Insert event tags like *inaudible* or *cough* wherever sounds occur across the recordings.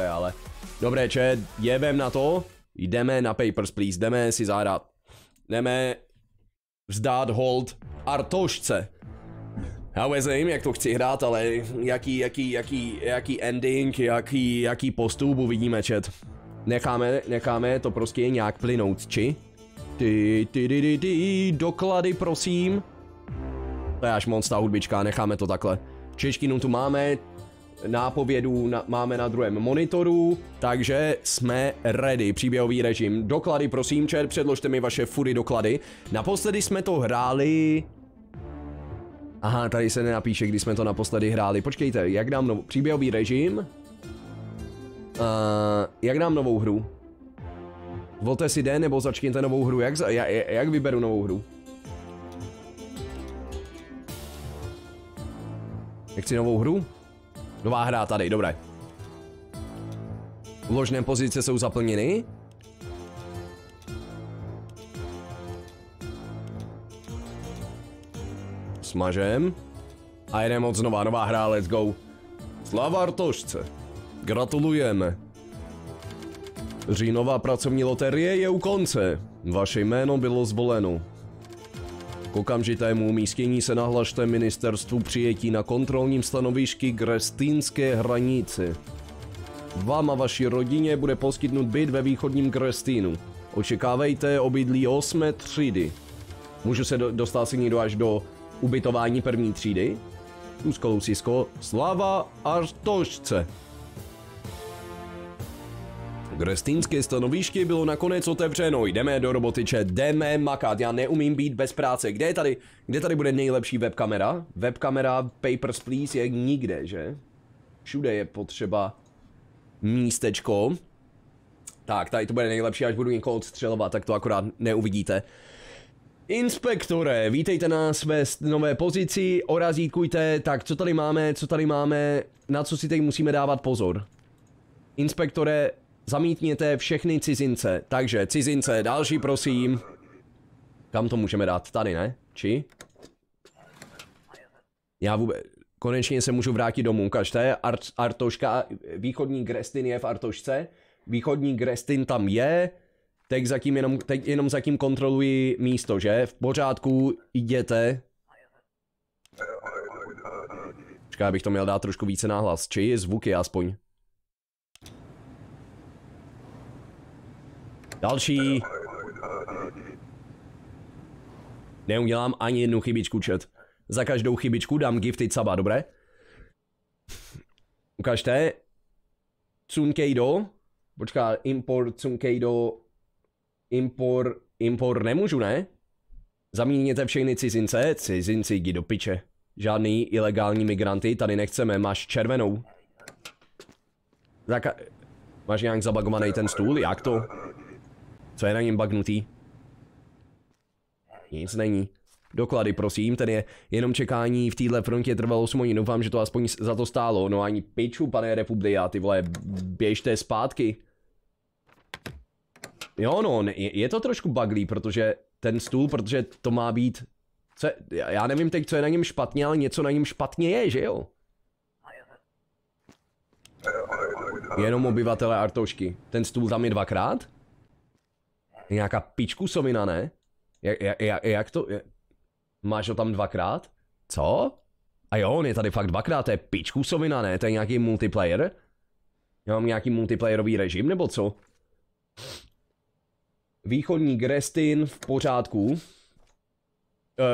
ale dobré chat, jevem na to, jdeme na Papers, Please, jdeme si zahrát, jdeme vzdát hold Artošce. Já vůbec nevím, jak to chci hrát, ale jaký, jaký, jaký, jaký ending, jaký, jaký postup uvidíme chat. Necháme, necháme to prostě nějak plynout, či? Ty, ty, ty, ty, ty, doklady prosím. To je až monsta hudbička, necháme to takhle. Češkinu tu máme, nápovědů na, máme na druhém monitoru, takže jsme ready, příběhový režim. Doklady, prosím, čer, předložte mi vaše fury doklady. Naposledy jsme to hráli... Aha, tady se nenapíše, kdy jsme to naposledy hráli. Počkejte, jak dám novou... Příběhový režim? Uh, jak dám novou hru? Volte si D nebo začněte novou hru. Jak, jak, jak vyberu novou hru? Jak chci novou hru? Nová hra tady, dobré. Vložné pozice jsou zaplněny. Smažem. A jedeme od znova, nová hra, let's go. Slava Artošce. Gratulujeme. Říjnová pracovní loterie je u konce. Vaše jméno bylo zvoleno. K okamžitému umístění se nahlašte ministerstvu přijetí na kontrolním stanovišti Grestínské hranici. Vám a vaší rodině bude poskytnut byt ve východním Krestínu. Očekávejte obydlí 8. třídy. Můžu se do, dostat někdo až do ubytování první třídy? Úskolou Sisko, Slava Artošce. Grestínské stanoviště bylo nakonec otevřeno, jdeme do robotyče, jdeme makat, já neumím být bez práce, kde je tady, kde tady bude nejlepší webkamera? Webkamera Papers Please je nikde, že? Všude je potřeba místečko. Tak, tady to bude nejlepší, až budu někoho odstřelovat, tak to akorát neuvidíte. Inspektore, vítejte na své nové pozici, orazíkujte, tak co tady máme, co tady máme, na co si teď musíme dávat pozor. Inspektore, Zamítněte všechny cizince. Takže cizince, další prosím. Kam to můžeme dát? Tady, ne? Či? Já vůbec... Konečně se můžu vrátit domů. Ukažte, Art, Artoška, východní Grestin je v Artošce. Východní Grestin tam je. Teď zatím jenom, teď jenom zatím kontroluji místo, že? V pořádku, jděte. Počkej, abych to měl dát trošku více náhlas. Či zvuky aspoň. Další. Neudělám ani jednu chybičku, čet. Za každou chybičku dám gifty caba, dobré? Ukažte. Tsunkeido. Počká, import Tsunkeido. Import, import nemůžu, ne? Zamíněte všechny cizince, cizinci jdi do piče. Žádný ilegální migranty tady nechceme, máš červenou. Zaka... Máš nějak zabagovaný ten stůl, jak to? Co je na něm bagnutý? Nic není. Doklady, prosím, ten je jenom čekání v téhle frontě trvalo 8 hodin. Doufám, že to aspoň za to stálo. No ani piču, pane Republia, ty vole, běžte zpátky. Jo, no, ne, je to trošku buglý, protože ten stůl, protože to má být... Co je, já nevím teď, co je na něm špatně, ale něco na něm špatně je, že jo? Jenom obyvatele Artošky. Ten stůl tam je dvakrát? Nějaká pičkusovina, ne? Jak, jak, jak to? Máš ho tam dvakrát? Co? A jo, on je tady fakt dvakrát, to je pičkusovina, ne? To je nějaký multiplayer? Já mám nějaký multiplayerový režim, nebo co? Východní Grestin v pořádku.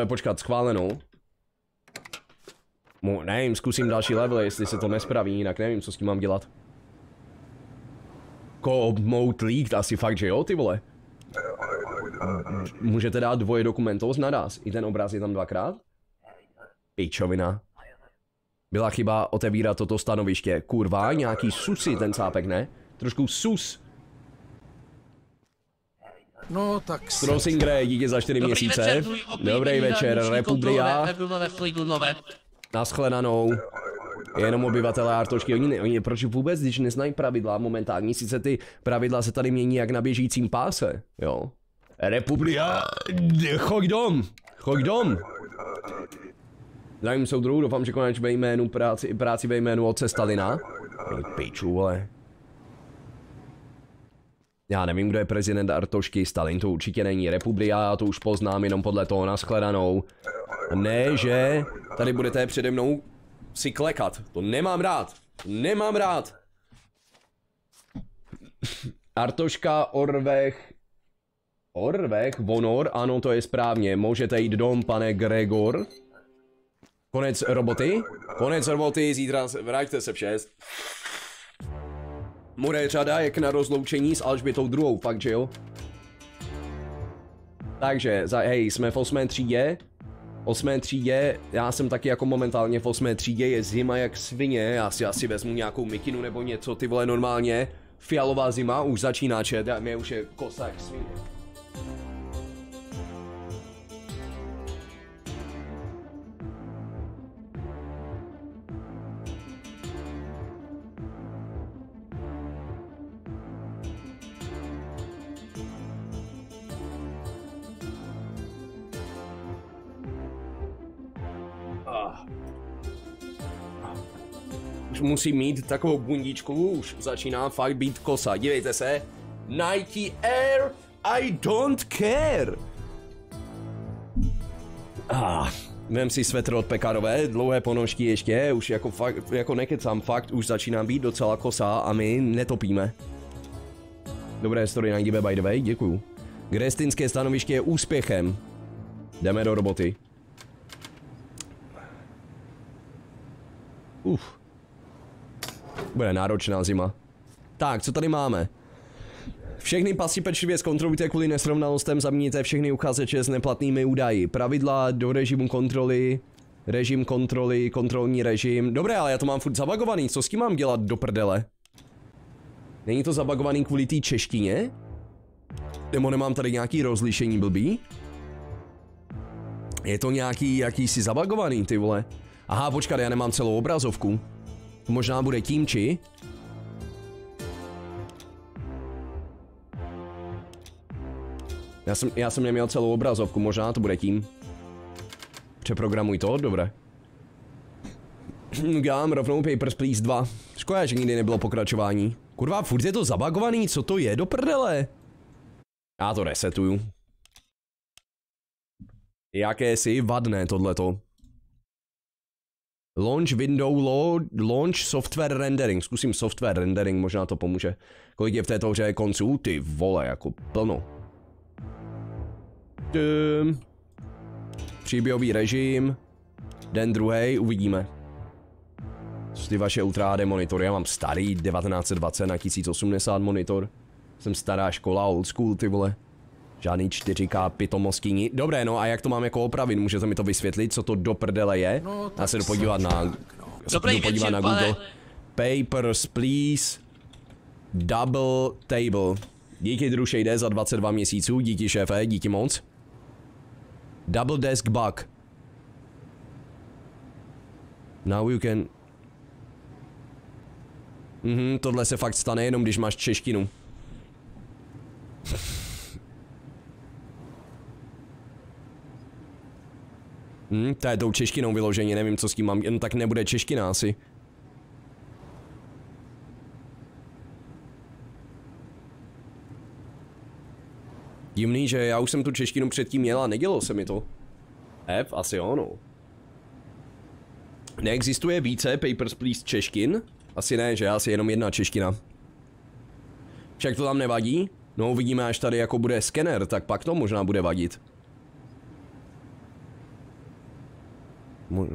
E, počkat, schválenou. Mu, nevím, zkusím další level, jestli se to nespraví, jinak nevím, co s tím mám dělat. Co-op mode leaked, asi fakt, že jo, ty vole. Můžete dát dvoje dokumentů naraz. I ten obraz je tam dvakrát? Pičovina. Byla chyba otevírat toto stanoviště. Kurva, nějaký susy ten cápek, ne? Trošku sus. No tak Strosingre, díky za 4 Dobrý měsíce. Večer, Dobrý večer, Republia. Nashledanou jenom obyvatelé artošky, oni, ne, oni proč vůbec, když neznají pravidla momentální, sice ty pravidla se tady mění jak na běžícím páse, jo. Republika, choď dom, choď dom. Zdravím soudruhu, doufám, že konečně ve jménu práci, práci ve jménu oce Stalina. Měli vole. Já nevím, kdo je prezident Artošky, Stalin to určitě není republika, to už poznám jenom podle toho nashledanou. Ne, že tady budete přede mnou si klekat. To nemám rád. To nemám rád. Artoška, Orvech. Orvech, Vonor, ano, to je správně. Můžete jít dom, pane Gregor. Konec roboty. Konec roboty, zítra se, vraťte se v 6. Muré řada k na rozloučení s Alžbětou druhou, fakt že jo? Takže, za, hej, jsme v 8. třídě osmé třídě, já jsem taky jako momentálně v osmé třídě, je zima jak svině, já si asi vezmu nějakou mikinu nebo něco, ty vole normálně, fialová zima, už začíná čet a mě už je kosa jak svině. musí mít takovou bundičku, už začíná fakt být kosa. Dívejte se. Nike Air, I don't care. Ah, vem si svetr od pekarové, dlouhé ponožky ještě, už jako fakt, jako nekecám fakt, už začínám být docela kosa a my netopíme. Dobré story na Gibe by the way, děkuju. Grestinské stanoviště je úspěchem. Jdeme do roboty. Uf. Bude náročná zima. Tak, co tady máme? Všechny pasy pečlivě zkontrolujte kvůli nesrovnalostem, zaměníte všechny uchazeče s neplatnými údaji. Pravidla do režimu kontroly, režim kontroly, kontrolní režim. Dobré, ale já to mám furt zabagovaný, co s tím mám dělat do prdele? Není to zabagovaný kvůli té češtině? Nebo nemám tady nějaký rozlišení blbý? Je to nějaký jakýsi zabagovaný, ty vole. Aha, počkat, já nemám celou obrazovku. Možná bude tím, či... Já jsem, já jsem neměl celou obrazovku, možná to bude tím. Přeprogramuj to, dobré. mám hm, rovnou Papers, Please 2. Škoda, že nikdy nebylo pokračování. Kurva, furt je to zabagovaný, co to je do prdele? Já to resetuju. Jaké si vadné tohleto. Launch window load, launch software rendering. Zkusím software rendering, možná to pomůže. Kolik je v této hře konců? Ty vole, jako plno. Dym. Ehm, příběhový režim. Den druhý, uvidíme. Co ty vaše Ultra HD monitory? Já mám starý 1920 na 1080 monitor. Jsem stará škola, old school, ty vole. Žádný 4K pitomostí. Dobré, no a jak to mám jako opravit? Můžete mi to vysvětlit, co to do prdele je? No, Já se podívat na... no. Dobrý jdu podívat na Google. Papers, please. Double table. Díky druše jde za 22 měsíců, díky šéfe, díky moc. Double desk bug. Now you can... Mhm, tohle se fakt stane jenom, když máš češtinu. Hm, to je tou češtinou vyloženě, nevím, co s tím mám, jen tak nebude čeština asi. Divný, že já už jsem tu češtinu předtím měla a nedělo se mi to. F, asi ono. Neexistuje více Papers, Please češkin? Asi ne, že asi jenom jedna čeština. Však to tam nevadí? No uvidíme, až tady jako bude skener, tak pak to možná bude vadit. No.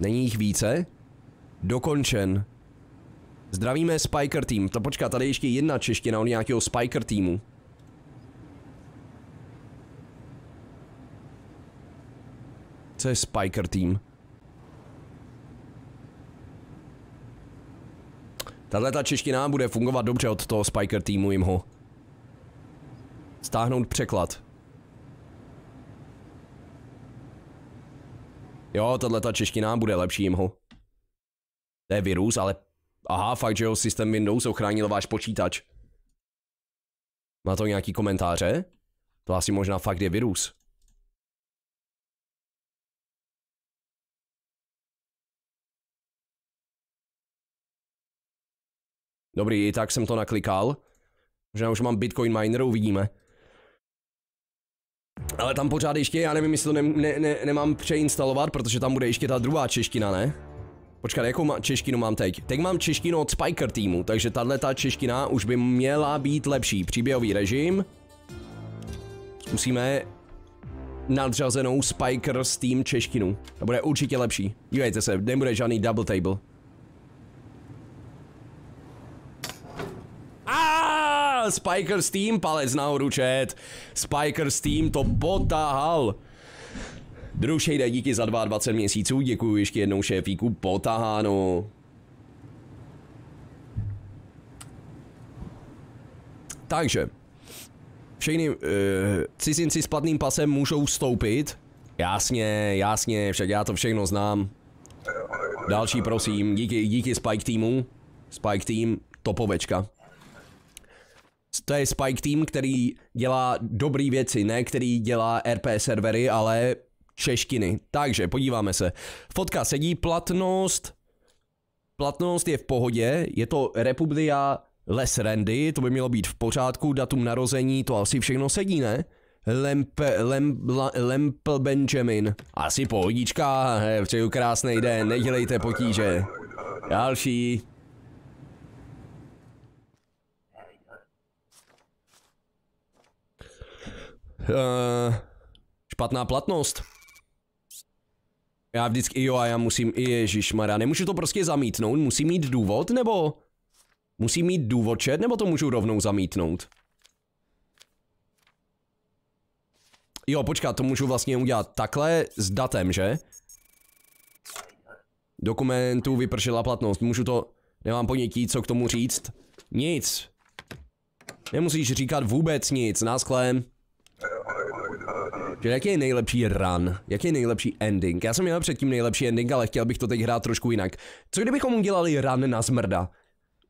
Není jich více? Dokončen. Zdravíme Spiker Team. To počká, tady ještě jedna čeština od nějakého Spiker Teamu. Co je Spiker Team? Tahle ta čeština bude fungovat dobře od toho Spiker týmu jim ho. Stáhnout překlad. Jo, tohle ta čeština bude lepší, ho. To je virus, ale... Aha, fakt, že jo, systém Windows ochránil váš počítač. Má to nějaký komentáře? To asi možná fakt je virus. Dobrý, i tak jsem to naklikal. Možná už mám Bitcoin miner, uvidíme. Ale tam pořád ještě, já nevím, jestli to ne, ne, ne, nemám přeinstalovat, protože tam bude ještě ta druhá čeština, ne? Počkat, jakou má, češtinu mám teď? Teď mám češtinu od Spiker týmu, takže tahle ta čeština už by měla být lepší. Příběhový režim. Zkusíme nadřazenou Spiker Steam češtinu. To bude určitě lepší. Dívejte se, nebude žádný double table. Ah! potahal Spiker s tým, palec nahoru chat. Spiker s tým to potahal. Drušejde, díky za 22 měsíců, děkuji ještě jednou šéfíku, potáhánu. Takže, všichni uh, eh, cizinci s platným pasem můžou vstoupit. Jasně, jasně, však já to všechno znám. Další prosím, díky, díky Spike týmu. Spike tým, topovečka to je Spike Team, který dělá dobré věci, ne který dělá RP servery, ale češtiny. Takže podíváme se. Fotka sedí, platnost, platnost je v pohodě, je to Republia Les Randy, to by mělo být v pořádku, datum narození, to asi všechno sedí, ne? Lemp, Lemp, Lemp Benjamin. Asi pohodička, přeju krásný den, nedělejte potíže. Další. Uh, špatná platnost. Já vždycky, jo a já musím, ježišmarja, nemůžu to prostě zamítnout, musím mít důvod, nebo? Musím mít důvod čet, nebo to můžu rovnou zamítnout? Jo, počkat, to můžu vlastně udělat takhle s datem, že? Dokumentu vypršela platnost, můžu to... Nemám ponětí, co k tomu říct. Nic. Nemusíš říkat vůbec nic, násklem. Že jaký je nejlepší run? Jaký je nejlepší ending? Já jsem měl předtím nejlepší ending, ale chtěl bych to teď hrát trošku jinak. Co kdybychom udělali run na zmrda?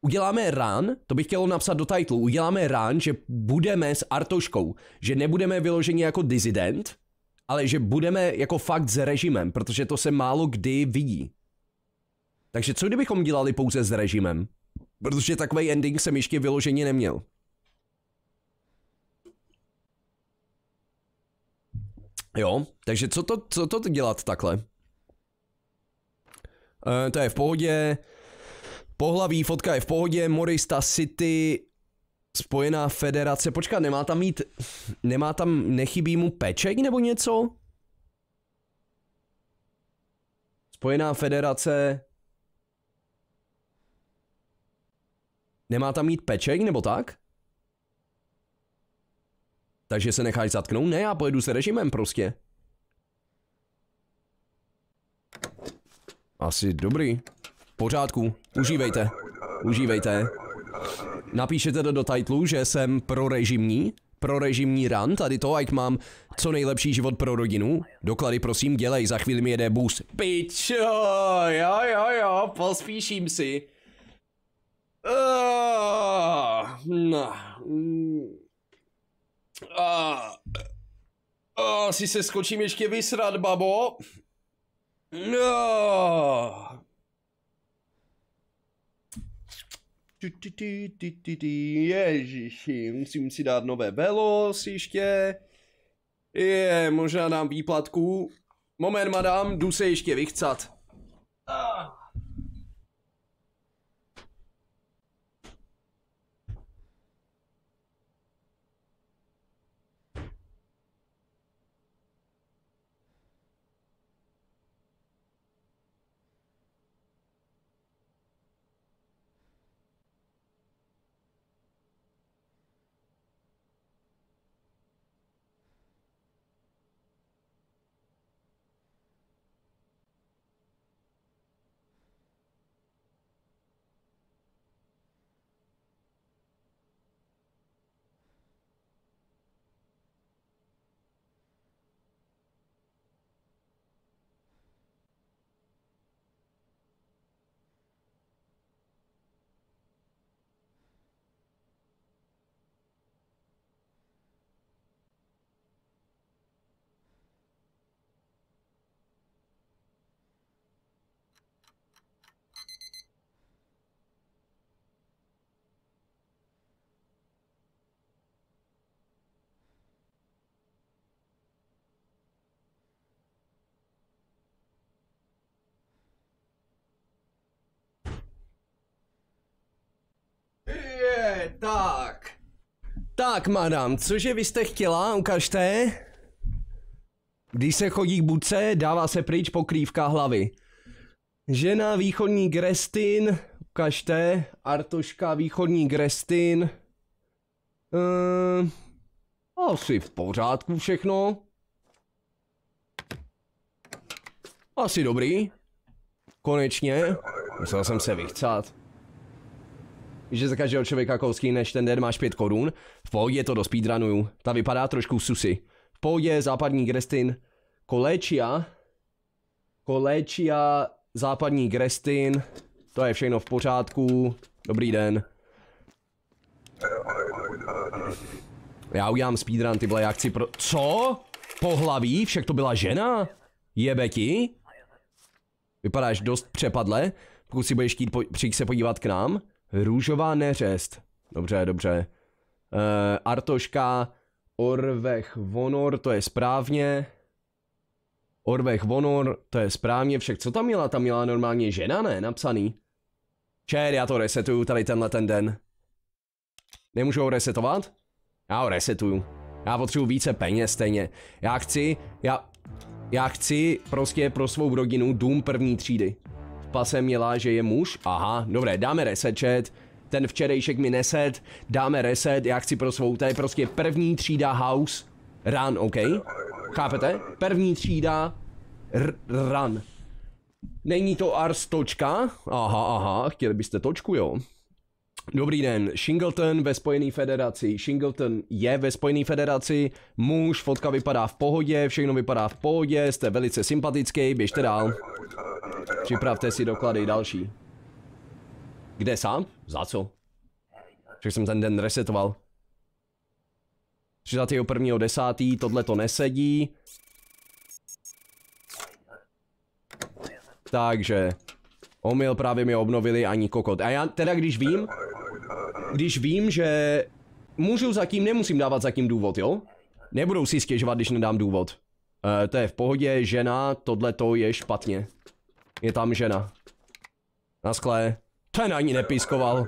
uděláme run, to bych chtěl napsat do titlu, uděláme run, že budeme s Artoškou, že nebudeme vyloženi jako dizident, ale že budeme jako fakt s režimem, protože to se málo kdy vidí. Takže co kdybychom dělali pouze s režimem? Protože takový ending jsem ještě vyloženě neměl. Jo, takže co to, co to dělat takhle? E, to je v pohodě. Pohlaví, fotka je v pohodě, Morista City, Spojená federace. Počkat, nemá tam mít, nemá tam, nechybí mu peček nebo něco? Spojená federace. Nemá tam mít peček nebo tak? Takže se necháš zatknout? Ne, já pojedu se režimem prostě. Asi dobrý. V pořádku, užívejte. Užívejte. Napíšete to do titlu, že jsem pro režimní, pro režimní run, tady to, ať mám co nejlepší život pro rodinu. Doklady prosím dělej, za chvíli mi jede bus. Pičo, jo jo jo, pospíším si. Uh, no. A, a si se skočím ještě vysrat, babo. No. Ježiši, musím si dát nové velos ještě. Je, možná dám výplatku. Moment, madam, jdu se ještě vychcat. Ah. Tak, madam, cože vy jste chtěla? Ukažte. Když se chodí k buce, dává se pryč pokrývka hlavy. Žena východní Grestin, ukažte. Artoška východní Grestin. Ehm, asi v pořádku všechno. Asi dobrý. Konečně. Musel jsem se vychcát že za každého člověka kousky než ten den máš 5 korun. V pohodě to do speedrunu, Ta vypadá trošku susy. V pohodě západní Grestin. Kolečia. Kolečia, západní Grestin. To je všechno v pořádku. Dobrý den. Já udělám speedrun, tyhle, já pro... Co? Pohlaví? Však to byla žena? Jebeti? Vypadáš dost přepadle, pokud si budeš chtít po... přijít se podívat k nám. Růžová neřest. Dobře, dobře. Uh, Artoška, Orvech Vonor, to je správně. Orvech Vonor, to je správně. Však co tam měla? Tam měla normálně žena, ne? Napsaný. Čer, já to resetuju tady tenhle ten den. Nemůžu ho resetovat? Já ho resetuju. Já potřebuji více peněz stejně. Já chci, já, já chci prostě pro svou rodinu dům první třídy pase měla, že je muž? Aha, dobré, dáme reset chat. Ten včerejšek mi neset, dáme reset, já chci pro svou, to je prostě první třída house, run, OK? Chápete? První třída, r- run. Není to Ars točka? Aha, aha, chtěli byste točku, jo? Dobrý den, Shingleton ve Spojené federaci. Shingleton je ve Spojené federaci, muž, fotka vypadá v pohodě, všechno vypadá v pohodě, jste velice sympatický, běžte dál. Připravte si doklady další. Kde sám? Za co? Však jsem ten den resetoval. 31.10. Tohle to nesedí. Takže... Omyl právě mi obnovili ani kokot. A já teda když vím... Když vím, že... Můžu zatím, nemusím dávat zatím důvod, jo? Nebudou si stěžovat, když nedám důvod. E, to je v pohodě, žena, tohle to je špatně. Je tam žena. Na skle. Ten ani nepískoval.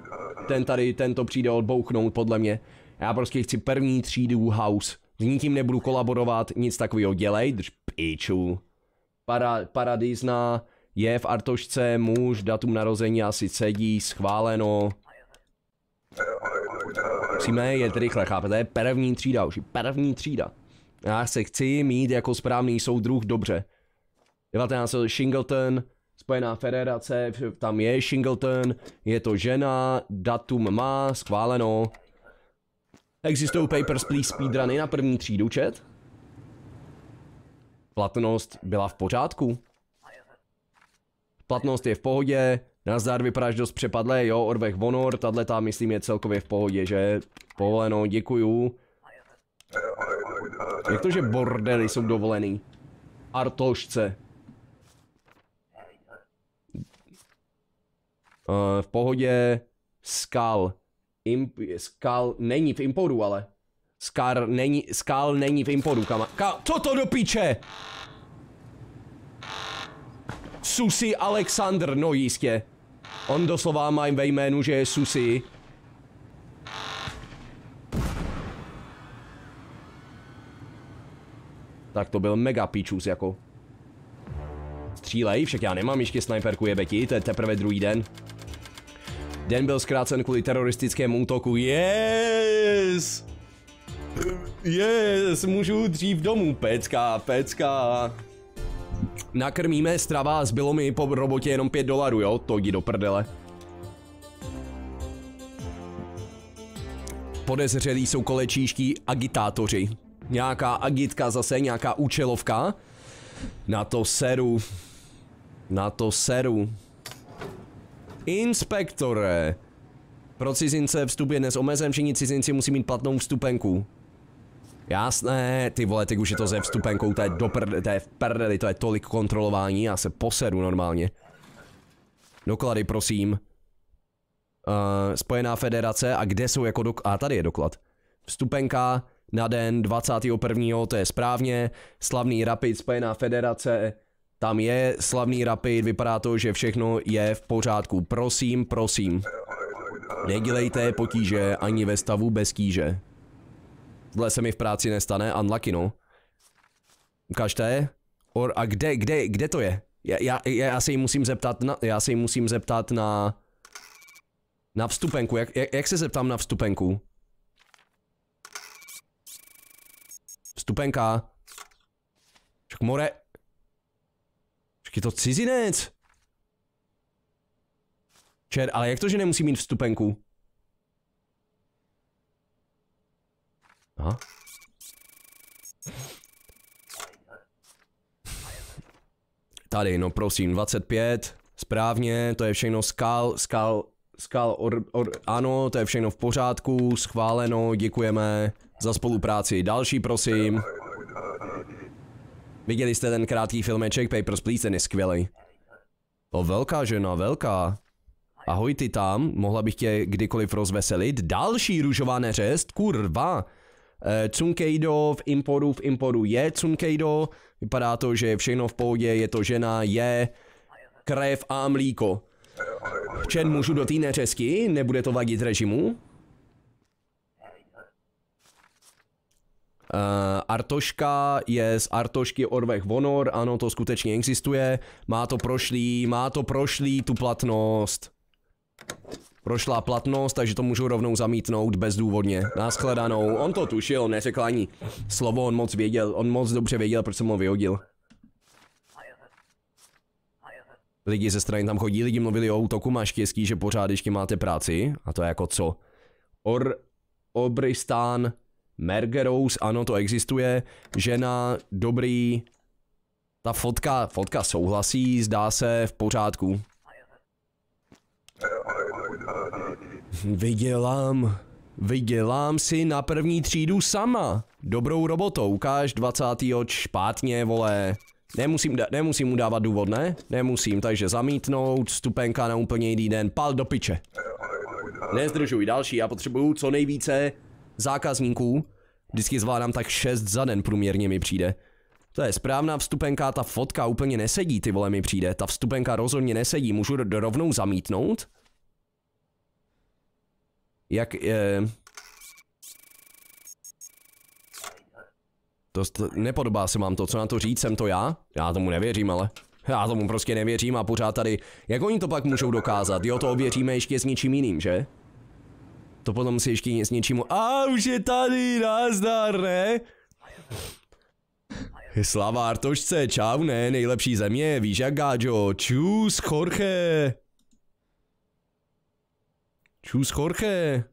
Ten tady, tento přijde odbouchnout, podle mě. Já prostě chci první třídu house. S nikým nebudu kolaborovat, nic takového dělej, drž piču. Para, paradizna je v artošce, muž, datum narození asi sedí, schváleno. Musíme je rychle, chápete? První třída už, první třída. Já se chci mít jako správný soudruh dobře. 19. Shingleton, Spojená federace, tam je Shingleton, je to žena, datum má, schváleno. Existují Papers, Please speedruny na první třídu, čet? Platnost byla v pořádku? Platnost je v pohodě, nazdar vypadáš dost přepadlé, jo, Orvech Vonor, tahle ta myslím je celkově v pohodě, že? Povoleno, děkuju. Jak to, že bordely jsou dovolený? Artošce. Eh, v pohodě. Skal. Imp, skal není v impodu, ale. Skar není, skal není v impodu. kama. Ka, co to do píče? Susi Alexander, no jistě. On doslova má ve jménu, že je Susi. Tak to byl mega píčus jako. Střílej, však já nemám ještě sniperku Beti, to je teprve druhý den. Den byl zkrácen kvůli teroristickému útoku. Yes! Yes, můžu dřív domů, pecka, pecka. Nakrmíme strava, zbylo mi po robotě jenom 5 dolarů, jo? To jdi do prdele. Podezřelí jsou kolečíští agitátoři. Nějaká agitka zase, nějaká účelovka. Na to seru. Na to seru. Inspektore! Pro cizince vstup je dnes omezen, všichni cizinci musí mít platnou vstupenku. Jasné, ty vole, ty už je to ze vstupenkou, to je do prde, to je v prdeli, to je tolik kontrolování, já se posedu normálně. Doklady, prosím. Uh, Spojená federace, a kde jsou jako dok... A tady je doklad. Vstupenka na den 21. to je správně. Slavný Rapid, Spojená federace, tam je slavný rapid, vypadá to, že všechno je v pořádku. Prosím, prosím. Nedělejte potíže ani ve stavu bez tíže. Zle se mi v práci nestane, unlucky no. Ukažte. Or, a kde, kde, kde to je? Já, já, já se jí musím zeptat na, já se jí musím zeptat na... Na vstupenku, jak, jak, jak se zeptám na vstupenku? Vstupenka. Však more, je to cizinec. Čer, ale jak to, že nemusí mít vstupenku? Aha. Tady, no prosím, 25, správně, to je všechno skal, skal, skal, or, or, ano, to je všechno v pořádku, schváleno, děkujeme za spolupráci. Další, prosím. Viděli jste ten krátký filmeček Papers, Please, ten je skvělý. O, velká žena, velká. Ahoj ty tam, mohla bych tě kdykoliv rozveselit. Další růžová neřest, kurva. E, eh, Cunkejdo v Imporu, v Imporu je Cunkejdo. Vypadá to, že je všechno v pohodě, je to žena, je krev a mlíko. Čen můžu do té neřesky, nebude to vadit režimu? Eh, Artoška je z Artošky Orvech Vonor, ano, to skutečně existuje. Má to prošlý, má to prošlý tu platnost. Prošla platnost, takže to můžu rovnou zamítnout bezdůvodně. Náschledanou. On to tušil, neřekl ani slovo, on moc věděl, on moc dobře věděl, proč jsem ho vyhodil. Lidi ze strany tam chodí, lidi mluvili o útoku, máš štěstí, že pořád ještě máte práci. A to je jako co? Or, Obristán, Mergerous, ano, to existuje. Žena, dobrý. Ta fotka, fotka souhlasí, zdá se v pořádku. Vydělám, vydělám si na první třídu sama. Dobrou robotou, ukáž 20. špátně, vole. Nemusím, nemusím mu dávat důvod, ne? Nemusím, takže zamítnout, stupenka na úplně jiný den, pal do piče. Nezdržuj další, já potřebuju co nejvíce zákazníků. Vždycky zvládám tak 6 za den průměrně mi přijde. To je správná vstupenka, ta fotka úplně nesedí, ty vole mi přijde. Ta vstupenka rozhodně nesedí, můžu rovnou zamítnout? Jak, je... Eh, to, nepodobá se vám to, co na to říct, jsem to já? Já tomu nevěřím, ale... Já tomu prostě nevěřím a pořád tady... Jak oni to pak můžou dokázat? Jo, to ověříme ještě s ničím jiným, že? to potom si ještě nic něčímu. A už je tady, nazdar, ne? Slava Artošce, čau, ne, nejlepší země, víš jak, Gáďo, čus, Jorge. Čus, Jorge.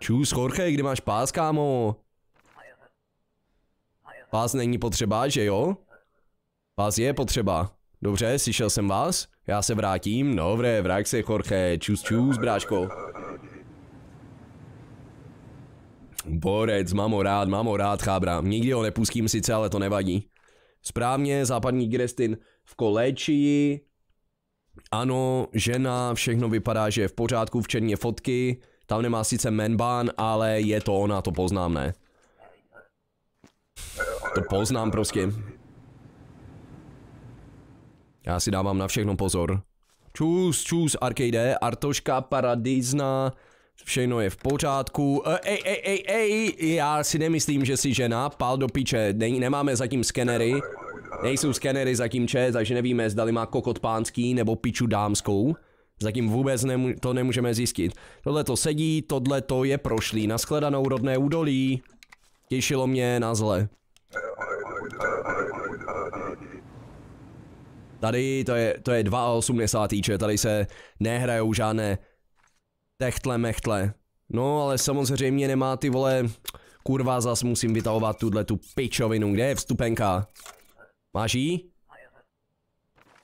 Čus, Jorge, kde máš pás, kámo? Pás není potřeba, že jo? Pás je potřeba. Dobře, slyšel jsem vás? Já se vrátím. Dobré, no, vrať se, Jorge. Čus, čus, bráško. Borec, mám ho rád, mám ho rád, chábra. Nikdy ho nepustím sice, ale to nevadí. Správně, západní Grestin v koléčii. Ano, žena, všechno vypadá, že je v pořádku, včetně fotky. Tam nemá sice menbán, ale je to ona, to poznám, ne? To poznám prostě. Já si dávám na všechno pozor. Čus, čus, Arkejde, Artoška, Paradizna, všechno je v pořádku. E, ej, ej, ej, ej, já si nemyslím, že jsi žena, pál do piče, ne, nemáme zatím skenery. Nejsou skenery zatím če, takže nevíme, zdali má kokot pánský nebo piču dámskou. Zatím vůbec nemů to nemůžeme zjistit. Tohle to sedí, tohle to je prošlý. Naschledanou rodné údolí. Těšilo mě na zle. Tady to je, to je 2,80 že tady se nehrajou žádné techtle mechtle. No ale samozřejmě nemá ty vole, kurva zas musím vytahovat tuhle tu pičovinu, kde je vstupenka? Máš jí?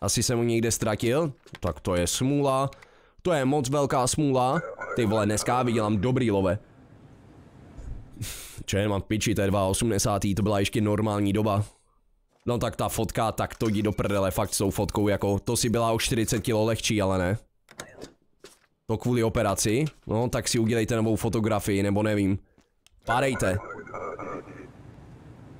Asi jsem mu někde ztratil? Tak to je smůla. To je moc velká smůla. Ty vole, dneska vydělám dobrý love. Čo mám piči, to je 2.80, to byla ještě normální doba. No tak ta fotka, tak to jdi do prdele fakt s tou fotkou, jako to si byla o 40 kg lehčí, ale ne. To kvůli operaci, no tak si udělejte novou fotografii, nebo nevím. Párejte.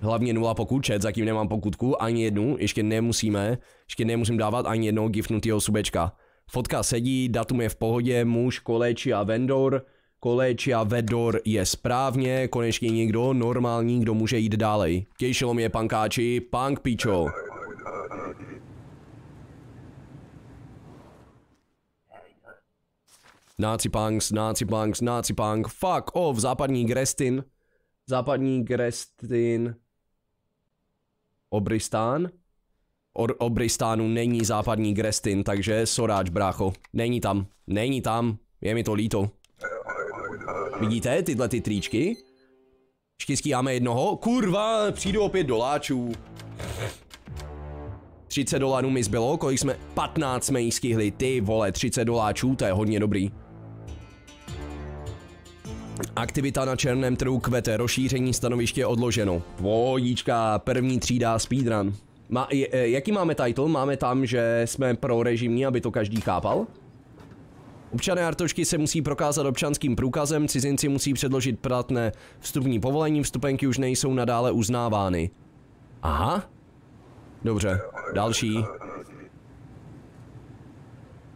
Hlavně nula pokud, zatím nemám pokutku, ani jednu, ještě nemusíme, ještě nemusím dávat ani jednoho gifnutýho subečka. Fotka sedí, datum je v pohodě, muž, koleči a vendor, Kolečia Vedor je správně, konečně někdo normální, kdo může jít dálej. Těšilo mě, pankáči, punk pičo. Nazi punks, Nazi punks, Nazi punk, fuck off, západní Grestin. Západní Grestin. Obristán? Or, Obristánu není západní Grestin, takže soráč, brácho. Není tam, není tam, je mi to líto. Vidíte tyhle ty tričky? máme jednoho. Kurva, přijdu opět doláčů. 30 dolarů mi zbylo, kolik jsme, 15 jsme jich stihli, ty vole, 30 doláčů, to je hodně dobrý. Aktivita na černém trhu kvete, rozšíření stanoviště odloženo. Vojíčka, první třída, speedrun. Ma, eh, jaký máme title? Máme tam, že jsme pro režimní, aby to každý chápal? Občané Artošky se musí prokázat občanským průkazem, cizinci musí předložit platné vstupní povolení, vstupenky už nejsou nadále uznávány. Aha. Dobře, další.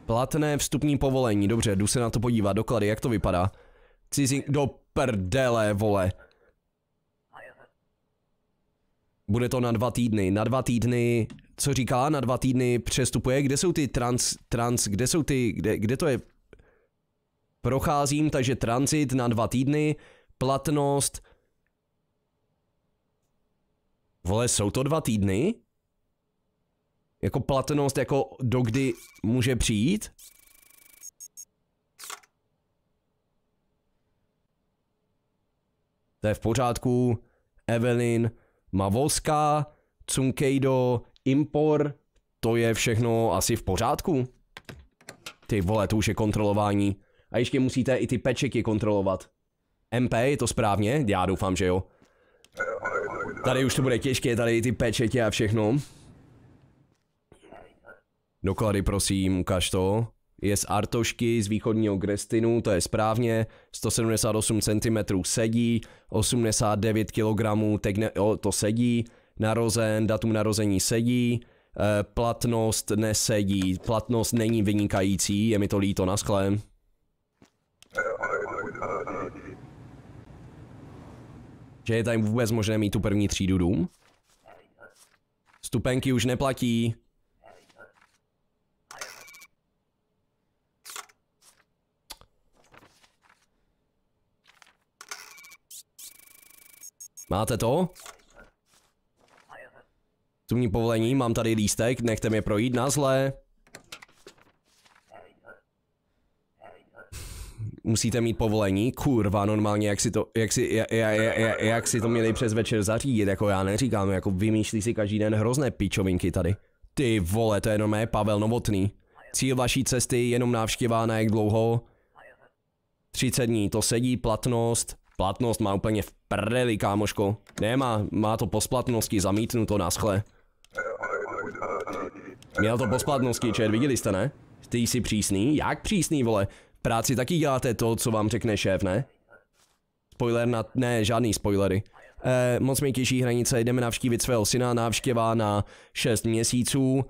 Platné vstupní povolení, dobře, jdu se na to podívat, doklady, jak to vypadá. Cizin... do prdele, vole. Bude to na dva týdny, na dva týdny, co říká, na dva týdny přestupuje, kde jsou ty trans, trans, kde jsou ty, kde, kde to je procházím, takže transit na dva týdny, platnost... Vole, jsou to dva týdny? Jako platnost, jako dokdy může přijít? To je v pořádku. Evelyn Mavoska, Tsunkeido, Impor, to je všechno asi v pořádku. Ty vole, to už je kontrolování. A ještě musíte i ty pečeky kontrolovat. MP, je to správně? Já doufám, že jo. Tady už to bude těžké, tady i ty pečetě a všechno. Doklady prosím, ukaž to. Je z Artošky, z východního Grestinu, to je správně. 178 cm sedí, 89 kg, ne, o, to sedí. Narozen, datum narození sedí. E, platnost nesedí, platnost není vynikající, je mi to líto na sklem. že je tady vůbec možné mít tu první třídu dům. Stupenky už neplatí. Máte to? mě povolení, mám tady lístek, nechte mě projít na zlé. musíte mít povolení, kurva, normálně, jak si to, jak si, jak, ja, jak si to měli přes večer zařídit, jako já neříkám, jako vymýšlí si každý den hrozné pičovinky tady. Ty vole, to je jenom Pavel Novotný. Cíl vaší cesty jenom návštěvá na jak dlouho? 30 dní, to sedí, platnost. Platnost má úplně v prdeli, kámoško. Nemá, má to po splatnosti, zamítnu to na schle. Měl to po splatnosti, čet, viděli jste, ne? Ty jsi přísný? Jak přísný, vole? práci taky děláte to, co vám řekne šéf, ne? Spoiler na... Ne, žádný spoilery. Eh, moc mi těší hranice, jdeme navštívit svého syna, návštěva na 6 měsíců.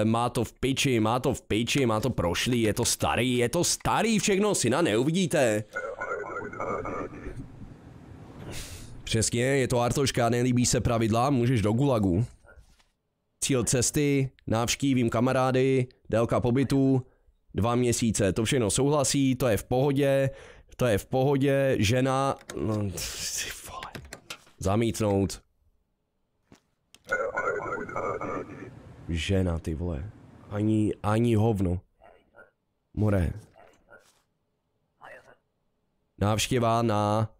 Eh, má to v piči, má to v piči, má to prošlý, je to starý, je to starý, všechno syna neuvidíte. Přesně, je to Artoška, nelíbí se pravidla, můžeš do gulagu. Cíl cesty, návštívím kamarády, délka pobytu, dva měsíce, to všechno souhlasí, to je v pohodě, to je v pohodě, žena, no, si vole, zamítnout. Žena, ty vole, ani, ani hovno. More. Návštěva na...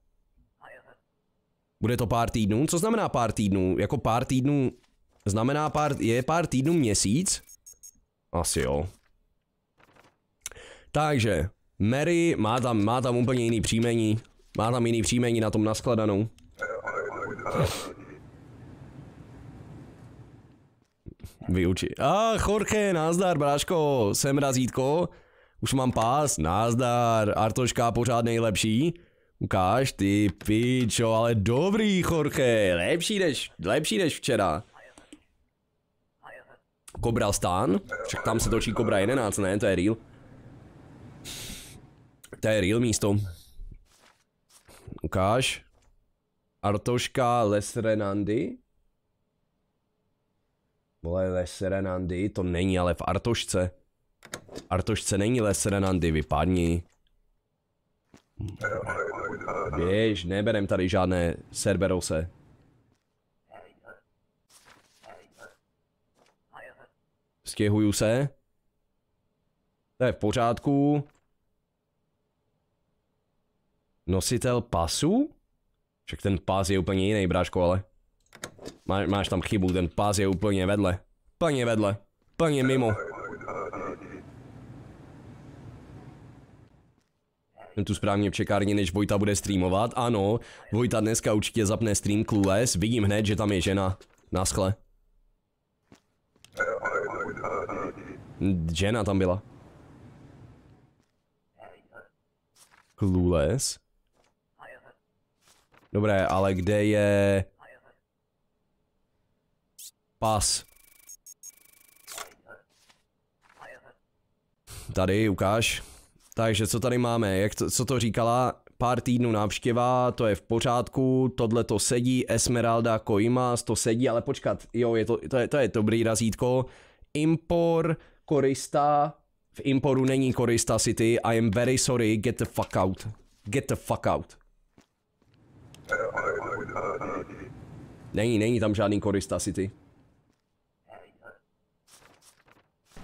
Bude to pár týdnů? Co znamená pár týdnů? Jako pár týdnů... Znamená pár... Je pár týdnů měsíc? Asi jo. Takže, Mary má tam, má tam úplně jiný příjmení. Má tam jiný příjmení na tom naskladanou. Vyuči. A ah, Jorge, nazdar, bráško, jsem razítko. Už mám pás, nazdar, Artoška pořád nejlepší. Ukáž, ty pičo, ale dobrý Jorge, lepší než, lepší než včera. Kobra stán. však tam se točí Kobra 11, ne, to je real. To je real místo. Ukáž. Artoška Lesrenandy. Vole, Lesrenandy, to není ale v Artošce. Artošce není Lesrenandy, vypadni. Běž, neberem tady žádné serverose. Stěhuju se. To je v pořádku. Nositel pasu? Však ten pás je úplně jiný, bráško, ale. Má, máš tam chybu, ten pás je úplně vedle. Plně vedle. Plně mimo. Jsem tu správně v čekárně, než Vojta bude streamovat. Ano, Vojta dneska určitě zapne stream Clueless. Vidím hned, že tam je žena. Naschle. Hm, žena tam byla. Clueless. Dobré, ale kde je... Pas. Tady, ukáž. Takže co tady máme, jak to, co to říkala, pár týdnů návštěva, to je v pořádku, tohle to sedí, Esmeralda, Koimas, to sedí, ale počkat, jo, je to, to, je, to je dobrý razítko. Impor, korista, v Imporu není korista City, I am very sorry, get the fuck out. Get the fuck out. Není, není tam žádný korista City.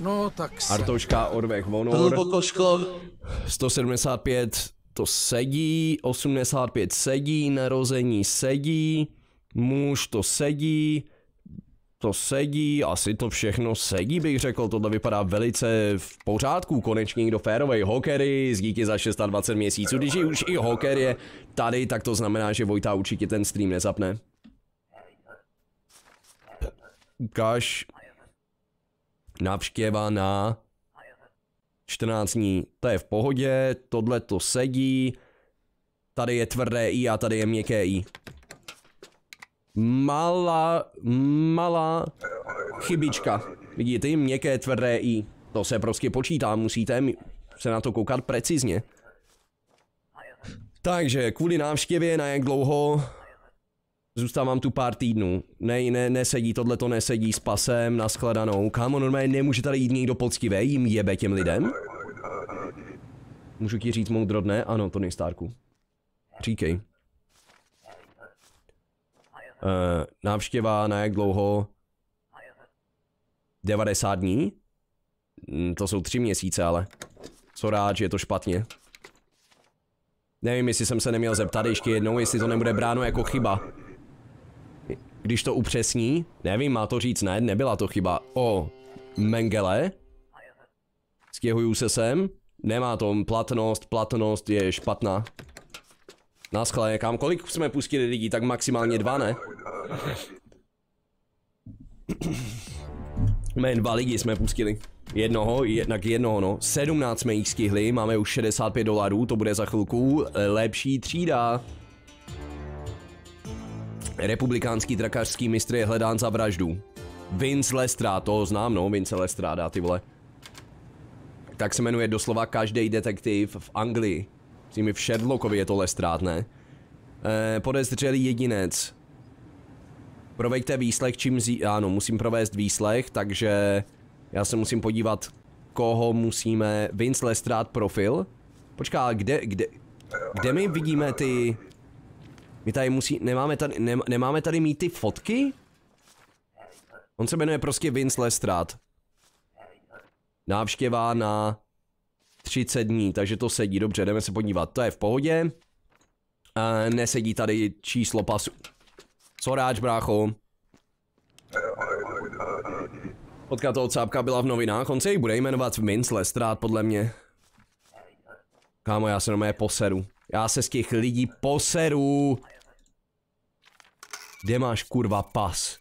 No tak se. Artoška, Orvech, Vonor. Hlboko šklo. 175 to sedí, 85 sedí, narození sedí, muž to sedí, to sedí, asi to všechno sedí, bych řekl, tohle vypadá velice v pořádku, konečně do férovej hokery, díky za 26 měsíců, když je už i hoker je tady, tak to znamená, že Vojta určitě ten stream nezapne. Ukaž. Navštěva na 14 dní, to je v pohodě, tohle to sedí, tady je tvrdé i a tady je měkké i malá, malá chybička. Vidíte, měkké, tvrdé i. To se prostě počítá, musíte se na to koukat precizně. Takže kvůli návštěvě na jak dlouho zůstávám tu pár týdnů. Ne, ne, nesedí, tohle to nesedí s pasem, nashledanou. Kámo, normálně nemůže tady jít někdo poctivý, jim jebe těm lidem? Můžu ti říct moudrodné? Ano, to nejstárku. Říkej. Uh, návštěva na jak dlouho? 90 dní? Hm, to jsou tři měsíce, ale. Co rád, že je to špatně. Nevím, jestli jsem se neměl zeptat ještě jednou, jestli to nebude bráno jako chyba. Když to upřesní, nevím, má to říct, ne, nebyla to chyba. O, Mengele? Stěhuju se sem? Nemá to platnost, platnost je špatná. Na skle, kam kolik jsme pustili lidí, tak maximálně dva, ne? Jmen dva lidi jsme pustili. Jednoho, jednak jednoho, no. 17 jsme jich stihli, máme už 65 dolarů, to bude za chvilku. Eh, lepší třída. Republikánský trakařský mistr je hledán za vraždu. Vince Lestra, to znám, no, Vince Lestra, dá ty vole. Tak se jmenuje doslova každý detektiv v Anglii nimi v Sherlockovi je to lestrát, ne? E, eh, podezřelý jedinec. Proveďte výslech, čím zí... Ano, musím provést výslech, takže... Já se musím podívat, koho musíme... Vince Lestrát profil? Počká, kde, kde... Kde my vidíme ty... My tady musí... Nemáme tady... Ne, nemáme tady mít ty fotky? On se jmenuje prostě Vince Lestrát. Návštěva na 30 dní, takže to sedí. Dobře, jdeme se podívat, to je v pohodě. A nesedí tady číslo pasu. Co ráč, brácho? Fotka toho cápka byla v novinách, on se ji bude jmenovat v Mince strát podle mě. Kámo, já se na poseru. Já se z těch lidí poseru. Kde máš kurva pas?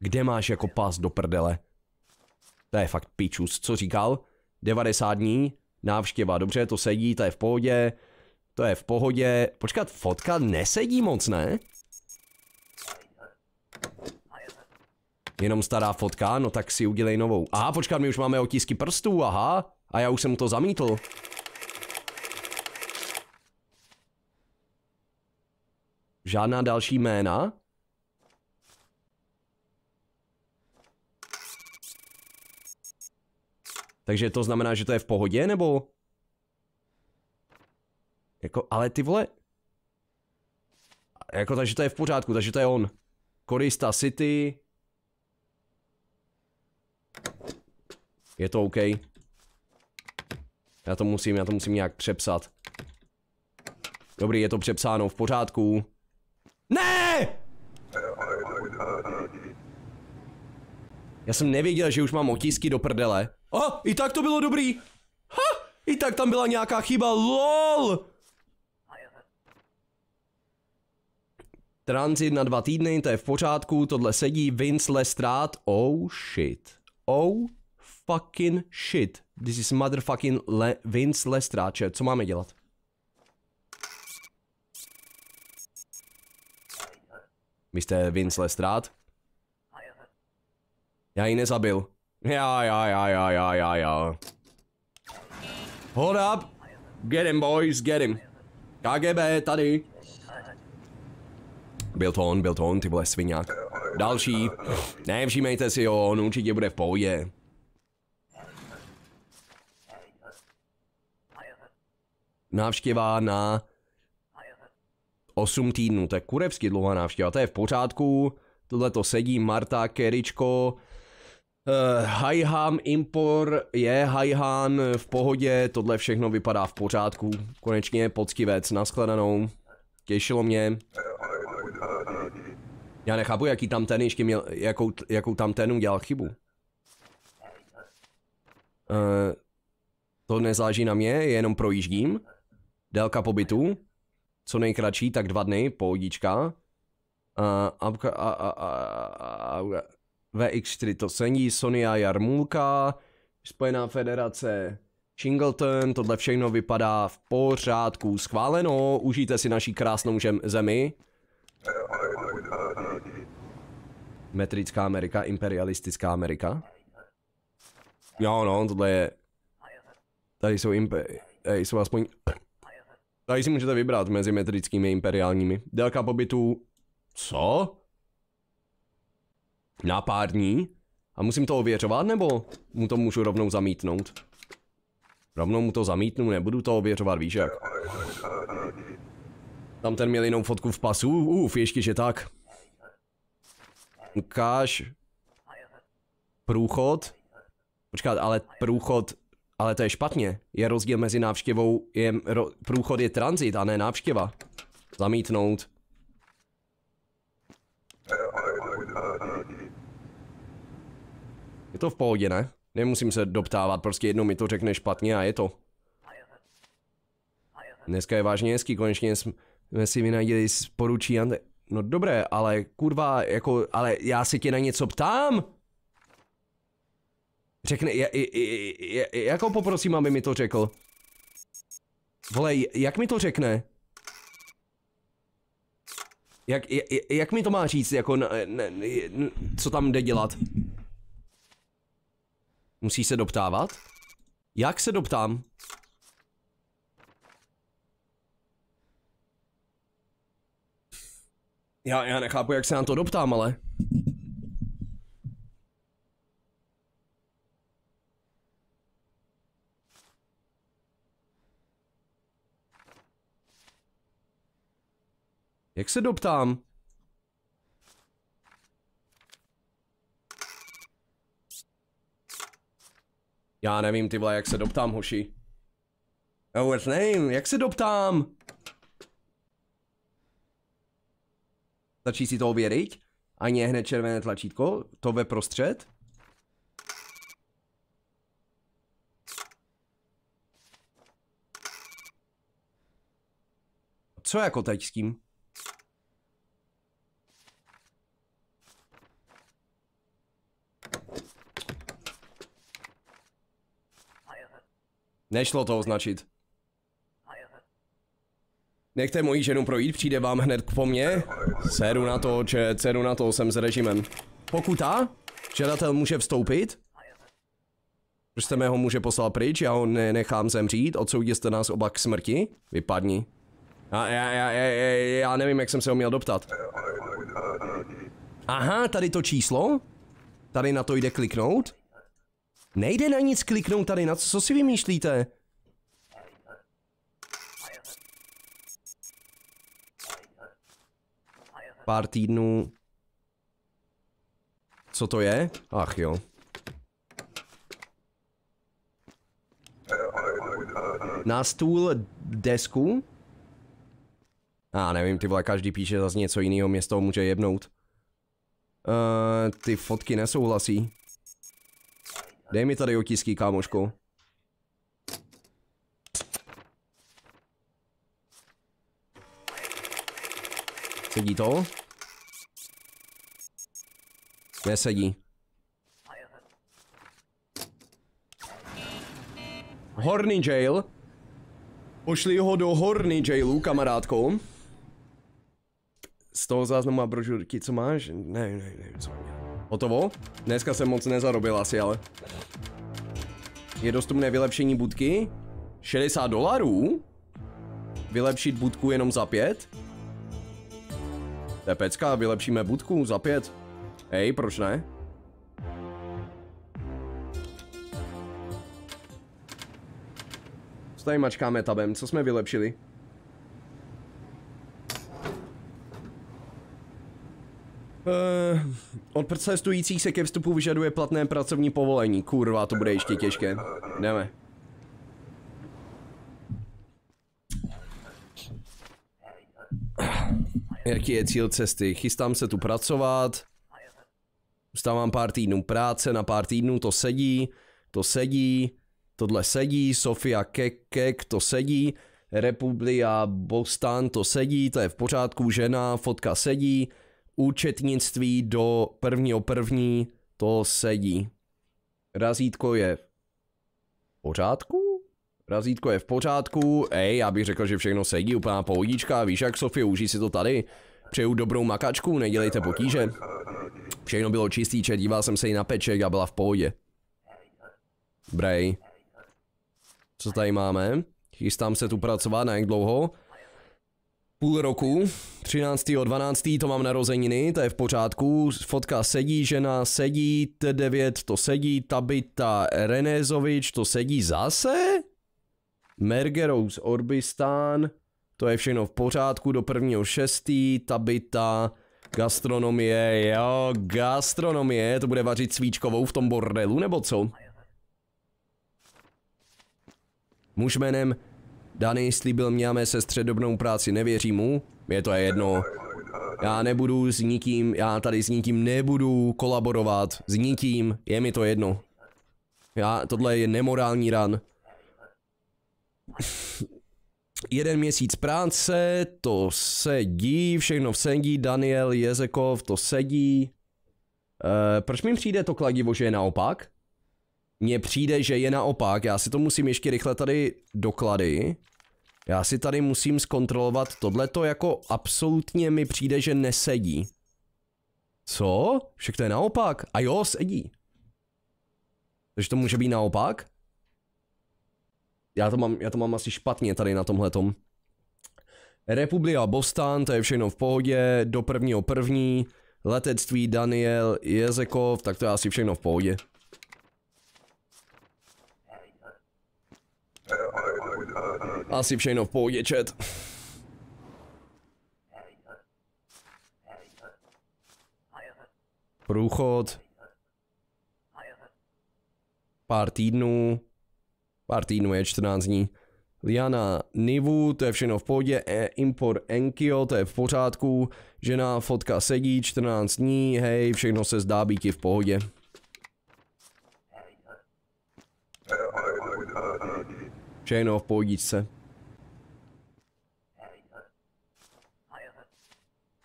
Kde máš jako pas do prdele? To je fakt pičus, co říkal? 90 dní, návštěva, dobře, to sedí, to je v pohodě, to je v pohodě. Počkat, fotka nesedí moc, ne? Jenom stará fotka, no tak si udělej novou. Aha, počkat, my už máme otisky prstů, aha. A já už jsem to zamítl. Žádná další jména? Takže to znamená, že to je v pohodě, nebo? Jako, ale ty vole... Jako, takže to je v pořádku, takže to je on. Korista City. Je to OK. Já to musím, já to musím nějak přepsat. Dobrý, je to přepsáno, v pořádku. Ne! Já jsem nevěděl, že už mám otisky do prdele. A, i tak to bylo dobrý. Ha, i tak tam byla nějaká chyba, lol. Transit na dva týdny, to je v pořádku, tohle sedí, Vince Lestrade, oh shit, oh fucking shit, this is motherfucking Le Vince Lestrade, co máme dělat? Vy jste Vince Lestrade? Já ji nezabil. Yeah, yeah, yeah, yeah, yeah, yeah, yeah. Hold up. Get him, boys, get him. KGB, tady. Byl to on, byl to on, ty vole sviňák. Další. Nevšímejte si ho, on určitě bude v pohodě. Návštěva na 8 týdnů, to je kurevsky dlouhá návštěva, to je v pořádku. Tohle to sedí Marta, Keričko, Uh, eh, Haiham Impor je Hajhan v pohodě, tohle všechno vypadá v pořádku. Konečně poctivec, nashledanou. Těšilo mě. Já nechápu, jaký tam ten ještě měl, jakou, jakou tam ten udělal chybu. Uh, to nezáží na mě, jenom projíždím. Délka pobytu, co nejkratší, tak dva dny, pohodička. Uh, vx 3 to sení, Sonia Jarmulka, Spojená federace Shingleton, tohle všechno vypadá v pořádku. Schváleno, užijte si naší krásnou žem zemi. Metrická Amerika, imperialistická Amerika. Jo, no, tohle je... Tady jsou imper... Tady jsou aspoň... Tady si můžete vybrat mezi metrickými imperiálními. Délka pobytu... Co? na pár dní? A musím to ověřovat, nebo mu to můžu rovnou zamítnout? Rovnou mu to zamítnu, nebudu to ověřovat, víš jak. Tam ten měl jinou fotku v pasu, uf, ještě že tak. Ukáž. Průchod. Počkat, ale průchod, ale to je špatně. Je rozdíl mezi návštěvou, je, ro, průchod je tranzit a ne návštěva. Zamítnout. Je to v pohodě, ne? Nemusím se doptávat, prostě jednou mi to řekne špatně a je to. Dneska je vážně hezký, konečně jsme si vynadili s poručí Ante... No dobré, ale kurva, jako, ale já si tě na něco ptám! Řekne, je, je, je, je, jako poprosím, aby mi to řekl. Vole, jak mi to řekne? Jak, je, jak mi to má říct, jako, n, n, n, co tam jde dělat? Musí se doptávat? Jak se doptám? Já, já nechápu, jak se na to doptám, ale... Jak se doptám? Já nevím, ty vole, jak se doptám, hoši. Já vůbec nevím, jak se doptám? Stačí si to ověřit? A je hned červené tlačítko, to ve prostřed. Co jako teď s tím? Nešlo to označit. Nechte moji ženu projít, přijde vám hned po mně. Seru na to, že seru na to, jsem s režimem. Pokuta? Žadatel může vstoupit? Proč jste mého muže poslal pryč, já ho nenechám zemřít, odsoudí jste nás oba k smrti? Vypadni. A já, já, já, já nevím, jak jsem se ho měl doptat. Aha, tady to číslo? Tady na to jde kliknout? Nejde na nic kliknout tady, na co, co si vymýšlíte? Pár týdnů. Co to je? Ach jo. Na stůl desku? A ah, nevím, ty vole, každý píše zase něco jiného, mě z toho může jebnout. Uh, ty fotky nesouhlasí. Dej mi tady otisky, kámošku. Sedí to? Nesedí. Horný jail. Pošli ho do horný jailu, kamarádkou. Z toho záznamu a brožurky, co máš? Ne, ne, ne, co mě. Hotovo? Dneska jsem moc nezarobil asi, ale... Je dostupné vylepšení budky? 60 dolarů? Vylepšit budku jenom za pět? To je pecka, vylepšíme budku za pět. Hej, proč ne? Co tady mačkáme tabem? Co jsme vylepšili? Eh, od cestujících se ke vstupu vyžaduje platné pracovní povolení. Kurva, to bude ještě těžké. Jdeme. Jaký je cíl cesty? Chystám se tu pracovat. Stávám pár týdnů práce, na pár týdnů to sedí, to sedí, tohle sedí, Sofia Kekek, to sedí, Republia Bostan, to sedí, to je v pořádku, žena, fotka sedí, účetnictví do prvního první, to sedí. Razítko je v pořádku? Razítko je v pořádku, ej, já bych řekl, že všechno sedí, úplná pohodička, víš jak Sofie, uží si to tady. Přeju dobrou makačku, nedělejte potíže. Všechno bylo čistíče, díval jsem se i na peček a byla v pohodě. Brej. Co tady máme? Chystám se tu pracovat, na jak dlouho? půl roku, 13. 12. to mám narozeniny, to je v pořádku, fotka sedí, žena sedí, T9 to sedí, Tabita Renézovič to sedí zase? Mergerous Orbistán, to je všechno v pořádku, do prvního 6. Tabita, gastronomie, jo, gastronomie, to bude vařit svíčkovou v tom bordelu, nebo co? Muž jménem Dany slíbil mě a mé sestře dobnou práci, nevěří mu? Je to jedno. Já nebudu s nikým, já tady s nikým nebudu kolaborovat, s nikým, je mi to jedno. Já, tohle je nemorální ran. Jeden měsíc práce, to sedí, všechno sedí, Daniel Jezekov, to sedí. E, proč mi přijde to kladivo, že je naopak? Mně přijde, že je naopak, já si to musím ještě rychle tady doklady. Já si tady musím zkontrolovat, tohle to jako absolutně mi přijde, že nesedí. Co? Však to je naopak. A jo, sedí. Takže to může být naopak? Já to mám, já to mám asi špatně tady na tomhletom. Republika Boston, to je všechno v pohodě, do prvního první, letectví Daniel Jezekov, tak to je asi všechno v pohodě. Asi všechno v pohodě, chat. Průchod. Pár týdnů. Pár týdnů je 14 dní. Liana Nivu, to je všechno v pohodě, e, import Enkio, to je v pořádku, žena, fotka sedí, 14 dní, hej, všechno se zdá být i v pohodě. Všechno v pohodičce.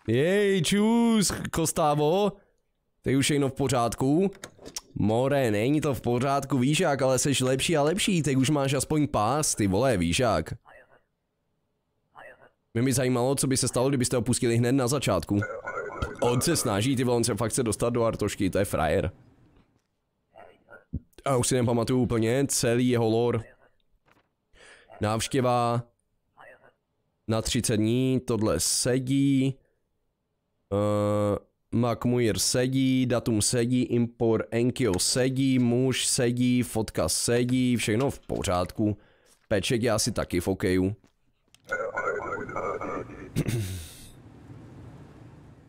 Jej, čus, Kostávo. Ty už všechno v pořádku? More, není to v pořádku, jak, ale jsi lepší a lepší, teď už máš aspoň pás, ty vole, jak. Mě by zajímalo, co by se stalo, kdybyste opustili hned na začátku. On se snaží, ty vole, on se fakt chce dostat do Artošky, to je frajer. A už si nepamatuju úplně celý jeho lore. Návštěva na 30 dní, tohle sedí. Uh, Mac sedí, datum sedí, import Enkyo sedí, muž sedí, fotka sedí, všechno v pořádku. Peček je asi taky v okeju.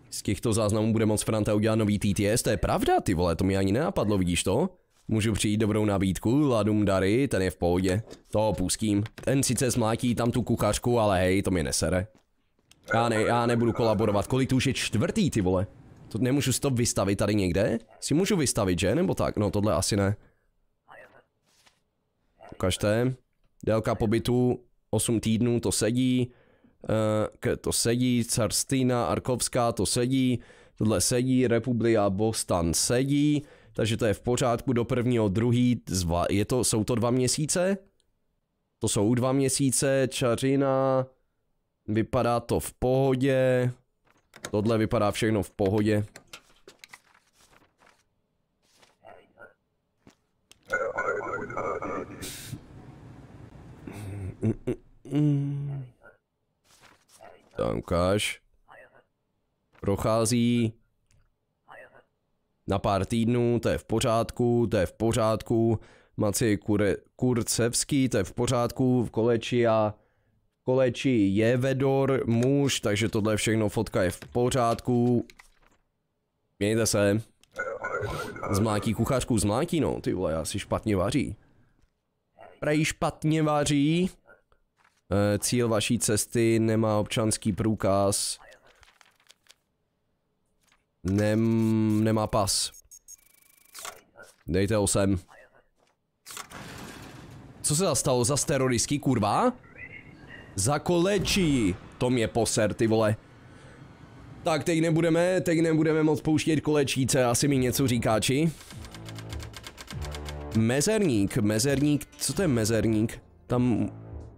Z těchto záznamů bude moc Franta udělat nový TTS, to je pravda, ty vole, to mi ani nenapadlo, vidíš to? Můžu přijít dobrou nabídku, Ladum Dary, ten je v pohodě. To pustím. Ten sice smlátí tam tu kuchařku, ale hej, to mi nesere. Já ne, já nebudu kolaborovat, kolik to už je čtvrtý, ty vole. To nemůžu stop vystavit tady někde? Si můžu vystavit, že? Nebo tak? No tohle asi ne. Ukažte. Délka pobytu 8 týdnů, to sedí. Uh, to sedí, Carstina, Arkovská, to sedí. Tohle sedí, republika Boston sedí. Takže to je v pořádku do prvního, druhý, zva, je to, jsou to dva měsíce? To jsou dva měsíce, Čařina, Vypadá to v pohodě. Tohle vypadá všechno v pohodě. Tam ukáž. Prochází. Na pár týdnů, to je v pořádku, to je v pořádku. Maci Kure, Kurcevský, to je v pořádku, v koleči a Kolečí je vedor, muž, takže tohle všechno fotka je v pořádku. Mějte se. Zmlátí kuchařku, zmlátí no, ty vole, asi špatně vaří. Prej špatně vaří. Eh, cíl vaší cesty nemá občanský průkaz. Nem, nemá pas. Dejte ho sem. Co se zastalo? Zas teroristický kurva? zakolečí. To mě poser, ty vole. Tak, teď nebudeme, teď nebudeme moc pouštět kolečíce, asi mi něco říkáči. Mezerník, mezerník, co to je mezerník? Tam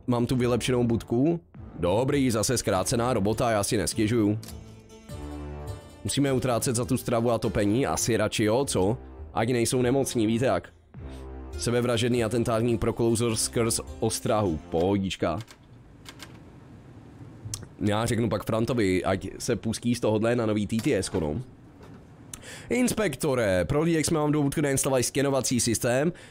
mám tu vylepšenou budku. Dobrý, zase zkrácená robota, já si nestěžuju. Musíme utrácet za tu stravu a topení, asi radši jo, co? Ať nejsou nemocní, víte jak? Sebevražený atentární proklouzor skrz ostrahu, pohodička já řeknu pak Frantovi, ať se pustí z tohohle na nový TTS, no. Inspektore, pro lidi, jak jsme vám do nainstalovali skenovací systém. *laughs*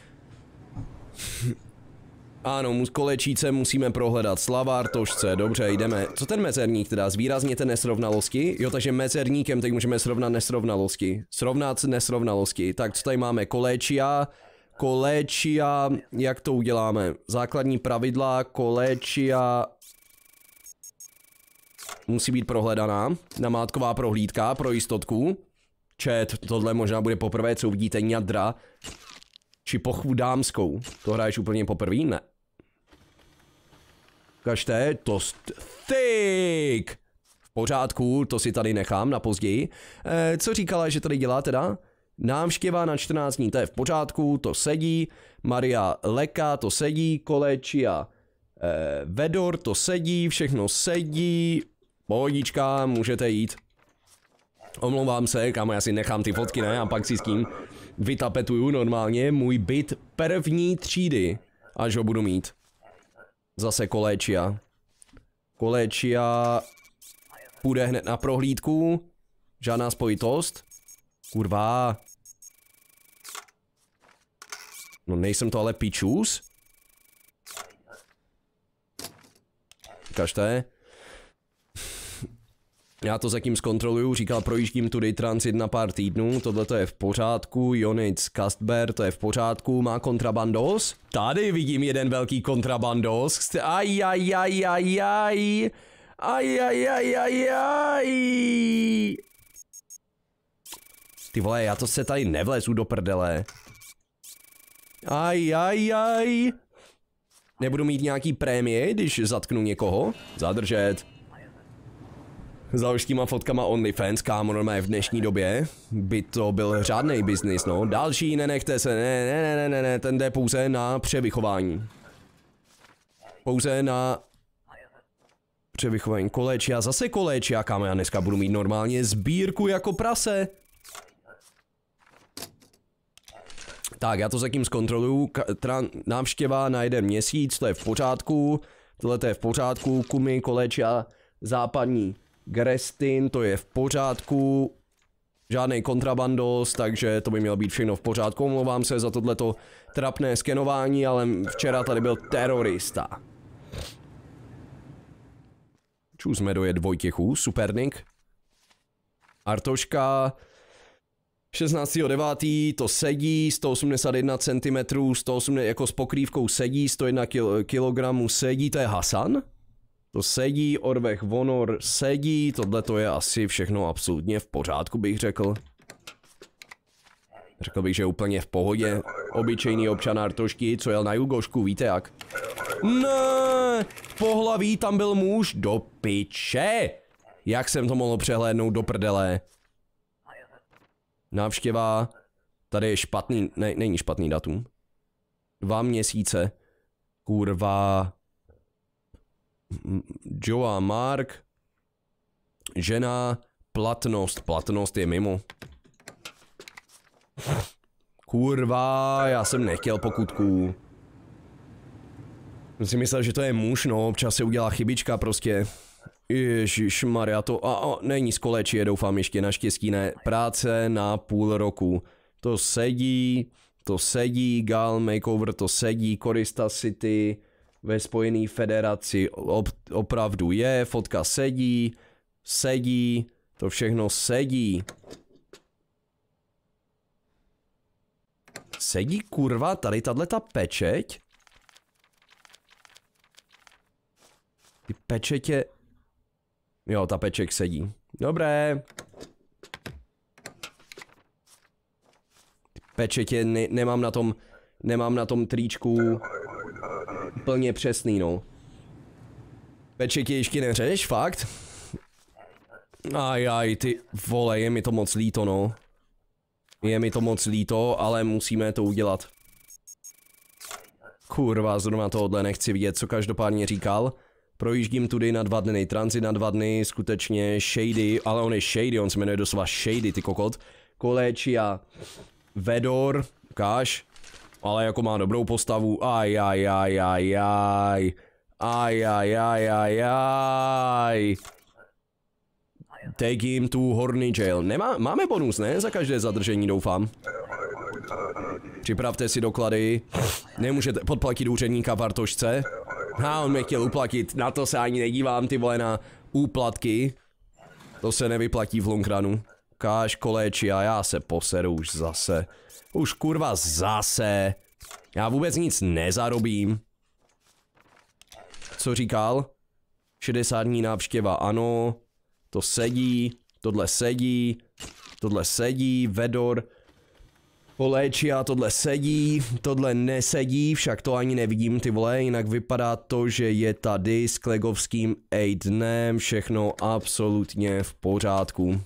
Ano, kolečíce musíme prohledat. Artošce, dobře, jdeme. Co ten mezerník teda? Zvýrazněte nesrovnalosti? Jo, takže mezerníkem teď můžeme srovnat nesrovnalosti. Srovnat nesrovnalosti. Tak, co tady máme? Kolečia, kolečia, jak to uděláme? Základní pravidla, kolečia, musí být prohledaná, namátková prohlídka pro jistotku. Čet, tohle možná bude poprvé, co uvidíte ňadra. Či pochvu dámskou. To hraješ úplně poprvé? Ne. Každé to thick. V pořádku, to si tady nechám na později. E, co říkala, že tady dělá teda? Návštěva na 14 dní, to je v pořádku, to sedí. Maria Leka, to sedí. Kolečia e, eh, Vedor, to sedí. Všechno sedí. Pohodička, můžete jít. Omlouvám se, kámo, já si nechám ty fotky, ne? A pak si s tím vytapetuju normálně můj byt první třídy, až ho budu mít. Zase koléčia. Koléčia půjde hned na prohlídku. Žádná spojitost. Kurva. No nejsem to ale pičus. Kažte. Já to zatím zkontroluju, říkal projíždím tudy Daytrans jedna pár týdnů, tohle to je v pořádku, Jonic Kastber, to je v pořádku, má kontrabandos. Tady vidím jeden velký kontrabandos, chce, aj, aj, aj, aj, aj, aj, aj, aj, aj, aj. Ty vole, já to se tady nevlezu do prdele. Aj, aj, aj. Nebudu mít nějaký prémie, když zatknu někoho? Zadržet. Založskýma fotkama OnlyFans, kámo, normálně v dnešní době by to byl řádný biznis, no. Další, nenechte se, ne, ne, ne, ne, ne, ten jde pouze na převychování. Pouze na převychování koléč, já zase koléč, já kámo, já dneska budu mít normálně sbírku jako prase. Tak, já to zatím zkontroluju, návštěva na jeden měsíc, to je v pořádku, tohle je v pořádku, kumy, koléč a západní Grestin, to je v pořádku. Žádný kontrabandos, takže to by mělo být všechno v pořádku. Omlouvám se za tohleto trapné skenování, ale včera tady byl terorista. do je dvojtěchů, supernik. Artoška, 16.9. to sedí, 181 cm, 108, jako s pokrývkou sedí, 101 kg sedí, to je Hasan? To sedí, Orvech Vonor sedí, tohle to je asi všechno absolutně v pořádku bych řekl. Řekl bych, že je úplně v pohodě. Obyčejný občan Artošky, co jel na Jugošku, víte jak? Ne, pohlaví tam byl muž, do piče. Jak jsem to mohl přehlédnout do prdele? Návštěva, tady je špatný, ne, není špatný datum. Dva měsíce. Kurva, Joa Mark, žena, platnost, platnost je mimo. Kurva, já jsem nechtěl pokutku. Jsem si myslel, že to je muž, no, občas se udělá chybička prostě. Ježíš Maria, to a, a není z koleči, je doufám ještě naštěstí ne. Práce na půl roku. To sedí, to sedí, Gal Makeover to sedí, Korista City, ve spojené federaci op, opravdu je, fotka sedí, sedí, to všechno sedí. Sedí kurva tady ta pečeť? Ty pečetě... Jo, ta peček sedí. Dobré. Ty pečetě ne nemám na tom... Nemám na tom tričku plně přesný, no. Peček je ještě neřeš, fakt? Ajaj, ty vole, je mi to moc líto, no. Je mi to moc líto, ale musíme to udělat. Kurva, zrovna tohle nechci vidět, co každopádně říkal. Projíždím tudy na dva dny, transit na dva dny, skutečně Shady, ale on je Shady, on se jmenuje doslova Shady, ty kokot. Kolečia, a Vedor, Káš, ale jako má dobrou postavu. Aj, aj, aj, aj, aj. Aj, aj, aj, aj, aj. Take him to Horny Jail. Nemá, máme bonus, ne? Za každé zadržení, doufám. Připravte si doklady. Nemůžete podplatit úředníka Bartošce. A on mě chtěl uplatit, na to se ani nedívám, ty vole, na úplatky. To se nevyplatí v Lunkranu. Káš koléči a já se poseru už zase. Už kurva zase. Já vůbec nic nezarobím. Co říkal? 60 dní návštěva, ano. To sedí, tohle sedí, tohle sedí, vedor. a tohle sedí, tohle nesedí, však to ani nevidím ty vole, jinak vypadá to, že je tady s Klegovským Aidnem, všechno absolutně v pořádku.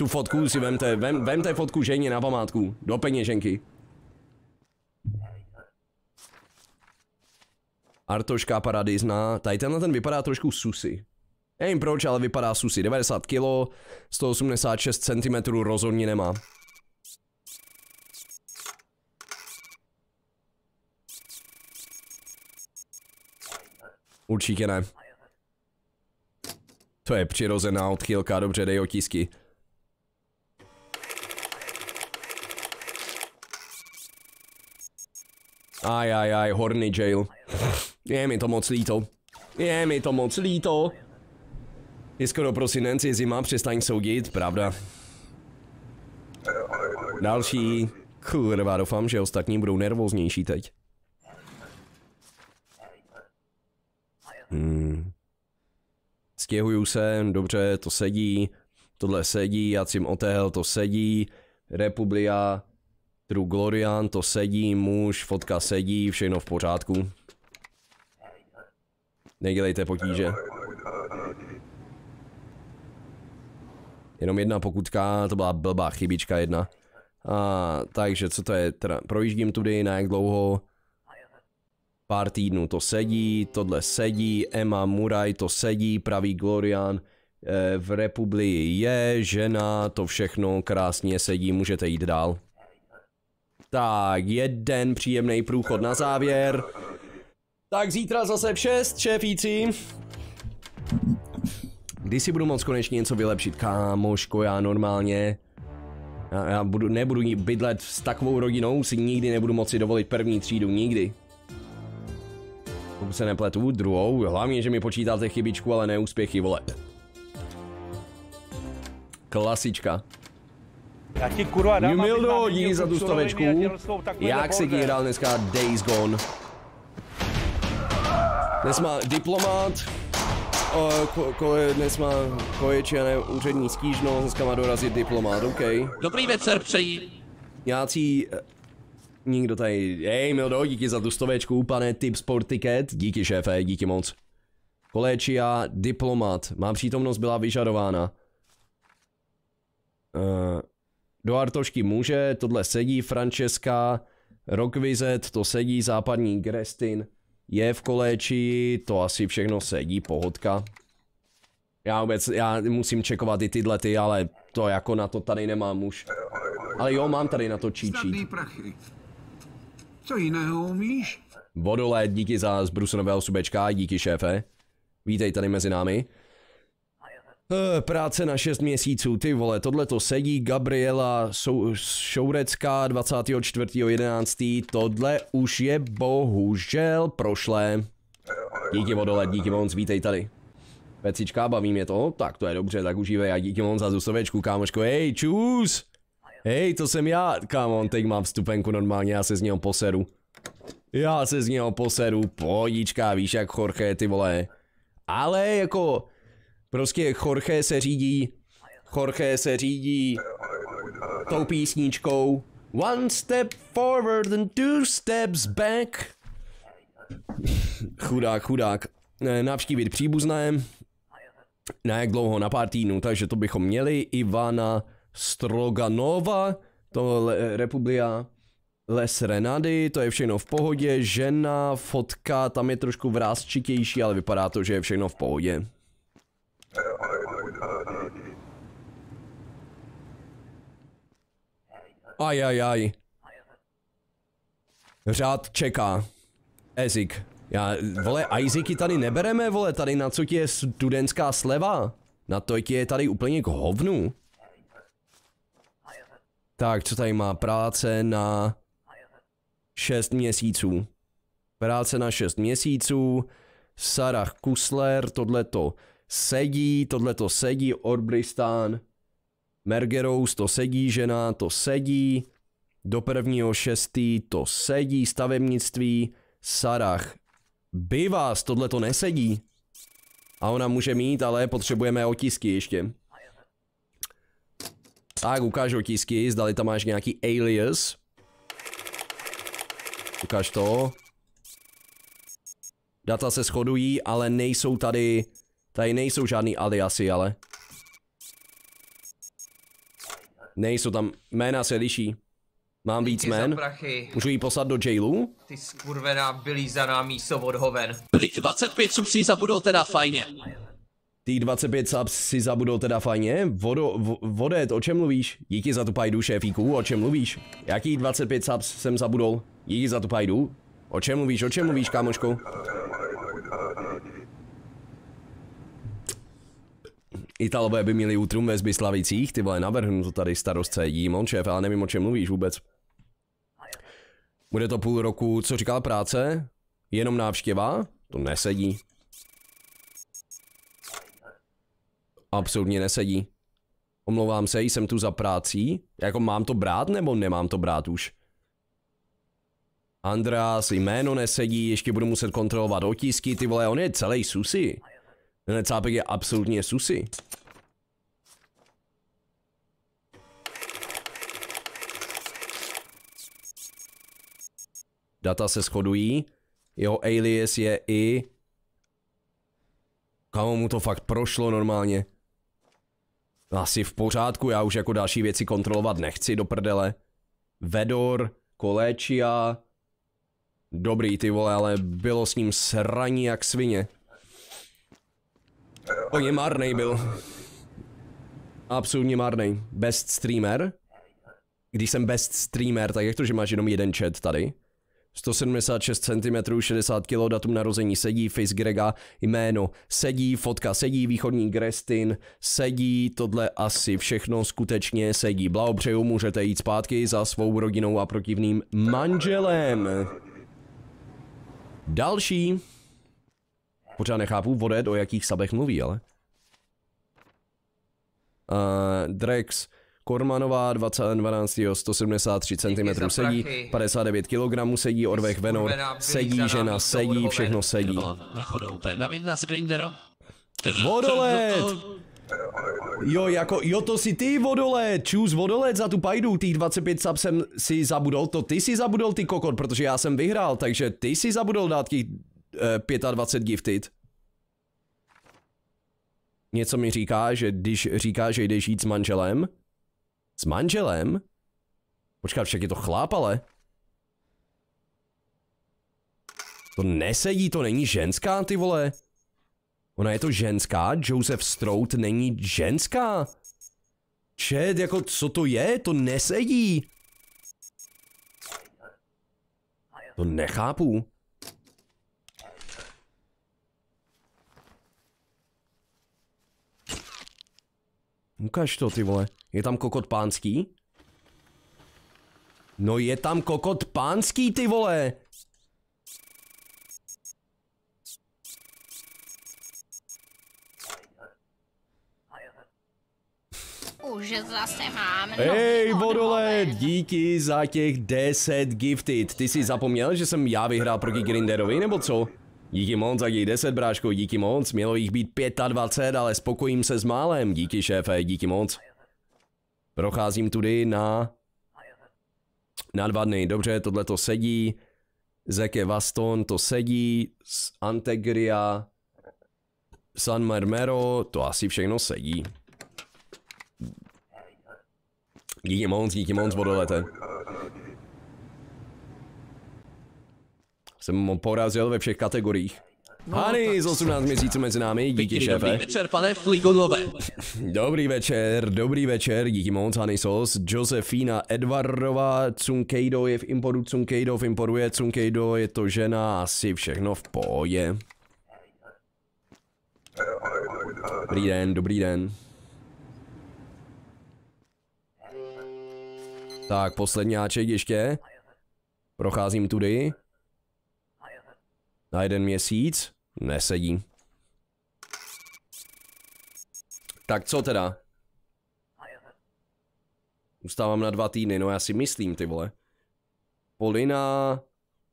Tu fotku si vemte, vem, vemte fotku ženě na památku, do peněženky. Artoška paradizna, tady tenhle ten vypadá trošku susy. Nevím proč, ale vypadá susy, 90 kg, 186 cm rozhodně nemá. Určitě ne. To je přirozená odchylka, dobře, dej otisky. Aj, aj, aj, horny jail. Je mi to moc líto. Je mi to moc líto. Je skoro prosinec, je zima, přestaň soudit, pravda. Další. Kurva, doufám, že ostatní budou nervóznější teď. Hmm. Stěhuju se, dobře, to sedí. Tohle sedí, Já cím Otel, to sedí. Republia, True Glorian, to sedí, muž, fotka sedí, všechno v pořádku. Nedělejte potíže. Jenom jedna pokutka, to byla blbá chybička jedna. A, takže co to je, teda projíždím tudy, na jak dlouho? Pár týdnů to sedí, tohle sedí, Emma Muraj to sedí, pravý Glorian eh, v republii je, žena, to všechno krásně sedí, můžete jít dál. Tak, jeden příjemný průchod na závěr. Tak zítra zase v 6, šéfíci. Kdy si budu moc konečně něco vylepšit? Kámoško, já normálně... Já, já budu, nebudu bydlet s takovou rodinou, si nikdy nebudu moci dovolit první třídu, nikdy. Pokud se nepletu, druhou, hlavně, že mi počítáte chybičku, ale neúspěchy, vole. Klasička. Mildo hodí za tu stovečku. Jak se díral dneska Days Gone. Dnes má diplomat, o, ko, ko, dnes má koječi a ne úřední stížnost, dneska má dorazit diplomat, OK. Dobrý večer přeji. Nějací eh, nikdo tady, hej Mildo, díky za tu stovečku, pane Tip Sport Ticket, díky šéfe, díky moc. a diplomat, má přítomnost byla vyžadována. Uh, do Artošky může, tohle sedí Francesca, Rockvizet, to sedí, západní Grestin, je v koléči, to asi všechno sedí, pohodka. Já vůbec, já musím čekovat i tyhle ty, ale to jako na to tady nemám už. Ale jo, mám tady na to číčí. Co jiného umíš? Vodolé, díky za zbrusu nového subečka, díky šéfe. Vítej tady mezi námi. Eh, práce na 6 měsíců, ty vole, tohle to sedí, Gabriela Sou, Šourecká 24.11. Tohle už je bohužel prošlé. Díky Vodole, díky moc, vítej tady. Pecička, baví mě to? Tak to je dobře, tak užívej a díky moc za zusovečku, kámoško, hej, čus! Hej, to jsem já, kámo, teď mám vstupenku normálně, já se z něho poseru. Já se z něho poseru, pojíčka, víš jak Jorge, ty vole. Ale jako, Prostě Jorge se řídí, Jorge se řídí tou písničkou One step forward and two steps back. Chudák, chudák. Eh, navštívit příbuzné. Na jak dlouho? Na pár týdnů, takže to bychom měli. Ivana Stroganova, to je eh, Republia Les Renady, to je všechno v pohodě. Žena, fotka, tam je trošku vrázčitější, ale vypadá to, že je všechno v pohodě. Ajajaj. Řád čeká. Ezik. Já, vole, Isaacy tady nebereme, vole, tady na co ti je studentská sleva? Na to ti je tady úplně k hovnu. Tak, co tady má? Práce na... 6 měsíců. Práce na 6 měsíců. Sarah Kusler, tohleto sedí, tohleto sedí, Orbristán. Mergerous to sedí, žena to sedí, do prvního šestý to sedí, stavebnictví, Sarach. By vás, tohle to nesedí. A ona může mít, ale potřebujeme otisky ještě. Tak, ukáž otisky, zdali tam máš nějaký alias. Ukáž to. Data se shodují, ale nejsou tady... Tady nejsou žádný aliasy, ale... Nejsou tam, jména se liší. Mám víc men. Můžu jí poslat do jailu? Ty skurvená za námi odhoven. Byli 25 subs si zabudou teda fajně. Ty 25 subs si zabudou teda fajně? Vodo, v, vodet, o čem mluvíš? Díky za tu pajdu, šéfíku, o čem mluvíš? Jaký 25 subs jsem zabudol? Díky za tu pajdu? O čem mluvíš, o čem mluvíš, kámošku? Italové by měli útrum ve Zbyslavicích, ty vole, navrhnu to tady starostce šéf, ale nevím, o čem mluvíš vůbec. Bude to půl roku, co říkal práce? Jenom návštěva? To nesedí. Absolutně nesedí. Omlouvám se, jsem tu za prácí. Jako mám to brát, nebo nemám to brát už? Andreas, jméno nesedí, ještě budu muset kontrolovat otisky, ty vole, on je celý susy. Ten cápek je absolutně susy. Data se shodují. Jeho alias je i... Kamu mu to fakt prošlo normálně. Asi v pořádku, já už jako další věci kontrolovat nechci do prdele. Vedor, Kolečia. Dobrý ty vole, ale bylo s ním sraní jak svině je marnej byl. Absolutně marný. Best streamer? Když jsem best streamer, tak jak to, že máš jenom jeden chat tady? 176 cm, 60 kg, datum narození, sedí Face Grega, jméno, sedí fotka, sedí východní Grestin, sedí tohle asi všechno skutečně sedí. Blahopřeju, můžete jít zpátky za svou rodinou a protivným manželem. Další. Pořád nechápu, vode, o jakých sabech mluví, ale. Uh, Drex. Kormanová 2012, 173 cm sedí, 59 kg sedí, Orvech Venor sedí, žena sedí, všechno sedí. Vodolet! Jo, jako, jo, to si ty, vodolet, čus, vodolet za tu pajdu, tých 25 sub jsem si zabudol, to ty si zabudol, ty kokot, protože já jsem vyhrál, takže ty si zabudol dát těch 25 eh, gifted. Něco mi říká, že když říká, že jdeš jít s manželem. S manželem? Počkat, však je to chláp, ale. To nesedí, to není ženská, ty vole. Ona je to ženská, Joseph Strout není ženská. Čet, jako co to je, to nesedí. To nechápu. Ukaž to, ty vole. Je tam kokot pánský? No je tam kokot pánský, ty vole! Už zase mám. Hej, Vodole, díky za těch 10 gifted. Ty jsi zapomněl, že jsem já vyhrál proti Grinderovi, nebo co? Díky moc za těch 10, bráško, díky moc. Mělo jich být 25, ale spokojím se s málem. Díky, šéfe, díky moc. Procházím tudy na... Na dva dny. Dobře, tohle to sedí. Zeke Vaston, to sedí. Z Antegria. San Marmero, to asi všechno sedí. Díky moc, díky moc, vodolete. Jsem mu porazil ve všech kategoriích. No, Hany z 18 měsíců mezi námi, díky Pěkný, šéfe. Dobrý večer, pane Fligonové. *laughs* dobrý večer, dobrý večer, díky moc, Hany Sos. Josefína Edvardová, Cunkejdo je v importu, Cunkejdo v importu je, Cunkejdo je to žena, asi všechno v poje. Dobrý den, dobrý den. Tak, poslední háček ještě. Procházím tudy. Na jeden měsíc? Nesedí. Tak co teda? Ustávám na dva týdny, no já si myslím, ty vole. Polina,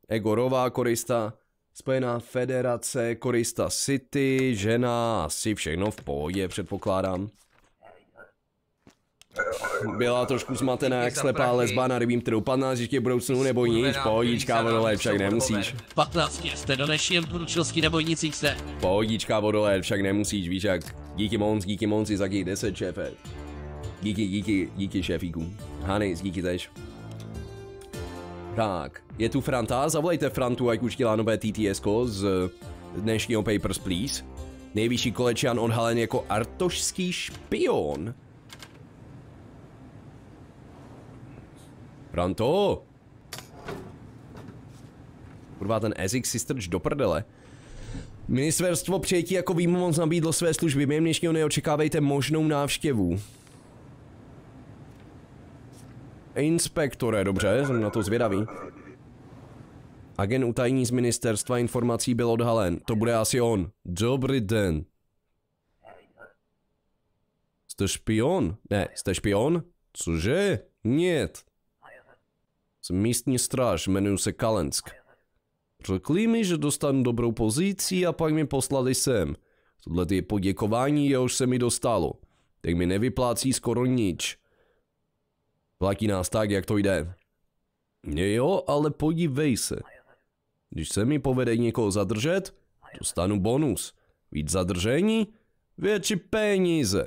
Egorová korista, Spojená federace, korista City, žena, asi všechno v pohodě, předpokládám byla trošku zmatená jak slepá lesba na rybím trhu. 15 je budoucnu nebo nic, pohodička vodolé, však nemusíš. 15 jste do dnešním budoucnosti nebo nic jste. Pohodička vodolé, však nemusíš, víš jak. Díky moc, díky moc, za 10 šéfe. Díky, díky, díky šéfíku. Hany, díky tež. Tak, je tu Franta, zavolejte Frantu, ať už dělá nové tts z dnešního Papers, Please. Nejvyšší kolečan odhalen jako artošský špion. Franto! Kurva, ten Ezik si strč do prdele. Ministerstvo přijetí jako výmoc nabídlo své služby. Během dnešního neočekávejte možnou návštěvu. Inspektore, dobře, jsem na to zvědavý. Agent utajní z ministerstva informací byl odhalen. To bude asi on. Dobrý den. Jste špion? Ne, jste špion? Cože? Nět. Místní stráž, jmenuji se Kalensk. Řekli mi, že dostanu dobrou pozici a pak mi poslali sem. Tohle je poděkování, jehož se mi dostalo. Tak mi nevyplácí skoro nič. Platí nás tak, jak to jde. Jo, ale podívej se. Když se mi povede někoho zadržet, dostanu bonus. Víc zadržení, větší peníze.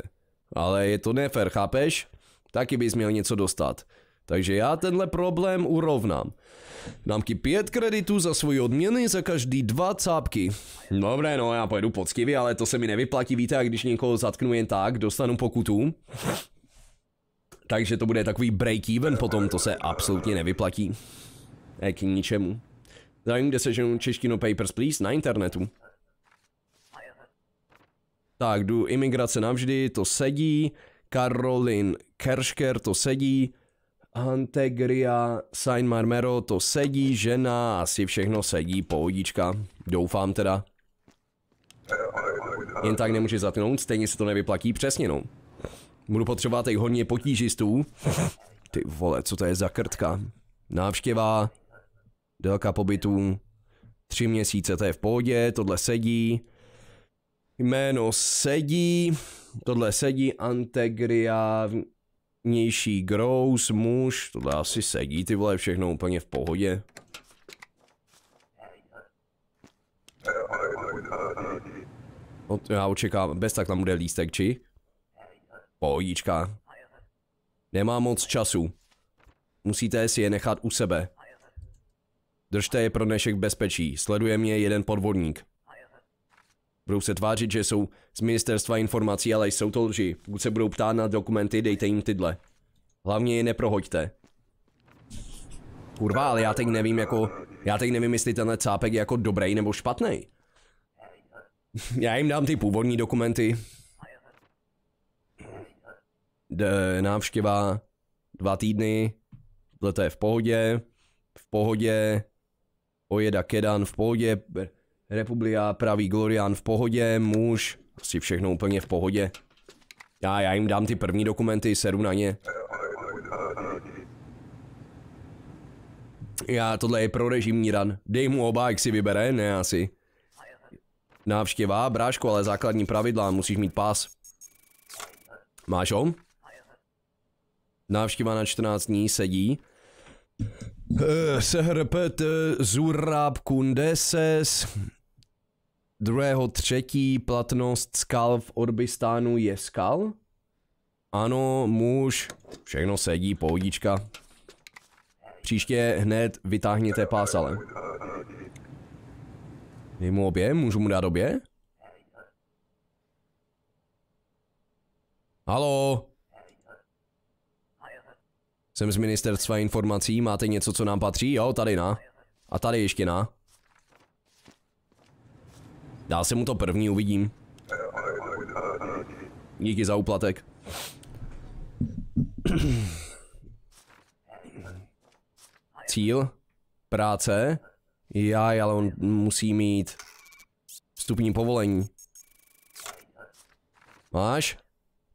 Ale je to nefér, chápeš? Taky bys měl něco dostat. Takže já tenhle problém urovnám. Dám ti pět kreditů za svoji odměny za každý dva cápky. Dobré, no já pojedu poctivě, ale to se mi nevyplatí, víte, a když někoho zatknu jen tak, dostanu pokutu. Takže to bude takový break-even potom, to se absolutně nevyplatí. Jak k ničemu. Zajím, kde se ženu češtinu Papers, Please na internetu. Tak, jdu imigrace navždy, to sedí. Karolin Kersker, to sedí. Antegria, Saint Marmero, to sedí, žena, asi všechno sedí, pohodička. Doufám teda. Jen tak nemůže zatnout, stejně se to nevyplatí přesně no. Budu potřebovat i hodně potížistů. Ty vole, co to je za krtka? Návštěva, délka pobytu, tři měsíce, to je v pohodě, tohle sedí. Jméno sedí, tohle sedí, Antegria, Nější gross, muž, tohle asi sedí ty vole, všechno úplně v pohodě. No, já očekávám, bez tak tam bude lístek, či? Pohodíčka. Nemá moc času. Musíte si je nechat u sebe. Držte je pro dnešek bezpečí, sleduje mě jeden podvodník. Budou se tvářit, že jsou z ministerstva informací, ale jsou to lži. Pokud se budou ptát na dokumenty, dejte jim tyhle. Hlavně je neprohoďte. Kurva, ale já teď nevím jako, já teď nevím, jestli tenhle cápek je jako dobrý nebo špatný. *laughs* já jim dám ty původní dokumenty. De, návštěva dva týdny, tohle je v pohodě, v pohodě, ojeda kedan v pohodě, Republia, pravý Glorian v pohodě, muž, prostě všechno úplně v pohodě. Já, já jim dám ty první dokumenty, sedu na ně. Já, tohle je pro režimní ran. Dej mu oba, jak si vybere, ne asi. Návštěvá, bráško, ale základní pravidla, musíš mít pás. Máš ho? Návštěva na 14 dní sedí. Eh, sehrpet eh, Zurab Kundeses Druhého třetí platnost skal v Orbistánu je skal. Ano, muž, všechno sedí, pohodička. Příště hned vytáhněte pás, ale. Dej mu obě, můžu mu dát obě? Halo? Jsem z ministerstva informací, máte něco, co nám patří? Jo, tady na. A tady ještě na. Dá se mu to první, uvidím. Díky za úplatek. Cíl? Práce? Já, ale on musí mít vstupní povolení. Máš?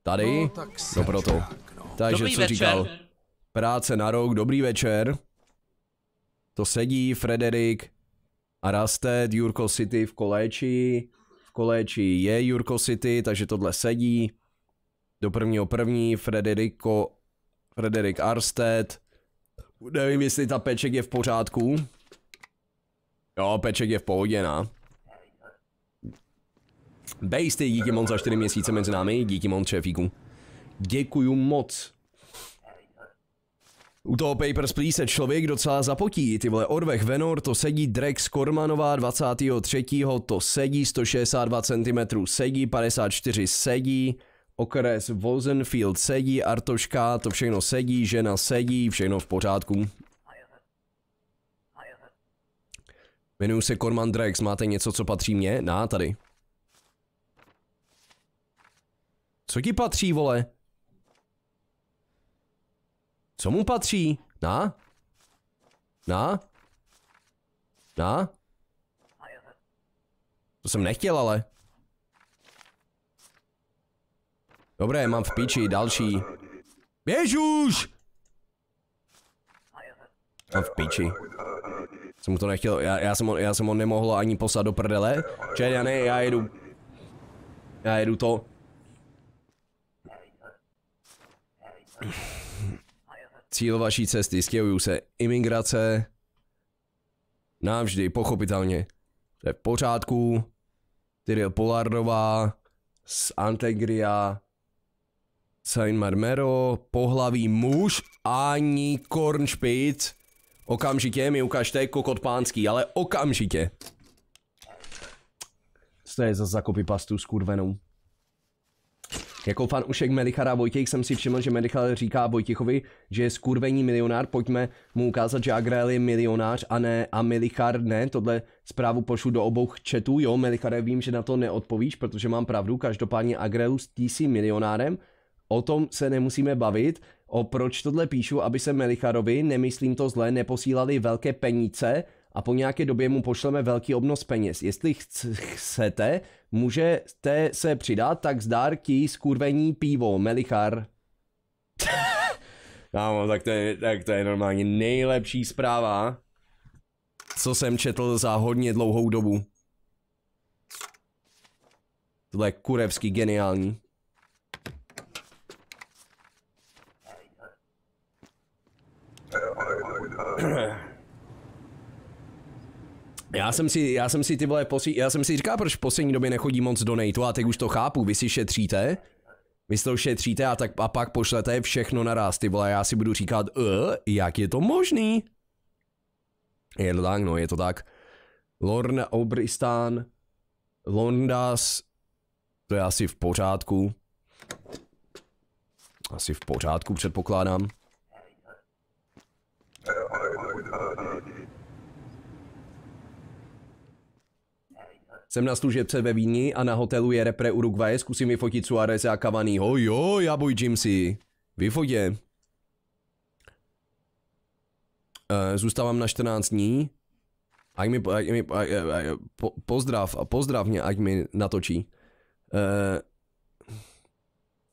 Tady? No, no proto. No. Takže co říkal? Práce na rok, dobrý večer. To sedí, Frederik a raste Jurko City v koléči, v koléči je Jurko City, takže tohle sedí. Do prvního první Frederico, Frederik Arsted. Nevím, jestli ta peček je v pořádku. Jo, peček je v pohodě, na. Bejsty, díky moc za 4 měsíce mezi námi, díky moc šéfíku. Děkuju moc. U toho Papers, Please se člověk docela zapotí, ty vole Orvech Venor, to sedí Drex Kormanová 23. to sedí, 162 cm sedí, 54 sedí, okres Wozenfield sedí, Artoška, to všechno sedí, žena sedí, všechno v pořádku. Jmenuji se Korman Drex, máte něco, co patří mně? Na, tady. Co ti patří, vole? Co mu patří? Na? Na? Na? To jsem nechtěl, ale. Dobré, mám v piči další. Běž už! Mám v piči. Jsem mu to nechtěl, já, já, jsem, já jsem ho nemohl ani poslat do prdele. Čer, já ne, já jedu. Já jedu to. Cíl vaší cesty stěhují se imigrace, navždy, pochopitelně. To je v pořádku. Tyril Polardová, z Antegria, Saint Marmero, pohlaví muž, ani Kornšpic. Okamžitě mi ukažte kokot pánský, ale okamžitě. Co to je za zakopy pastu s kurvenou? Jako fanoušek Melichara Vojtěch jsem si všiml, že Melichar říká Vojtěchovi, že je skurvení milionár, pojďme mu ukázat, že Agrel je milionář a ne a Melichar ne. Tohle zprávu pošlu do obou chatů, jo, Melichare, vím, že na to neodpovíš, protože mám pravdu, každopádně Agrelu s jsi milionárem, o tom se nemusíme bavit, o proč tohle píšu, aby se Melicharovi, nemyslím to zle, neposílali velké peníze, a po nějaké době mu pošleme velký obnos peněz. Jestli chcete, můžete se přidat, tak zdár ti skurvení pivo, Melichar. Kámo, *laughs* tak to, je, tak to je normálně nejlepší zpráva, co jsem četl za hodně dlouhou dobu. Tohle je kurevský geniální. Ahem. *clears throat* Já jsem si, já jsem si ty vole, posí, já jsem si říkal, proč v poslední době nechodí moc do nejtu a teď už to chápu, vy si šetříte, vy si to šetříte a, tak, a pak pošlete všechno naraz, ty vole, já si budu říkat, jak je to možný? Je to tak, no, je to tak. Lorna Obristán, Londas, to je asi v pořádku. Asi v pořádku předpokládám. Jsem na služebce ve Víni a na hotelu je repre Uruguay, zkusím vyfotit Suarez a Ho, Jo, já boj Jimsy. Vyfotě. Eh, zůstávám na 14 dní. Ať mi, ať mi ať, ať, po, pozdrav, pozdrav mě, ať mi natočí. Eh,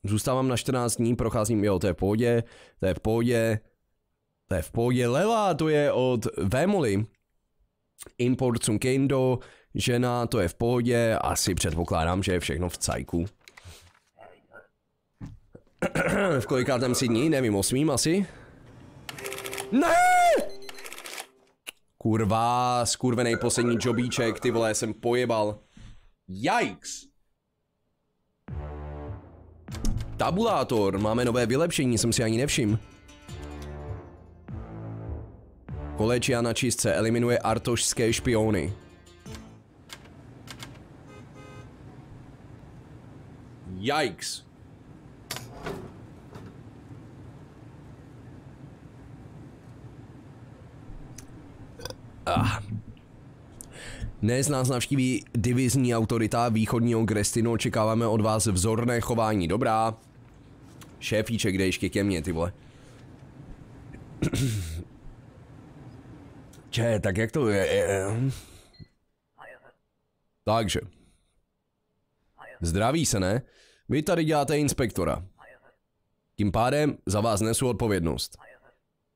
zůstávám na 14 dní, procházím, jo, to je v pohodě, to je v pohodě, to je v pohodě, Lela, to je od Vemoli. Import Sunkendo, Žena, to je v pohodě, asi předpokládám, že je všechno v cajku. *clears throat* v kolikátem si dní, nevím, osmým asi? Ne! Kurva, skurvený poslední jobíček, ty vole, jsem pojebal. Yikes! Tabulátor, máme nové vylepšení, jsem si ani nevšiml. Kolečia na čistce eliminuje artošské špiony. Yikes. Ah. Dnes nás navštíví divizní autorita východního Grestinu, očekáváme od vás vzorné chování, dobrá. Šéfíček, kde ještě ke mně, ty vole. *clears throat* Če, tak jak to je? Takže. Zdraví se, ne? Vy tady děláte inspektora. Tím pádem za vás nesu odpovědnost.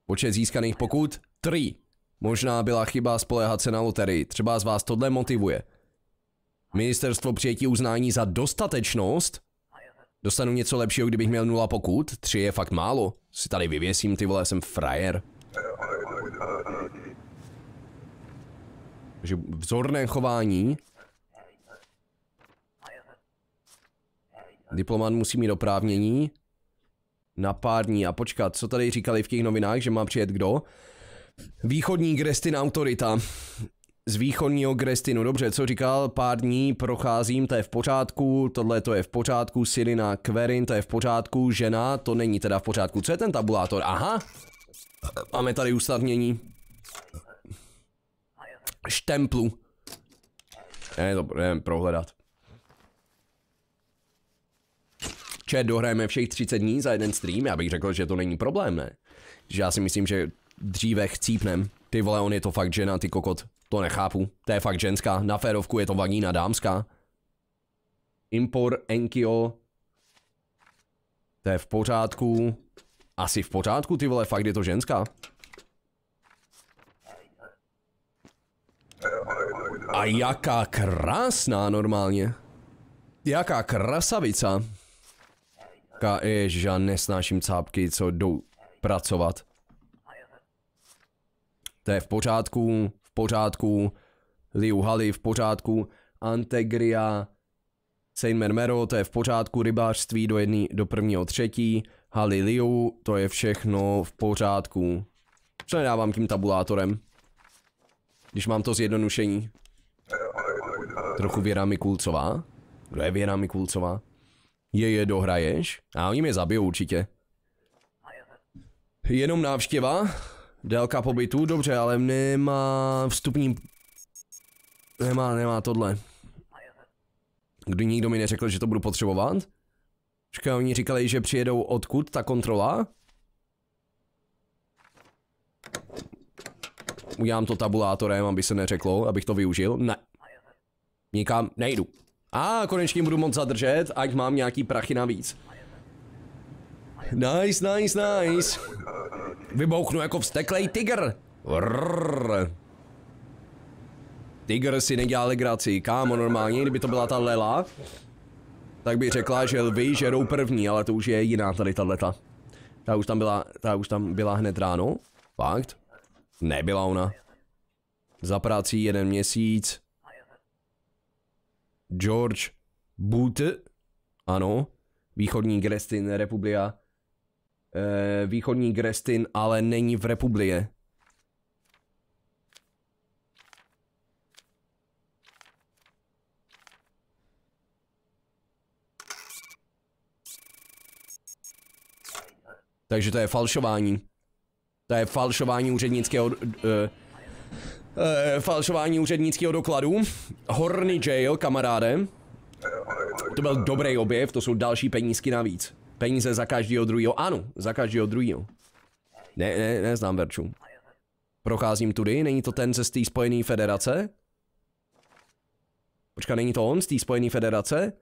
Počet získaných pokut? 3. Možná byla chyba spolehat se na loterii, třeba z vás tohle motivuje. Ministerstvo přijetí uznání za dostatečnost? Dostanu něco lepšího, kdybych měl nula pokut? Tři je fakt málo. Si tady vyvěsím, ty vole, jsem frajer. Takže vzorné chování Diplomat musí mít oprávnění na pár dní. A počkat, co tady říkali v těch novinách, že má přijet kdo? Východní Grestin autorita. Z východního Grestinu, dobře, co říkal, pár dní procházím, to je v pořádku, tohle to je v pořádku, Sirina Kverin, to je v pořádku, žena, to není teda v pořádku. Co je ten tabulátor? Aha, máme tady ústavnění. Štemplu. Ne, to budeme prohledat. Če dohrajeme všech 30 dní za jeden stream, já bych řekl, že to není problém, ne? Že já si myslím, že dříve chcípnem. Ty vole, on je to fakt žena, ty kokot. To nechápu. To je fakt ženská. Na férovku je to vagína dámská. Impor Enkio. To je v pořádku. Asi v pořádku, ty vole, fakt je to ženská. A jaká krásná normálně. Jaká krasavica. Ka, ježiš, já nesnáším cápky, co jdou pracovat. To je v pořádku, v pořádku. Liu Hali v pořádku. Antegria, Saint Mermero, to je v pořádku. Rybářství do, jedný, do prvního třetí. Hali Liu, to je všechno v pořádku. Co nedávám tím tabulátorem? Když mám to zjednodušení. Trochu Věra Mikulcová. Kdo je Věra Mikulcová? Je je dohraješ? A oni mě zabijou určitě. Jenom návštěva? Délka pobytu? Dobře, ale nemá vstupní... Nemá, nemá tohle. Kdy nikdo mi neřekl, že to budu potřebovat? Počkej, oni říkali, že přijedou odkud ta kontrola? Udělám to tabulátorem, aby se neřeklo, abych to využil. Ne. Nikam nejdu. A konečně budu moc zadržet, ať mám nějaký prachy navíc. Nice, nice, nice. Vybouchnu jako vzteklej tiger. Rrr. Tiger si nedělá legraci, kámo normálně, kdyby to byla ta Lela, tak by řekla, že lvy žerou první, ale to už je jiná tady ta leta. Ta už tam byla, ta už tam byla hned ráno. Fakt? Nebyla ona. Za prací jeden měsíc. George Boot, ano, východní Grestin, Republia, e, východní Grestin, ale není v Republie. Takže to je falšování. To je falšování úřednického... Eh, e, falšování úřednického dokladu. Horny jail, kamaráde. To byl dobrý objev, to jsou další penízky navíc. Peníze za každého druhého. Ano, za každého druhého. Ne, ne, neznám Verču. Procházím tudy, není to ten ze té spojené federace? Počka, není to on z té spojené federace?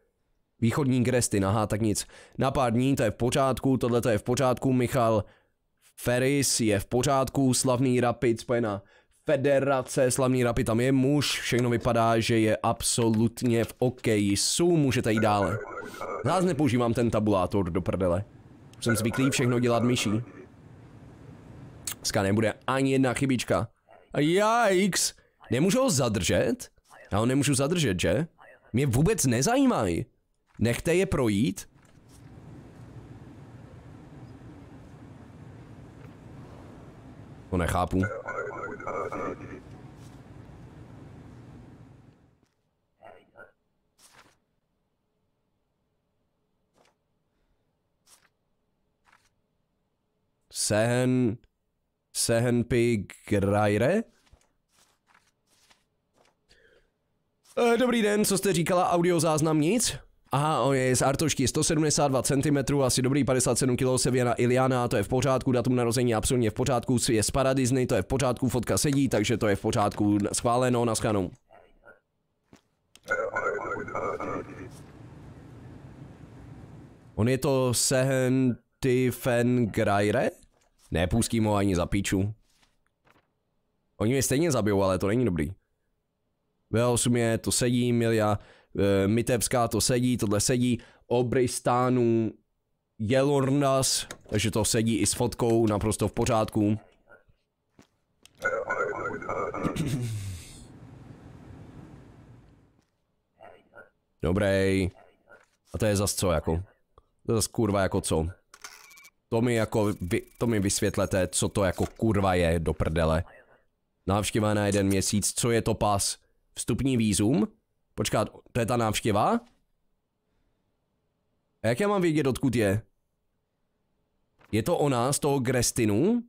Východní Gresty, aha, tak nic. Na pár dní, to je v pořádku, tohle to je v pořádku, Michal Ferris je v pořádku, slavný Rapid, spojená federace slavný rapy, tam je muž, všechno vypadá, že je absolutně v jsou, můžete jít dále. Nás nepoužívám ten tabulátor do prdele. Jsem zvyklý všechno dělat myší. Dneska nebude ani jedna chybička. Jajks! Nemůžu ho zadržet? Já ho nemůžu zadržet, že? Mě vůbec nezajímají. Nechte je projít. To nechápu. Sehen... Sehen Grajre? E, eh, dobrý den, co jste říkala, audio záznam nic? Aha, on je z Artošky 172 cm, asi dobrý 57 kg, Sevěna Iliana, to je v pořádku, datum narození absolutně v pořádku, je z Paradisny, to je v pořádku, fotka sedí, takže to je v pořádku, schváleno, skanu. On je to Sehentifengraire? Ne, pustím ho ani za píču. Oni mě stejně zabijou, ale to není dobrý. V8 je, to sedí, Milia. Eh, Mitevská to sedí, tohle sedí, Obristánů Jelornas, takže to sedí i s fotkou, naprosto v pořádku. Dobrý. A to je zas co jako? To je zas kurva jako co? To mi jako, vy, to mi vysvětlete, co to jako kurva je do prdele. Návštěva na jeden měsíc, co je to pas? Vstupní výzum? Počkat, to je ta návštěva? A jak já mám vědět, odkud je? Je to ona z toho Grestinu?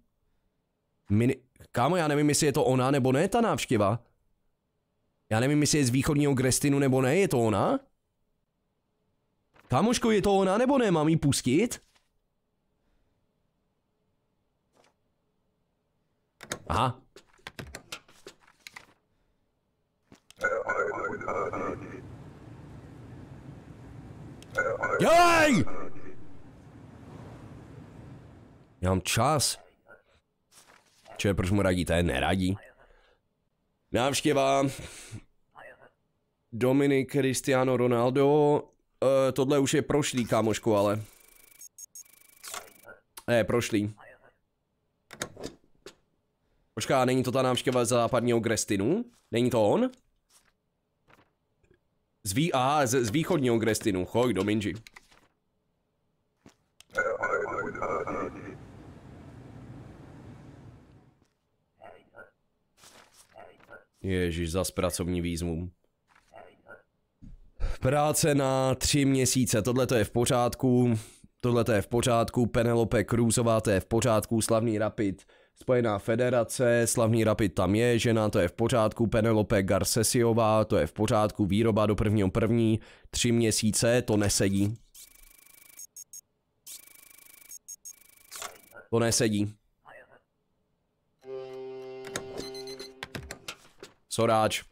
Min... Kámo, já nevím, jestli je to ona nebo ne, ta návštěva. Já nevím, jestli je z východního Grestinu nebo ne, je to ona? Kámoško, je to ona nebo ne, mám ji pustit? Aha, Dělej! Já mám čas. Če, proč mu radíte? Neradí. Návštěva. Dominik Cristiano Ronaldo. E, tohle už je prošlý, kámošku, ale. Ne, eh, prošlý. Počká, není to ta návštěva západního Grestinu? Není to on? Z, vý, a, z, z východního Grestinu. Choj do Minji. Ježíš, zas pracovní výzvum. Práce na tři měsíce, tohle to je v pořádku, tohle to je v pořádku, Penelope Cruzová, to je v pořádku, slavný Rapid, Spojená federace, slavný rapid tam je, žena to je v pořádku, Penelope Garcesiová to je v pořádku, výroba do prvního první, tři měsíce, to nesedí. To nesedí. Soráč.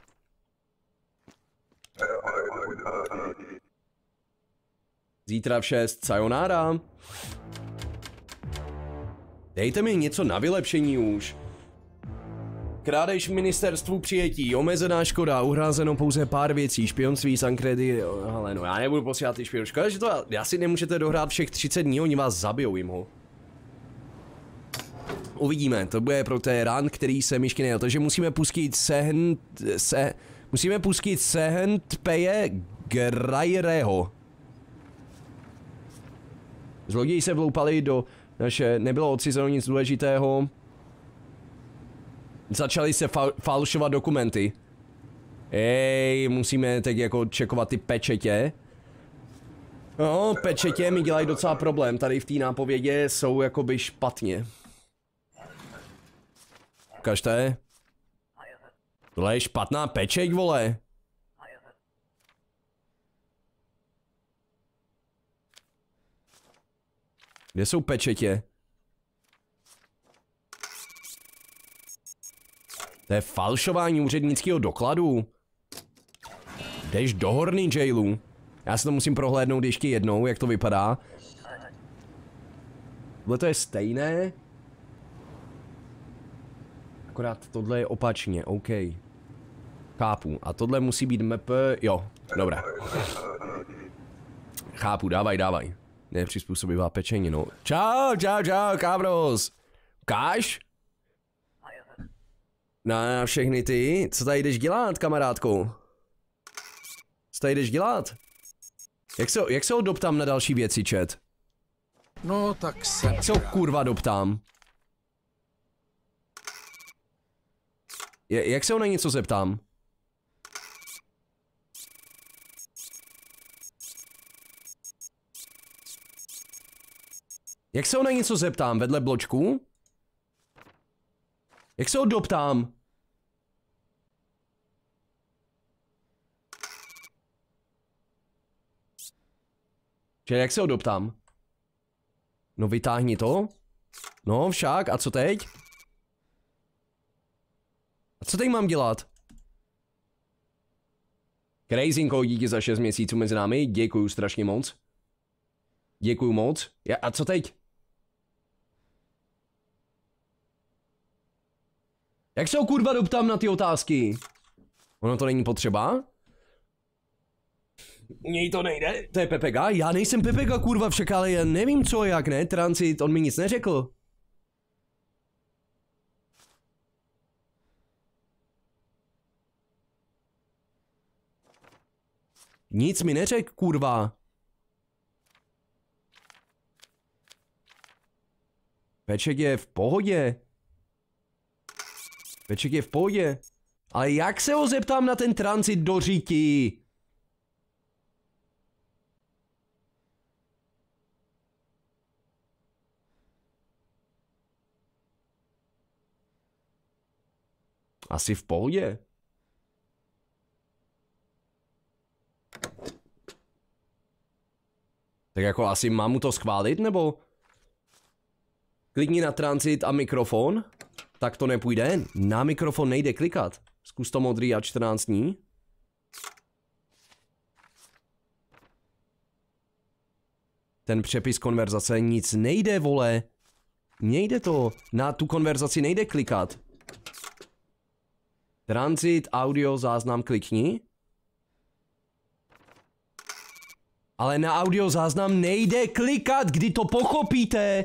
Zítra v 6, sayonara. Dejte mi něco na vylepšení už. Krádež ministerstvu přijetí, omezená škoda, uhrázeno pouze pár věcí, špionství, sankredy, ale no já nebudu posílat ty špion, škoda, že to asi nemůžete dohrát všech 30 dní, oni vás zabijou jim ho. Uvidíme, to bude pro té rán, který se myšky nejel, takže musíme pustit sehn, se, musíme pustit sehn peje Grajreho. Zloději se vloupali do takže nebylo odcizeno nic důležitého. Začaly se fa- falšovat dokumenty. Ej, musíme teď jako čekovat ty pečetě. No, pečetě mi dělají docela problém. Tady v té nápovědě jsou jakoby špatně. Ukažte. Tohle je špatná pečeť, vole. Kde jsou pečetě? To je falšování úřednického dokladu. Jdeš do horný jailu. Já se to musím prohlédnout ještě jednou, jak to vypadá. Tohle to je stejné. Akorát tohle je opačně, OK. Chápu. A tohle musí být map... Jo, dobré. Chápu, dávaj, dávaj nepřizpůsobivá no. Čau, čau, čau, kábros. Káš? Na, na všechny ty, co tady jdeš dělat, kamarádku? Co tady jdeš dělat? Jak se, jak se ho doptám na další věci, čet? No, tak se... Jak se ho kurva doptám? Je, jak se ho na něco zeptám? Jak se ho na něco zeptám vedle bločku? Jak se ho doptám? Čili jak se ho doptám? No vytáhni to. No však, a co teď? A co teď mám dělat? Crazinko, díky za 6 měsíců mezi námi, děkuju strašně moc. Děkuju moc. Ja, a co teď? Jak se ho kurva doptám na ty otázky? Ono to není potřeba? U něj to nejde? To je Pepega? Já nejsem Pepega kurva však, ale já nevím co, jak ne, transit, on mi nic neřekl. Nic mi neřek, kurva. Peček je v pohodě. Peček je v pohodě. Ale jak se ho zeptám na ten transit do říti? Asi v pohodě. Tak jako asi mám mu to schválit, nebo? Klikni na transit a mikrofon. Tak to nepůjde, na mikrofon nejde klikat. Zkus to modrý a 14 dní. Ten přepis konverzace, nic nejde, vole. Nejde to, na tu konverzaci nejde klikat. Transit, audio, záznam, klikni. Ale na audio záznam nejde klikat, kdy to pochopíte.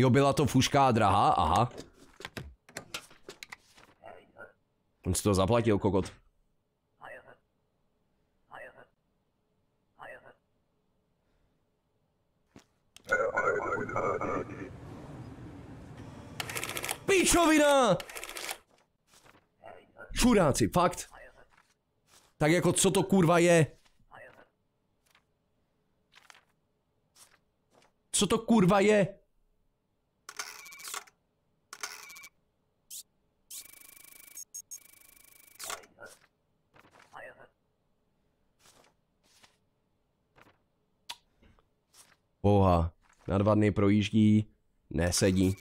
Jo, byla to fuška a drahá, aha. On si to zaplatil, kokot. Píčovina! Čuráci, fakt. Tak jako co to kurva je? Co to kurva je? Boha, na dva dny projíždí, nesedí.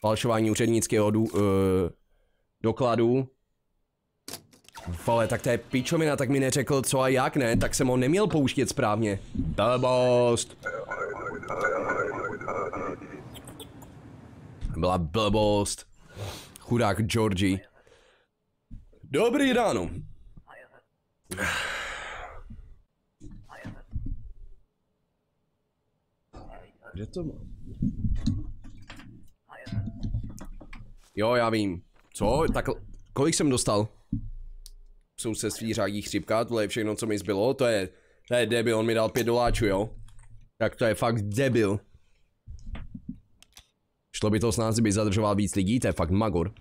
Falšování úřednického dů, uh, dokladu. Vole, tak to je pičovina, tak mi neřekl co a jak ne, tak jsem ho neměl pouštět správně. Blbost. Byla blbost. Chudák Georgie. Dobrý ráno. Kde to má? Jo, já vím. Co? Tak kolik jsem dostal? se svý řádí chřipka, tohle je všechno, co mi zbylo, to je, to je debil, on mi dal pět doláčů, jo? Tak to je fakt debil. Šlo by to s nás, kdyby zadržoval víc lidí, to je fakt magor.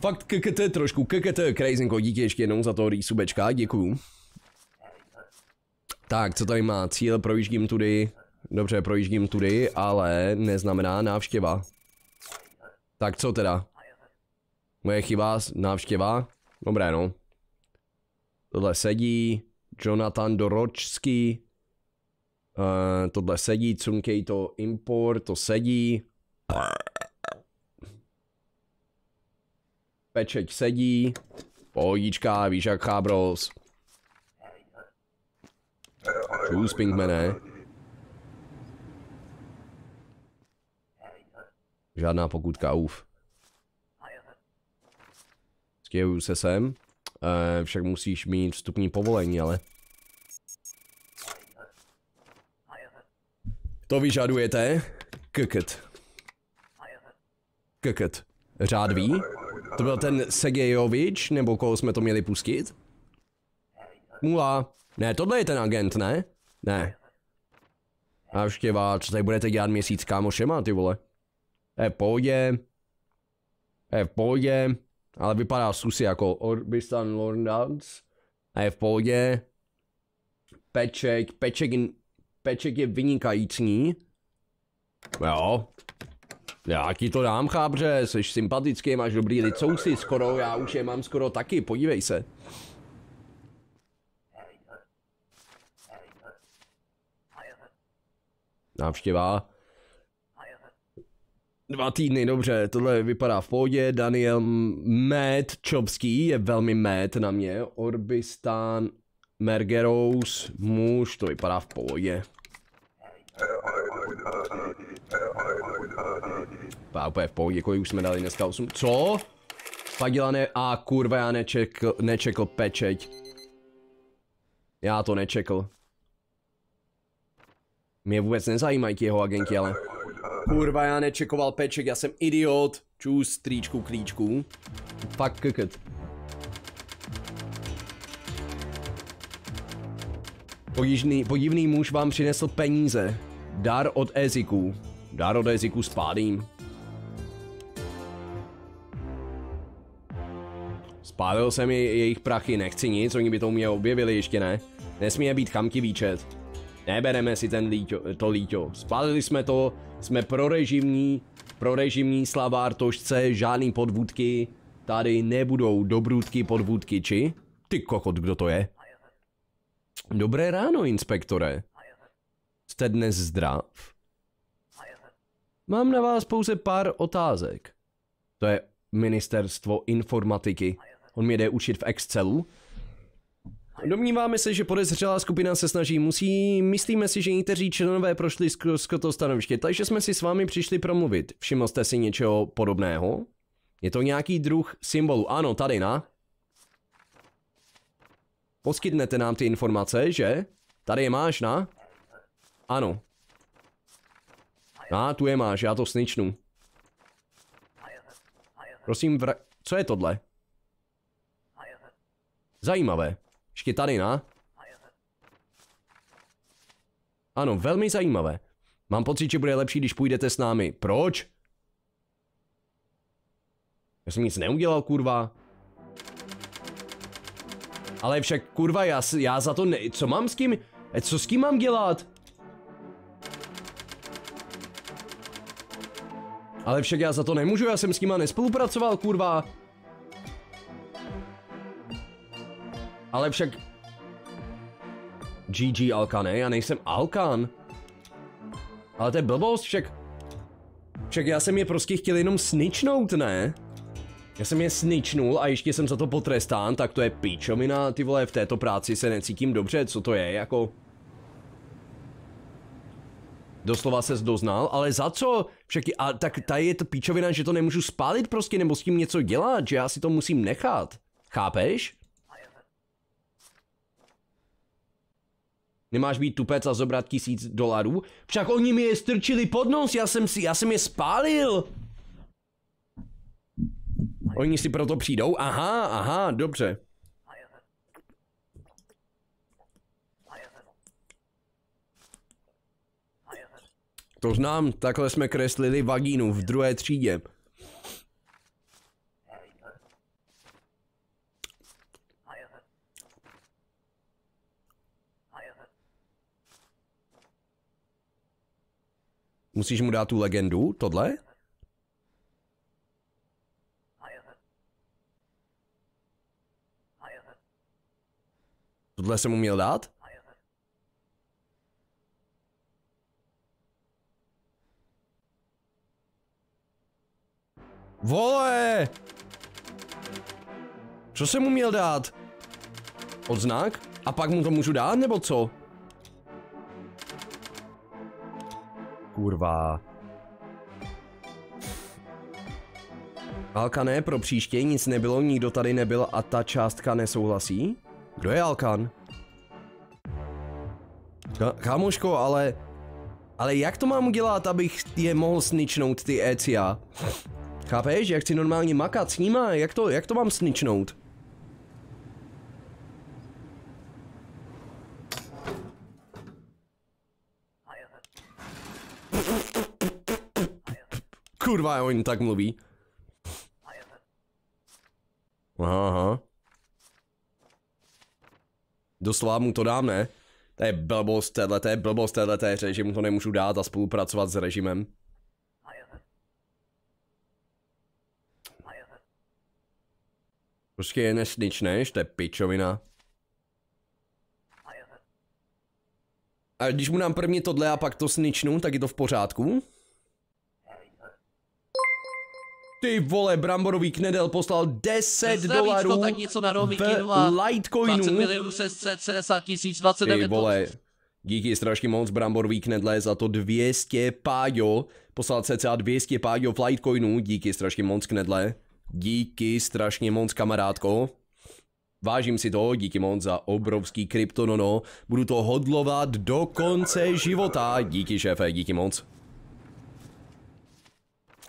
Fakt KKT trošku, KKT, Crazinko, jako díky ještě jednou za to rýsubečka, děkuju. Tak, co tady má? Cíl, projíždím tudy. Dobře, projíždím tudy, ale neznamená návštěva. Tak co teda? Moje chyba, návštěva? Dobré no. Tohle sedí. Jonathan Doročský. Uh, tohle sedí, Cunkej to import, to sedí. Pečeť sedí. Pohodička, víš jak chábros. Čus, Pinkmane. Žádná pokutka, uf. Skěju se sem. E, však musíš mít vstupní povolení, ale. To vyžadujete? Kkt. Kkt. Řád ví? To byl ten Segejovič, nebo koho jsme to měli pustit? Mula. Ne, tohle je ten agent, ne? Ne. Návštěva, co tady budete dělat měsíc kámošema, ty vole? je v pohodě, je v pohodě, ale vypadá susi jako Orbisan Lornans a je v pohodě. Peček, peček, peček je vynikající. Jo. Já ti to dám, chábře, jsi sympatický, máš dobrý lid, skoro, já už je mám skoro taky, podívej se. Návštěva. Dva týdny, dobře, tohle vypadá v pohodě. Daniel Matt Čovský je velmi Matt na mě. Orbistan Mergerous, muž, to vypadá v pohodě. Vypadá úplně v pohodě, kolik už jsme dali dneska 8. Co? Padělané a kurva, já nečekl, nečekl pečeť. Já to nečekl. Mě vůbec nezajímají ti jeho agenti, ale... Kurva, já nečekoval peček, já jsem idiot. Čus, tríčku, klíčku. Fakt keket. Podivný, podivný muž vám přinesl peníze. Dar od Eziku. Dar od Eziku s pádím. Spálil jsem je, jejich prachy, nechci nic, oni by to u mě objevili, ještě ne. Nesmí je být chamky výčet. Nebereme si ten líťo, to líťo. Spálili jsme to, jsme prorežimní, prorežimní Artošce, žádný podvůdky. Tady nebudou dobrůdky, podvůdky, či? Ty kokot, kdo to je? Dobré ráno, inspektore. Jste dnes zdrav? Mám na vás pouze pár otázek. To je ministerstvo informatiky. On mě jde učit v Excelu Domníváme se, že podezřelá skupina se snaží musí, myslíme si, že někteří členové prošli skrz to stanoviště, takže jsme si s vámi přišli promluvit. Všiml jste si něčeho podobného? Je to nějaký druh symbolu, ano, tady na. Poskytnete nám ty informace, že? Tady je máš, na? Ano. A, tu je máš, já to sničnu. Prosím, vr... co je tohle? Zajímavé tady na? Ano, velmi zajímavé. Mám pocit, že bude lepší, když půjdete s námi. Proč? Já jsem nic neudělal, kurva. Ale však, kurva, já, já za to ne... Co mám s kým? E, co s kým mám dělat? Ale však já za to nemůžu, já jsem s nima nespolupracoval, kurva. Ale však... GG Alka, ne? Já nejsem Alkan. Ale to je blbost, však... Však já jsem je prostě chtěl jenom sničnout, ne? Já jsem je sničnul a ještě jsem za to potrestán, tak to je píčomina, ty vole, v této práci se necítím dobře, co to je, jako... Doslova se doznal, ale za co? Však je, a, tak tady je to píčovina, že to nemůžu spálit prostě, nebo s tím něco dělat, že já si to musím nechat. Chápeš? Nemáš být tupec a zobrat tisíc dolarů? Však oni mi je strčili pod nos, já jsem, si, já jsem je spálil. Oni si proto přijdou? Aha, aha, dobře. To znám, takhle jsme kreslili vagínu v druhé třídě. Musíš mu dát tu legendu, tohle? Tohle jsem mu měl dát? Vole! Co jsem mu měl dát? Odznak? A pak mu to můžu dát, nebo co? kurva. Alkané, pro příště nic nebylo, nikdo tady nebyl a ta částka nesouhlasí? Kdo je Alkan? Kámoško, ale... Ale jak to mám udělat, abych je mohl sničnout ty ECIA? Chápeš, jak chci normálně makat s nima, jak to, jak to mám sničnout? kurva, oni tak mluví. Aha, aha. Doslova mu to dám, ne? To je blbost téhle, to je blbost téhle hře, že mu to nemůžu dát a spolupracovat s režimem. Prostě je nesničneš, to je pičovina. A když mu dám první tohle a pak to sničnu, tak je to v pořádku? Ty vole, bramborový knedel poslal 10 dolarů to, tak něco na v Litecoinu. 20 milionů se 70 tisíc, 29 Ty vole, díky strašně moc bramborový knedle za to 200 pájo. Poslal cca 200 pájo v Litecoinu, díky strašně moc knedle. Díky strašně moc kamarádko. Vážím si toho, díky moc za obrovský kryptonono. Budu to hodlovat do konce života. Díky šéfe, díky moc.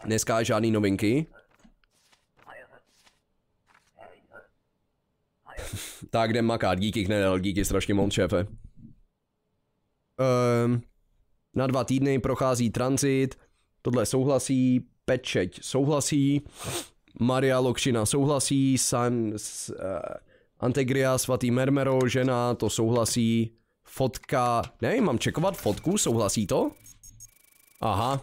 Dneska žádný novinky. *laughs* tak jdem makat, díky Knedel, díky strašně moc šéfe. Um, na dva týdny prochází transit, tohle souhlasí, Pečeť souhlasí, Maria Lokšina souhlasí, San, s, uh, Antegria, svatý Mermero, žena, to souhlasí, fotka, ne, mám čekovat fotku, souhlasí to? Aha,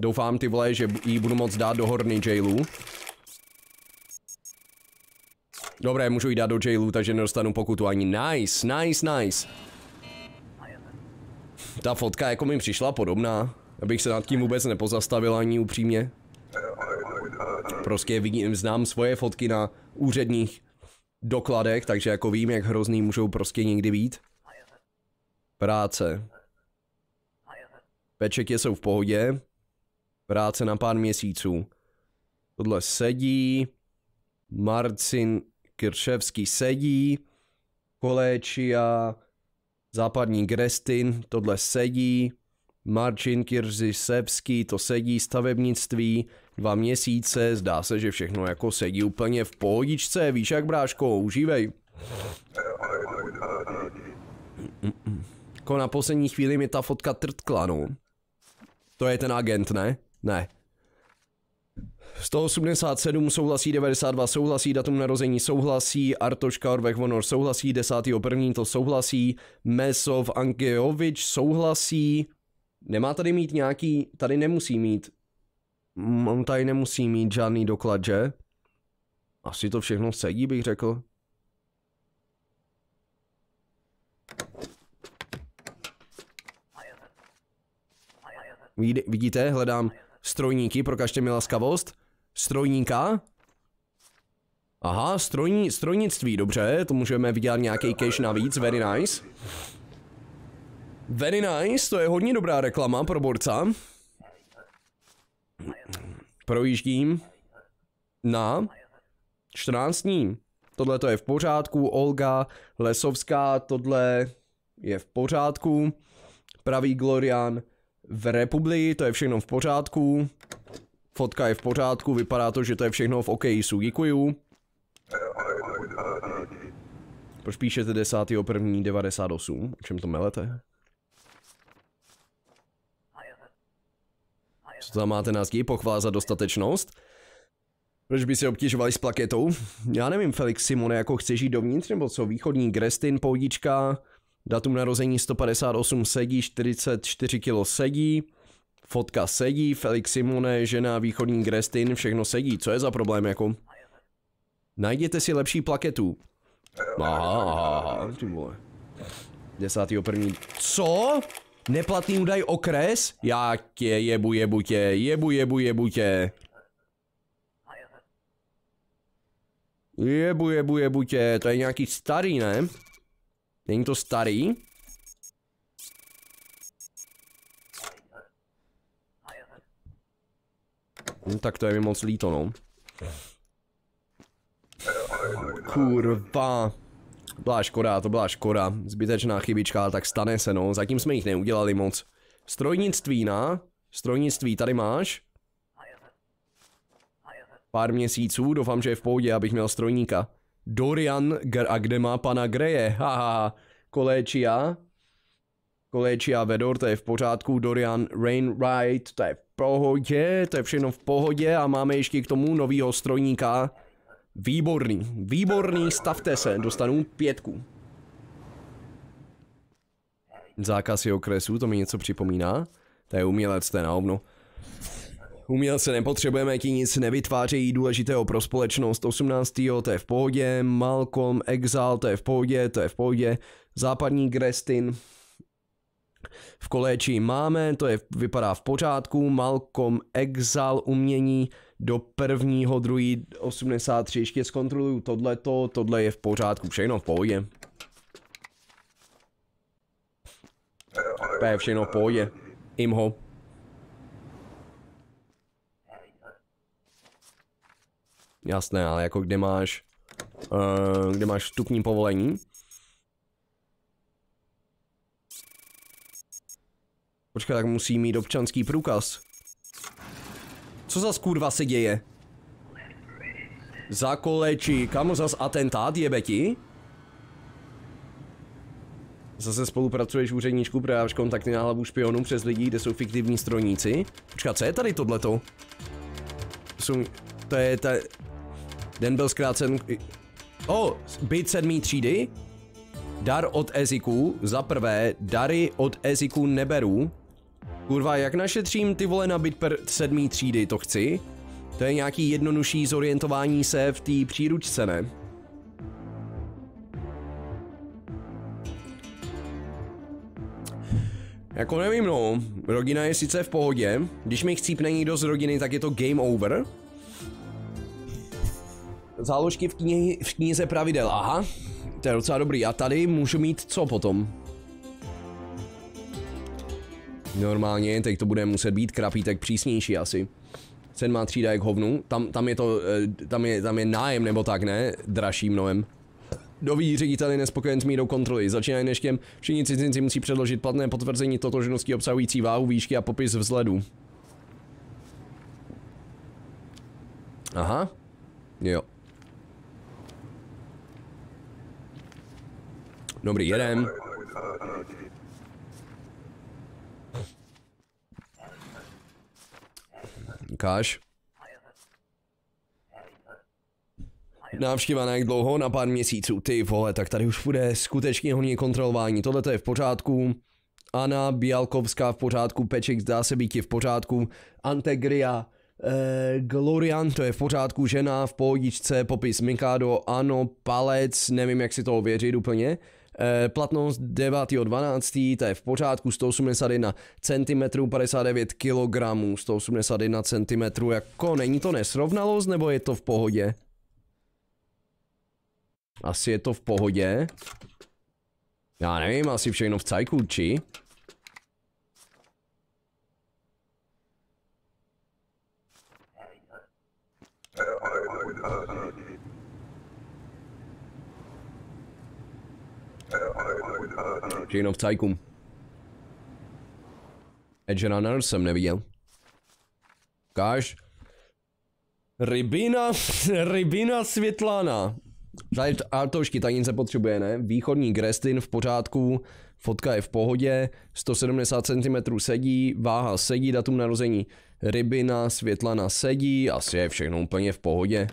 Doufám, ty vole, že jí budu moc dát do horny jailu. Dobré, můžu jí dát do jailu, takže nedostanu pokutu ani. Nice, nice, nice. Ta fotka jako mi přišla podobná. Abych se nad tím vůbec nepozastavil ani upřímně. Prostě vidím, znám svoje fotky na úředních dokladech, takže jako vím, jak hrozný můžou prostě někdy být. Práce. Pečetě jsou v pohodě práce na pár měsíců. Tohle sedí, Marcin Kirševský sedí, Kolečia, Západní Grestin, tohle sedí, Marcin Kirzisevský, to sedí, stavebnictví, dva měsíce, zdá se, že všechno jako sedí úplně v pohodičce, víš jak bráško, užívej. Jako na poslední chvíli mi ta fotka trtkla, no. To je ten agent, ne? Ne. 187 souhlasí, 92 souhlasí, datum narození souhlasí, Artoška Orvek Vonor souhlasí, 10.1. to souhlasí, Mesov Angeovič souhlasí, nemá tady mít nějaký, tady nemusí mít, on tady nemusí mít žádný doklad, že? Asi to všechno sedí, bych řekl. Vidíte, hledám Strojníky, prokažte mi laskavost. Strojníka. Aha, strojní, strojnictví, dobře, to můžeme vydělat nějaký cash navíc, very nice. Very nice, to je hodně dobrá reklama pro borca. Projíždím. Na 14 dní. Tohle to je v pořádku, Olga, Lesovská, tohle je v pořádku. Pravý Glorian, v republii, to je všechno v pořádku. Fotka je v pořádku, vypadá to, že to je všechno v okejsu. Děkuju. Proč píšete 10.1.98? O čem to melete? Co tam máte nás kdy pochvál za dostatečnost? Proč by si obtěžovali s plaketou? Já nevím, Felix Simone, jako chce žít dovnitř, nebo co? Východní Grestin, poudička, Datum narození 158 sedí, 44 kg sedí, fotka sedí, Felix Simone, žena, východní Grestin, všechno sedí. Co je za problém jako? Najděte si lepší plaketu. Aha, aha, aha, ty vole. 10. první. Co? Neplatný údaj okres? Já tě jebu jebu tě, jebu jebu jebu tě. Jebu jebu jebu tě, to je nějaký starý, ne? Není to starý? No, tak to je mi moc líto, no. Kurva. To byla škoda, to byla škoda. Zbytečná chybička, ale tak stane se, no. Zatím jsme jich neudělali moc. Strojnictví, na? Strojnictví tady máš? Pár měsíců, doufám, že je v pohodě, abych měl strojníka. Dorian kde má pana Greje, haha, Koléčia, Koléčia Vedor, to je v pořádku, Dorian Rainwright, to je v pohodě, to je všechno v pohodě a máme ještě k tomu novýho strojníka, výborný, výborný, stavte se, dostanu pětku. Zákaz je okresu, to mi něco připomíná, to je umělec, to je na obnu. Umělce nepotřebujeme, ti nic nevytvářejí důležitého pro společnost. 18. to je v pohodě, Malcolm, exal to je v pohodě, to je v pohodě, západní Grestin, v koléči máme, to je, vypadá v pořádku, Malcolm Exal umění do prvního, druhý, 83, ještě zkontroluju tohleto, tohle je v pořádku, všechno v pohodě. To je všechno v pohodě, imho. Jasné, ale jako kde máš, uh, kde máš vstupní povolení? Počkej, tak musí mít občanský průkaz. Co za kurva se děje? Za koleči, kamo zas atentát Beti? Zase spolupracuješ úředníčku, prodáváš kontakty na hlavu špionů přes lidí, kde jsou fiktivní strojníci. Počkat, co je tady tohleto? Jsou, to je ta, Den byl zkrácen... O, oh, byt sedmý třídy? Dar od Eziku, za prvé, dary od Eziku neberu. Kurva, jak našetřím ty vole na byt per sedmý třídy, to chci? To je nějaký jednodušší zorientování se v té příručce, ne? Jako nevím no, rodina je sice v pohodě, když mi chcípne někdo z rodiny, tak je to game over, Záložky v, kni v knize pravidel, aha. To je docela dobrý. A tady můžu mít co potom? Normálně, teď to bude muset být krapítek přísnější asi. má třída jak hovnu, tam, tam je to, eh, tam je, tam je nájem nebo tak, ne? Dražší mnohem. Nový ředitel je nespokojen s mírou kontroly. Začínají neštěm. Všichni cizinci musí předložit platné potvrzení totožnosti obsahující váhu, výšky a popis vzhledu. Aha. Jo. Dobrý, jedem. Káš. Návštěva na jak dlouho? Na pár měsíců. Ty vole, tak tady už bude skutečně hodně kontrolování. Tohle je v pořádku. Anna Bialkovská v pořádku, Peček zdá se být je v pořádku, Antegria, eh, Glorian, to je v pořádku, žena v pohodičce, popis Mikado, ano, palec, nevím jak si to ověřit úplně. Eh, Eh, platnost 9.12. ta je v pořádku, 181 cm, 59 kg, 181 cm, jako není to nesrovnalost, nebo je to v pohodě? Asi je to v pohodě. Já nevím, asi všechno v cajku, či? Uh, Chain of Tycoon. Edge Runner jsem neviděl. Ukáž. Rybina, *laughs* rybina Světlana. Artošky, tak nic potřebuje, ne? Východní Grestin v pořádku, fotka je v pohodě, 170 cm sedí, váha sedí, datum narození. Rybina, Světlana sedí, asi je všechno úplně v pohodě.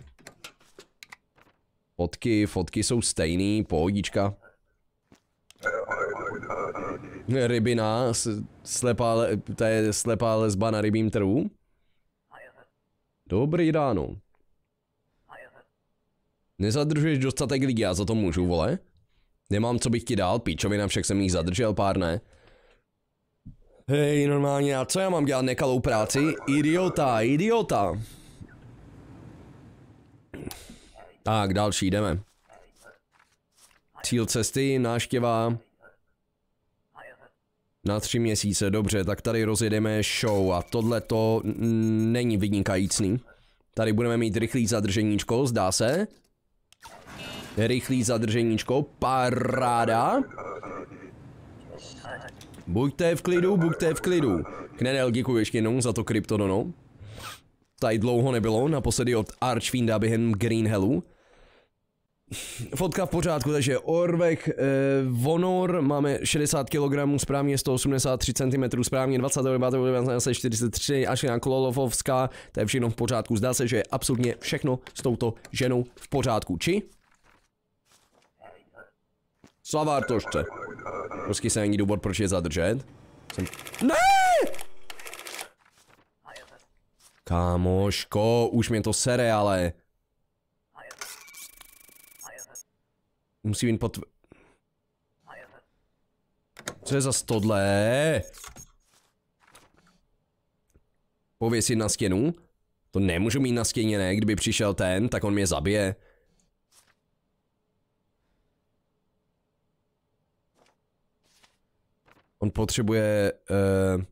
Fotky, fotky jsou stejný, pohodička. Rybina, slepá, ta je slepá lesba na rybím trhu. Dobrý ráno. Nezadržuješ dostatek lidí, já za to můžu, vole. Nemám, co bych ti dal, píčovina, však jsem jich zadržel pár, ne? Hej, normálně, a co já mám dělat nekalou práci? Idiota, idiota. Tak, další, jdeme. Cíl cesty, náštěva, na tři měsíce, dobře, tak tady rozjedeme show a tohle to není vynikající. Tady budeme mít rychlý zadrženíčko, zdá se. Rychlý zadrženíčko, paráda. Buďte v klidu, buďte v klidu. Knedel, děkuji ještě jednou za to dono. Tady dlouho nebylo, naposledy od Archfienda během Green Hellu. *laughs* Fotka v pořádku, takže Orvek, eh, Vonor, máme 60 kg, správně 183 cm, správně až na Kololovovská, to je všechno v pořádku, zdá se, že je absolutně všechno s touto ženou v pořádku, či? Slava Artošce. Prostě se není důvod, proč je zadržet. Jsem... Ne! Kámoško, už mě to sere, ale... Musím být pod... Co je za stodle? Pověsit na stěnu? To nemůžu mít na stěně, ne? Kdyby přišel ten, tak on mě zabije. On potřebuje... Uh,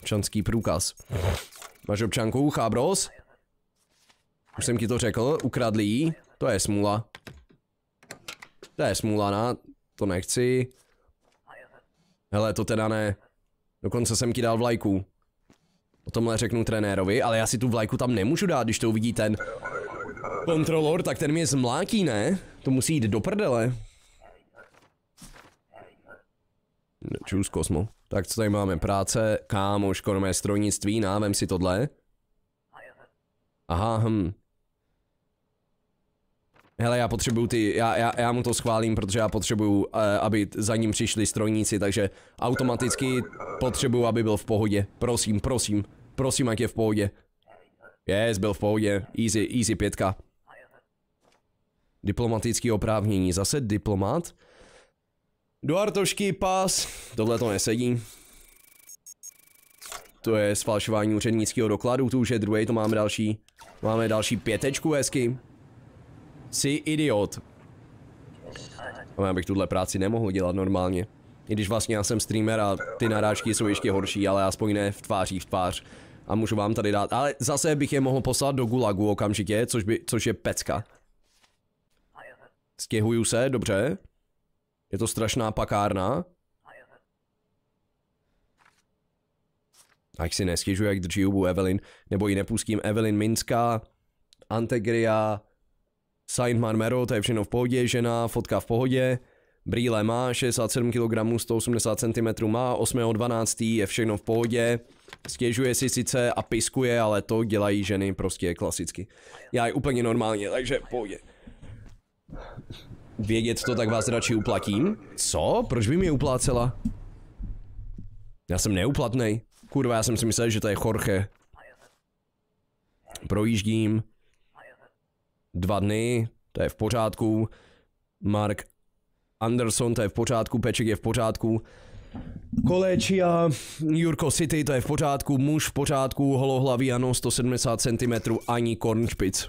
občanský průkaz. Máš občanku, chábros? Už jsem ti to řekl, ukradli To je smula. To je na, to nechci. Hele, to teda ne. Dokonce jsem ti dal vlajku. O tomhle řeknu trenérovi, ale já si tu vlajku tam nemůžu dát, když to uvidí ten kontrolor, tak ten mě zmlátí, ne? To musí jít do prdele. Čus, Kosmo. Tak co tady máme? Práce, kámoško, nové strojnictví, návem si tohle. Aha, hm. Hele, já potřebuju ty, já, já, já mu to schválím, protože já potřebuju, eh, aby za ním přišli strojníci, takže automaticky potřebuju, aby byl v pohodě. Prosím, prosím, prosím, ať je v pohodě. Yes, byl v pohodě, easy, easy pětka. Diplomatický oprávnění, zase diplomat. Do pas, tohle to nesedí. To je sfalšování úřednického dokladu, tu už je druhý, to máme další. Máme další pětečku hezky. Jsi idiot. Ale no, já bych tuhle práci nemohl dělat normálně. I když vlastně já jsem streamer a ty narážky jsou ještě horší, ale aspoň ne v tváří v tvář. A můžu vám tady dát, ale zase bych je mohl poslat do Gulagu okamžitě, což, by, což je pecka. Stěhuju se, dobře. Je to strašná pakárna. Ať si nestěžuji, jak drží hubu Evelyn, nebo ji nepustím Evelyn Minská, Antegria, Saintman Marmero, to je všechno v pohodě, žena, fotka v pohodě. Brýle má 67 kg, 180 cm má, 8.12. je všechno v pohodě. Stěžuje si sice a piskuje, ale to dělají ženy prostě klasicky. Já je úplně normálně, takže v pohodě. Vědět to, tak vás radši uplatím? Co? Proč by mi uplácela? Já jsem neuplatnej. Kurva, já jsem si myslel, že to je Jorge. Projíždím dva dny, to je v pořádku. Mark Anderson, to je v pořádku, Peček je v pořádku. Kolečia, Jurko City, to je v pořádku, muž v pořádku, holohlavý, ano, 170 cm, ani kornšpic.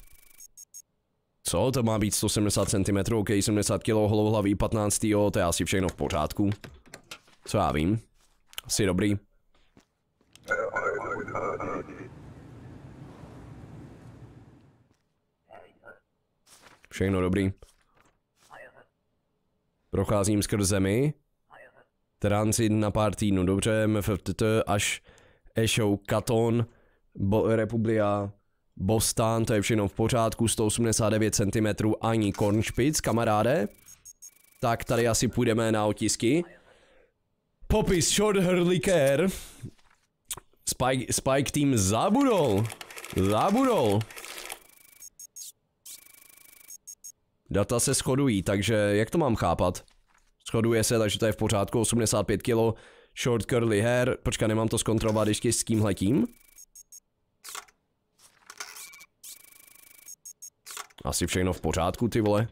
Co, to má být 170 cm, ok, 70 kg, holohlavý, 15, jo, to je asi všechno v pořádku. Co já vím, asi dobrý. Všechno dobrý. Procházím skrz zemi. Transit na pár týdnů, dobře, MFTT až Ešou, Katon, Bo Republia, Bostán, to je všechno v pořádku, 189 cm, ani Kornšpic, kamaráde. Tak tady asi půjdeme na otisky. Popis Short Care. Spike, Spike Team zabudol. Zabudol. Data se shodují, takže jak to mám chápat? Shoduje se, takže to je v pořádku, 85 kg, short curly hair, počkej, nemám to zkontrolovat ještě s letím. Asi všechno v pořádku, ty vole.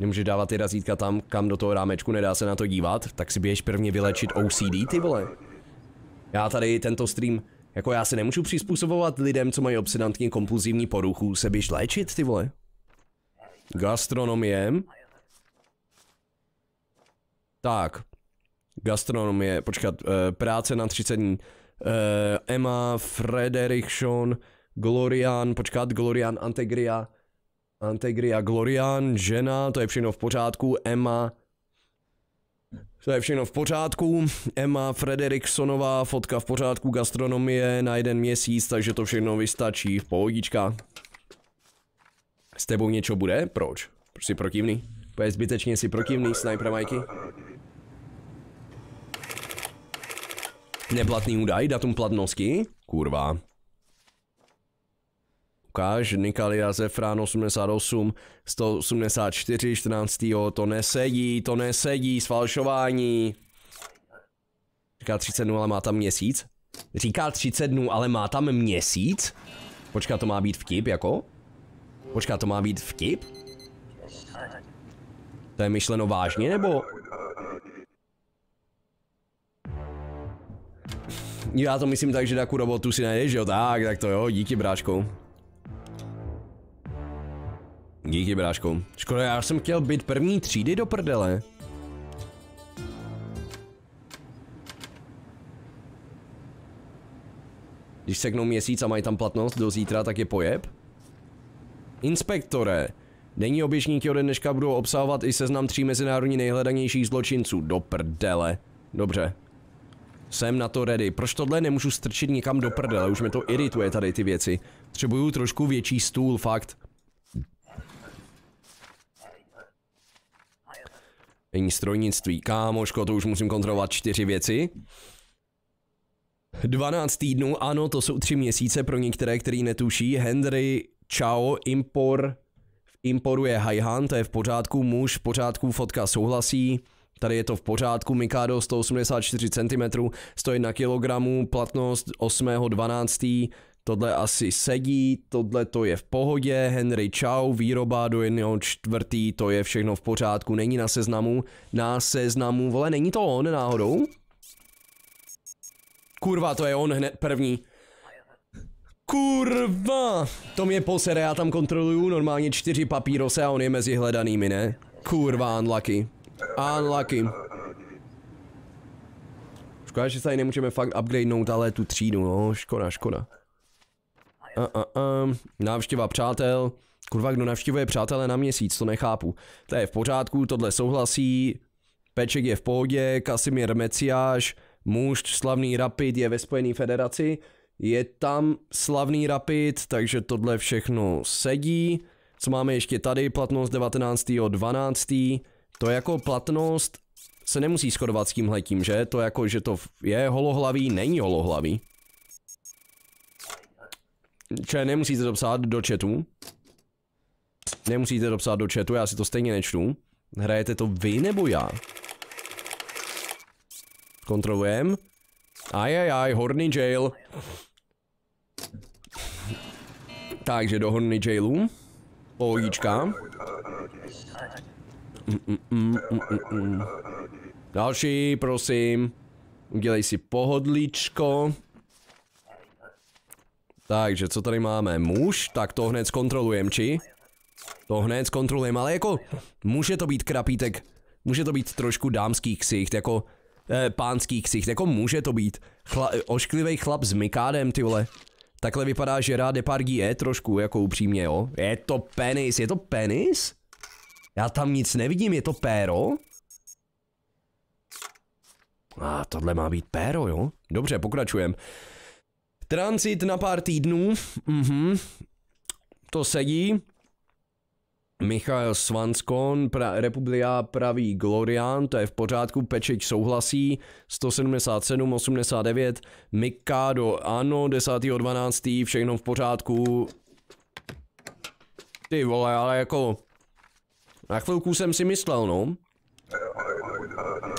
Nemůže dávat ty razítka tam, kam do toho rámečku nedá se na to dívat, tak si běž prvně vylečit OCD, ty vole. Já tady tento stream jako já se nemůžu přizpůsobovat lidem, co mají obsedantní kompulzivní poruchu, se běž léčit, ty vole. Gastronomie. Tak. Gastronomie, počkat, eh, práce na 30 dní. Eh, Emma, Frederikson, Glorian, počkat, Glorian, Antegria. Antegria, Glorian, žena, to je všechno v pořádku. Emma, to je všechno v pořádku. Emma Frederiksonová fotka v pořádku, gastronomie na jeden měsíc, takže to všechno vystačí, v pohodička. S tebou něco bude? Proč? Proč jsi protivný? Pojď zbytečně si protivný, sniper Mikey. Neplatný údaj, datum platnosti? Kurva. Lukáš, Nikalia Zefrán 88, 184, 14. To nesedí, to nesedí, sfalšování. Říká 30 dnů, ale má tam měsíc? Říká 30 dnů, ale má tam měsíc? Počká, to má být vtip, jako? Počká, to má být vtip? To je myšleno vážně, nebo? Já to myslím tak, že takovou robotu si najdeš, jo? Tak, tak to jo, díky bráčku. Díky, bráško. Škoda, já jsem chtěl být první třídy do prdele. Když seknou měsíc a mají tam platnost do zítra, tak je pojeb? Inspektore, denní oběžníky ode dneška budou obsahovat i seznam tří mezinárodní nejhledanějších zločinců. Do prdele. Dobře. Jsem na to ready. Proč tohle nemůžu strčit nikam do prdele? Už mi to irituje tady ty věci. Třebuju trošku větší stůl, fakt. Není strojnictví. Kámoško, to už musím kontrolovat čtyři věci. 12 týdnů, ano, to jsou tři měsíce pro některé, který netuší. Henry Chao Impor je Haihan, to je v pořádku, muž v pořádku, fotka souhlasí. Tady je to v pořádku, Mikado 184 cm, 101 kg, platnost 8.12 tohle asi sedí, tohle to je v pohodě, Henry Chow, výroba do jednoho čtvrtý, to je všechno v pořádku, není na seznamu, na seznamu, vole, není to on náhodou? Kurva, to je on hned první. Kurva! To mě posere, já tam kontroluju normálně čtyři papírose a on je mezi hledanými, ne? Kurva, unlucky. Unlucky. Škoda, že se tady nemůžeme fakt upgradenout, ale tu třídu, no, škoda, škoda. Uh, uh, uh, návštěva přátel. Kurva, kdo navštěvuje přátelé na měsíc, to nechápu. To je v pořádku, tohle souhlasí. Peček je v pohodě, Kasimir Meciáš, muž, slavný Rapid je ve Spojené federaci. Je tam slavný Rapid, takže tohle všechno sedí. Co máme ještě tady, platnost 19.12. To jako platnost se nemusí shodovat s tímhletím, že? To jako, že to je holohlavý, není holohlavý. Če, nemusíte to psát do chatu. Nemusíte to psát do chatu, já si to stejně nečtu. Hrajete to vy nebo já? Kontrolujem. Ajajaj, horný jail. Takže do horny jailu. Pojíčka. Mm, mm, mm, Další, prosím. Udělej si pohodličko. Takže co tady máme? Muž? Tak to hned zkontrolujeme, či? To hned zkontrolujeme, ale jako může to být krapítek, může to být trošku dámský ksicht, jako eh, pánský ksicht, jako může to být chla, ošklivý chlap s mikádem, ty vole. Takhle vypadá, že rád Depardí je trošku, jako upřímně, jo. Je to penis, je to penis? Já tam nic nevidím, je to péro? A ah, tohle má být péro, jo? Dobře, pokračujeme. Transit na pár týdnů, mhm, to sedí. Michal Svanskon, pra, Republika praví Glorian, to je v pořádku, Pečič souhlasí, 177, 89, Mikado, ano, 10.12, všechno v pořádku. Ty vole, ale jako, na chvilku jsem si myslel, no.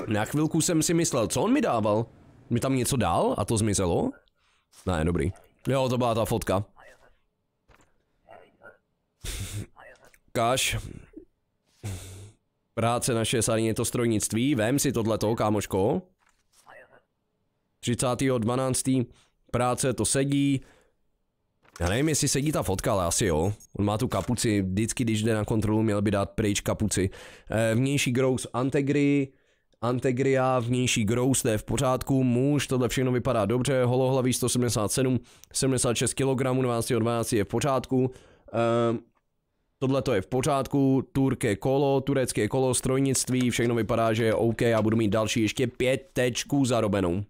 Na chvilku jsem si myslel, co on mi dával? Mi tam něco dal a to zmizelo? Ne, dobrý. Jo, to byla ta fotka. Káš. Práce naše sání je to strojnictví. Vem si tohleto, kámoško. 30.12. Práce to sedí. Já nevím, jestli sedí ta fotka, ale asi jo. On má tu kapuci, vždycky, když jde na kontrolu, měl by dát pryč kapuci. Eh, vnější grous Antegry, Antegria, vnější grous, to je v pořádku, muž, tohle všechno vypadá dobře, holohlavý 177, 76 kg, 12 od 12 je v pořádku, ehm, tohle to je v pořádku, turké kolo, turecké kolo, strojnictví, všechno vypadá, že je OK, já budu mít další ještě pět tečků zarobenou.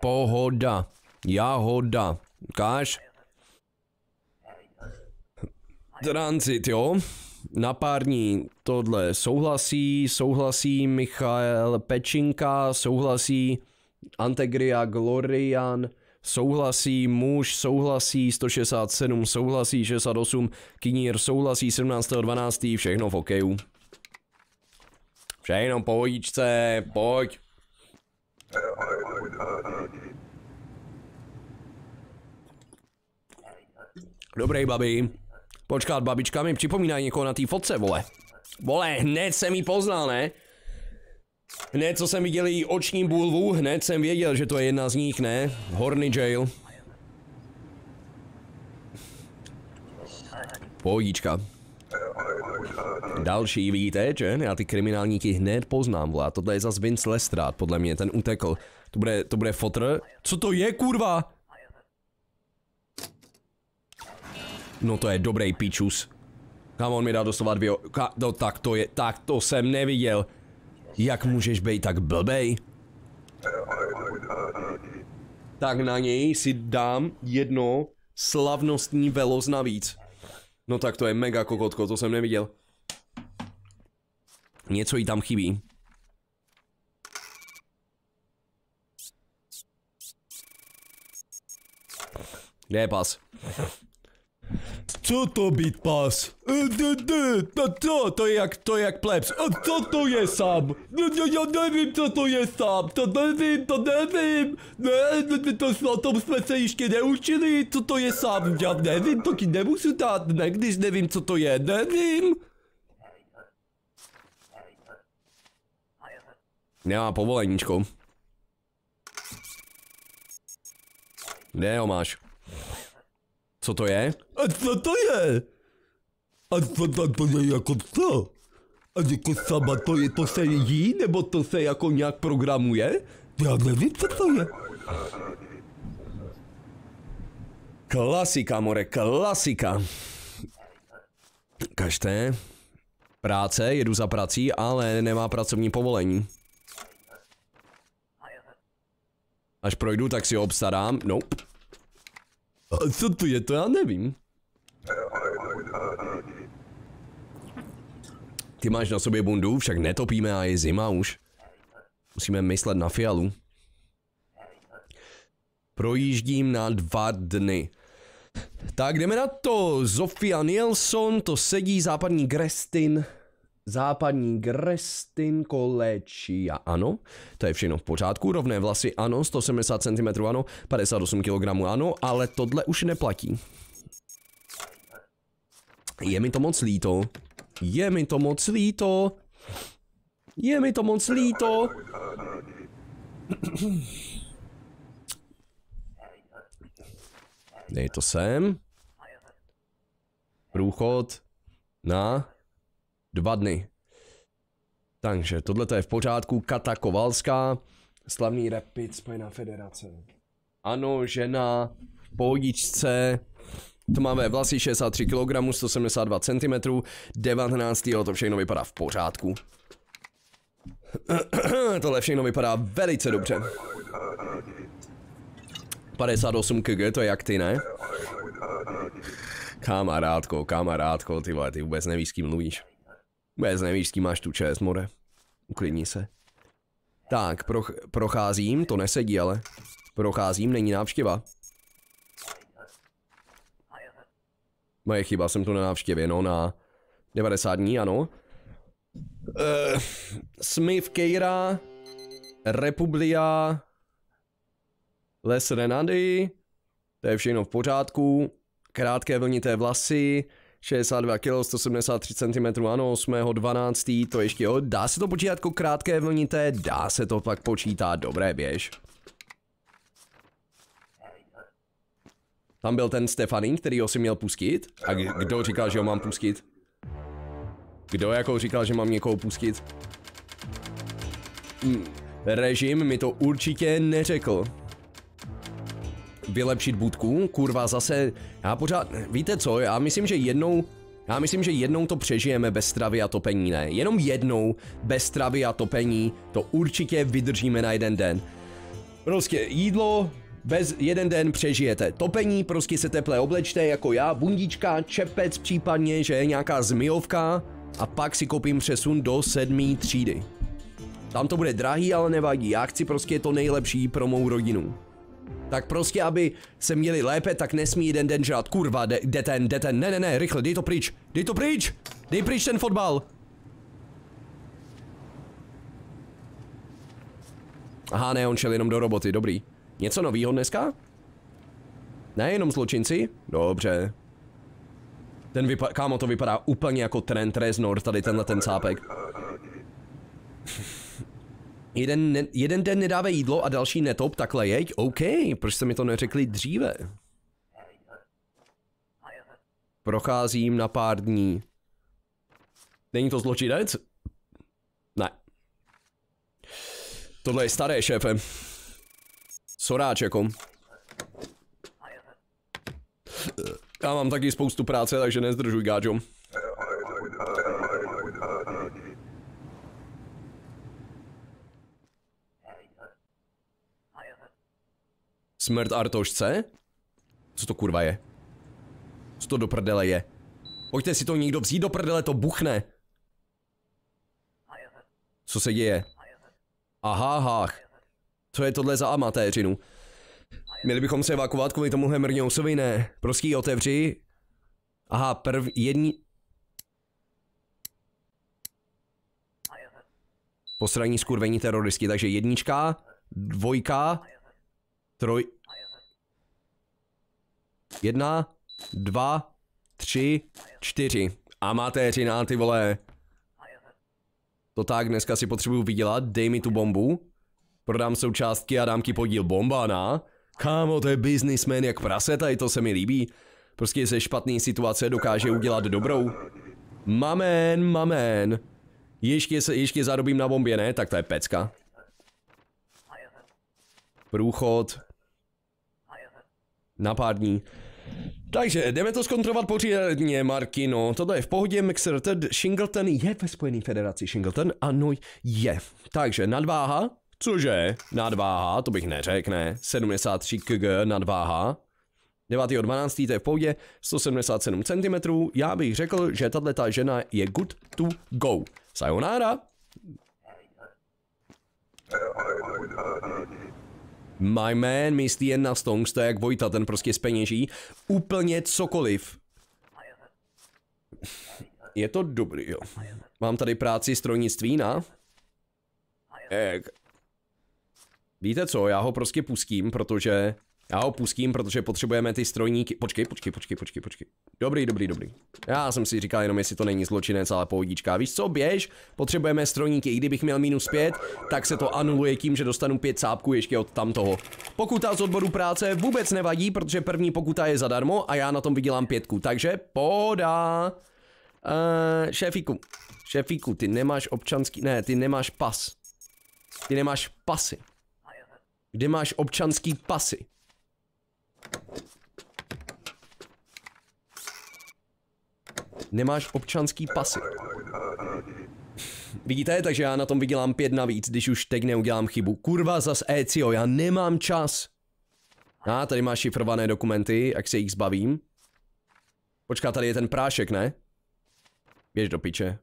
Pohoda, jahoda, káš. Transit, jo. Na pár dní tohle souhlasí, souhlasí Michal Pečinka, souhlasí Antegria Glorian, souhlasí muž, souhlasí 167, souhlasí 68, Kinír souhlasí 17.12, všechno v okeju. Všechno pohodíčce, pojď. Dobrý, babi. Počkat, babička mi připomíná někoho na té fotce, vole. Vole, hned jsem ji poznal, ne? Hned, co jsem viděl její oční bulvu, hned jsem věděl, že to je jedna z nich, ne? Horny jail. Pojíčka. Další, vidíte, že? Já ty kriminálníky hned poznám, vole. Tohle je zas Vince Lestrade, podle mě, ten utekl. To bude, to bude fotr. Co to je, kurva? No to je dobrý pičus. Kam on mi dá doslova dvě... Ka, no tak to je... Tak to jsem neviděl. Jak můžeš být tak blbej? Tak na něj si dám jedno slavnostní veloz navíc. No tak to je mega kokotko, to jsem neviděl. Něco jí tam chybí. Kde je pas? Co to být pas? To, eh, no co? to je jak, to je jak plebs. A eh, co to je sám? Já, já nevím, co to je sám. To nevím, to nevím. Ne, to, to, o tom jsme se ještě neučili. Co to je sám? Já nevím, to ti nemusím dát, ne, když nevím, co to je. Nevím. Nemá povoleníčko. Kde ho máš? Co to je? A co to je? A co to, to je jako co? A jako sama to je, to se jí, nebo to se jako nějak programuje? Já nevím, co to je. Klasika, more, klasika. Každé. Práce, jedu za prací, ale nemá pracovní povolení. Až projdu, tak si ho obstarám. Nope. A co tu je, to já nevím. Ty máš na sobě bundu, však netopíme a je zima už. Musíme myslet na fialu. Projíždím na dva dny. Tak jdeme na to. Zofia Nielsen, to sedí západní Grestin. Západní Grestin Collegia, ano. To je všechno v pořádku, rovné vlasy, ano, 170 cm, ano, 58 kg, ano, ale tohle už neplatí. Je mi to moc líto. Je mi to moc líto. Je mi to moc líto. Dej to sem. Průchod. Na dva dny. Takže tohle je v pořádku. Kata Kovalská, slavný rapid Spojená federace. Ano, žena, pohodičce, tmavé vlasy, 63 kg, 172 cm, 19. to všechno vypadá v pořádku. *clears throat* Tohle všechno vypadá velice dobře. 58 kg, to je jak ty, ne? Kamarádko, kamarádko, ty vole, ty vůbec nevíš, s kým mluvíš. Vůbec nevíš, s kým máš tu čest, more. Uklidni se. Tak, proch procházím, to nesedí, ale. Procházím, není návštěva. Moje chyba, jsem tu na návštěvě, no na 90 dní, ano. Uh, Smith Keira, Republia, Les Renady, to je všechno v pořádku, krátké vlnité vlasy, 62 kg, 173 cm, ano, 8. 12. to ještě jo, dá se to počítat jako krátké vlnité, dá se to pak počítat, dobré běž. Tam byl ten Stefanín, který ho si měl pustit. A kdo říkal, že ho mám pustit? Kdo jako říkal, že mám někoho pustit? Hmm, režim mi to určitě neřekl vylepšit budku, kurva zase, já pořád, víte co, já myslím, že jednou, já myslím, že jednou to přežijeme bez stravy a topení, ne, jenom jednou bez stravy a topení, to určitě vydržíme na jeden den. Prostě jídlo, bez jeden den přežijete. Topení, prostě se teple oblečte jako já, bundička, čepec případně, že je nějaká zmijovka a pak si koupím přesun do sedmý třídy. Tam to bude drahý, ale nevadí, já chci prostě to nejlepší pro mou rodinu tak prostě, aby se měli lépe, tak nesmí jeden den žrát. Kurva, jde de, ten, jde ten, ne, ne, ne, rychle, dej to pryč, dej to pryč, dej pryč ten fotbal. Aha, ne, on šel jenom do roboty, dobrý. Něco novýho dneska? Ne, jenom zločinci? Dobře. Ten vypadá, kámo, to vypadá úplně jako Trent Reznor, tady tenhle ten cápek. Jeden, ne, jeden den nedávej jídlo a další netop, takhle jeď? OK, proč jste mi to neřekli dříve? Procházím na pár dní. Není to zločinec? Ne. Tohle je staré, šéfe. Soráč, jako. Já mám taky spoustu práce, takže nezdržuj, gáčo. Smrt Artošce? Co to kurva je? Co to do prdele je? Pojďte si to někdo vzít do prdele, to buchne. Co se děje? Aha, hách. Co je tohle za amatéřinu? Měli bychom se evakuovat kvůli tomu Hemrňousovi, ne. Prostě ji otevři. Aha, prv jedni... Posraní skurvení teroristky. takže jednička, dvojka, troj... Jedna, dva, tři, čtyři. A máte řina, ty vole. To tak, dneska si potřebuju vydělat, dej mi tu bombu. Prodám součástky a dám ti podíl bomba, na. Kámo, to je businessman jak prase, tady to se mi líbí. Prostě ze špatné situace dokáže udělat dobrou. Mamen, mamen. Ještě, se, ještě zarobím na bombě, ne? Tak to je pecka. Průchod na pár dní. Takže jdeme to zkontrolovat pořádně, Markino. Toto je v pohodě, Mixer Ted Shingleton je ve Spojené federaci Shingleton? Ano, je. Takže nadváha, cože? Nadváha, to bych neřekl, ne. 73 kg nadváha. 9.12. to je v pohodě, 177 cm. Já bych řekl, že tahle ta žena je good to go. Sayonara my man, místy jen na stonks, to je jak Vojta, ten prostě speněží. Úplně cokoliv. Je to dobrý, jo. Mám tady práci strojnictví na... Ek. Víte co, já ho prostě pustím, protože... Já ho pustím, protože potřebujeme ty strojníky. Počkej, počkej, počkej, počkej, počkej. Dobrý, dobrý, dobrý. Já jsem si říkal jenom, jestli to není zločinec, ale pohodička. Víš co, běž, potřebujeme strojníky. I kdybych měl minus pět, tak se to anuluje tím, že dostanu pět sápků ještě od tamtoho. Pokuta z odboru práce vůbec nevadí, protože první pokuta je zadarmo a já na tom vydělám pětku. Takže poda. Uh, eh, šéfíku, šéfíku, ty nemáš občanský, ne, ty nemáš pas. Ty nemáš pasy. Kde máš občanský pasy? Nemáš občanský pasy. Vidíte, takže já na tom vydělám pět navíc, když už teď neudělám chybu. Kurva, zas ECO, já nemám čas. A ah, tady máš šifrované dokumenty, jak se jich zbavím. Počká, tady je ten prášek, ne? Běž do piče.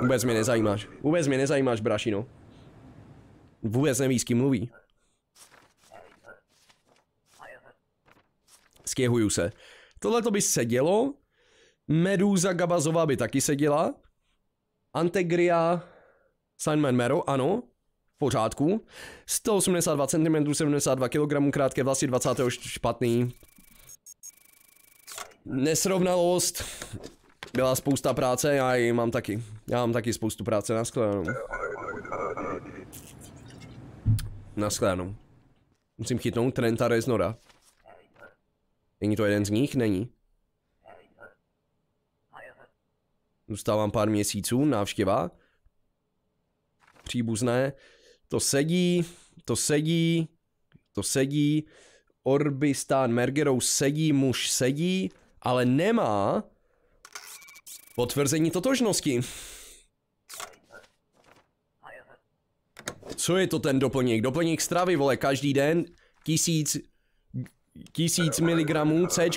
Vůbec mě nezajímáš. Vůbec mě nezajímáš, brašino. Vůbec neví, s kým mluví. stěhuju se. Tohle to by sedělo, Meduza Gabazová by taky seděla, Antegria Sandman Mero, ano, v pořádku. 182 cm, 72 kg, krátké vlasy, 20. špatný. Nesrovnalost. Byla spousta práce, já ji mám taky. Já mám taky spoustu práce, Na Nashledanou. Musím chytnout Trenta Reznora. Není to jeden z nich? Není. Zůstávám pár měsíců, návštěva. Příbuzné. To sedí, to sedí, to sedí. Orbistán Mergerou sedí, muž sedí, ale nemá potvrzení totožnosti. Co je to ten doplněk? Doplněk stravy, vole, každý den tisíc tisíc miligramů C.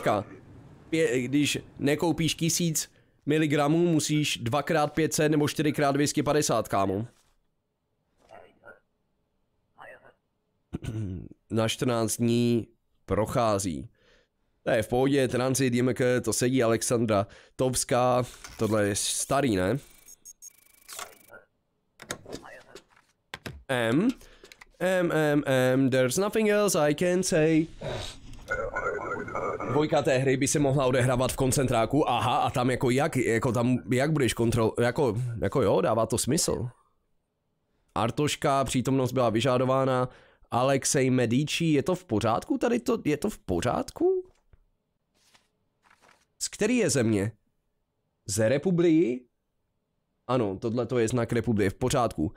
Pě- Když nekoupíš tisíc miligramů, musíš dvakrát x 500 nebo 4x250, kámo. *clears throat* Na 14 dní prochází. To je v pohodě, transit, jimek, to sedí Alexandra Tovská, tohle je starý, ne? M, M, M, M, there's nothing else I can say. Dvojka té hry by se mohla odehrávat v koncentráku, aha, a tam jako jak, jako tam, jak budeš kontrol, jako, jako jo, dává to smysl. Artoška, přítomnost byla vyžádována, Alexej Medici, je to v pořádku tady to, je to v pořádku? Z který je země? Ze republiky? Ano, tohle to je znak republiky, v pořádku.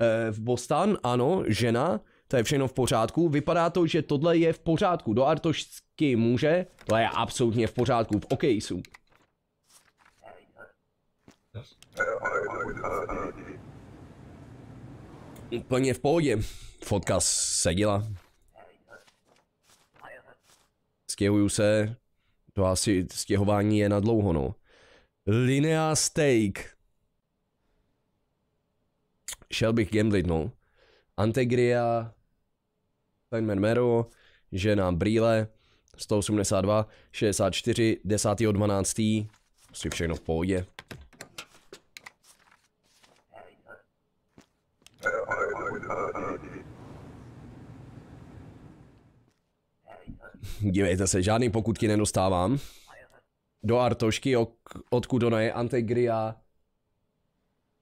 E, v Boston, ano, žena, to je všechno v pořádku. Vypadá to, že tohle je v pořádku. Do Artošky může, to je absolutně v pořádku, v okejsu. Úplně v pohodě. Fotka seděla. Stěhuju se. To asi stěhování je na dlouho, no. Linea Steak. Šel bych gamblit, no. Antegria, Feynman Mero, že nám brýle, 182, 64, 10. 12. Prostě všechno v pohodě. Dívejte se, žádný pokutky nedostávám. Do Artošky, odkud ona je, Antegria,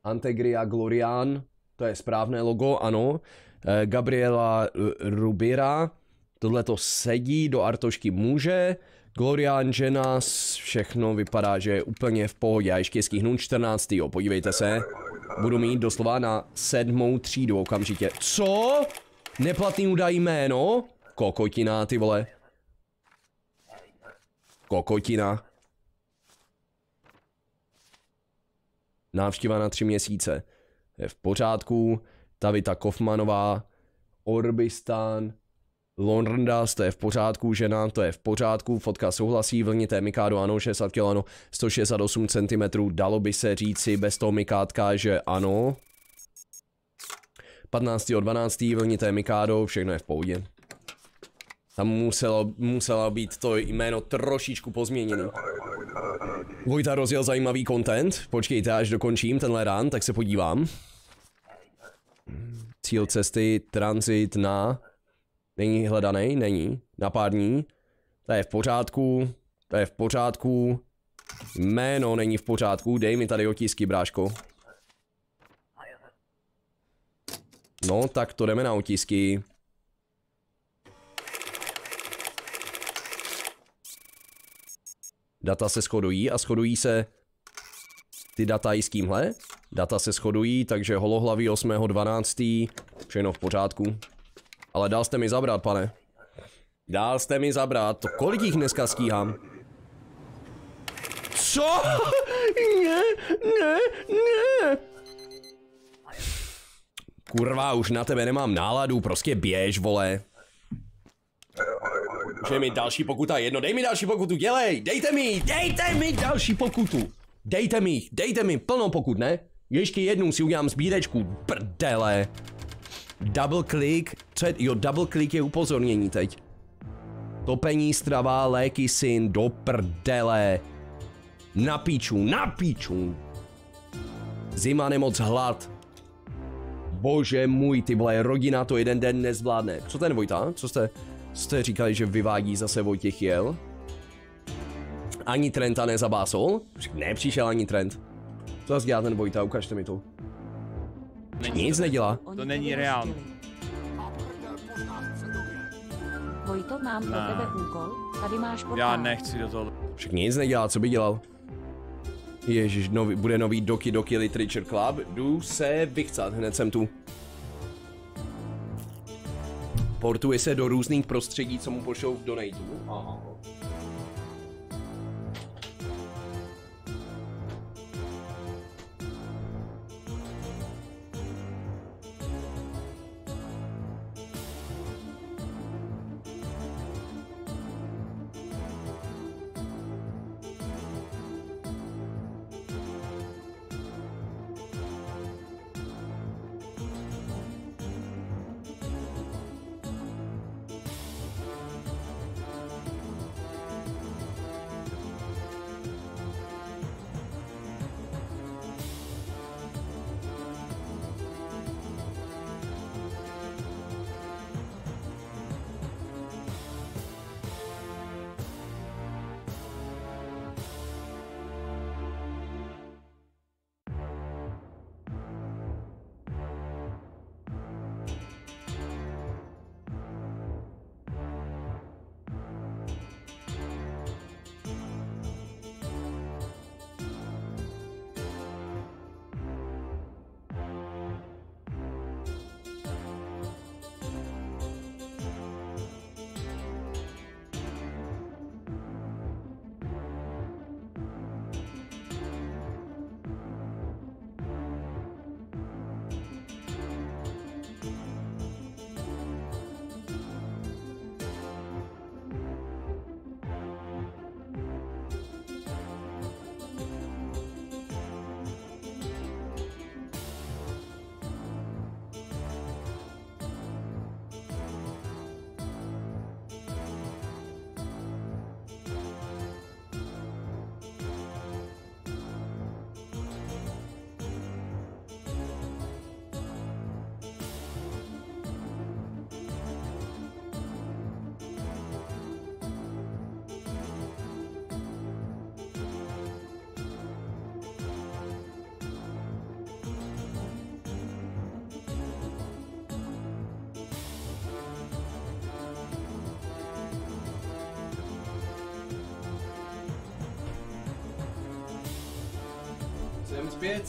Antegria Glorian, to je správné logo, ano. Eh, Gabriela Rubira, tohle to sedí, do Artošky může. Gloria Angena, všechno vypadá, že je úplně v pohodě. A ještě stihnu 14. Jo, podívejte se. Budu mít doslova na sedmou třídu okamžitě. Co? Neplatný údaj jméno? Kokotina, ty vole. Kokotina. Návštěva na tři měsíce je v pořádku, Tavita Kofmanová, Orbistan, Lorndas, to je v pořádku, žena, to je v pořádku, fotka souhlasí, vlnité mikádo ano, 60 kg, ano, 168 cm, dalo by se říci bez toho Mikátka, že ano. 15. 12. vlnité mikádo všechno je v pohodě. Tam muselo, muselo být to jméno trošičku pozměněno. Vojta rozjel zajímavý content, počkejte až dokončím tenhle rán, tak se podívám cíl cesty, transit na, není hledaný, není, na pár dní, to je v pořádku, to je v pořádku, jméno není v pořádku, dej mi tady otisky, bráško. No, tak to jdeme na otisky. Data se shodují a shodují se ty data i s tímhle? Data se shodují, takže holohlavý 8.12. Všechno v pořádku. Ale dál jste mi zabrat, pane. Dál jste mi zabrat. To kolik jich dneska stíhám? Co? Ne, ne, ne. Kurva, už na tebe nemám náladu, prostě běž, vole. Že mi další pokuta jedno, dej mi další pokutu, dělej, dejte mi, dejte mi další pokutu. Dejte mi, dejte mi, plno pokut, ne? Ještě jednou si udělám sbírečku, prdele. Double click, co je, jo, double click je upozornění teď. Topení, strava, léky, syn, do prdele. Na píču, na píču. Zima, nemoc, hlad. Bože můj, ty vole, rodina to jeden den nezvládne. Co ten Vojta? Co jste, jste říkali, že vyvádí zase Vojtěch jel? Ani Trenta nezabásol? Nepřišel ani Trent. Co zase dělá ten Vojta, ukažte mi to. Není Nic to, nedělá. To není reál. Vojto, mám ne. pro tebe úkol, tady máš portál. Já nechci do toho. Však nic nedělá, co by dělal? Ježíš, nový, bude nový Doki Doki Literature Club, jdu se vychcat, hned jsem tu. Portuje se do různých prostředí, co mu pošlou v donateu. Aha.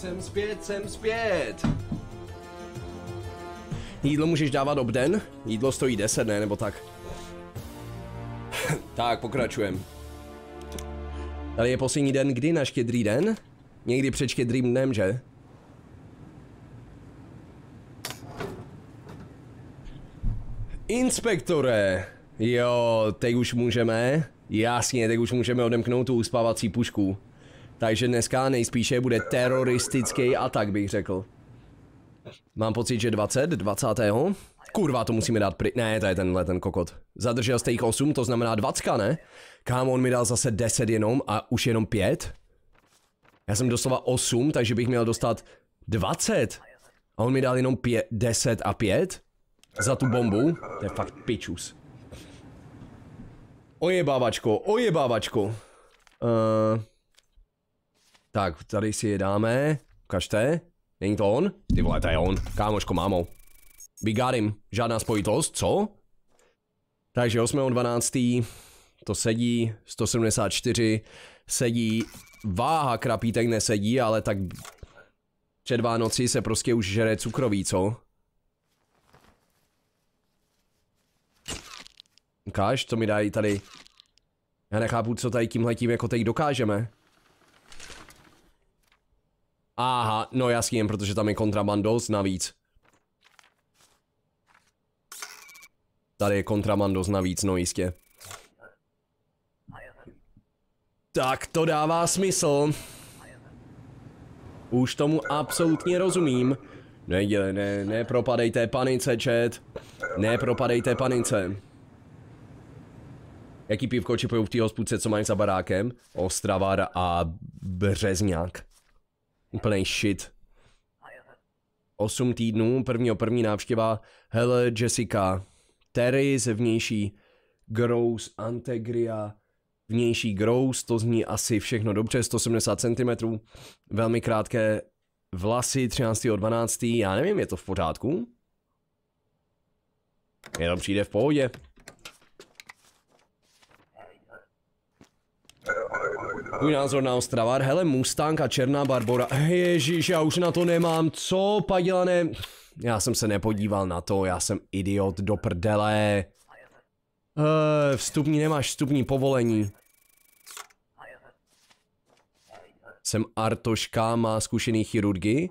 Jsem zpět, jsem zpět. Jídlo můžeš dávat obden? Jídlo stojí 10, ne? Nebo tak. *laughs* tak, pokračujem. Tady je poslední den, kdy na štědrý den? Někdy před štědrým dnem, že? Inspektore! Jo, teď už můžeme. Jasně, teď už můžeme odemknout tu uspávací pušku. Takže dneska nejspíše bude teroristický atak, bych řekl. Mám pocit, že 20, 20. Kurva, to musíme dát pryč. Ne, to je tenhle ten kokot. Zadržel jste jich 8, to znamená 20, ne? Kámo, on mi dal zase 10 jenom a už jenom 5? Já jsem doslova 8, takže bych měl dostat 20. A on mi dal jenom 5, 10 a 5? Za tu bombu? To je fakt pičus. Ojebávačko, ojebávačko. Uh... Tak, tady si je dáme. Ukažte. Není to on? Ty vole, to je on. Kámoško, mámou. We got him. Žádná spojitost, co? Takže 8.12. To sedí. 174. Sedí. Váha krapítek nesedí, ale tak... Před Vánoci se prostě už žere cukroví, co? Ukáž, co mi dají tady. Já nechápu, co tady tímhletím jako teď dokážeme. Aha, no jasně, protože tam je kontrabandos navíc. Tady je kontrabandos navíc, no jistě. Tak to dává smysl. Už tomu absolutně rozumím. Ne, ne, nepropadejte panice, chat. Nepropadejte panice. Jaký pivko čipují v té hospůdce, co mají za barákem? Ostravar a Březňák úplný shit. osm týdnů, prvního první návštěva, hele Jessica, Terry zevnější, Gross, Antegria, vnější gross, to zní asi všechno dobře, 170 cm, velmi krátké vlasy, 12, Já nevím, je to v pořádku? Jenom přijde v pohodě. Můj názor na Ostravar, hele, Mustang a Černá Barbora. Ježíš, já už na to nemám, co, padělané? Já jsem se nepodíval na to, já jsem idiot do prdele. Uh, vstupní nemáš vstupní povolení. Jsem Artoška, má zkušený chirurgy.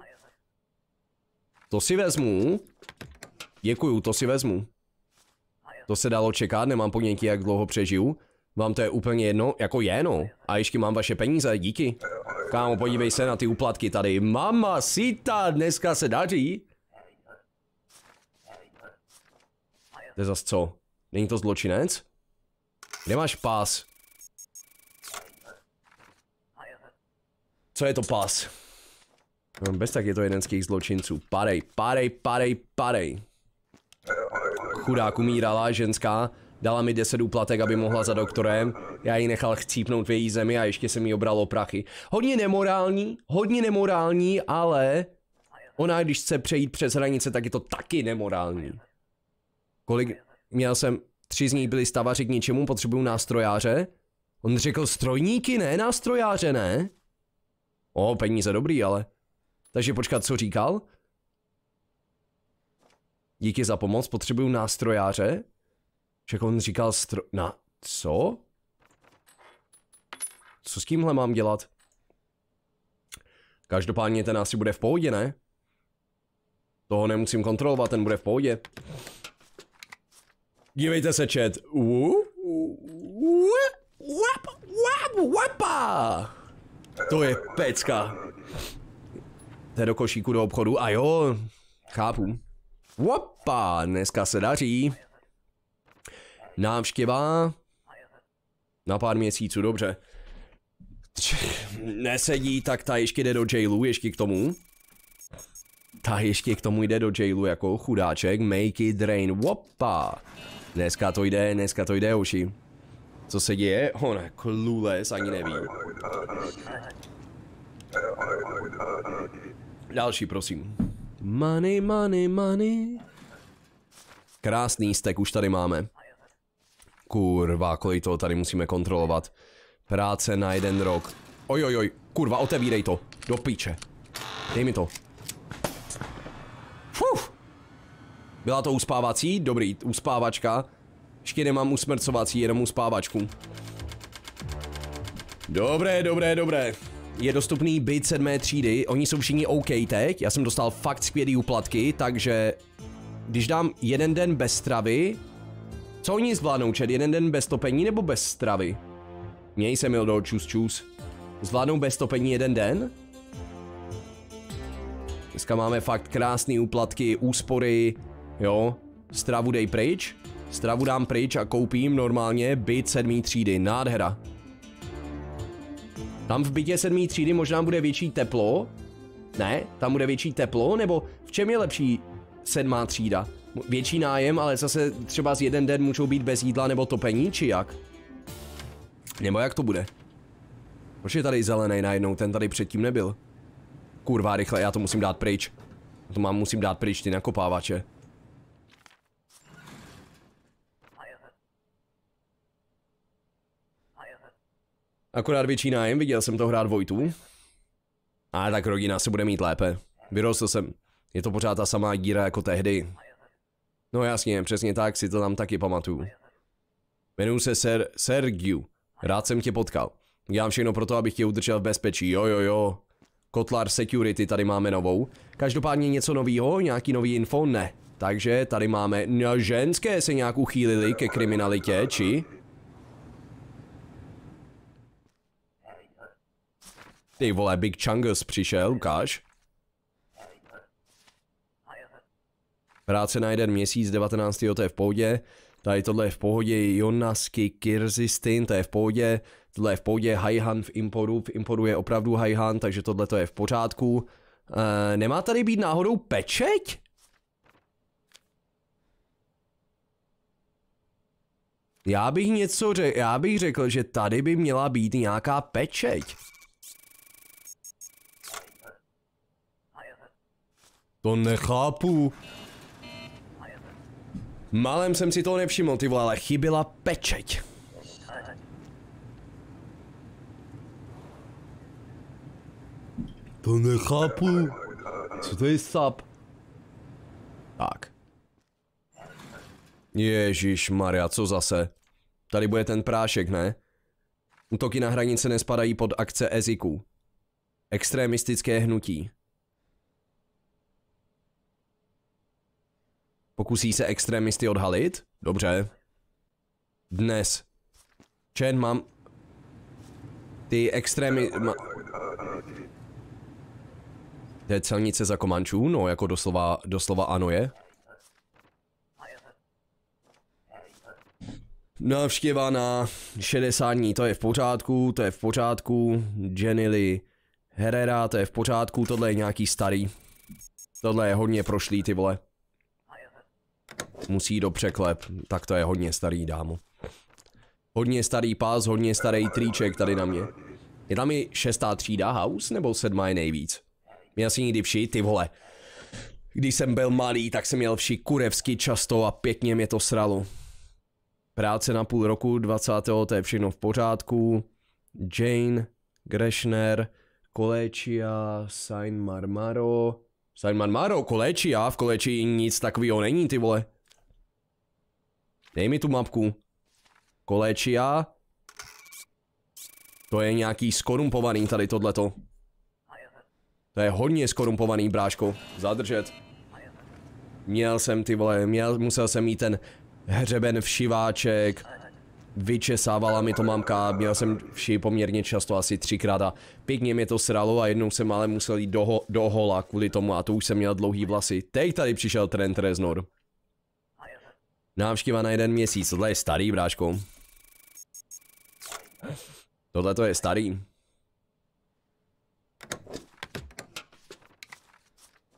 To si vezmu. Děkuju, to si vezmu. To se dalo čekat, nemám ponětí, jak dlouho přežiju. Vám to je úplně jedno? Jako je, no. A ještě mám vaše peníze, díky. Kámo, podívej se na ty úplatky tady. Mama, sita, dneska se daří. To je zas co? Není to zločinec? Kde máš pás? Co je to pás? No, bez tak je to jeden z těch zločinců. Padej, padej, padej, padej. Chudák umírala ženská Dala mi 10 úplatek, aby mohla za doktorem. Já ji nechal chcípnout v její zemi a ještě se mi o prachy. Hodně nemorální, hodně nemorální, ale ona, když chce přejít přes hranice, tak je to taky nemorální. Kolik měl jsem, tři z nich byli stavaři k ničemu, potřebuju nástrojáře. On řekl strojníky, ne nástrojáře, ne? O, peníze dobrý, ale. Takže počkat, co říkal? Díky za pomoc, potřebuju nástrojáře. Však on říkal stro... Na... Co? Co s tímhle mám dělat? Každopádně ten asi bude v pohodě, ne? Toho nemusím kontrolovat, ten bude v pohodě. Dívejte se, chat. To je pecka. To je do košíku do obchodu. A jo, chápu. Wapa, dneska se daří. Návštěva? Na pár měsíců, dobře. Nesedí, tak ta ještě jde do jailu, ještě k tomu. Ta ještě k tomu jde do jailu jako chudáček, make it rain, whoppa. Dneska to jde, dneska to jde, uši. Co se děje? Ona, clueless, ani neví. Další, prosím. Money, money, money. Krásný stek už tady máme. Kurva, kolik jako toho tady musíme kontrolovat. Práce na jeden rok. Ojojoj, oj, kurva, otevírej to. Do píče. Dej mi to. Fuf. Byla to uspávací? Dobrý, uspávačka. Ještě nemám usmrcovací, jenom uspávačku. Dobré, dobré, dobré. Je dostupný byt sedmé třídy, oni jsou všichni OK teď, já jsem dostal fakt skvělý uplatky, takže když dám jeden den bez stravy, co oni zvládnou, čet Jeden den bez topení nebo bez stravy? Měj se, Mildo, čus čus. Zvládnou bez topení jeden den? Dneska máme fakt krásné úplatky, úspory, jo. Stravu dej pryč. Stravu dám pryč a koupím normálně byt sedmý třídy. Nádhera. Tam v bytě sedmý třídy možná bude větší teplo. Ne, tam bude větší teplo, nebo v čem je lepší sedmá třída? větší nájem, ale zase třeba z jeden den můžou být bez jídla nebo topení, či jak? Nebo jak to bude? Proč je tady zelený najednou, ten tady předtím nebyl? Kurva, rychle, já to musím dát pryč. To mám, musím dát pryč, ty nakopávače. Akorát větší nájem, viděl jsem to hrát Vojtu. A tak rodina se bude mít lépe. Vyrostl jsem. Je to pořád ta samá díra jako tehdy. No jasně, přesně tak, si to tam taky pamatuju. Jmenuji se Ser Sergiu. Rád jsem tě potkal. Dělám všechno pro to, abych tě udržel v bezpečí, jo jo jo. Kotlar Security tady máme novou. Každopádně něco novýho, nějaký nový info? Ne. Takže tady máme, no ženské se nějak uchýlili ke kriminalitě, či? Ty vole, Big Chungus přišel, ukáž. Práce na jeden měsíc, 19. to je v pohodě. Tady tohle je v pohodě, Jonasky Kirzistin, to je v pohodě. Tohle je v pohodě, Haihan v Imporu, v Imporu je opravdu Haihan, takže tohle to je v pořádku. E, nemá tady být náhodou pečeť? Já bych něco řekl, já bych řekl, že tady by měla být nějaká pečeť. To nechápu. Malém jsem si toho nevšiml, ty vole, ale chyběla pečeť. To nechápu. Co to je sap? Tak. Ježíš Maria, co zase? Tady bude ten prášek, ne? Útoky na hranice nespadají pod akce Eziku. Extremistické hnutí. Pokusí se extremisty odhalit? Dobře. Dnes. Čen, mám... Ty extrémy... Ma... To je celnice za Komančů? No, jako doslova, doslova ano je. Navštěva na 60 dní, to je v pořádku, to je v pořádku. Jenny Herrera, to je v pořádku, tohle je nějaký starý. Tohle je hodně prošlý, ty vole. Musí do překlep, tak to je hodně starý, dámo. Hodně starý pás, hodně starý triček tady na mě. Je tam i šestá třída house, nebo sedmá je nejvíc? Měl si nikdy vši, ty vole. Když jsem byl malý, tak jsem měl vši kurevsky často a pěkně mě to sralo. Práce na půl roku, 20. to je všechno v pořádku. Jane, Greshner, kolečia, Sain Marmaro, Sandman má do koléči, já v kolečí nic takového není, ty vole. Dej mi tu mapku. Kolečí já. To je nějaký skorumpovaný tady tohleto. To je hodně skorumpovaný, bráško. Zadržet. Měl jsem ty vole, měl, musel jsem mít ten hřeben všiváček vyčesávala mi to mamka, měl jsem vši poměrně často, asi třikrát a pěkně mě to sralo a jednou jsem ale musel jít do, ho, do hola kvůli tomu a to už jsem měl dlouhý vlasy. Teď tady přišel Trent Reznor. Návštěva na jeden měsíc, tohle je starý, bráško. Tohle to je starý.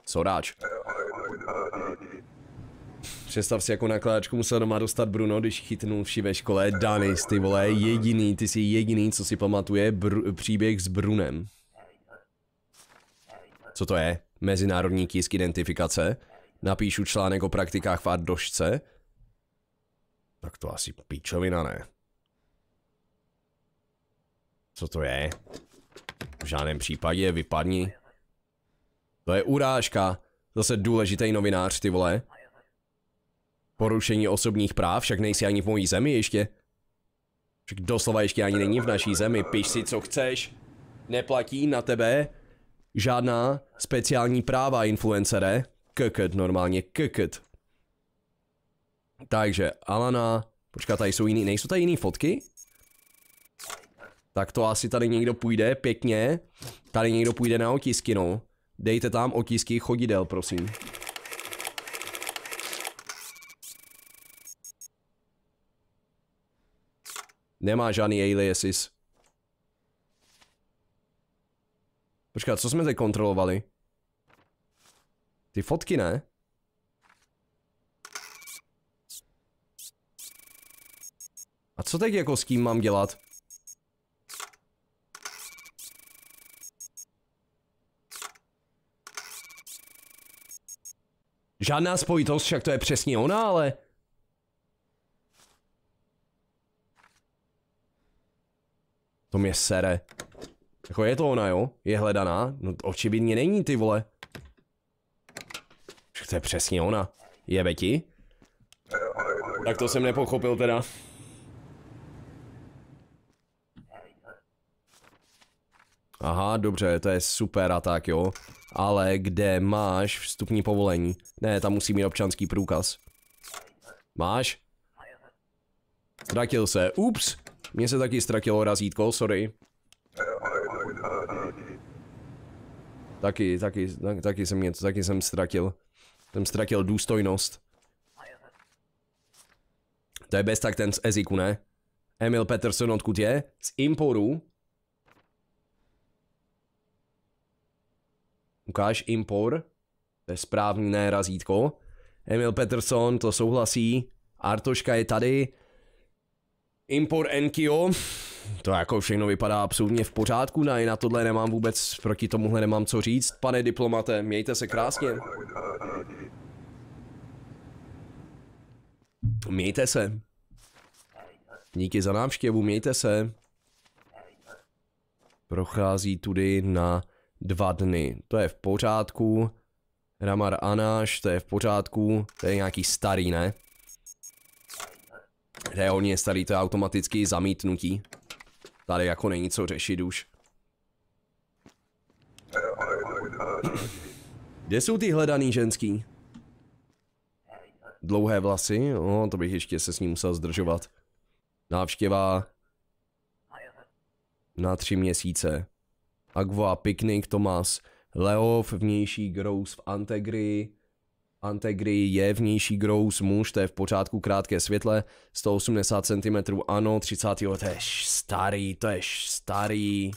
Soráč. Představ si, jako nakládačku musel doma dostat Bruno, když chytnul vši ve škole. Dany, ty vole, jediný, ty jsi jediný, co si pamatuje br- příběh s Brunem. Co to je? Mezinárodní tisk identifikace? Napíšu článek o praktikách v došce? Tak to asi píčovina ne. Co to je? V žádném případě vypadni. To je urážka. Zase důležitý novinář, ty vole. Porušení osobních práv, však nejsi ani v mojí zemi ještě. Však doslova ještě ani není v naší zemi, piš si co chceš. Neplatí na tebe žádná speciální práva influencere. Kkt, normálně, kkt. Takže Alana, počkat, tady jsou jiný, nejsou tady jiný fotky? Tak to asi tady někdo půjde, pěkně. Tady někdo půjde na otisky, no. Dejte tam otisky chodidel, prosím. Nemá žádný aliases. Počkat, co jsme tady kontrolovali? Ty fotky, ne? A co teď jako s kým mám dělat? Žádná spojitost, však to je přesně ona, ale... To mě sere. Jako je to ona, jo? Je hledaná? No očividně není, ty vole. To je přesně ona. Je Betty? Tak to jsem nepochopil teda. Aha, dobře, to je super a tak jo. Ale kde máš vstupní povolení? Ne, tam musí mít občanský průkaz. Máš? Ztratil se, ups! Mně se taky ztratilo razítko, sorry. Taky, taky, tak, taky jsem něco, taky jsem ztratil. Jsem ztratil důstojnost. To je bez tak ten z Eziku, ne? Emil Peterson odkud je? Z Imporu. Ukáž Impor. To je správné razítko. Emil Peterson to souhlasí. Artoška je tady. Import NKO, to jako všechno vypadá absolutně v pořádku, na, na tohle nemám vůbec, proti tomuhle nemám co říct. Pane diplomate, mějte se krásně. Mějte se. Díky za návštěvu, mějte se. Prochází tudy na dva dny, to je v pořádku. Ramar Anáš, to je v pořádku, to je nějaký starý, ne? reálně je starý, to je automaticky zamítnutí. Tady jako není co řešit už. Kde jsou ty hledaný ženský? Dlouhé vlasy, no to bych ještě se s ním musel zdržovat. Návštěva na tři měsíce. Agua, piknik, Tomas, Leo, vnější Grouse v Antegri, Antegri je vnější grous muž, to je v pořádku krátké světle, 180 cm, ano, 30. to je starý, to je starý.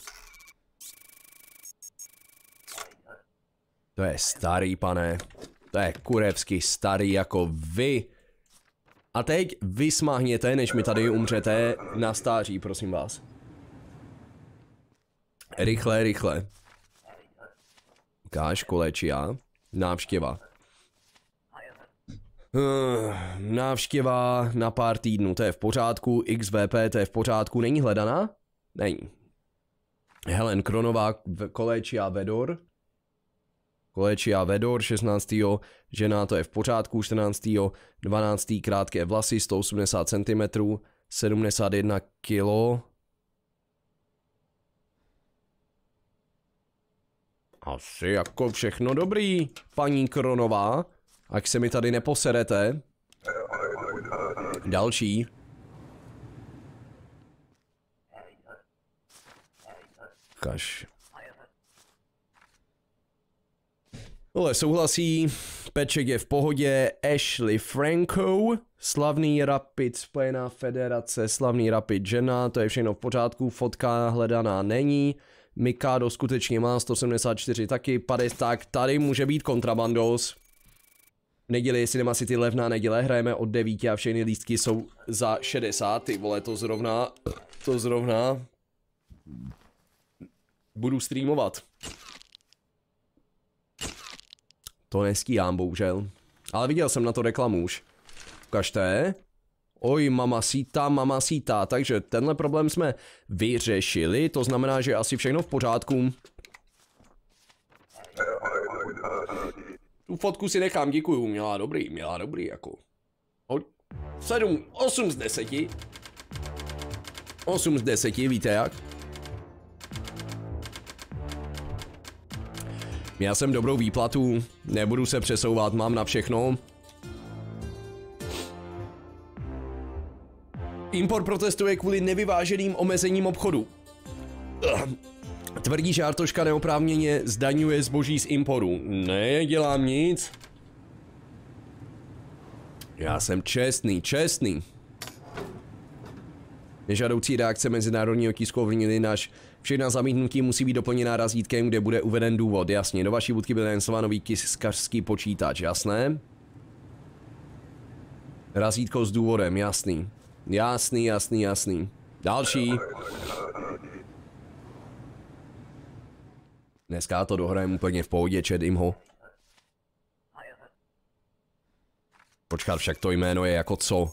To je starý, pane. To je kurevsky starý jako vy. A teď vy smáhněte, než mi tady umřete na stáří, prosím vás. Rychle, rychle. Káš, koleči já. Návštěva. Hmm, návštěva na pár týdnů, to je v pořádku, XVP, to je v pořádku, není hledaná? Není. Helen Kronová, a Vedor, a Vedor 16. Žena, to je v pořádku 14. 12. Krátké vlasy, 180 cm, 71 kg. Asi jako všechno dobrý, paní Kronová. Ať se mi tady neposerete. Další. Kaš. Ale souhlasí, Peček je v pohodě, Ashley Franco, slavný rapid Spojená federace, slavný rapid žena, to je všechno v pořádku, fotka hledaná není, Mikado skutečně má 174 taky, 50, tak tady může být kontrabandos. V neděli Cinema City levná neděle, hrajeme od 9 a všechny lístky jsou za 60, ty vole, to zrovna, to zrovna, budu streamovat. To nestíhám, bohužel. Ale viděl jsem na to reklamu už. Ukažte. Oj, mama síta, mama síta. Takže tenhle problém jsme vyřešili, to znamená, že asi všechno v pořádku. Tu fotku si nechám, děkuju, měla dobrý, měla dobrý, jako. 7, 8 z 10. 8 z 10, víte jak? Měl jsem dobrou výplatu, nebudu se přesouvat, mám na všechno. Import protestuje kvůli nevyváženým omezením obchodu. Tvrdí, že Artoška neoprávněně zdaňuje zboží z imporu. Ne, dělám nic. Já jsem čestný, čestný. Nežadoucí reakce mezinárodního tiskovniny náš všechna zamítnutí musí být doplněná razítkem, kde bude uveden důvod. Jasně, do vaší budky byl nainstalován nový tiskařský počítač, jasné? Razítko s důvodem, jasný. Jasný, jasný, jasný. Další. Dneska to dohrajem úplně v pohodě, čedím ho. Počkat, však to jméno je jako co?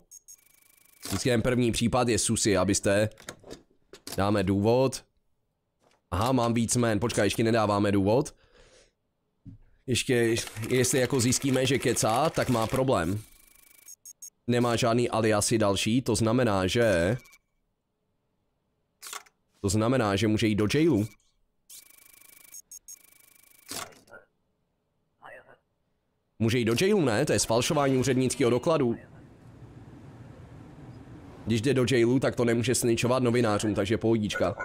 Vždycky jen první případ je Susi, abyste... Dáme důvod. Aha, mám víc jmén. Počkej, ještě nedáváme důvod. Ještě, jestli jako zjistíme, že kecá, tak má problém. Nemá žádný aliasy další, to znamená, že... To znamená, že může jít do jailu. Může jít do jailu, ne? To je sfalšování úřednického dokladu. Když jde do jailu, tak to nemůže sničovat novinářům, takže pohodička.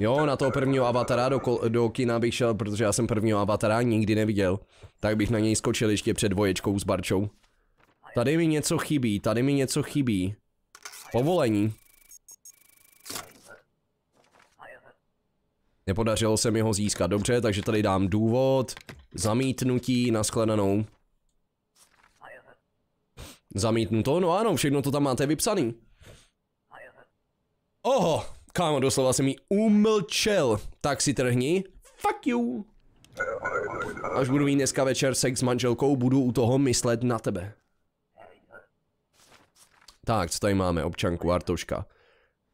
Jo, na toho prvního avatara do, do kina bych šel, protože já jsem prvního avatara nikdy neviděl. Tak bych na něj skočil ještě před dvoječkou s barčou. Tady mi něco chybí, tady mi něco chybí. Povolení. Nepodařilo se mi ho získat. Dobře, takže tady dám důvod. Zamítnutí na shledanou. Zamítnuto? No ano, všechno to tam máte vypsaný. Oho, kámo, doslova jsem mi umlčel. Tak si trhni. Fuck you. Až budu mít dneska večer sex s manželkou, budu u toho myslet na tebe. Tak, co tady máme, občanku Artoška.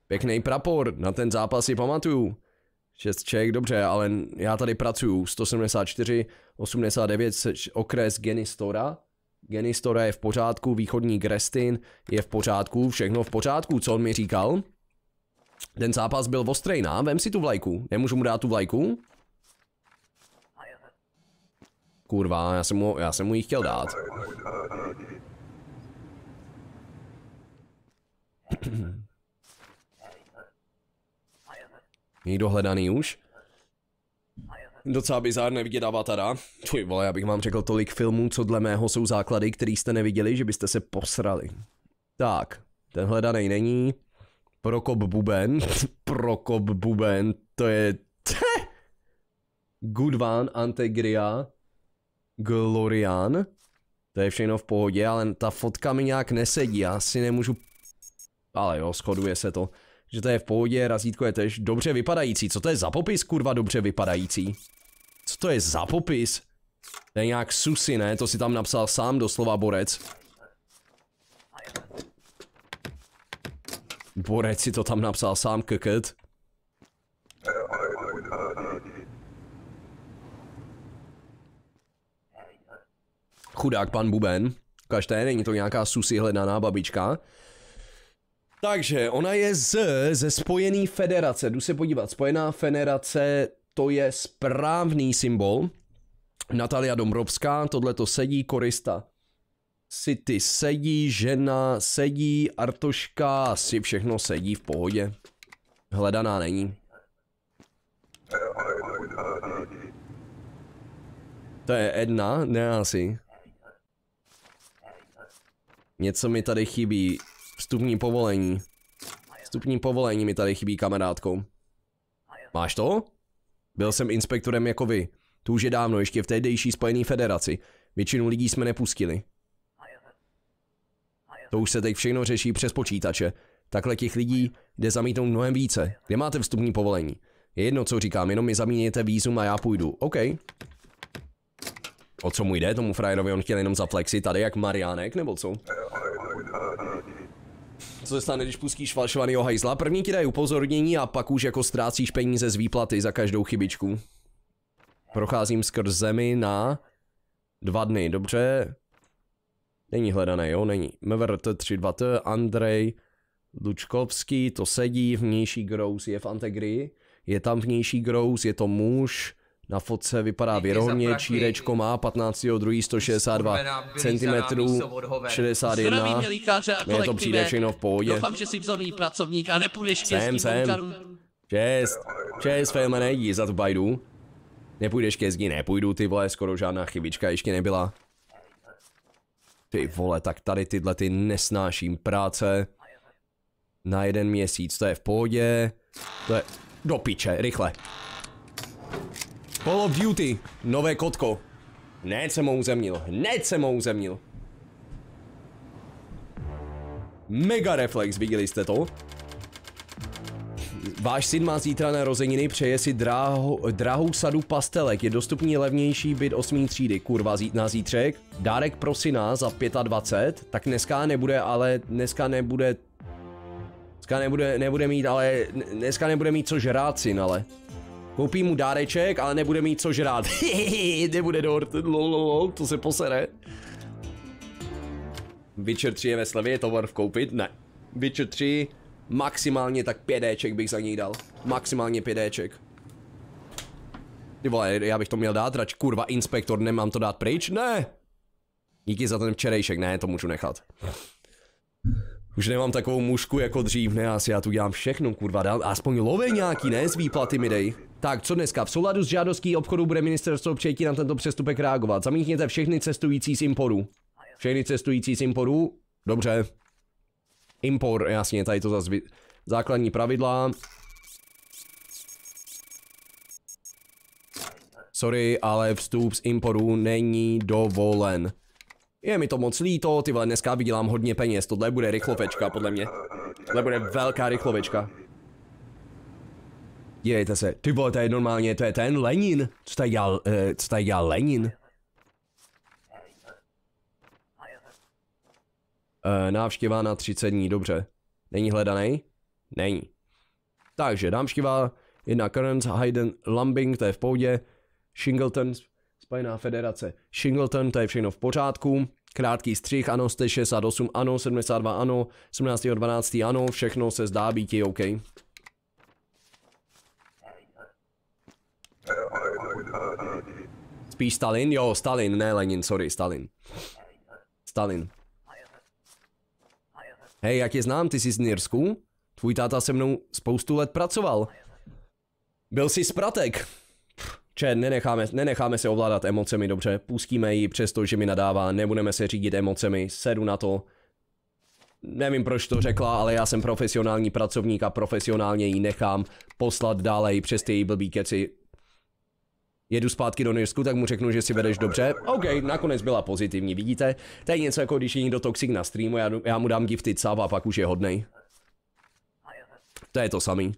Pěkný prapor, na ten zápas si pamatuju. 6 Čech, dobře, ale já tady pracuju 174, 89, okres Genistora. Genistora je v pořádku, východní Grestin je v pořádku, všechno v pořádku, co on mi říkal? Ten zápas byl ostrej, na, no, vem si tu vlajku, nemůžu mu dát tu vlajku? Kurva, já jsem mu, já jsem mu ji chtěl dát. *clears throat* Někdo hledaný už? Docela bizárně vidět Avatara. Tvoj vole, já bych vám řekl tolik filmů, co dle mého jsou základy, který jste neviděli, že byste se posrali. Tak, ten hledaný není. Prokop Buben. *laughs* Prokop Buben, to je... *laughs* one, Antegria, Glorian. To je všechno v pohodě, ale ta fotka mi nějak nesedí, já si nemůžu... Ale jo, shoduje se to že to je v pohodě, razítko je tež dobře vypadající. Co to je za popis, kurva, dobře vypadající? Co to je za popis? To je nějak susy, ne? To si tam napsal sám doslova borec. Borec si to tam napsal sám, keket. Chudák pan Buben. Každé, není to nějaká susy hledaná babička. Takže ona je z, ze Spojený federace. Jdu se podívat. Spojená federace, to je správný symbol. Natalia Dombrovská, tohle to sedí, korista. City sedí, žena sedí, Artoška, si všechno sedí v pohodě. Hledaná není. To je Edna? Ne asi. Něco mi tady chybí. Vstupní povolení. Vstupní povolení mi tady chybí kamarádkou. Máš to? Byl jsem inspektorem jako vy. Tu už je dávno, ještě v tehdejší Spojené federaci. Většinu lidí jsme nepustili. To už se teď všechno řeší přes počítače. Takhle těch lidí jde zamítnout mnohem více. Kde máte vstupní povolení? Je jedno, co říkám, jenom mi zamíněte vízum a já půjdu. OK. O co mu jde tomu frajerovi? On chtěl jenom zaflexit tady jak Mariánek, nebo co? co se stane, když pustíš falšovanýho hajzla. První ti dají upozornění a pak už jako ztrácíš peníze z výplaty za každou chybičku. Procházím skrz zemi na dva dny, dobře. Není hledané, jo, není. Mvrt 32T, Andrej, Lučkovský, to sedí, vnější grouz je v Antegrii. Je tam vnější grouz, je to muž. Na fotce vypadá věrohodně, čírečko má 15. 2. 162 cm, 61. Mně to přijde všechno v pohodě. Doufám, že jsi vzorný pracovník a nepůjdeš k jsem, sem. Čest, čest, Felmene, jdi za tu bajdu. Nepůjdeš ke zdi, nepůjdu, ty vole, skoro žádná chybička ještě nebyla. Ty vole, tak tady tyhle ty nesnáším práce. Na jeden měsíc, to je v pohodě. To je... Do piče, rychle. Call of Duty, nové kotko. Hned jsem ho uzemnil, hned jsem ho uzemnil. Mega reflex, viděli jste to? Váš syn má zítra narozeniny, přeje si dráho, drahou sadu pastelek. Je dostupný levnější byt 8. třídy. Kurva, zít na zítřek. Dárek pro syna za 25. Tak dneska nebude, ale dneska nebude... Dneska nebude, nebude mít, ale... Dneska nebude mít co žrát syn, ale... Koupím mu dáreček, ale nebude mít co žrát. *laughs* nebude dort, lololol, to se posere. Witcher 3 je ve slevě, je to worth koupit? Ne. Witcher 3, maximálně tak 5 bych za něj dal. Maximálně 5 Dček. Ty vole, já bych to měl dát, rač kurva, inspektor, nemám to dát pryč? Ne! Díky za ten včerejšek, ne, to můžu nechat. Už nemám takovou mušku jako dřív, ne, asi já tu dělám všechno, kurva, dám aspoň love nějaký, ne, z výplaty mi dej. Tak, co dneska? V souladu s žádostí obchodu bude ministerstvo přijetí na tento přestupek reagovat. Zamítněte všechny cestující z imporu. Všechny cestující z imporu? Dobře. Impor, jasně, tady to zase základní pravidla. Sorry, ale vstup z imporu není dovolen. Je mi to moc líto, ty vole, dneska vydělám hodně peněz, tohle bude rychlovečka, podle mě. Tohle bude velká rychlovečka. Dívejte se, ty vole, to je normálně, to je ten Lenin. Co tady dělal, uh, co tady dělal Lenin? Uh, návštěva na 30 dní, dobře. Není hledaný? Není. Takže návštěva, jedna Currents, Hayden, Lambing, to je v poudě. Shingleton, Spojená federace. Shingleton, to je všechno v pořádku. Krátký střih, ano, 168, ano, 72, ano, 17.12, ano, všechno se zdá být OK. Spíš Stalin? Jo, Stalin, ne Lenin, sorry, Stalin. Stalin. Hej, jak je znám, ty jsi z Nirsku? Tvůj táta se mnou spoustu let pracoval. Byl jsi spratek. Če, nenecháme, nenecháme se ovládat emocemi, dobře? Pustíme ji, přestože mi nadává, nebudeme se řídit emocemi, sedu na to. Nevím, proč to řekla, ale já jsem profesionální pracovník a profesionálně ji nechám poslat dále i přes ty její blbý keci jedu zpátky do Nirsku, tak mu řeknu, že si vedeš dobře. OK, nakonec byla pozitivní, vidíte? To je něco jako když je někdo toxic na streamu, já, já mu dám gifty, sub a pak už je hodnej. To je to samý.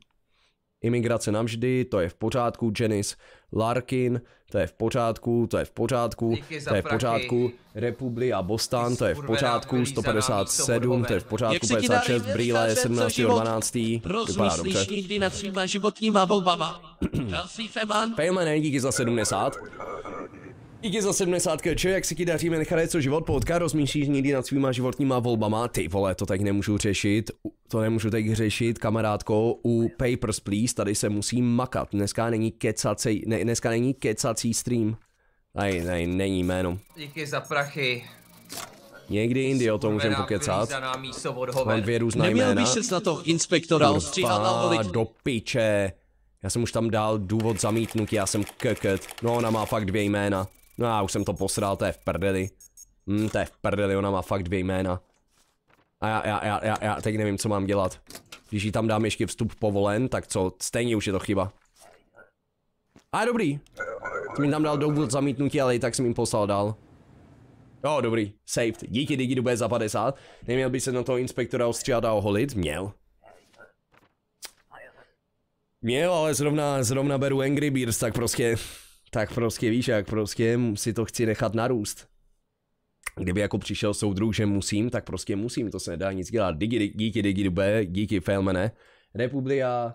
Imigrace navždy, to je v pořádku, Janice, Larkin, to je v pořádku, to je v pořádku, to je v pořádku, Republi a Boston, to je v pořádku, 157, to je v pořádku, 56, Brýle, 17. 12. Vypadá dobře. nikdy nad svýma životníma volbama. *clears throat* Další díky za 70. Díky za 70 Č, jak se ti daří, nechat co život potká, rozmýšlíš někdy nad svýma životníma volbama, ty vole, to tak, nemůžu řešit, to nemůžu teď řešit, kamarádko, u Papers, Please, tady se musím makat, dneska není kecací, ne, dneska není kecací stream. Nej, nej, není jméno. Díky za prachy. Někdy jindy o tom můžeme pokecat. Mám dvě různá Neměl jména. Neměl na to inspektora ostříhat do piče. Já jsem už tam dal důvod zamítnutí, já jsem köket. No ona má fakt dvě jména. No já už jsem to posral, to je v prdeli. Hm, to je v prdeli, ona má fakt dvě jména. A já, já, já, já, já teď nevím, co mám dělat. Když jí tam dám ještě vstup povolen, tak co, stejně už je to chyba. A dobrý. Jsem mi tam dal důvod zamítnutí, ale i tak jsem jim poslal dál. Jo, dobrý, saved. Díky díky, DigiDubé za 50. Neměl by se na toho inspektora ostříhat a oholit? Měl. Měl, ale zrovna, zrovna beru Angry Beers, tak prostě tak prostě víš, jak prostě si to chci nechat narůst. Kdyby jako přišel soudruh, že musím, tak prostě musím, to se nedá nic dělat. Digi, Díky, díky, díky, dube, díky, Felmene. Republika,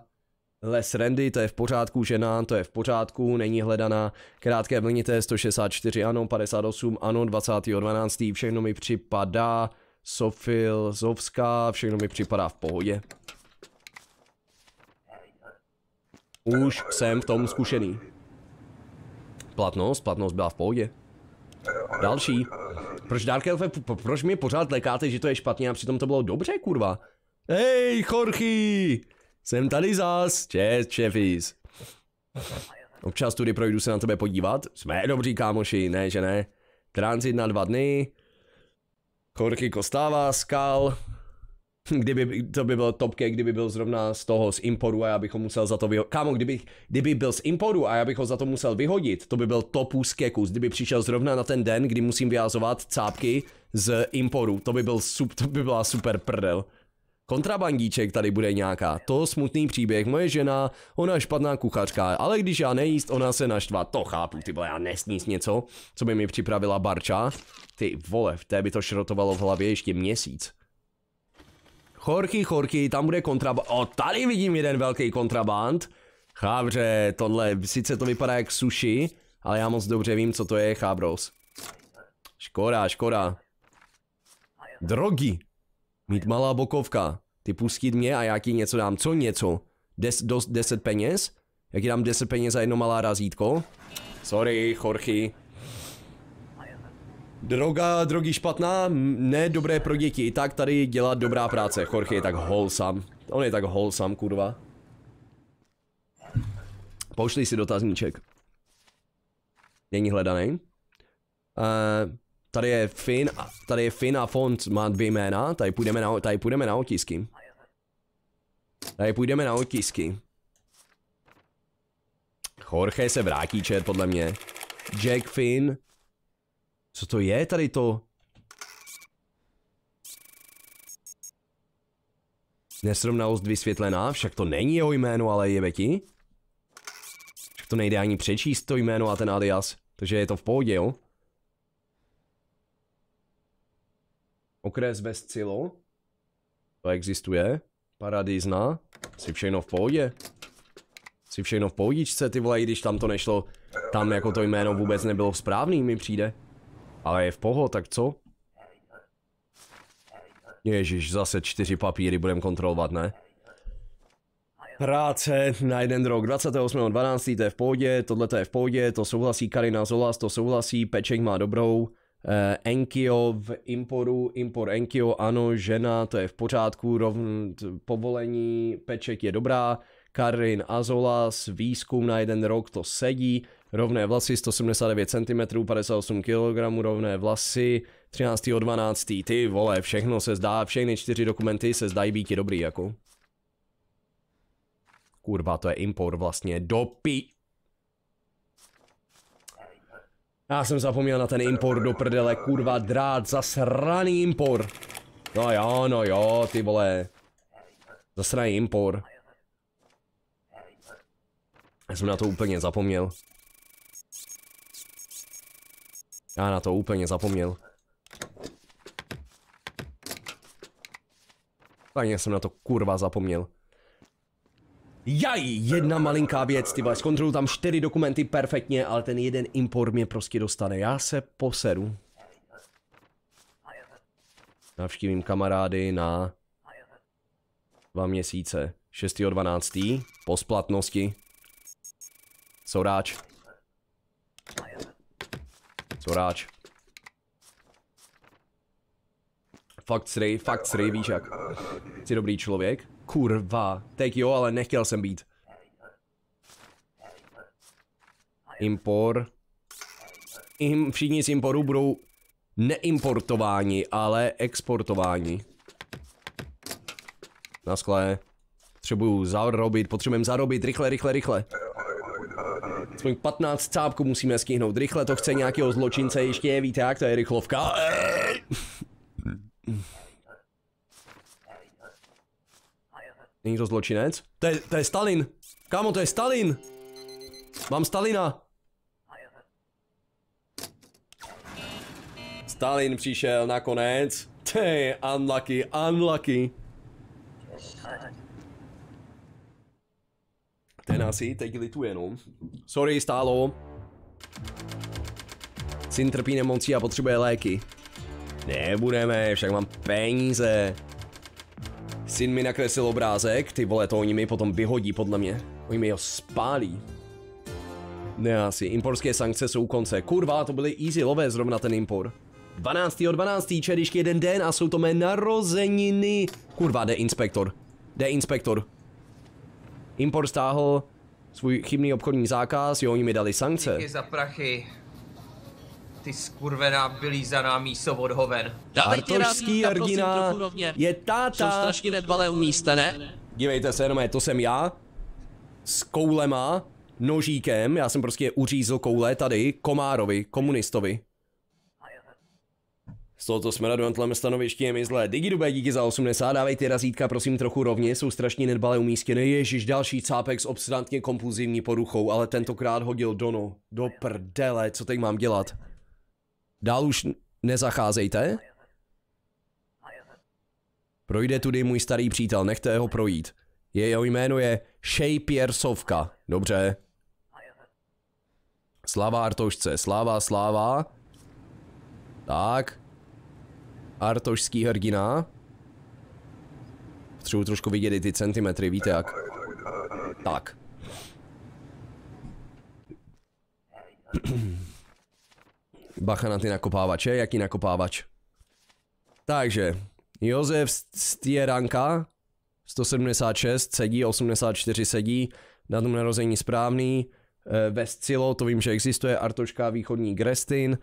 Les Randy, to je v pořádku, žena, to je v pořádku, není hledaná. Krátké vlnité 164, ano, 58, ano, 20.12. Všechno mi připadá, Sofil, Zovská, všechno mi připadá v pohodě. Už jsem v tom zkušený. Platnost, platnost byla v pohodě. Další. Proč Elf, proč mi pořád lekáte, že to je špatně a přitom to bylo dobře, kurva? Hej, Chorchy! Jsem tady zas, čest, šefis. Občas tudy projdu se na tebe podívat. Jsme dobří kámoši, ne že ne. Transit na dva dny. Chorky Kostává, Skal, *laughs* Kdyby, to by byl topke, kdyby byl zrovna z toho, z Imporu a já bych ho musel za to vyhodit. Kámo, kdyby, kdyby byl z Imporu a já bych ho za to musel vyhodit, to by byl z kekus. Kdyby přišel zrovna na ten den, kdy musím vyhazovat cápky z Imporu, to by, byl sup, to by byla super prdel. Kontrabandíček tady bude nějaká, to smutný příběh, moje žena, ona je špatná kuchařka, ale když já nejíst, ona se naštva, to chápu, ty vole, já nesníst něco, co by mi připravila barča. Ty vole, v té by to šrotovalo v hlavě ještě měsíc. Chorky, chorky, tam bude kontraband. O, tady vidím jeden velký kontraband. Chábře, tohle, sice to vypadá jak sushi, ale já moc dobře vím, co to je, chábros. Škoda, škoda. Drogy. Mít malá bokovka. Ty pustit mě a já ti něco dám. Co něco? Des, dos, deset peněz? Jak ti dám deset peněz za jedno malá razítko? Sorry, chorky. Droga, drogy špatná, ne dobré pro děti, i tak tady dělá dobrá práce. Jorge je tak holsam. On je tak holsam, kurva. Pošli si dotazníček. Není hledaný. Uh, eh, tady je Finn tady je Finn a Font má dvě jména, tady půjdeme na, tady půjdeme na otisky. Tady půjdeme na otisky. Jorge se vrátí, čet, podle mě. Jack Finn co to je tady to? Nesrovnalost vysvětlená, však to není jeho jméno, ale je Beti. Však to nejde ani přečíst to jméno a ten alias, takže je to v pohodě, jo? Okres bez cilo. To existuje. Paradizna. Jsi všechno v pohodě. Jsi všechno v pohodičce, ty vole, i když tam to nešlo. Tam jako to jméno vůbec nebylo správný, mi přijde. Ale je v poho, tak co? Ježíš, zase čtyři papíry budem kontrolovat, ne? Práce na jeden rok, 28.12. to je v pohodě, tohle to je v pohodě, to souhlasí Karina Zolas, to souhlasí, Peček má dobrou, eh, Enkio v Imporu, Impor Enkio, ano, žena, to je v pořádku, rovn, povolení, Peček je dobrá, Karin Azolas, výzkum na jeden rok, to sedí, rovné vlasy 179 cm, 58 kg, rovné vlasy, 13. o 12. Ty vole, všechno se zdá, všechny čtyři dokumenty se zdají být dobrý jako. Kurva, to je import vlastně, do pi... Já jsem zapomněl na ten import do prdele, kurva drát, zasraný import. No jo, no jo, ty vole. Zasraný import. Já jsem na to úplně zapomněl. Já na to úplně zapomněl. Fajně jsem na to kurva zapomněl. Jaj, jedna malinká věc, ty vole, zkontroluji tam čtyři dokumenty perfektně, ale ten jeden import mě prostě dostane. Já se poseru. Navštívím kamarády na dva měsíce. 6.12. po splatnosti. Souráč. To ráč. Fakt srej, fakt srej, víš jak. Jsi dobrý člověk? Kurva, tak jo, ale nechtěl jsem být. Impor. Im, všichni z importu budou neimportováni, ale exportováni. Na skle. Potřebuju zarobit, potřebujeme zarobit, rychle, rychle, rychle aspoň 15 cápků musíme stihnout rychle, to chce nějakého zločince ještě, víte jak, to je rychlovka. Není to zločinec? To je, to je Stalin! Kámo, to je Stalin! Mám Stalina! Stalin přišel nakonec. Ty, unlucky, unlucky ten asi, teď lituje, no. Sorry, stálo. Syn trpí nemocí a potřebuje léky. Nebudeme, však mám peníze. Syn mi nakreslil obrázek, ty vole, to oni mi potom vyhodí podle mě. Oni mi ho spálí. Ne asi, imporské sankce jsou u konce. Kurva, to byly easy lové zrovna ten impor. 12. od 12. čerišky jeden den a jsou to mé narozeniny. Kurva, jde inspektor. Jde inspektor. Import stáhl svůj chybný obchodní zákaz, jo, oni mi dali sankce. Díky za prachy. Ty skurvená byli za námi hoven. Artošský hrdina je táta. Jsou strašně nedbalé umíste, ne? Dívejte se, jenom je, to jsem já. S koulema, nožíkem, já jsem prostě uřízl koule tady, Komárovi, komunistovi. Z tohoto jsme do Antleme stanoviště je mi zlé. díky za 80, dávej ty razítka prosím trochu rovně, jsou strašně nedbalé umístěny. Ježíš, další cápek s obsedantně kompulzivní poruchou, ale tentokrát hodil Donu. No, do prdele, co teď mám dělat? Dál už nezacházejte? Projde tudy můj starý přítel, nechte ho projít. Jeho jméno je Shay Piersovka. Dobře. Slava Artošce, sláva, sláva. Tak artošský hrdina. Potřebuji trošku vidět i ty centimetry, víte jak. Tak. *clears throat* Bacha na ty nakopávače, jaký nakopávač. Takže, Josef Stieranka, 176 sedí, 84 sedí, tom narození správný, e, eh, Vescilo, to vím, že existuje, Artoška východní Grestin,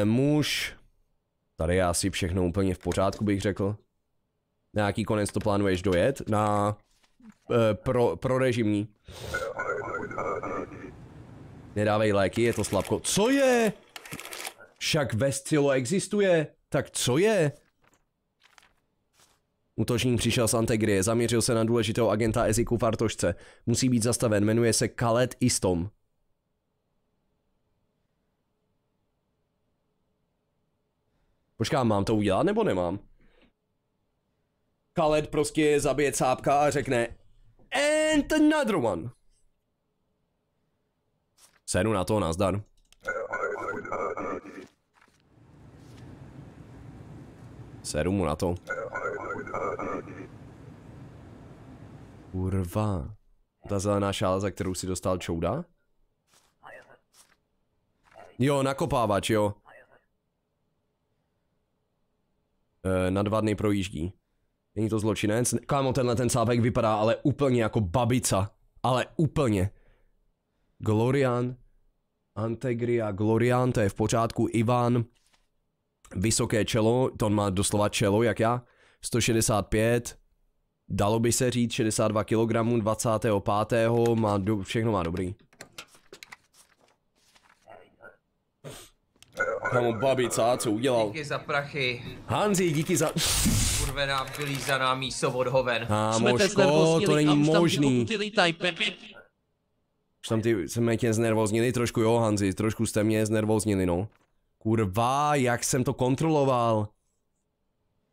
e, muž, Tady je asi všechno úplně v pořádku, bych řekl. Na jaký konec to plánuješ dojet? Na... E, pro, pro režimní. Nedávej léky, je to slabko. Co je? Však Vestilo existuje. Tak co je? Útočník přišel z Antegrie, zaměřil se na důležitého agenta Eziku Fartošce. Musí být zastaven, jmenuje se Kalet Istom. Počkám, mám to udělat nebo nemám? Khaled prostě zabije cápka a řekne And another one. Sedu na to, nazdar. Sedu mu na to. Kurva. Ta zelená šála, za kterou si dostal čouda? Jo, nakopávač, jo. Eh, na dva dny projíždí. Není to zločinec? Kámo, tenhle ten sápek vypadá ale úplně jako babica. Ale úplně. Glorian, Antegria, Glorian, to je v pořádku, Ivan, vysoké čelo, to on má doslova čelo, jak já, 165, dalo by se říct 62 kg, 25. má do, všechno má dobrý. tomu babi, co, co udělal? Díky za prachy. Hanzi, díky za... Kurvená vylízaná míso od hoven. A možko, to není možný. Už tam ty, jsme tě znervoznili trošku, jo Hanzi, trošku jste mě znervoznili, no. Kurva, jak jsem to kontroloval.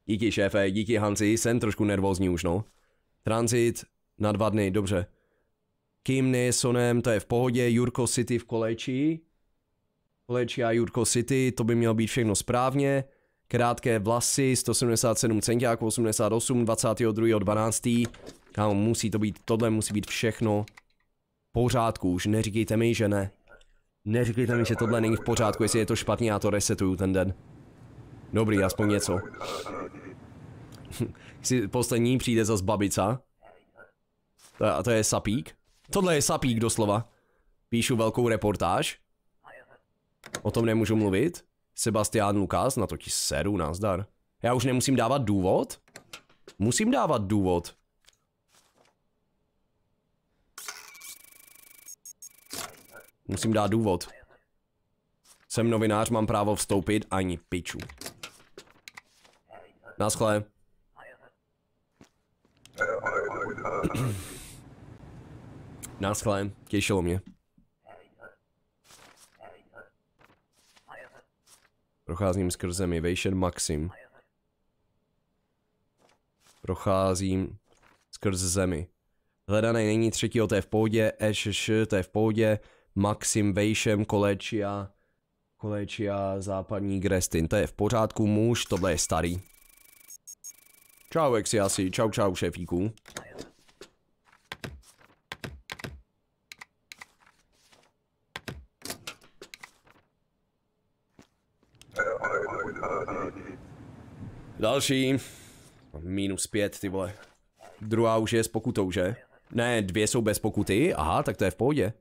Díky šéfe, díky Hanzi, jsem trošku nervózní už, no. Transit na dva dny, dobře. Kim Nesonem, to je v pohodě, Jurko City v koleči. Leč a Jurko City, to by mělo být všechno správně. Krátké vlasy, 177 centiáků, 88, 22. 12. Kámo, musí to být, tohle musí být všechno v pořádku, už neříkejte mi, že ne. Neříkejte mi, že tohle není v pořádku, jestli je to špatně, já to resetuju ten den. Dobrý, aspoň něco. *laughs* poslední přijde zas babica. To, to je sapík? Tohle je sapík doslova. Píšu velkou reportáž. O tom nemůžu mluvit? Sebastián Lukas, na to ti seru, nazdar. Já už nemusím dávat důvod? Musím dávat důvod. Musím dát důvod. Jsem novinář, mám právo vstoupit ani piču. Naschle. *clears throat* Naschle, těšilo mě. Procházím skrze mi Vejšen Maxim. Procházím skrz zemi. Hledaný není třetí, to je v pohodě, ešš, to je v pohodě, Maxim Vejšem, Kolečia, Kolečia, západní Grestin, to je v pořádku, muž, tohle je starý. Čau, Exiasi, čau, čau, šéfíku. Další. Minus pět, ty vole. Druhá už je s pokutou, že? Ne, dvě jsou bez pokuty. Aha, tak to je v pohodě.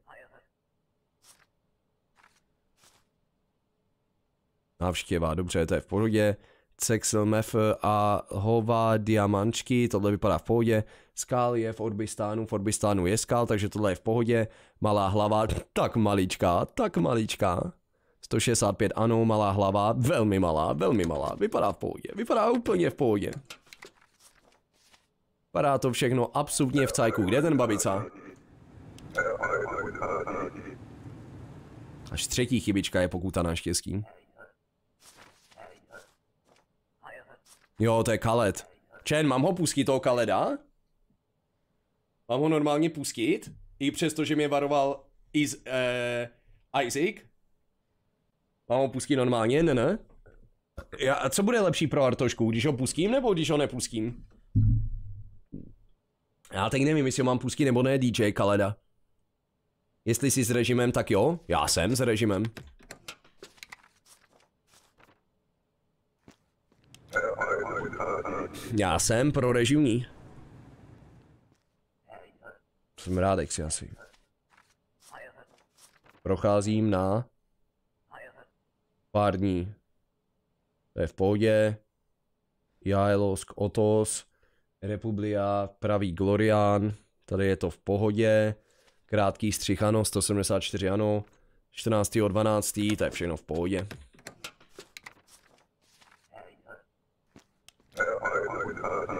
Navštěvá, dobře, to je v pohodě. Cexel Mef a Hova Diamančky, tohle vypadá v pohodě. Skál je v Orbistánu, v Orbistánu je skál, takže tohle je v pohodě. Malá hlava, tak malička, tak malička. 165, ano, malá hlava, velmi malá, velmi malá, vypadá v pohodě, vypadá úplně v pohodě. Vypadá to všechno absolutně v cajku, kde je ten babica? Až třetí chybička je pokuta naštěstí. Jo, to je kalet. Čen, mám ho pustit toho kaleda? Mám ho normálně pustit? I přesto, že mě varoval Is, uh, Isaac? Mám ho pustit normálně, ne, ne? Já, a co bude lepší pro Artošku, když ho pustím nebo když ho nepustím? Já teď nevím, jestli ho mám pustit nebo ne, DJ Kaleda. Jestli jsi s režimem, tak jo, já jsem s režimem. Já jsem pro režimní. Jsem rád, jak si asi. Procházím na pár dní. To je v pohodě. Jaelosk, Otos, Republia, pravý Glorian, tady je to v pohodě. Krátký střih, ano, 174, ano. 14. 12. to je všechno v pohodě.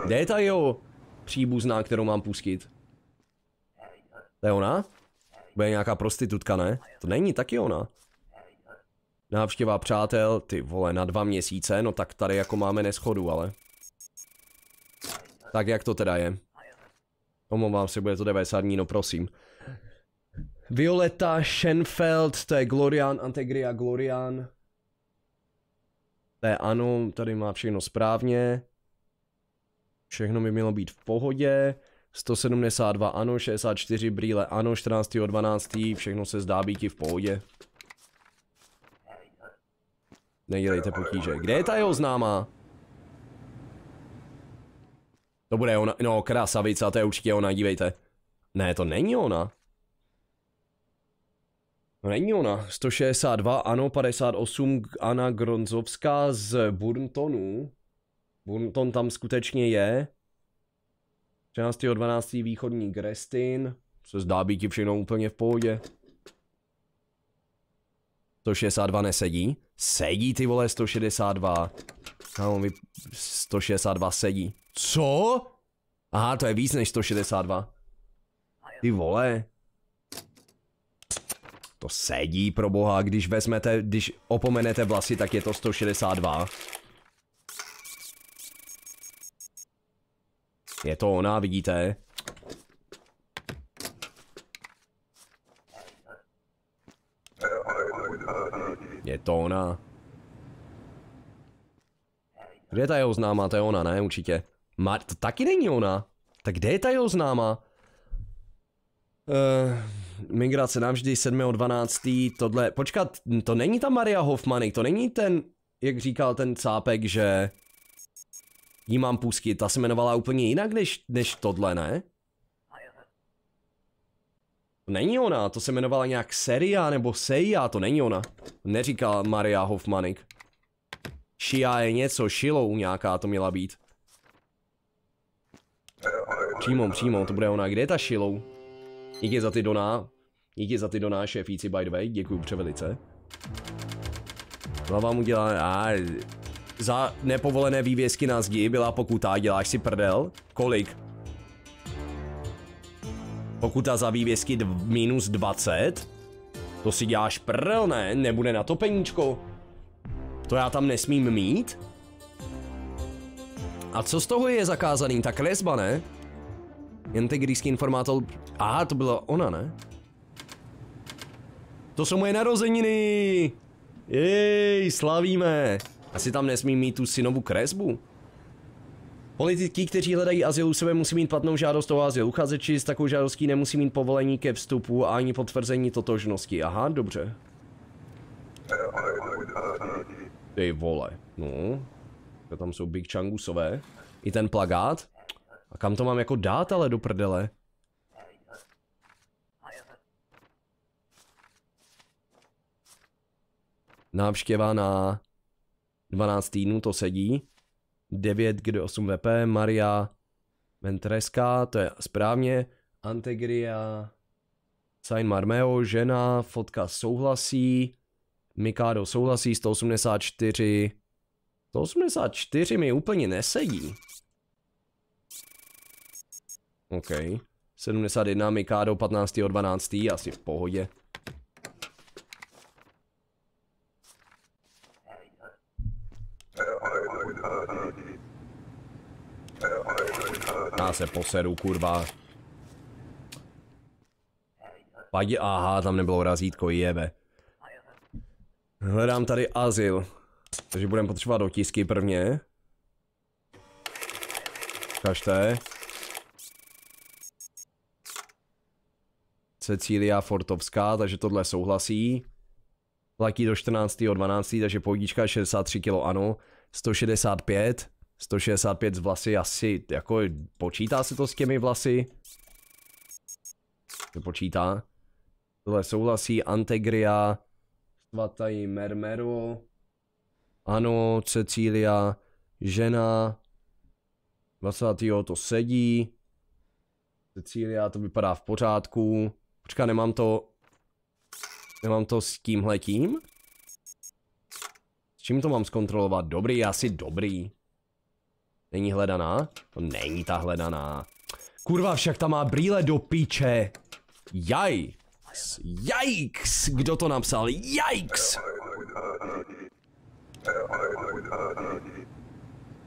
Kde je ta jeho příbuzná, kterou mám pustit? To je ona? Bude nějaká prostitutka, ne? To není taky ona. Návštěva přátel, ty vole, na dva měsíce, no tak tady jako máme neschodu, ale. Tak jak to teda je? Omlouvám se, bude to 90 dní, no prosím. Violeta Schenfeld, to je Glorian, Antegria Glorian. To je ano, tady má všechno správně. Všechno by mělo být v pohodě. 172 ano, 64 brýle ano, 14.12. Všechno se zdá být i v pohodě. Nedělejte potíže. Kde je ta jeho známá? To bude ona, no krasavica, to je určitě ona, dívejte. Ne, to není ona. To není ona. 162, ano, 58, Anna Gronzovská z Burntonu. Burnton tam skutečně je. 13.12. 12. východní Grestin. Se zdá být ti všechno úplně v pohodě. 162 nesedí. Sedí ty vole 162. Kámo, mi 162 sedí. Co? Aha, to je víc než 162. Ty vole. To sedí pro boha, když vezmete, když opomenete vlasy, tak je to 162. Je to ona, vidíte? Je to ona. Kde je ta jeho známá? To je ona, ne? Určitě. Má, to taky není ona. Tak kde je ta jeho známá? Uh, migrace vždy 7.12. Tohle, počkat, to není ta Maria Hoffmany, to není ten, jak říkal ten cápek, že jí mám pustit, ta se jmenovala úplně jinak než, než tohle, ne? To není ona, to se jmenovala nějak Seria nebo Seia, to není ona. Neříká Maria Hofmanik. Šia je něco, šilou nějaká to měla být. Přímo, přímo, to bude ona. Kde je ta šilou? Díky za ty doná. Díky za ty doná, šéfíci, by the way. Děkuju převelice. Hlava mu dělá... A, za nepovolené vývězky na zdi byla pokuta, děláš si prdel? Kolik? Pokuta za vývěsky minus 20. To si děláš prl, ne? Nebude na to peníčko. To já tam nesmím mít? A co z toho je zakázaný? Ta kresba, ne? Jen ty grýský informátor... Aha, to byla ona, ne? To jsou moje narozeniny! Jej, slavíme! Asi tam nesmím mít tu synovu kresbu. Politiky, kteří hledají azyl u sebe, musí mít platnou žádost o azyl. Uchazeči s takovou žádostí nemusí mít povolení ke vstupu a ani potvrzení totožnosti. Aha, dobře. Ty vole, no. To tam jsou Big Changusové. I ten plagát. A kam to mám jako dát, ale do prdele? Návštěva na 12 týdnů, to sedí. 9 kdy 8 VP, Maria Ventreska, to je správně, Antegria, Sain Marmeo, žena, fotka souhlasí, Mikado souhlasí, 184, 184 mi úplně nesedí. OK. 71 Mikado 15. 12. asi v pohodě. se poseru kurva. Padě, aha, tam nebylo razítko, jebe. Hledám tady azyl. Takže budeme potřebovat otisky prvně. Kažte. Cecília Fortovská, takže tohle souhlasí. Platí do 14.12., takže pojíčka 63 kg, ano. 165. 165 z vlasy asi, jako počítá se to s těmi vlasy? To počítá. Tohle souhlasí, Antegria, Svatají Mermeru, ano, Cecília, žena, 20. to sedí, Cecília, to vypadá v pořádku, počká, nemám to, nemám to s tímhletím? S čím to mám zkontrolovat? Dobrý, asi dobrý. Není hledaná? To není ta hledaná. Kurva, však tam má brýle do píče. Jaj. Jajks. Kdo to napsal? Jajks.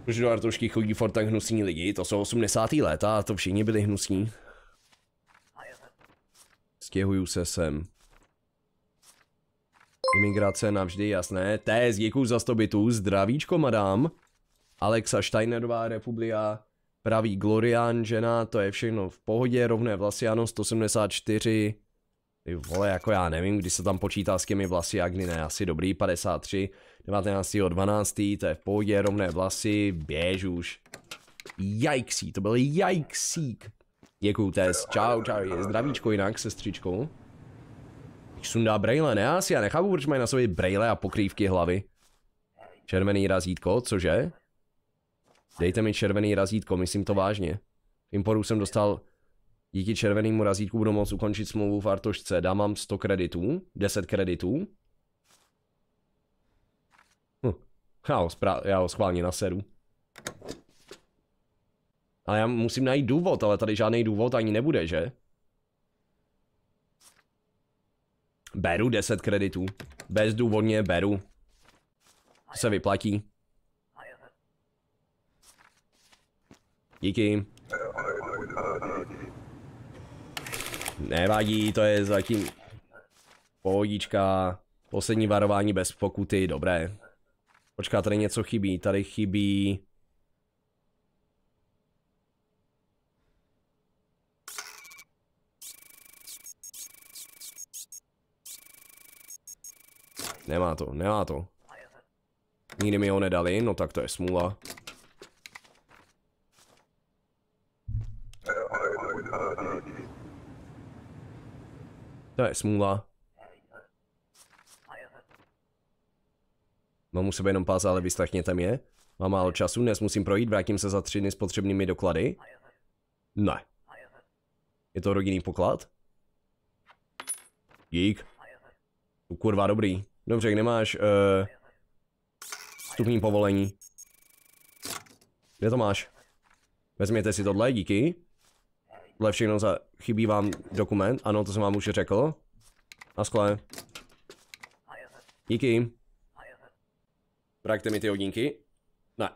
Už do Artušky chodí for tak hnusní lidi? To jsou 80. léta a to všichni byli hnusní. Stěhuju se sem. Imigrace navždy, jasné. Té, z za 100 bytů. Zdravíčko, madám. Alexa Steinerová republia, pravý Glorian, žena, to je všechno v pohodě, rovné vlasy, ano, 174, ty vole, jako já nevím, kdy se tam počítá s těmi vlasy jak ne, asi dobrý, 53, 19. 12. to je v pohodě, rovné vlasy, běž už. Jajksí, to byl jajksík. Děkuju, Tess, čau, čau, zdravíčko jinak, sestřičkou. Sundá brejle, ne, asi, já nechápu, proč mají na sobě brejle a pokrývky hlavy. Červený razítko, cože? Dejte mi červený razítko, myslím to vážně. V Imporu jsem dostal Díky červenému razítku budu moct ukončit smlouvu v Artošce. Dám vám 100 kreditů, 10 kreditů. Hm. Já, ho já ho schválně naseru. Ale já musím najít důvod, ale tady žádný důvod ani nebude, že? Beru 10 kreditů. Bezdůvodně beru. Se vyplatí. Díky. Nevadí, to je zatím pohodička. Poslední varování bez pokuty, dobré. Počká, tady něco chybí, tady chybí... Nemá to, nemá to. Nikdy mi ho nedali, no tak to je smůla. To je smůla. Mám u sebe jenom pás, ale vyslechněte mě. Mám málo času, dnes musím projít, vrátím se za tři dny s potřebnými doklady. Ne. Je to rodinný poklad? Dík. Kurva, dobrý. Dobře, jak nemáš uh, eh, vstupní povolení? Kde to máš? Vezměte si tohle, díky. Tohle všechno za... Chybí vám dokument? Ano, to jsem vám už řekl. Na skle. Díky. Vrakte mi ty hodinky. Ne.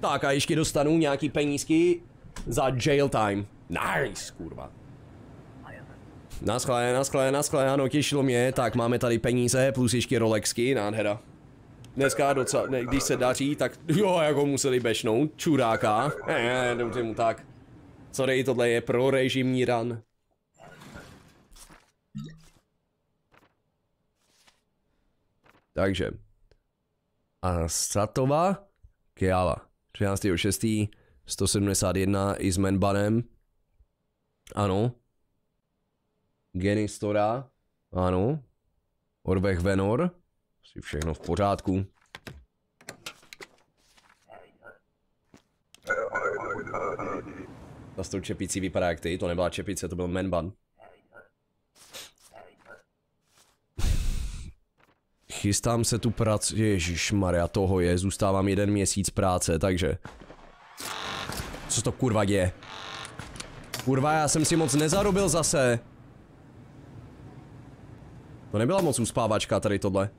Tak a ještě dostanu nějaký penízky za jail time. Nice, kurva. Na na skle, na skle, ano, těšilo mě. Tak máme tady peníze plus ještě Rolexky, nádhera. Dneska docela, ne, když se daří, tak jo, jako museli bešnout, čuráka. Ne, eh, dobře mu tak. Sorry, tohle je pro režimní run. Takže. A Satova Kiala. 13.6. 171 i s Menbanem. Ano. Genistora. Ano. Orvech Venor. Si všechno v pořádku. Ta s tou čepicí vypadá jak ty, to nebyla čepice, to byl menban. Chystám se tu práci, Ježíš Maria, toho je, zůstávám jeden měsíc práce, takže. Co to kurva děje? Kurva, já jsem si moc nezarobil zase. To nebyla moc uspávačka tady tohle.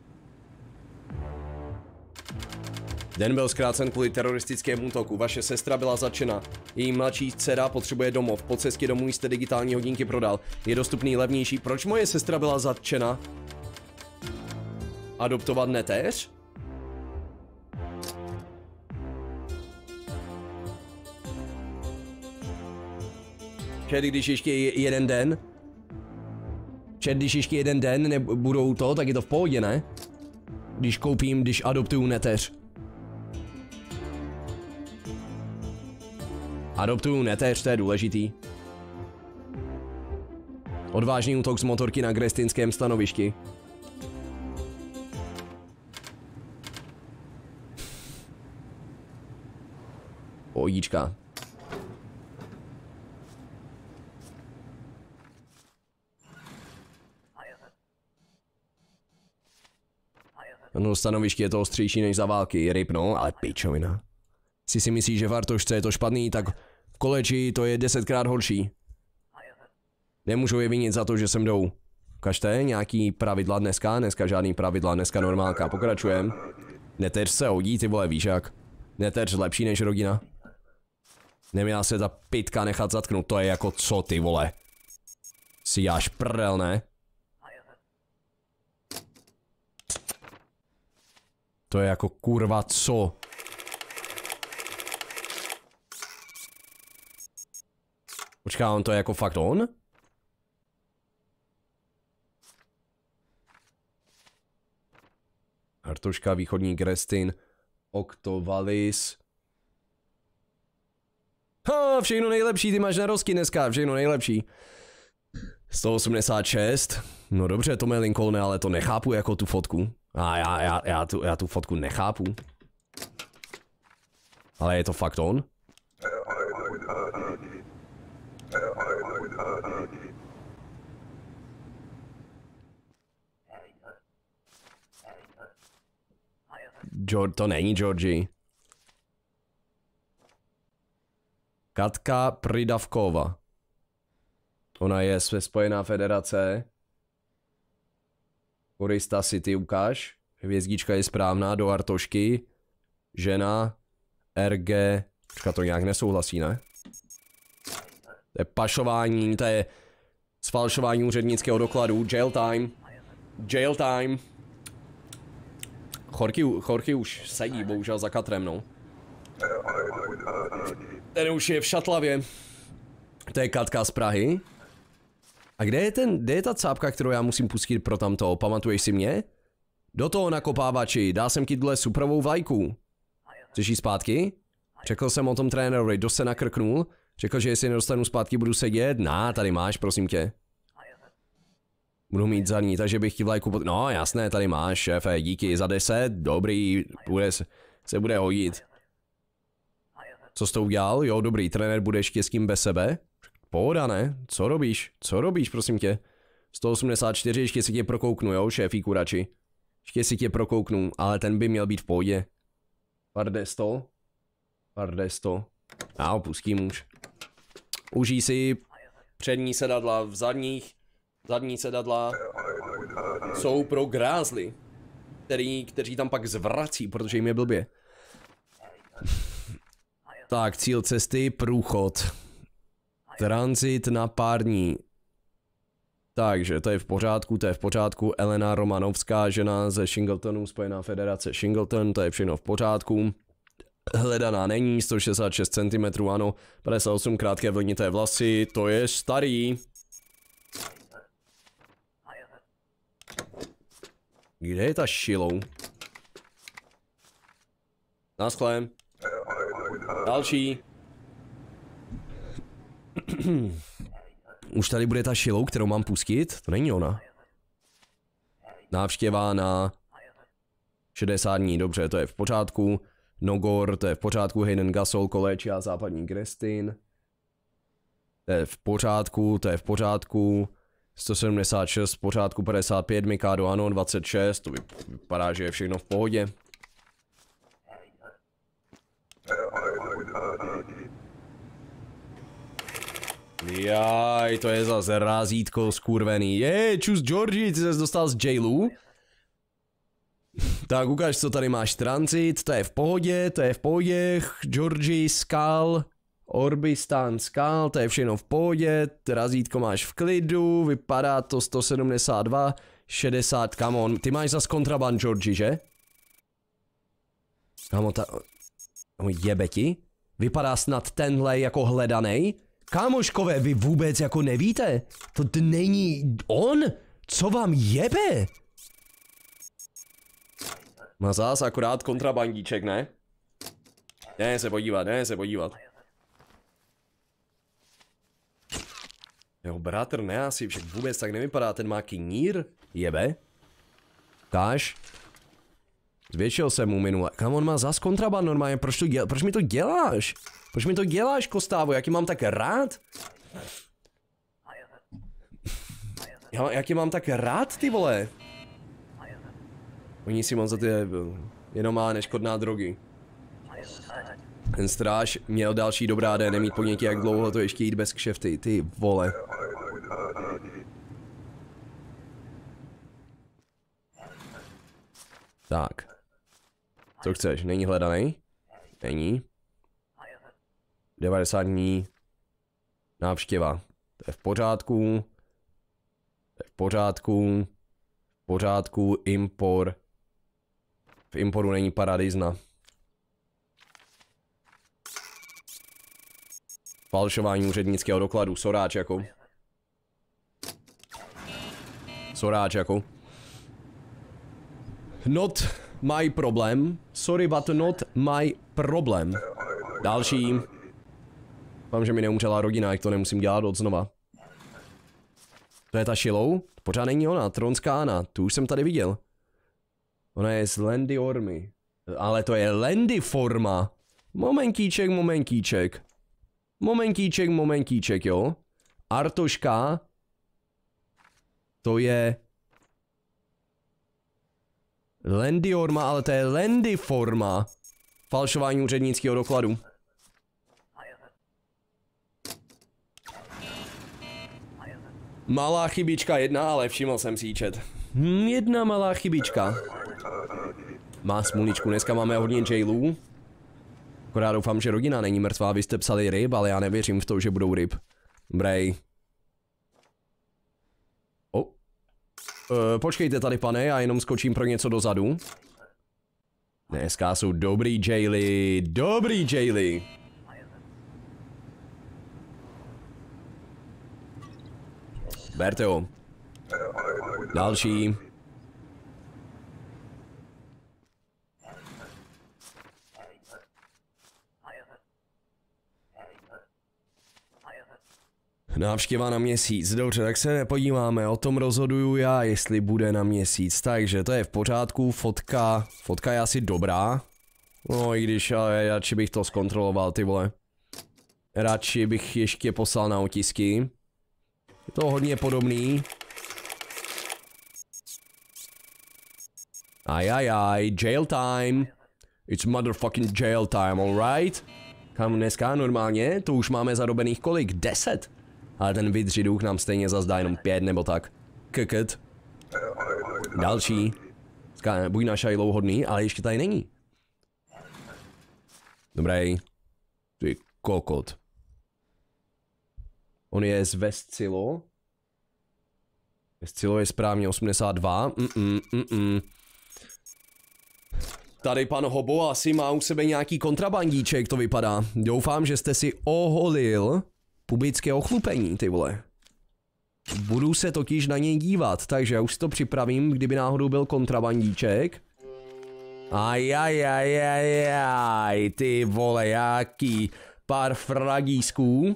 Den byl zkrácen kvůli teroristickému útoku. Vaše sestra byla začena. Její mladší dcera potřebuje domov. Po cestě domů jste digitální hodinky prodal. Je dostupný levnější. Proč moje sestra byla zatčena? Adoptovat neteř? Čet, když ještě jeden den? Čet, když ještě jeden den nebudou to, tak je to v pohodě, ne? Když koupím, když adoptuju neteř. Adoptu netéř, to je důležitý. Odvážný útok z motorky na grestinském stanovišti. Ojíčka. No stanoviště je to ostřejší než za války, rypno, ale pičovina si si myslíš, že v Artošce je to špatný, tak v koleči to je desetkrát horší. Nemůžu je vinit za to, že sem jdou. Ukažte, nějaký pravidla dneska, dneska žádný pravidla, dneska normálka, pokračujem. Neteř se hodí, ty vole, víš jak. Neteř lepší než rodina. Neměla se ta pitka nechat zatknout, to je jako co, ty vole. Si jáš prdel, ne? To je jako kurva co. Počká, on to je jako fakt on? Hartuška, východní Grestin, Octovalis. Ha, všechno nejlepší, ty máš na rozky dneska, všechno nejlepší. 186. No dobře, je Lincoln, ale to nechápu jako tu fotku. A já, já, já, tu, já tu fotku nechápu. Ale je to fakt on? George, to není Georgie. Katka Pridavkova. Ona je své spojená federace. Korista City ukáž. Hvězdička je správná do Artošky. Žena. RG. Počka, to nějak nesouhlasí, ne? To je pašování, to je sfalšování úřednického dokladu, jail time. Jail time. Chorky, Chorky už sedí, bohužel za katrem, no. Ten už je v šatlavě. To je Katka z Prahy. A kde je, ten, kde je ta cápka, kterou já musím pustit pro tamto? Pamatuješ si mě? Do toho nakopávači, dá jsem ti dle suprovou vlajku. Chceš jí zpátky? Řekl jsem o tom trénerovi, dost se nakrknul. Řekl, že jestli nedostanu zpátky, budu sedět. Na, tady máš, prosím tě. Budu mít za ní, takže bych ti vlajku pod... No jasné, tady máš, šéfe, díky za 10, dobrý, bude se, se bude hodit. Co jsi to udělal? Jo, dobrý, trenér bude štěstím bez sebe? Pohoda, ne? Co robíš? Co robíš, prosím tě? 184, ještě si tě prokouknu, jo, šéfíku radši. Ještě si tě prokouknu, ale ten by měl být v pohodě. Pardesto? Pardesto. A opustím už. Užij si přední sedadla v zadních, zadní sedadla jsou pro grázly, který, kteří tam pak zvrací, protože jim je blbě. tak, cíl cesty, průchod. Transit na pár dní. Takže to je v pořádku, to je v pořádku. Elena Romanovská, žena ze Shingletonu, Spojená federace Shingleton, to je všechno v pořádku. Hledaná není, 166 cm, ano, 58 krátké vlnité vlasy, to je starý. Kde je ta šilou? skle. Další. *clears throat* Už tady bude ta šilou, kterou mám pustit? To není ona. Návštěvá na 60 dní, dobře, to je v pořádku. Nogor, to je v pořádku, Heinen Gasol, kolečí a západní Grestin. To je v pořádku, to je v pořádku. 176 v pořádku, 55, Mikado ano, 26, to vypadá, že je všechno v pohodě. Jaj, to je zase razítko skurvený. Je, čus Georgie, ty jsi dostal z jailu. Tak ukáž, co tady máš transit, to je v pohodě, to je v pohodě, Georgi, Skal, Orbistan, Skal, to je všechno v pohodě, razítko máš v klidu, vypadá to 172, 60, on. ty máš zase kontraband, Georgi, že? Kamo, ta... No, jebe ti? Vypadá snad tenhle jako hledaný? Kámoškové, vy vůbec jako nevíte? To není on? Co vám jebe? Má no zás akorát kontrabandíček, ne? Ne, se podívat, ne, se podívat. Jeho bratr ne asi, však vůbec tak nevypadá, ten má knír, jebe. Táš. Zvětšil jsem mu minule. Kam on má zas kontraband normálně, proč, to děl, proč mi to děláš? Proč mi to děláš, Kostávo, jak mám tak rád? Já, jak mám tak rád, ty vole? Oni si moc za ty eh, Jenom má neškodná drogy. Ten stráž měl další dobrá den, nemít podnětí, jak dlouho to ještě jít bez kšefty, ty vole. Tak. Co chceš, není hledaný? Není. 90 dní. Návštěva. To je v pořádku. To je v pořádku. V pořádku. Import. V importu není paradizna. Falšování úřednického dokladu, soráč jako. Soráč jako. Not my problem. Sorry, but not my problem. Další. Doufám, že mi neumřela rodina, jak to nemusím dělat od znova. To je ta šilou? Pořád není ona, tronská Ana, tu už jsem tady viděl. Ona je z Landy Ormy. Ale to je Landy forma. Momentíček, momentíček. Momentíček, momentíček, jo. Artoška. To je... Landy Orma, ale to je Landy forma. Falšování úřednického dokladu. Malá chybička jedna, ale všiml jsem si čet. Hm, jedna malá chybička. Má smuličku, dneska máme hodně jailů. Akorát doufám, že rodina není mrtvá, vy jste psali ryb, ale já nevěřím v to, že budou ryb. Brej. O. E, počkejte tady, pane, já jenom skočím pro něco dozadu. Dneska jsou dobrý jaily, dobrý jaily. Berte ho. Další. Návštěva na měsíc, dobře, tak se nepodíváme, o tom rozhoduju já, jestli bude na měsíc, takže to je v pořádku, fotka, fotka je asi dobrá. No i když, ale radši bych to zkontroloval, ty vole. Radši bych ještě poslal na otisky. Je to hodně podobný. Ajajaj, jail time. It's motherfucking jail time, alright? Kam dneska normálně? To už máme zarobených kolik? Deset ale ten duch nám stejně zazdá jenom pět nebo tak. Keket. Další. buď naša je hodný, ale ještě tady není. Dobrý. Ty kokot. On je z Vescilo. Vescilo je správně 82. Mm -mm, mm -mm. Tady pan Hobo asi má u sebe nějaký kontrabandíček, to vypadá. Doufám, že jste si oholil pubické ochlupení ty vole. Budu se totiž na něj dívat, takže já už si to připravím, kdyby náhodou byl kontrabandíček. Ajajajajaj, ty vole, jaký pár fragísků.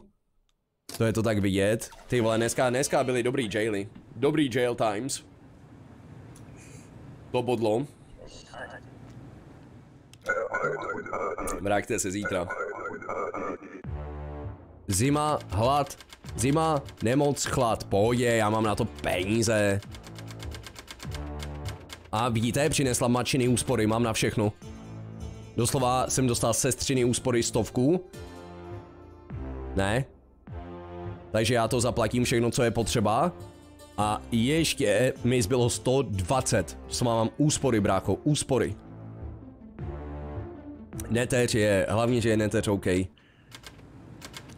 To je to tak vidět. Ty vole, dneska, dneska byly dobrý jaily. Dobrý jail times. To bodlo. Vráťte se zítra. Zima, hlad, zima, nemoc, chlad, pohodě, já mám na to peníze. A vidíte, přinesla mačiny úspory, mám na všechno. Doslova jsem dostal sestřiny úspory stovku. Ne. Takže já to zaplatím všechno, co je potřeba. A ještě mi zbylo 120. To mám úspory, brácho, úspory. Neteř je, hlavně, že je neteř Okay.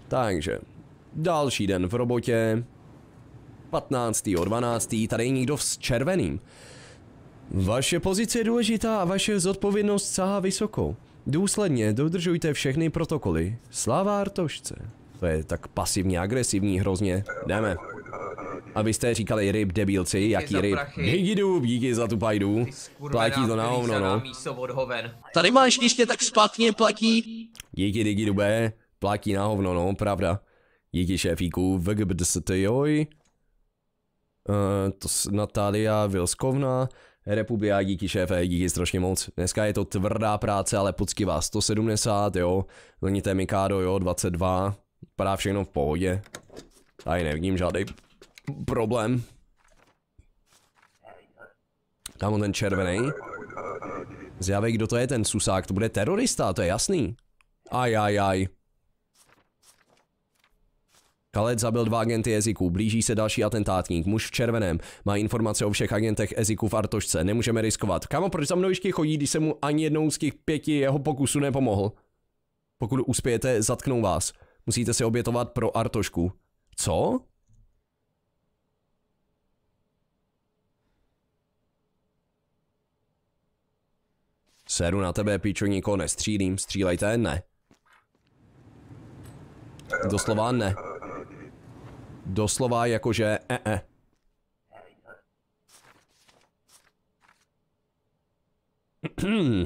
Takže, další den v robotě, 15. o 12. tady je někdo s červeným. Vaše pozice je důležitá a vaše zodpovědnost sahá vysoko. Důsledně dodržujte všechny protokoly. Sláva Artošce. To je tak pasivně agresivní hrozně. Jdeme. A vy jste říkali ryb, debilci, jaký ryb. Higidu, díky za tu pajdu. Platí to na ovno, no. Tady máš ještě tak zpátně platí. Díky, díky, dubé. Platí na hovno, no, pravda. Díky šéfíku, joj. Uh, to s Natália Vilskovna, Republika, díky šéfe, díky strašně moc. Dneska je to tvrdá práce, ale poctivá 170, jo. Zlnité Mikado, jo, 22. Padá všechno v pohodě. Tady nevidím žádný problém. Tam ten červený. Zjavej, kdo to je ten susák, to bude terorista, to je jasný. Ajajaj. Aj, aj. Khaled zabil dva agenty Eziku, blíží se další atentátník, muž v červeném. Má informace o všech agentech Eziku v Artošce, nemůžeme riskovat. Kamo, proč za mnou ještě chodí, když jsem mu ani jednou z těch pěti jeho pokusů nepomohl? Pokud uspějete, zatknou vás. Musíte se obětovat pro Artošku. Co? Seru na tebe, pičo, nikoho nestřílím, střílejte, ne. Doslova ne. Doslova jakože eh, -e.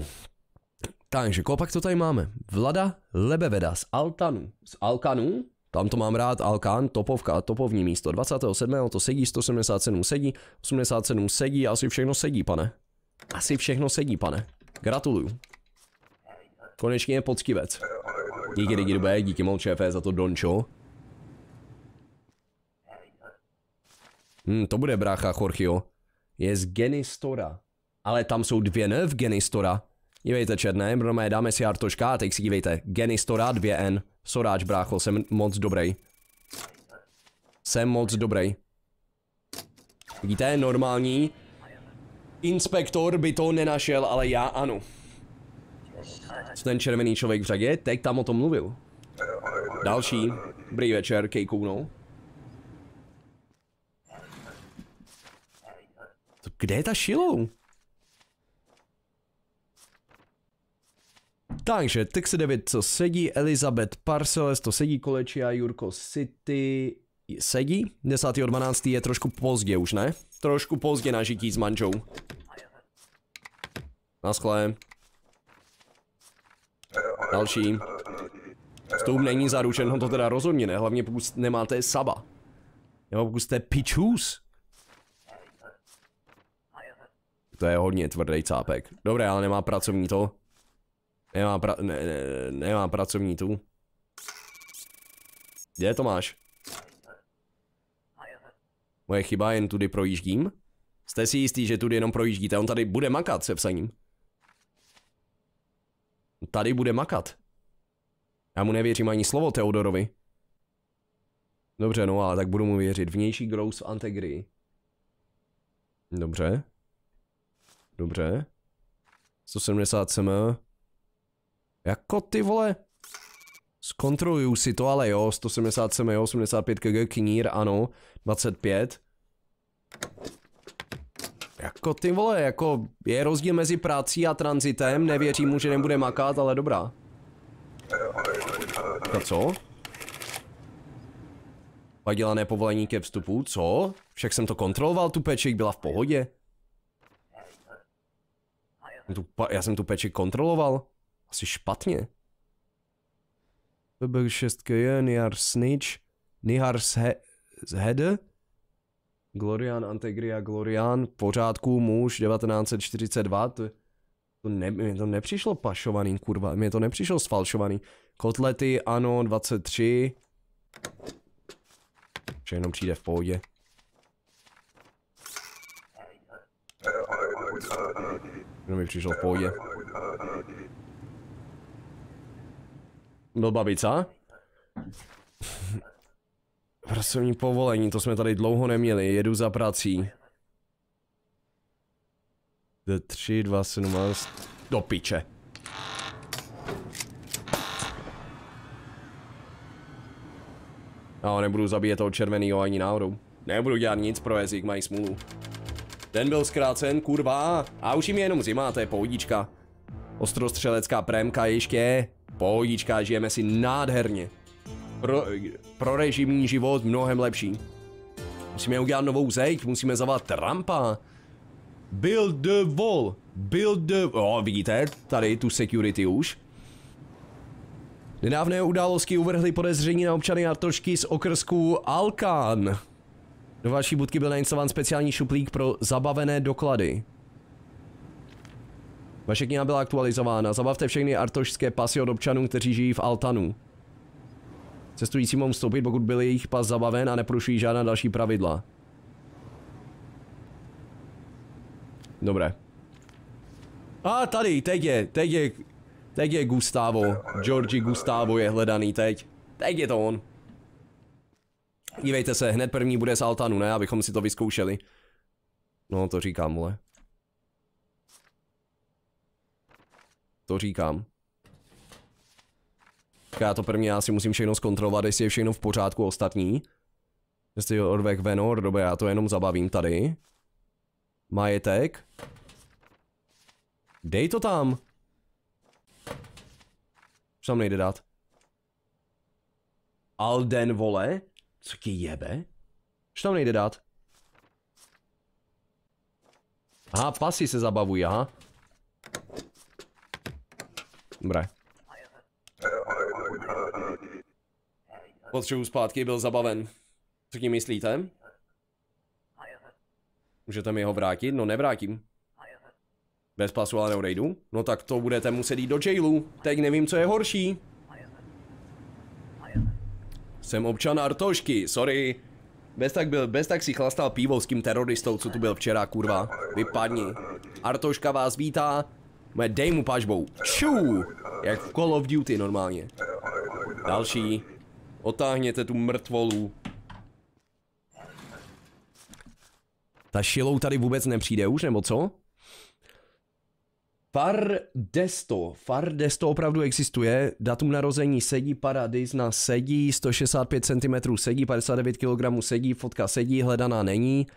*clears throat* Takže kopak to tady máme. Vlada Lebeveda z Altanu. Z Alkanu? Tam to mám rád, Alkan, topovka, topovní místo. 27. to sedí, 177 sedí, 87 sedí, asi všechno sedí, pane. Asi všechno sedí, pane. Gratuluju. Konečně je poctivec. Díky, díky, dobré, díky moc, šéfe, za to, Dončo. Hmm, to bude brácha, Chorchio. Je z Genistora. Ale tam jsou dvě N v Genistora. Dívejte, černé, normálně dáme si Artoška a teď si dívejte. Genistora, dvě N. Soráč, brácho, jsem moc dobrý. Jsem moc dobrý. Vidíte, normální. Inspektor by to nenašel, ale já ano. Co ten červený člověk v řadě? Teď tam o tom mluvil. Další. Dobrý večer, kejkounou. Kde je ta šilou? Takže, se devět, co sedí, Elizabeth Parceles, to sedí koleči a Jurko City sedí. 12. je trošku pozdě už, ne? Trošku pozdě na žití s manžou. skle. Další. Stoup není zaručen, no to teda rozhodně ne, hlavně pokud nemáte saba. Nebo pokud jste pičus. to je hodně tvrdý cápek. Dobré, ale nemá pracovní to. Nemá, pra ne, ne, nemá pracovní tu. Kde je to máš? Moje chyba, jen tudy projíždím? Jste si jistý, že tudy jenom projíždíte? On tady bude makat se psaním. Tady bude makat. Já mu nevěřím ani slovo Teodorovi. Dobře, no ale tak budu mu věřit. Vnější gross antegrii. Dobře. Dobře. 170 cm. Jako ty vole. Zkontroluju si to, ale jo, 170 cm, 85 kg, knír, ano, 25. Jako ty vole, jako je rozdíl mezi prací a tranzitem, nevěřím mu, že nebude makat, ale dobrá. A co? Padělané povolení ke vstupu, co? Však jsem to kontroloval, tu peček byla v pohodě. Tu, já jsem tu peči kontroloval. Asi špatně. byl 6 je Nihar Snitch, Nihar Zhede, Glorian Antegria Glorian, pořádku muž 1942, to, to, ne, to nepřišlo pašovaný, kurva, Mně to nepřišlo sfalšovaný. Kotlety, ano, 23. jenom přijde v pohodě. Jenom přišel v pohodě. Byl babica? *laughs* Pracovní povolení, to jsme tady dlouho neměli, jedu za prací. d 3, 2, 17, do piče. No, nebudu zabíjet toho červeného ani náhodou. Nebudu dělat nic pro jazyk, mají smůlu. Ten byl zkrácen, kurva. A už jim je jenom zima, to je pohodička. Ostrostřelecká prémka ještě. Pohodička, žijeme si nádherně. Pro, pro režimní život mnohem lepší. Musíme udělat novou zeď, musíme zavat Trumpa. Build the wall. Build the... O, vidíte, tady tu security už. Nedávné události uvrhly podezření na občany trošky z okrsku Alkan. Do vaší budky byl nainstalován speciální šuplík pro zabavené doklady. Vaše kniha byla aktualizována. Zabavte všechny artošské pasy od občanů, kteří žijí v Altanu. Cestující mohou vstoupit, pokud byl jejich pas zabaven a neporušují žádná další pravidla. Dobré. A tady, teď je, teď je, teď je Gustavo. Georgi Gustavo je hledaný teď. Teď je to on. Dívejte se, hned první bude z Altanu, ne? Abychom si to vyzkoušeli. No, to říkám, vole. To říkám. Já to první, asi musím všechno zkontrolovat, jestli je všechno v pořádku ostatní. Jestli je odvek Venor, dobře, já to jenom zabavím tady. Majetek. Dej to tam. Už tam nejde dát. Alden, vole. Co ti jebe? Už tam nejde dát. Aha, pasy se zabavují, aha. Dobré. Potřebuji zpátky byl zabaven. Co tím myslíte? Můžete mi ho vrátit? No nevrátím. Bez pasu ale neodejdu? No tak to budete muset jít do jailu. Teď nevím, co je horší. Jsem občan Artošky, sorry. Bez tak, byl, bez tak si chlastal pivo s tím teroristou, co tu byl včera, kurva. Vypadni. Artoška vás vítá. Moje, dej mu pažbou. Čů! Jak v Call of Duty normálně. Další. Otáhněte tu mrtvolu. Ta šilou tady vůbec nepřijde už, nebo co? Far Desto. Far Desto opravdu existuje. Datum narození sedí, paradizna sedí, 165 cm sedí, 59 kg sedí, fotka sedí, hledaná není.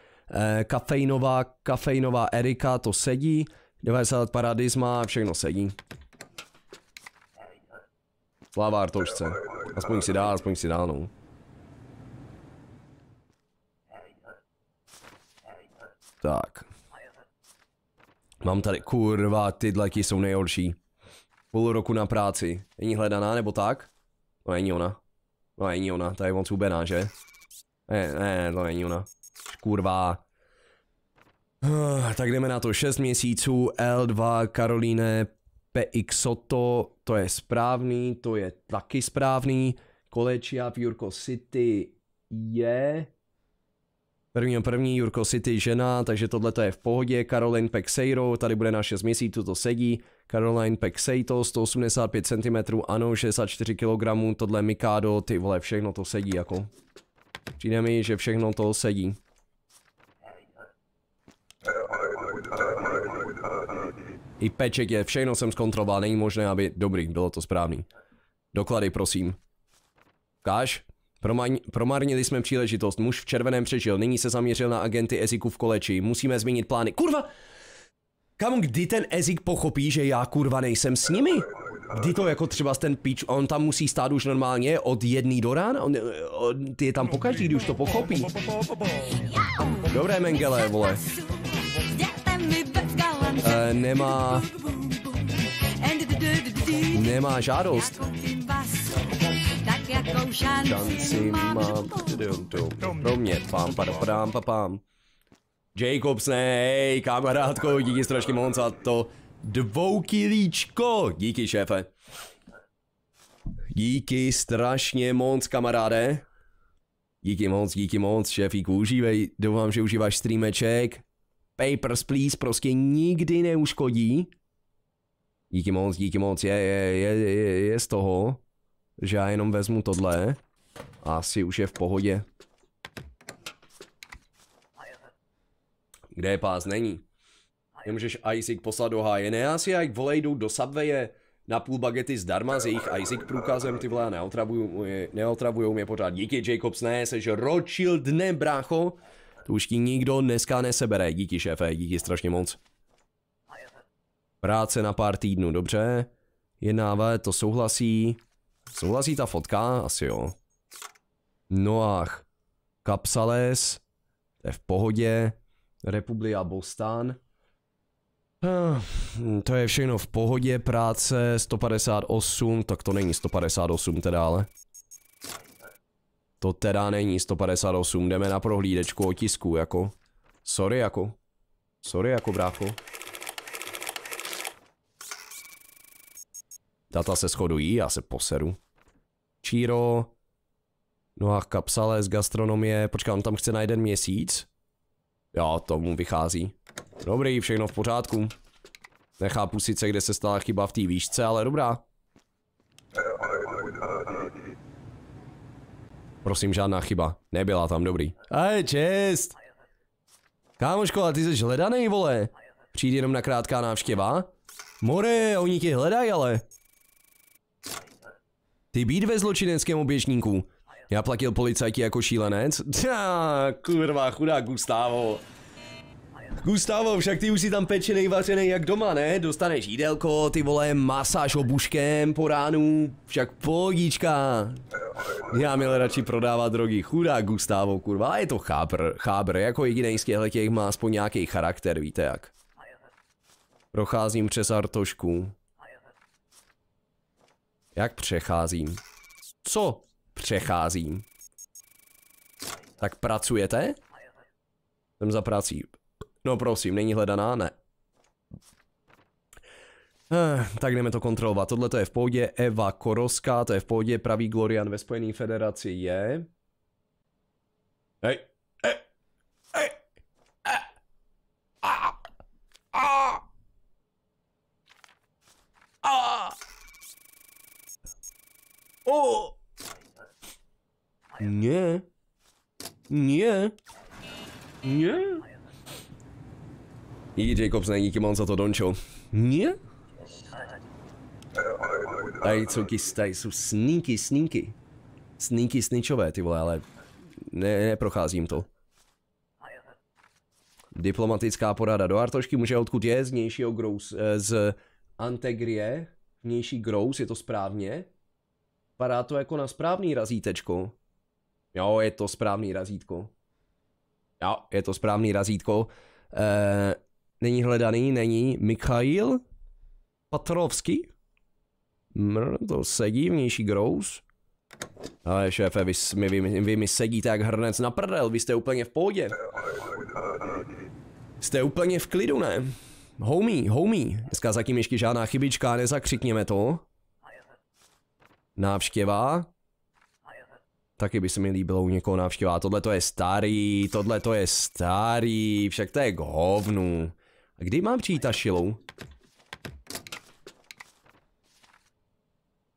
E, kafejnová, kafejnová Erika, to sedí. 90 let paradizma, všechno sedí. Sláva Artošce. Aspoň si dá, aspoň si dá, no. Tak. Mám tady, kurva, ty dlajky jsou nejhorší. Půl roku na práci. Není hledaná nebo tak? No není ona. No není ona, ta je moc ubená, že? Ne, ne, to není ona. Kurva. Ah, tak jdeme na to, 6 měsíců, L2, Px PXoto, to je správný, to je taky správný. Kolečia v Jurko City je... První, první Jurko City žena, takže tohle to je v pohodě. Caroline Pexeiro, tady bude na 6 měsíců, to sedí. Caroline Pexeito, 185 cm, ano, 64 kg, tohle Mikado, ty vole, všechno to sedí jako. Přijde mi, že všechno to sedí. I peček je, všechno jsem zkontroloval, není možné, aby... Dobrý, bylo to správný. Doklady, prosím. Káš? promarnili jsme příležitost, muž v červeném přežil, nyní se zaměřil na agenty Eziku v koleči, musíme změnit plány. Kurva! Kam kdy ten Ezik pochopí, že já kurva nejsem s nimi? Kdy to jako třeba ten pitch, on tam musí stát už normálně od jedný do rána? On, on, ty je tam pokaždý, když už to pochopí. Dobré, Mengele, vole. E, nemá... Nemá žádost jakou šanci, šanci mám, pro mě. Pam, padam, papám. Jacobs, ne, hej, kamarádko, díky strašně moc za to. Dvoukilíčko, díky šéfe. Díky strašně moc, kamaráde. Díky moc, díky moc, šéfíku, užívej, doufám, že užíváš streameček. Papers, please, prostě nikdy neuškodí. Díky moc, díky moc, je, je, je, je, je z toho že já jenom vezmu tohle a asi už je v pohodě. Kde je pás? Není. Nemůžeš Isaac poslat do háje. Ne, asi jak vole jdou do Subwaye na půl bagety zdarma s jejich Isaac průkazem, ty vole, neotravujou, neotravujou mě pořád. Díky, Jacobs, ne, seš ročil dne, brácho. To už ti nikdo dneska nesebere. Díky, šéfe, díky strašně moc. Práce na pár týdnů, dobře. Jednáve, to souhlasí. Souhlasí ta fotka? Asi jo. Noach. Kapsales. To je v pohodě. Republika Bostan. Hm, to je všechno v pohodě, práce 158, tak to není 158 teda ale. To teda není 158, jdeme na prohlídečku otisku jako. Sorry jako. Sorry jako brácho. Data se shodují, já se poseru. Chiro, no a kapsale z gastronomie, počkej, on tam chce na jeden měsíc? Jo, to mu vychází. Dobrý, všechno v pořádku. Nechápu sice, kde se stala chyba v té výšce, ale dobrá. Prosím, žádná chyba. Nebyla tam dobrý. Aj, čest! Kámoško, a ty jsi hledaný vole. Přijde jenom na krátká návštěva? More, oni tě hledají, ale. Ty být ve zločineckém oběžníku? Já platil policajti jako šílenec? Tá, *laughs* kurva, chudá Gustavo. Gustavo, však ty už si tam pečený, vařený jak doma, ne? Dostaneš jídelko, ty vole, masáž obuškem po ránu, však pohodička. Já měl radši prodávat drogy, chudá Gustavo, kurva, je to chábr, chábr, jako jediný z těchto těch má aspoň nějaký charakter, víte jak. Procházím přes Artošku. Jak přecházím? Co přecházím? Tak pracujete? Jsem za prací. No prosím, není hledaná? Ne. Eh, tak jdeme to kontrolovat. Tohle to je v pohodě. Eva Koroska. to je v pohodě. Pravý Glorian ve Spojené federaci je... Hej! Hej! Hej! O! Nie. Nie. Nie. I Jacobs ne, díky mám za to Dončo. Nie? Tady couky, tady jsou sníky, sníky. Sníky, sničové, ty vole, ale ne, neprocházím to. Diplomatická porada. Do Artošky může odkud je, z nějšího Grous, eh, z Antegrie, vnější Grous, je to správně. Padá to jako na správný razítečko. Jo, je to správný razítko. Jo, je to správný razítko. E, není hledaný, není Mikhail Patrovský. Mr, to sedí, vnější grous. Ale šéfe, vy, my, vy, vy mi sedíte jak hrnec na prdel, vy jste úplně v pohodě. Jste úplně v klidu, ne? Homie, homie, dneska zatím ještě žádná chybička, nezakřikněme to. Návštěva. Taky by se mi líbilo u někoho návštěva. Tohle to je starý, tohle to je starý, však to je k hovnu. A kdy mám přijít šilu?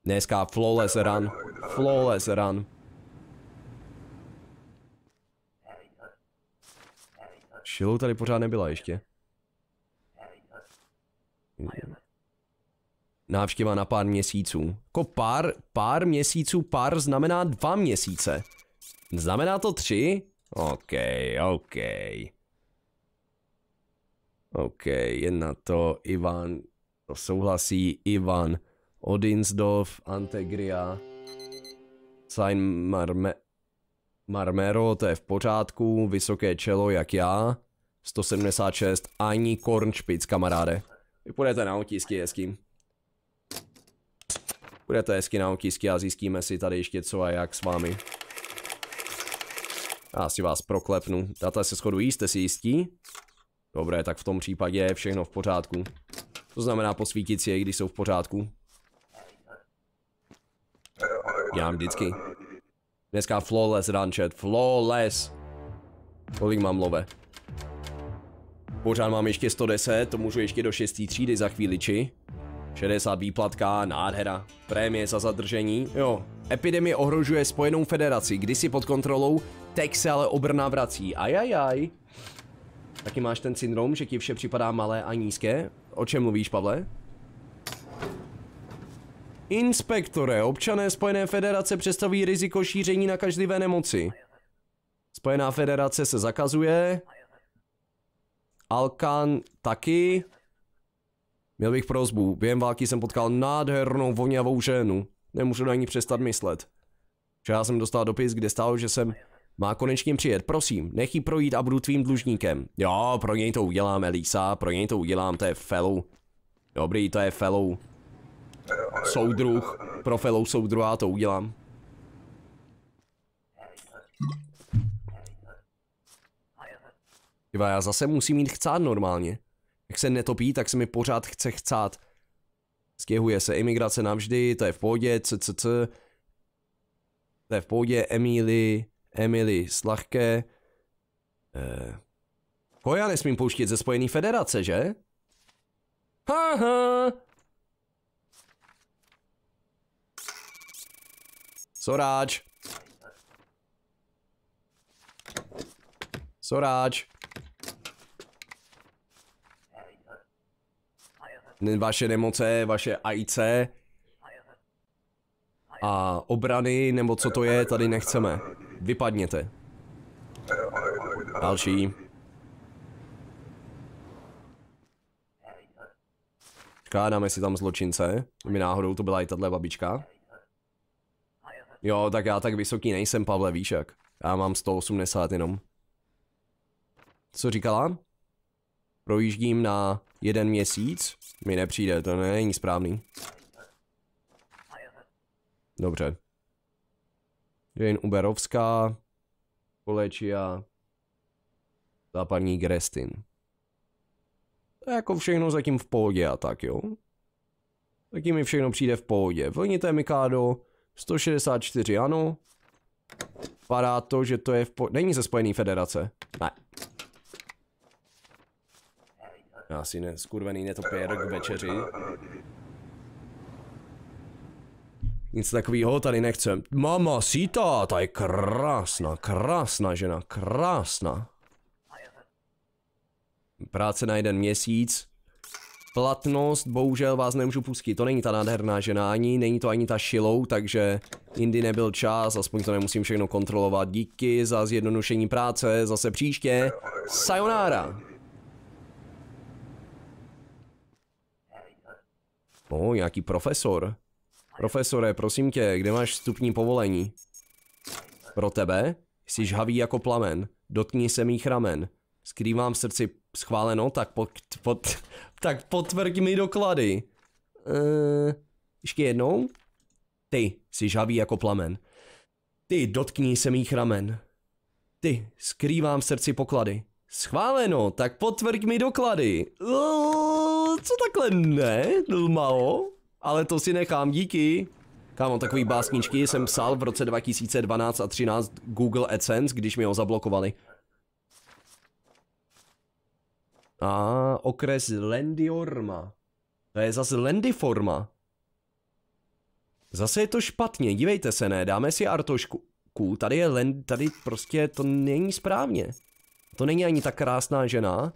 Dneska flawless run. Flawless run. Šilu tady pořád nebyla ještě návštěva na pár měsíců. Jako pár, pár měsíců, pár znamená dva měsíce. Znamená to tři? OK, OK. OK, jen na to Ivan, to souhlasí, Ivan, Odinsdorf, Antegria, Sein Marme, Marmero, to je v pořádku, vysoké čelo jak já, 176, ani Kornšpic, kamaráde. Vy půjdete na otisky, je s kým. Bude to hezky na okýsky a zjistíme si tady ještě co a jak s vámi. Já si vás proklepnu. Data se shodují, jste si jistí? Dobré, tak v tom případě je všechno v pořádku. To znamená posvítit si je, když jsou v pořádku. mám vždycky. Dneska flawless ranchet, flawless. Kolik mám love? Pořád mám ještě 110, to můžu ještě do 6. třídy za chvíliči. 60 výplatka, nádhera. Prémie za zadržení, jo. Epidemie ohrožuje Spojenou federaci, kdysi pod kontrolou, teď se ale obrna vrací, ajajaj. Taky máš ten syndrom, že ti vše připadá malé a nízké? O čem mluvíš, Pavle? Inspektore, občané Spojené federace představují riziko šíření na každivé nemoci. Spojená federace se zakazuje. Alkan taky. Měl bych prozbu, během války jsem potkal nádhernou voňavou ženu. Nemůžu na ní přestat myslet. Včera jsem dostal dopis, kde stálo, že jsem má konečně přijet. Prosím, nech ji projít a budu tvým dlužníkem. Jo, pro něj to udělám, Elisa, pro něj to udělám, to je fellow. Dobrý, to je fellow. Soudruh, pro fellow soudruha to udělám. Tyva, já zase musím jít chcát normálně jak se netopí, tak se mi pořád chce chcát. Stěhuje se imigrace navždy, to je v pohodě, ccc. To je v pohodě, Emily, Emily Slachke. Eh. Koho já nesmím pouštět ze Spojené federace, že? Haha. Soráč. Soráč. vaše nemoce, vaše AIC a obrany, nebo co to je, tady nechceme. Vypadněte. Další. Kládáme si tam zločince. Mi náhodou to byla i tahle babička. Jo, tak já tak vysoký nejsem, Pavle, víš jak. Já mám 180 jenom. Co říkala? Projíždím na Jeden měsíc? Mi nepřijde, to není správný. Dobře. Jen Uberovská, Kolečia, západní Grestin. To je jako všechno zatím v pohodě a tak jo. Taky mi všechno přijde v pohodě. Vlnité Mikado, 164 ano. Vypadá to, že to je v po... Není ze Spojený federace. Ne. Asi ne, skurvený netopěr k večeři. Nic takového tady nechcem. Mama síta, ta je krásná, krásná žena, krásná. Práce na jeden měsíc. Platnost, bohužel vás nemůžu pustit, to není ta nádherná žena ani, není to ani ta šilou, takže jindy nebyl čas, aspoň to nemusím všechno kontrolovat. Díky za zjednodušení práce, zase příště. Sayonara! O, nějaký profesor. Profesore, prosím tě, kde máš vstupní povolení? Pro tebe? Jsi žhavý jako plamen. Dotkni se mých ramen. Skrývám v srdci schváleno, tak pot, pot, *laughs* tak potvrď mi doklady. Eee, eh, ještě jednou? Ty, jsi žhavý jako plamen. Ty, dotkni se mých ramen. Ty, skrývám v srdci poklady. Schváleno, tak potvrď mi doklady. Uuu. No, co takhle ne, malo, Ale to si nechám, díky. Kámo, takový básničky jsem psal v roce 2012 a 13 Google AdSense, když mi ho zablokovali. A okres Lendiorma. To je zase Lendiforma. Zase je to špatně, dívejte se, ne, dáme si Artošku. Tady je Lend, tady prostě to není správně. To není ani tak krásná žena.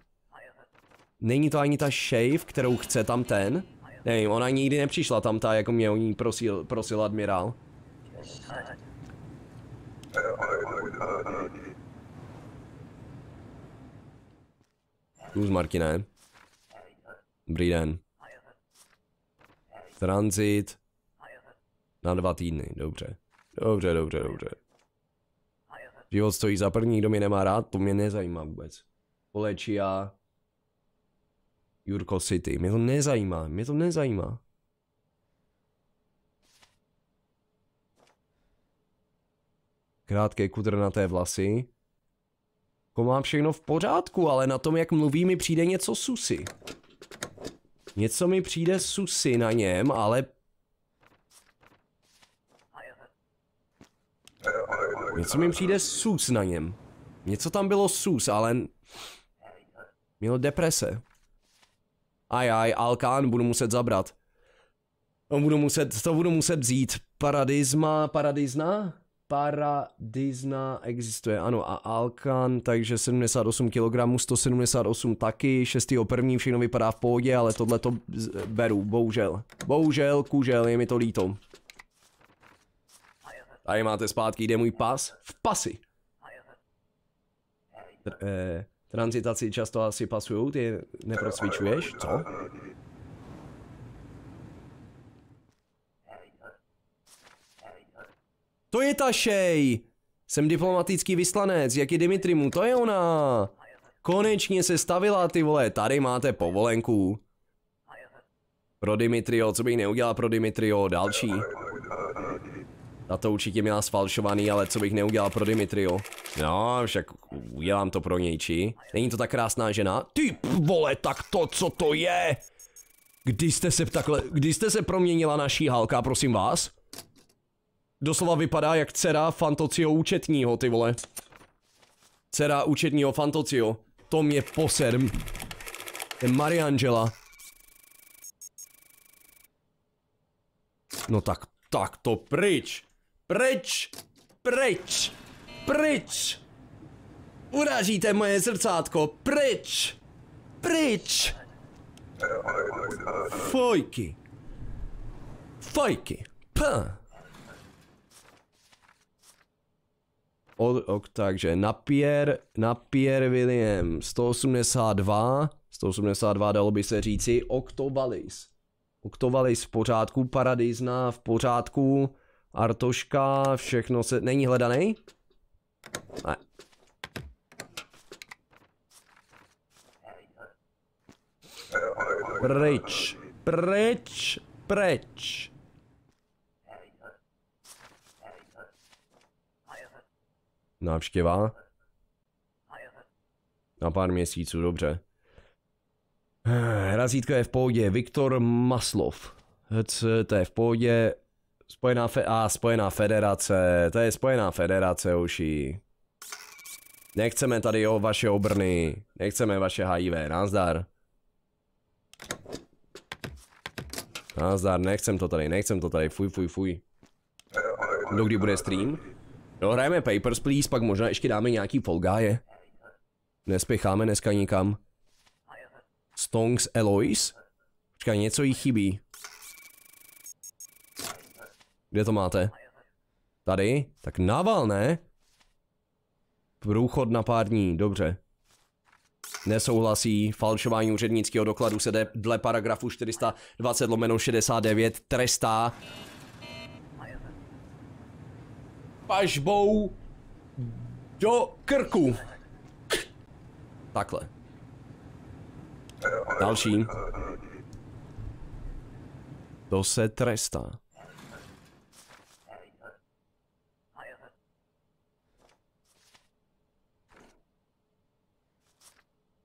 Není to ani ta shave, kterou chce tam ten? Nevím, ona nikdy nepřišla tam ta, jako mě o ní prosil, prosil admirál. Luz Martine. Dobrý den. Transit. Na dva týdny, dobře. Dobře, dobře, dobře. Život stojí za první, kdo mě nemá rád, to mě nezajímá vůbec. Polečí a Jurko City. Mě to nezajímá, mě to nezajímá. Krátké kudrnaté vlasy. To mám všechno v pořádku, ale na tom, jak mluví, mi přijde něco susy. Něco mi přijde susy na něm, ale... Něco mi přijde sus na něm. Něco tam bylo sus, ale... mělo deprese. Ajaj, Alkán budu muset zabrat. budu muset, to budu muset vzít. Paradizma, paradizna? Paradizna existuje, ano, a Alkan, takže 78 kg, 178 taky, 6. první, všechno vypadá v pohodě, ale tohle to beru, bohužel. Bohužel, kužel, je mi to líto. Tady máte zpátky, jde můj pas? V pasy. Tr eh, transitaci často asi pasujou, ty neprosvičuješ, co? To je ta šej! Jsem diplomatický vyslanec, jak je Dimitrimu, to je ona! Konečně se stavila, ty vole, tady máte povolenku. Pro Dimitrio, co bych neudělal pro Dimitrio, další. Na to určitě měla sfalšovaný, ale co bych neudělal pro Dimitriu. No, však udělám to pro něj, či? Není to tak krásná žena? Ty vole, tak to, co to je? Kdy jste se takhle, kdy jste se proměnila na halka, prosím vás? Doslova vypadá jak dcera Fantocio účetního, ty vole. Dcera účetního Fantocio. To mě poserm. Je Mariangela. No tak, tak to pryč. Pryč! Pryč! Pryč! Urážíte moje zrcátko! Pryč! Pryč! Fojky! Fojky! P! Od, ok, takže Napier, Napier William 182, 182 dalo by se říci, Octobalis. Octovalis v pořádku, Paradisna v pořádku, Artoška, všechno se... Není hledaný? Ne. Pryč. Pryč. Pryč. Návštěva. Na pár měsíců, dobře. Razítko je v pohodě. Viktor Maslov. To je v pohodě. Spojená, fe a, spojená federace, to je spojená federace už Nechceme tady o vaše obrny, nechceme vaše HIV, nazdar. Nazdar, nechcem to tady, nechcem to tady, fuj, fuj, fuj. Dokdy bude stream? Hrajeme Papers, Please, pak možná ještě dáme nějaký folgáje. Nespěcháme dneska nikam. Stonks Eloise? Počkej, něco jí chybí. Kde to máte? Tady? Tak naval, ne? Průchod na pár dní, dobře. Nesouhlasí, falšování úřednického dokladu se dle paragrafu 420 lomeno 69 trestá pažbou do krku. Takhle. Další. To se trestá.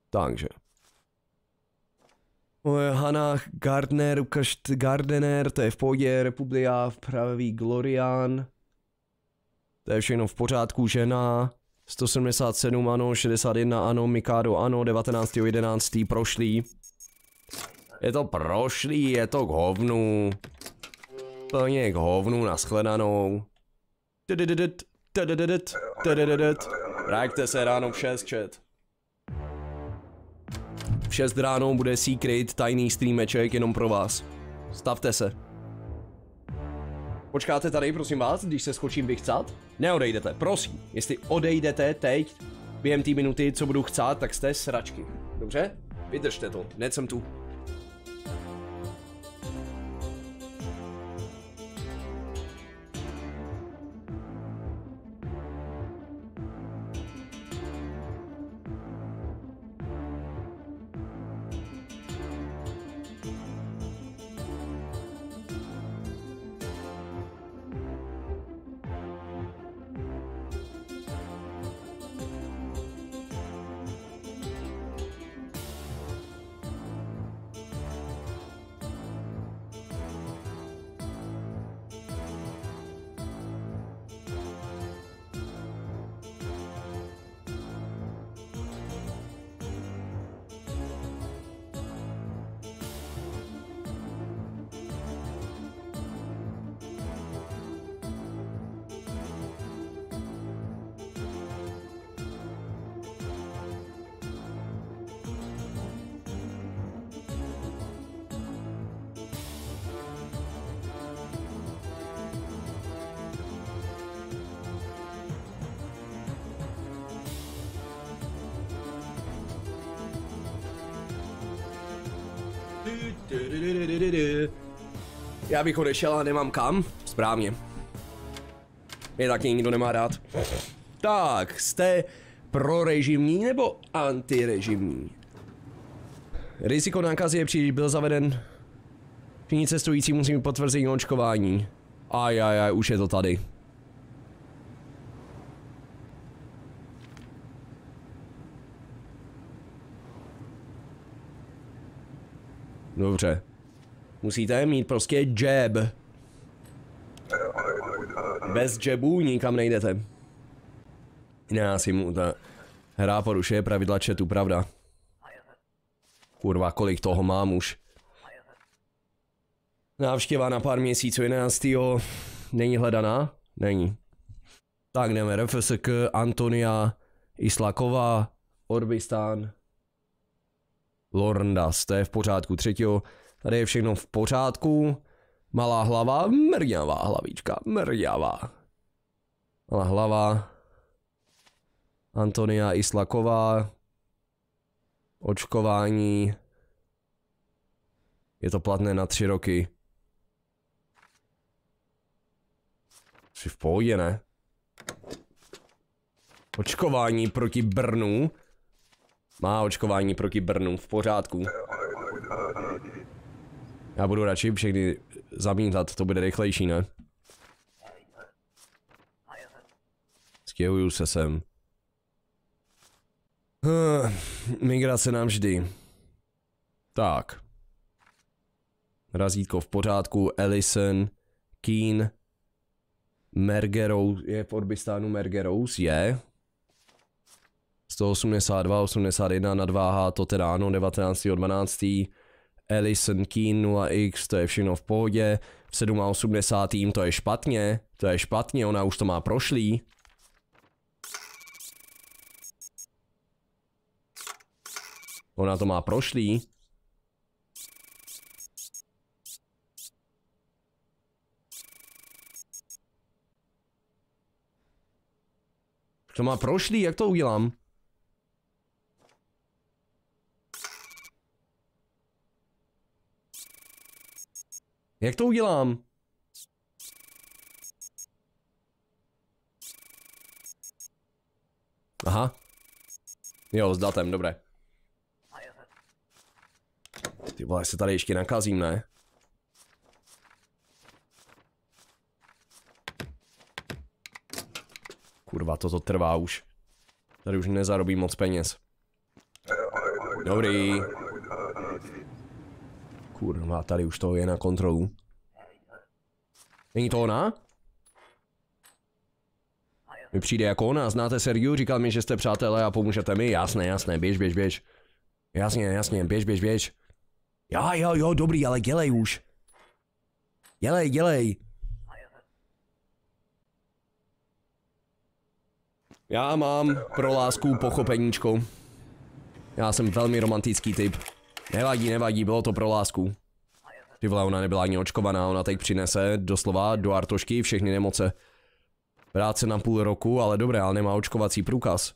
Takže. Hanach, Gardner, ukaž Gardener, to je v pohodě, Republia, pravý Glorian. To je všechno v pořádku, žena. 177 ano, 61 ano, Mikado ano, 19. 11. prošlý. Je to prošlý, je to k hovnu. Plně k hovnu, nashledanou. Vraťte se ráno v 6, chat. 6 ráno bude Secret, tajný streameček jenom pro vás. Stavte se. Počkáte tady, prosím vás, když se skočím chcát? Neodejdete, prosím. Jestli odejdete teď, během té minuty, co budu chcát, tak jste sračky. Dobře? Vydržte to, hned jsem tu. Já bych odešel, a nemám kam. Správně. Je taky nikdo nemá rád. Tak, jste prorežimní nebo antirežimní? Riziko nákazy je příliš byl zaveden. Všichni cestující musí mít potvrzení očkování. Ajajaj, aj, už je to tady. Dobře. Musíte mít prostě jab. Bez jabů nikam nejdete. Já si mu ta hra porušuje pravidla chatu, pravda. Kurva, kolik toho mám už. Návštěva na pár měsíců 11. Není hledaná? Není. Tak jdeme RFSK, Antonia, Islaková, Orbistán, Lorndas, to je v pořádku, třetího, tady je všechno v pořádku. Malá hlava, mrňavá hlavička, mrňavá. Malá hlava. Antonia Islaková. Očkování. Je to platné na tři roky. Jsi v pohodě, ne? Očkování proti Brnu. Má očkování proti Brnu, v pořádku. Já budu radši všechny zamítat, to bude rychlejší, ne? Stěhuju se sem. Hm, migrace nám vždy. Tak. Razítko v pořádku, Ellison, Keen, Mergerous, je v Orbistánu Mergerous, je, 182, 81 na to teda ano, 19. 12. Ellison Keen 0x, to je všechno v pohodě. V 87. to je špatně, to je špatně, ona už to má prošlý. Ona to má prošlý. To má prošlý, jak to udělám? Jak to udělám? Aha. Jo, s datem, dobré. Ty vole, se tady ještě nakazím, ne? Kurva, toto trvá už. Tady už nezarobím moc peněz. Dobrý. Kurva, no tady už to je na kontrolu. Není to ona? Mi přijde jako ona, znáte Sergiu, říkal mi, že jste přátelé a pomůžete mi, jasné, jasné, běž, běž, běž. Jasně, jasně, běž, běž, běž. Jo, jo, jo, dobrý, ale dělej už. Dělej, dělej. Já mám pro lásku pochopeníčko. Já jsem velmi romantický typ. Nevadí, nevadí, bylo to pro lásku. Ty vole, ona nebyla ani očkovaná, ona teď přinese doslova do Artošky všechny nemoce. Práce na půl roku, ale dobré, ale nemá očkovací průkaz.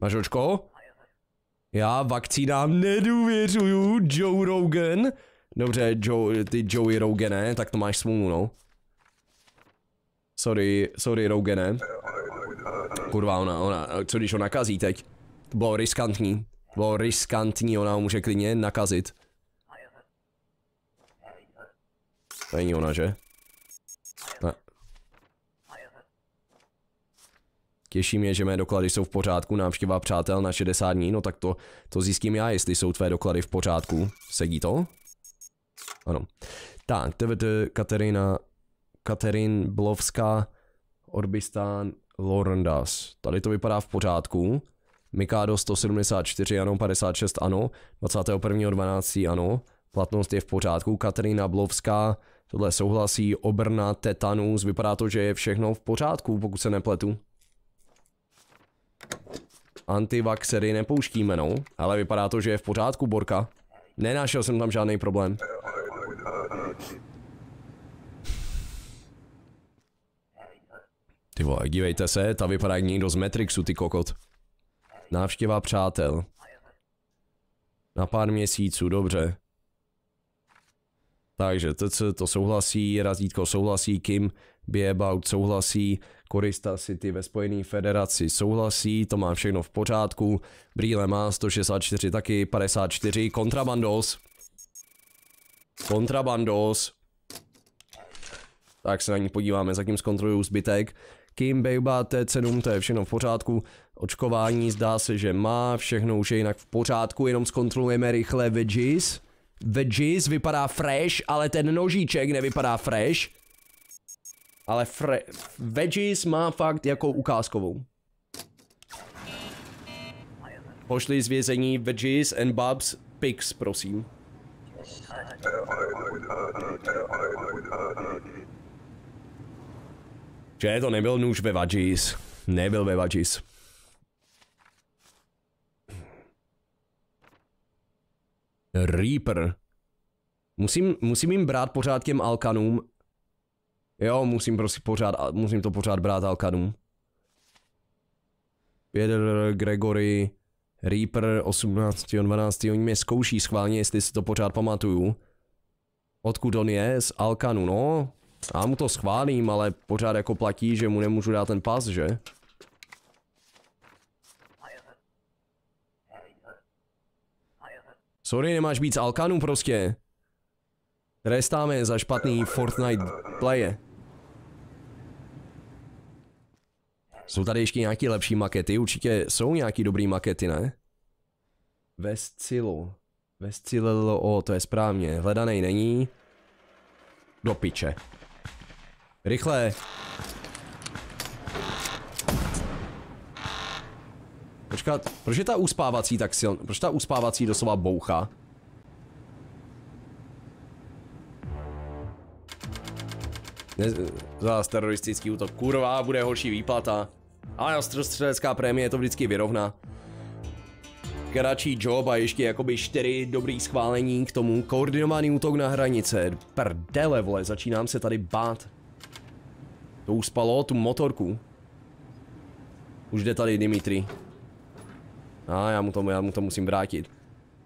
Máš očko? Já vakcínám nedůvěřuju, Joe Rogan. Dobře, Joe, ty Joey Rogane, tak to máš smůlu, no. Sorry, sorry Rogane. Kurva, ona, ona, co když ho nakazí teď? To bylo riskantní. To bylo riskantní, ona ho může klidně nakazit. To není ona, že? Ne. Těší mě, že mé doklady jsou v pořádku, návštěva přátel na 60 dní, no tak to, to zjistím já, jestli jsou tvé doklady v pořádku. Sedí to? Ano. Tak, TVT Katerina, Katerin Blovská, Orbistán, Lorendas. Tady to vypadá v pořádku. Mikado 174 ano, 56 ano, 21.12. ano, platnost je v pořádku, Katerina Blovská, tohle souhlasí, Obrna, Tetanus, vypadá to, že je všechno v pořádku, pokud se nepletu. Antivaxery nepouštíme, no, ale vypadá to, že je v pořádku, Borka. Nenašel jsem tam žádný problém. Ty vole, dívejte se, ta vypadá jak někdo z Matrixu, ty kokot. Návštěva přátel. Na pár měsíců, dobře. Takže TC to souhlasí, razítko souhlasí, Kim, Biebaut souhlasí, Korista City ve Spojené federaci souhlasí, to má všechno v pořádku, Brýle má 164 taky, 54, Kontrabandos. Kontrabandos. Tak se na ní podíváme, zatím zkontroluju zbytek. Kim, Biebaut T7, to je všechno v pořádku. Očkování zdá se, že má, všechno už je jinak v pořádku, jenom zkontrolujeme rychle veggies. Veggies vypadá fresh, ale ten nožíček nevypadá fresh. Ale fre veggies má fakt jako ukázkovou. Pošli z vězení veggies and bubs, pigs, prosím. Že to nebyl nůž ve veggies. Nebyl ve veggies. Reaper. Musím, musím jim brát pořád těm Alkanům. Jo, musím prostě pořád, musím to pořád brát Alkanům. Pěder, Gregory, Reaper 18, 12, oni mě zkouší schválně, jestli si to pořád pamatuju. Odkud on je? Z Alkanu, no. Já mu to schválím, ale pořád jako platí, že mu nemůžu dát ten pas, že? Sorry, nemáš víc alkanů prostě. Trestáme za špatný Fortnite playe. Jsou tady ještě nějaký lepší makety? Určitě jsou nějaký dobrý makety, ne? Ve stylu. o, to je správně. Hledanej není. Do piče. Rychle. Počkat, proč je ta uspávací tak silná? Proč ta uspávací doslova boucha? Ne, za teroristický útok. Kurva, bude horší výplata. A ostrostřelecká prémie to vždycky vyrovná. Kratší job a ještě jakoby čtyři dobrý schválení k tomu. Koordinovaný útok na hranice. Prdele vole, začínám se tady bát. To uspalo tu motorku. Už jde tady Dimitri. A no, já mu to, já mu to musím vrátit.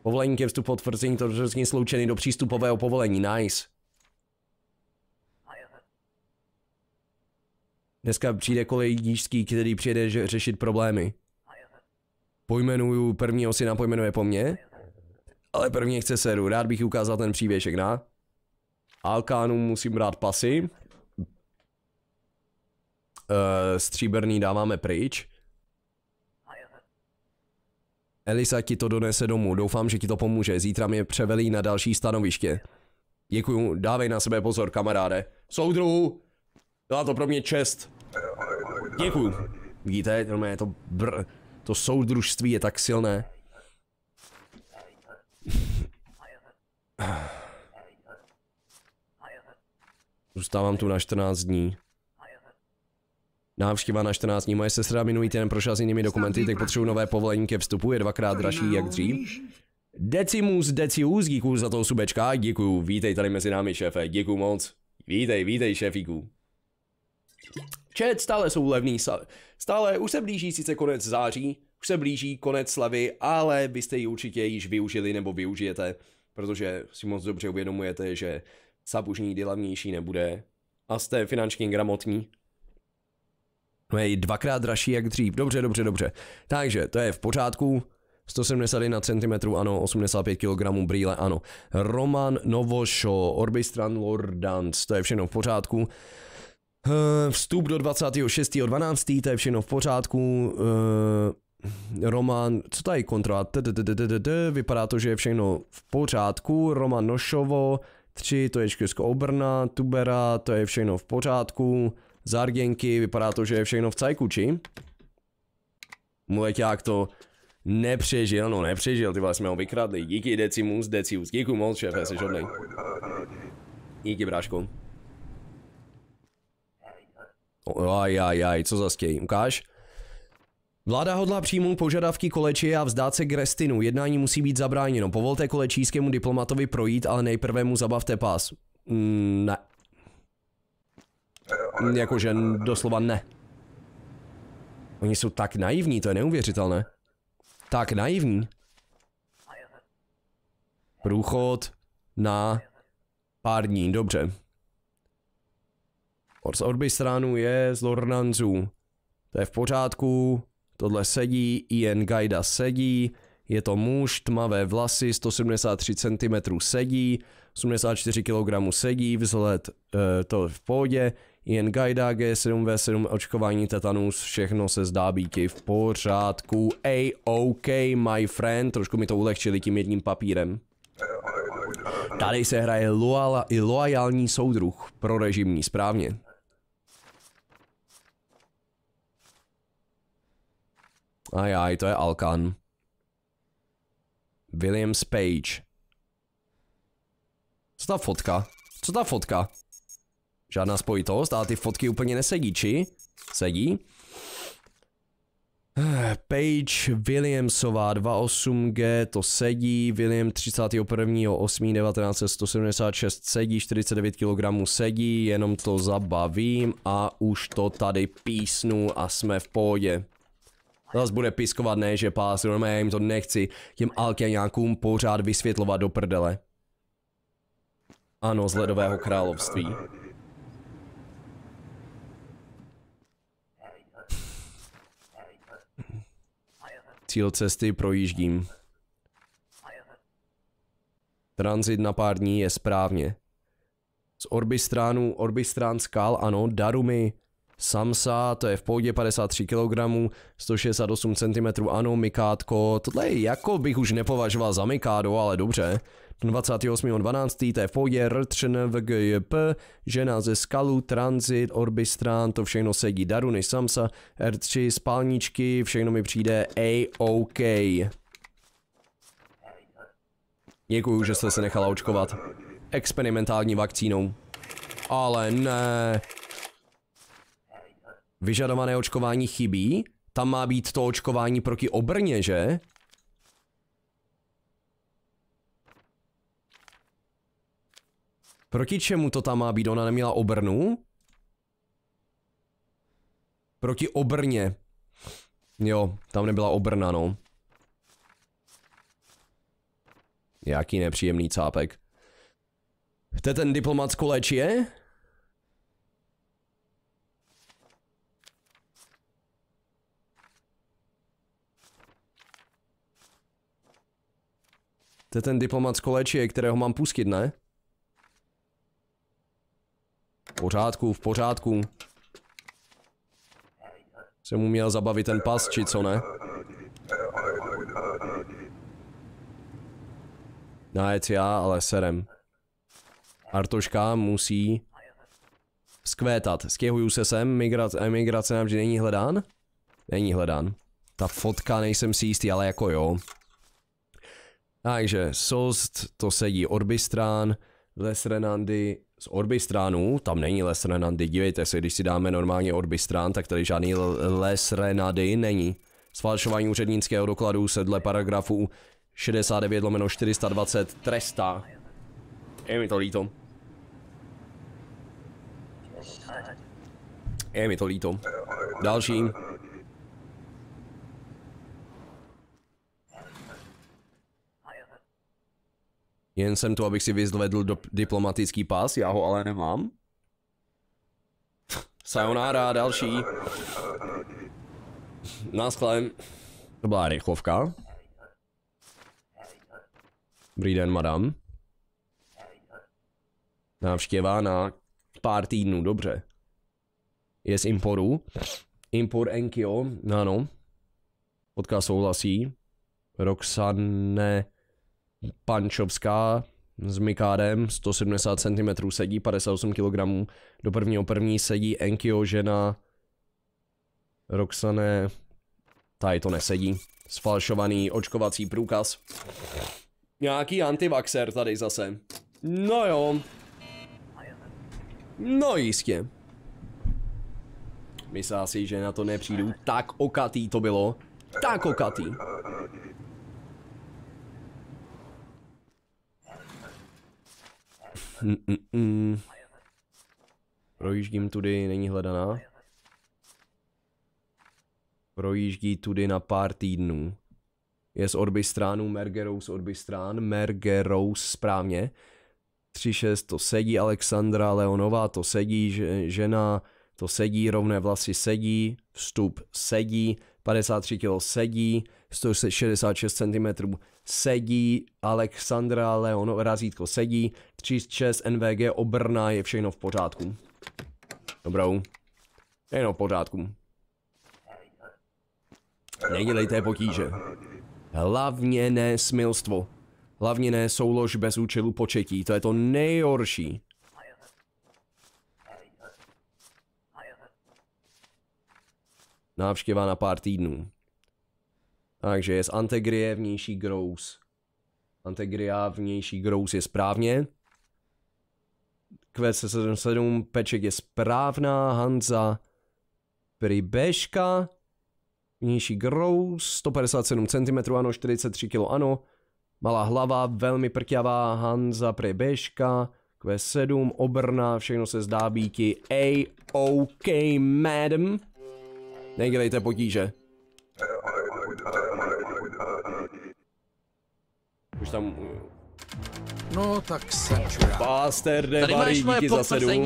Povolení ke vstupu potvrzení to sloučený do přístupového povolení. Nice. Dneska přijde kolej který přijede řešit problémy. Pojmenuju prvního syna, pojmenuje po mně. Ale první chce seru, rád bych ukázal ten přívěšek, na? Alkánu musím brát pasy. Uh, stříbrný dáváme pryč. Elisa ti to donese domů, doufám, že ti to pomůže, zítra mě převelí na další stanoviště. Děkuju, dávej na sebe pozor, kamaráde. Soudruhu! Byla to pro mě čest. Děkuju. Vidíte, to br... To soudružství je tak silné. *sighs* Zůstávám tu na 14 dní. Návštěva na 14 dní. Moje sestra minulý týden prošla s jinými dokumenty, tak potřebuji nové povolení ke vstupu, je dvakrát dražší no. jak dřív. Decimus Decius, díku za toho subečka, děkuju, vítej tady mezi námi šéfe, děkuju moc. Vítej, vítej šéfíku. Čet, stále jsou levný, stále už se blíží sice konec září, už se blíží konec slavy, ale vy jste ji určitě již využili nebo využijete, protože si moc dobře uvědomujete, že sub už nikdy levnější nebude a jste finančně gramotní No je i dvakrát dražší jak dřív. Dobře, dobře, dobře. Takže to je v pořádku. 171 cm, ano, 85 kg brýle, ano. Roman Novošo, Orbistran Lordans, to je všechno v pořádku. Eh, vstup do 26.12. to je všechno v pořádku. Eh, Roman, co tady kontrola? Vypadá to, že je všechno v pořádku. Roman Nošovo, 3, to je Česko Obrna, Tubera, to je všechno v pořádku. Zargenky, vypadá to, že je všechno v či? Mleťák to nepřežil, no nepřežil, ty vlastně jsme ho vykradli. Díky Decimus, Decius, díky moc šéfe, jsi hodnej. Díky bráško. Ajajaj, co za stěj, ukáž? Vláda hodlá přijmout požadavky koleči a vzdát se Grestinu. Jednání musí být zabráněno. Povolte kolečískému diplomatovi projít, ale nejprve mu zabavte pás. Mm, ne. Eh, Jakože doslova ne. Oni jsou tak naivní, to je neuvěřitelné. Tak naivní. Průchod na pár dní, dobře. Ors stranu je z Lornanzu. To je v pořádku. Tohle sedí, Ian Gaida sedí. Je to muž, tmavé vlasy, 173 cm sedí, 84 kg sedí, vzhled e, to v pohodě. Jen Gaida, G7V7, očkování tetanus, všechno se zdá být v pořádku. Ej, OK, my friend, trošku mi to ulehčili tím jedním papírem. Tady se hraje loala, i loajální soudruh pro režimní, správně. Ajaj, to je Alkan. William Page. Co ta fotka? Co ta fotka? Žádná spojitost, ale ty fotky úplně nesedí, či? Sedí? *sighs* Page Williamsová 28G, to sedí, William 31.8.1976 sedí, 49 kg sedí, jenom to zabavím a už to tady písnu a jsme v pohodě. Zas bude piskovat, ne, že pás, no já jim to nechci, těm alkeňákům pořád vysvětlovat do prdele. Ano, z ledového království. cíl cesty projíždím. Transit na pár dní je správně. Z Orbistránu, Orbistrán skal, ano, Darumi, Samsa, to je v pohodě 53 kg, 168 cm, ano, Mikátko, tohle jako bych už nepovažoval za Mikádo, ale dobře. 28.12. to je rtřen v GJP, žena ze Skalu, Transit, Orbistrán, to všechno sedí daru než Samsa, R3, spálničky, všechno mi přijde A-OK. -OK. Děkuju, že jste se nechala očkovat. Experimentální vakcínou. Ale ne. Vyžadované očkování chybí? Tam má být to očkování proti obrně, že? Proti čemu to tam má být? Ona neměla obrnu? Proti obrně. Jo, tam nebyla obrna, no. Jaký nepříjemný cápek. To ten diplomat z kolečie? To je ten diplomat z kolečie, kterého mám pustit, ne? pořádku, v pořádku. Jsem mu měl zabavit ten pas, či co ne? Najet já, ale serem. Artoška musí skvétat. Skěhuju se sem, migrace, emigrace nám že není hledán? Není hledán. Ta fotka nejsem si jistý, ale jako jo. Takže Solst, to sedí Orbistrán, Les Renandy, z orby Orbistránů, tam není Les Renandy, dívejte se, když si dáme normálně orby strán, tak tady žádný Les Renady není. Sfalšování úřednického dokladu se dle paragrafu 69 lomeno 420 trestá. Je mi to líto. Je mi to líto. Další. Jen jsem tu, abych si vyzvedl do diplomatický pás, já ho ale nemám. Sayonara, další. Náschlem. To byla rychlovka. Dobrý den, madam. Návštěva na pár týdnů, dobře. Je z Imporu. Impor Enkyo, ano. Potka souhlasí. Roxane Pančovská s Mikádem, 170 cm sedí, 58 kg, do prvního první sedí Enkyo žena, Roxane, tady to nesedí, sfalšovaný očkovací průkaz. Nějaký antivaxer tady zase. No jo. No jistě. Myslím si, že na to nepřijdu. Tak okatý to bylo. Tak okatý. Mm, mm, mm. Projíždím tudy, není hledaná. Projíždí tudy na pár týdnů. Je z odby stránů, Mergerou z odby strán, Mergerou správně. 3-6 to sedí, Alexandra Leonová to sedí, žena to sedí, rovné vlasy sedí, vstup sedí, 53 kg sedí, 166 cm sedí, Alexandra Leon, razítko sedí, 36 NVG obrna, je všechno v pořádku. Dobrou. Jenom v pořádku. Nedělejte potíže. Hlavně ne smilstvo. Hlavně ne soulož bez účelu početí, to je to nejhorší. Návštěva na pár týdnů. Takže je z Antegrie vnější Grouse. Antegria vnější Grouse je správně. Quest 77 Peček je správná, Hanza Pribeška, vnější Grouse, 157 cm, ano, 43 kg, ano. Malá hlava, velmi prťavá, Hanza Pribeška, Quest 7, obrna, všechno se zdá býti A-OK, -OK, madam. Nedělejte potíže. Už tam... Eh, no, tak se Páster Devary, díky za sedm.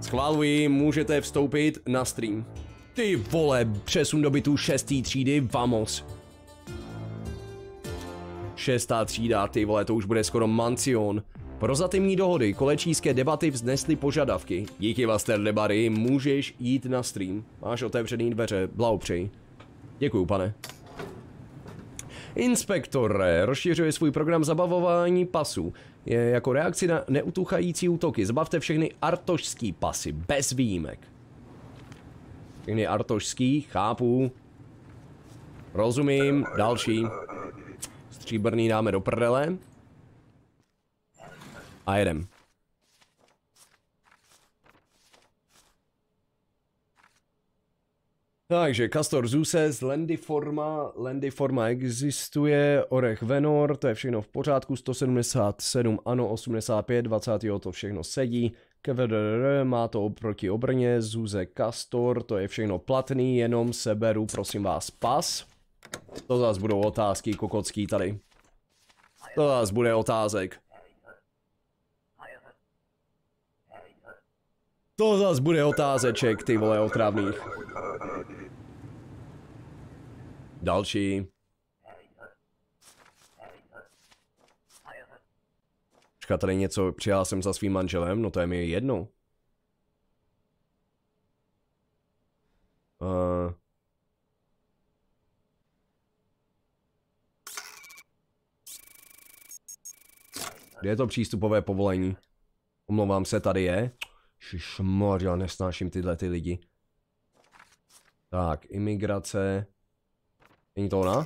Schváluji, můžete vstoupit na stream. Ty vole, přesun do bytu šestý třídy, vamos. Šestá třída, ty vole, to už bude skoro mancion. zatímní dohody, kolečíské debaty vznesly požadavky. Díky Vaster Debary, můžeš jít na stream. Máš otevřený dveře, blahopřeji. Děkuju, pane. Inspektor rozšiřuje svůj program zabavování pasů. Je jako reakci na neutuchající útoky. Zbavte všechny artošský pasy, bez výjimek. Všechny artošský, chápu. Rozumím, další. Stříbrný dáme do prdele. A jedem. Takže Castor Zuses, Landyforma, Landyforma existuje, Orech Venor, to je všechno v pořádku, 177, ano, 85, 20, jo, to všechno sedí, KVDR má to oproti obrně, Zuze Castor, to je všechno platný, jenom seberu, prosím vás, pas. To zase budou otázky kokocký tady. To zase bude otázek. To zas bude otázeček, ty vole otravných. Další. Počkat, tady něco přijal jsem za svým manželem, no to je mi jedno. Uh. Kde je to přístupové povolení? Omlouvám se, tady je. Šišmor, já nesnáším tyhle ty lidi. Tak, imigrace. Není to ona?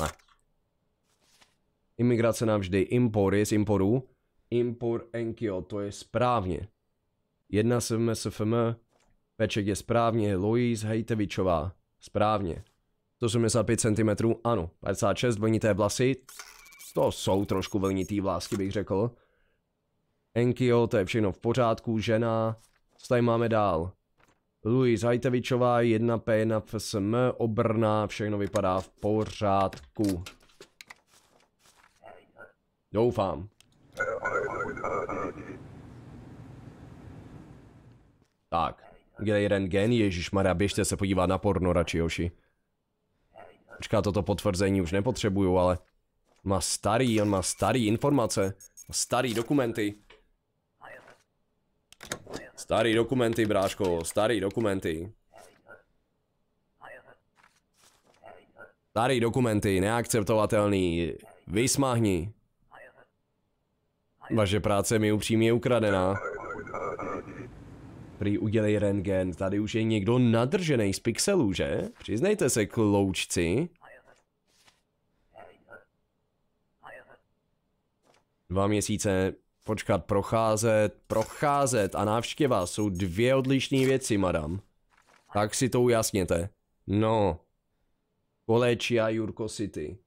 Ne. Imigrace nám vždy impory z imporů. Impor Enkio, to je správně. Jedna SMSFM, Peček je správně, Louise Hejtevičová, správně. 185 cm, ano, 56 vlnité vlasy, to jsou trošku vlnitý vlásky bych řekl. Enkio, to je všechno v pořádku, žena. Co tady máme dál? Luis Hajtevičová, 1P na FSM, obrna, všechno vypadá v pořádku. Doufám. Tak, kde je rentgen? Maria, běžte se podívat na porno radši, Joši. Počká, toto potvrzení už nepotřebuju, ale... Má starý, on má starý informace. Starý dokumenty. Starý dokumenty, bráško, starý dokumenty. Starý dokumenty, neakceptovatelný. Vysmahni. Vaše práce mi upřímně ukradená. Prý udělej rentgen, tady už je někdo nadržený z pixelů, že? Přiznejte se, kloučci. Dva měsíce, Počkat, procházet, procházet a návštěva jsou dvě odlišné věci, madam. Tak si to ujasněte. No. kolečí a Jurko City.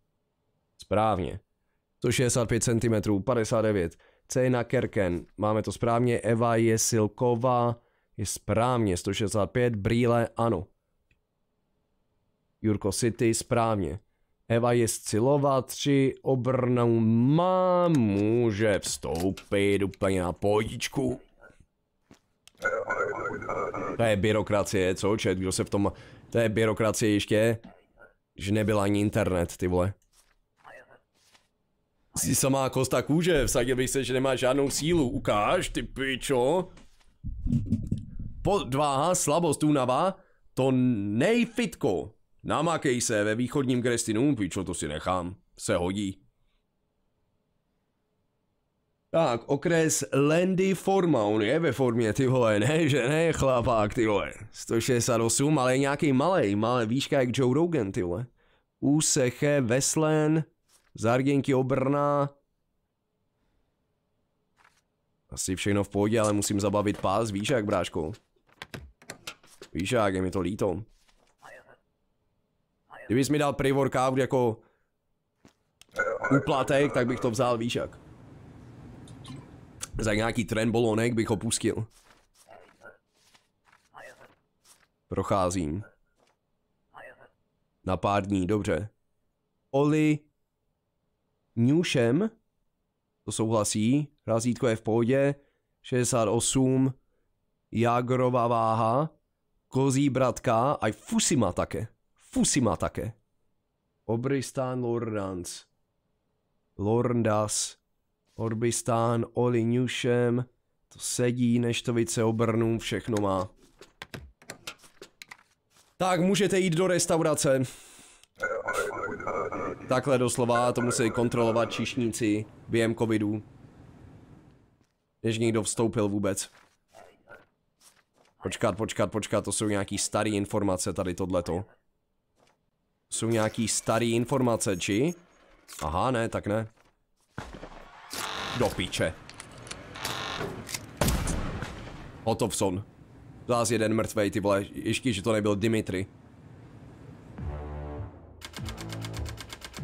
Správně. 165 cm, 59. Cena Kerken. Máme to správně. Eva je silková. Je správně. 165. Brýle, ano. Jurko City, správně. Eva je scilová tři obrnou má, může vstoupit úplně na pojíčku. To je byrokracie, co čet, kdo se v tom... To je byrokracie ještě, že nebyl ani internet, ty vole. Jsi samá kosta kůže, vsadil bych se, že nemá žádnou sílu, ukáž, ty pičo. Podváha slabost, únava, to nejfitko. Namakej se ve východním Krestinu, pičo, to si nechám. Se hodí. Tak, okres Landy Forma, on je ve formě, ty vole, ne, že ne, chlapák, ty vole. 168, ale nějaký malej, malé výška jak Joe Rogan, ty vole. Úseche, Veslen, Zarděnky obrna. Asi všechno v pohodě, ale musím zabavit pás, víš jak, bráško. Víš jak, je mi to líto. Kdybys mi dal pre workout jako úplatek, tak bych to vzal víš jak. Za nějaký tren bolonek bych ho pustil. Procházím. Na pár dní, dobře. Oli Newsham, to souhlasí, razítko je v pohodě, 68, Jagrová váha, Kozí bratka a i Fusima také. Fusy má také. Obristán Lordans. Lorndas. Orbistán Oli Newsham. To sedí, než to neštovice obrnu, všechno má. Tak můžete jít do restaurace. Takhle doslova, to musí kontrolovat čišníci během covidu. Než někdo vstoupil vůbec. Počkat, počkat, počkat, to jsou nějaký starý informace tady tohleto. Jsou nějaký starý informace, či? Aha, ne, tak ne. Do píče. Hotovson. Zás jeden mrtvej, ty vole. Ještě, že to nebyl Dimitri.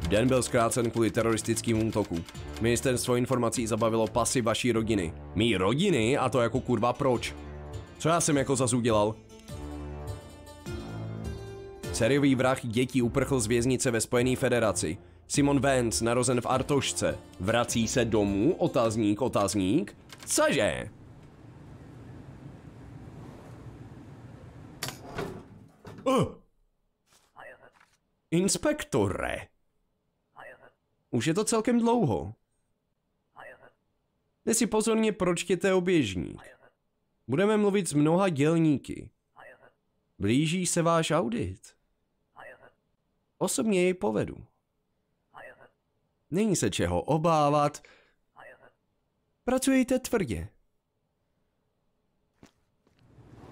Den byl zkrácen kvůli teroristickému útoku. Ministerstvo informací zabavilo pasy vaší rodiny. Mí rodiny? A to jako kurva proč? Co já jsem jako zas udělal? Sériový vrah dětí uprchl z věznice ve Spojené federaci. Simon Vance, narozen v Artošce. Vrací se domů? Otazník, otazník. Cože? Uh. Inspektore. Už je to celkem dlouho. Dnes si pozorně pročtěte oběžník. Budeme mluvit s mnoha dělníky. Blíží se váš audit. Osobně jej povedu. Není se čeho obávat. Pracujte tvrdě.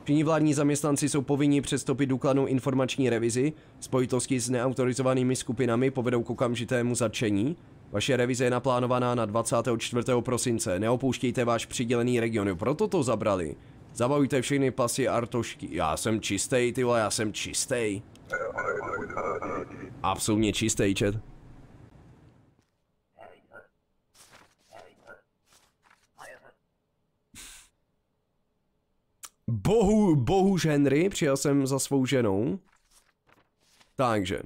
Všichni vládní zaměstnanci jsou povinni předstopit důkladnou informační revizi. Spojitosti s neautorizovanými skupinami povedou k okamžitému zatčení. Vaše revize je naplánovaná na 24. prosince. Neopouštějte váš přidělený region, proto to zabrali. Zabavujte všechny pasy a artošky. Já jsem čistý, ty vole, já jsem čistý. Absolutně čistý chat. Bohu, bohuž Henry, přijel jsem za svou ženou. Takže.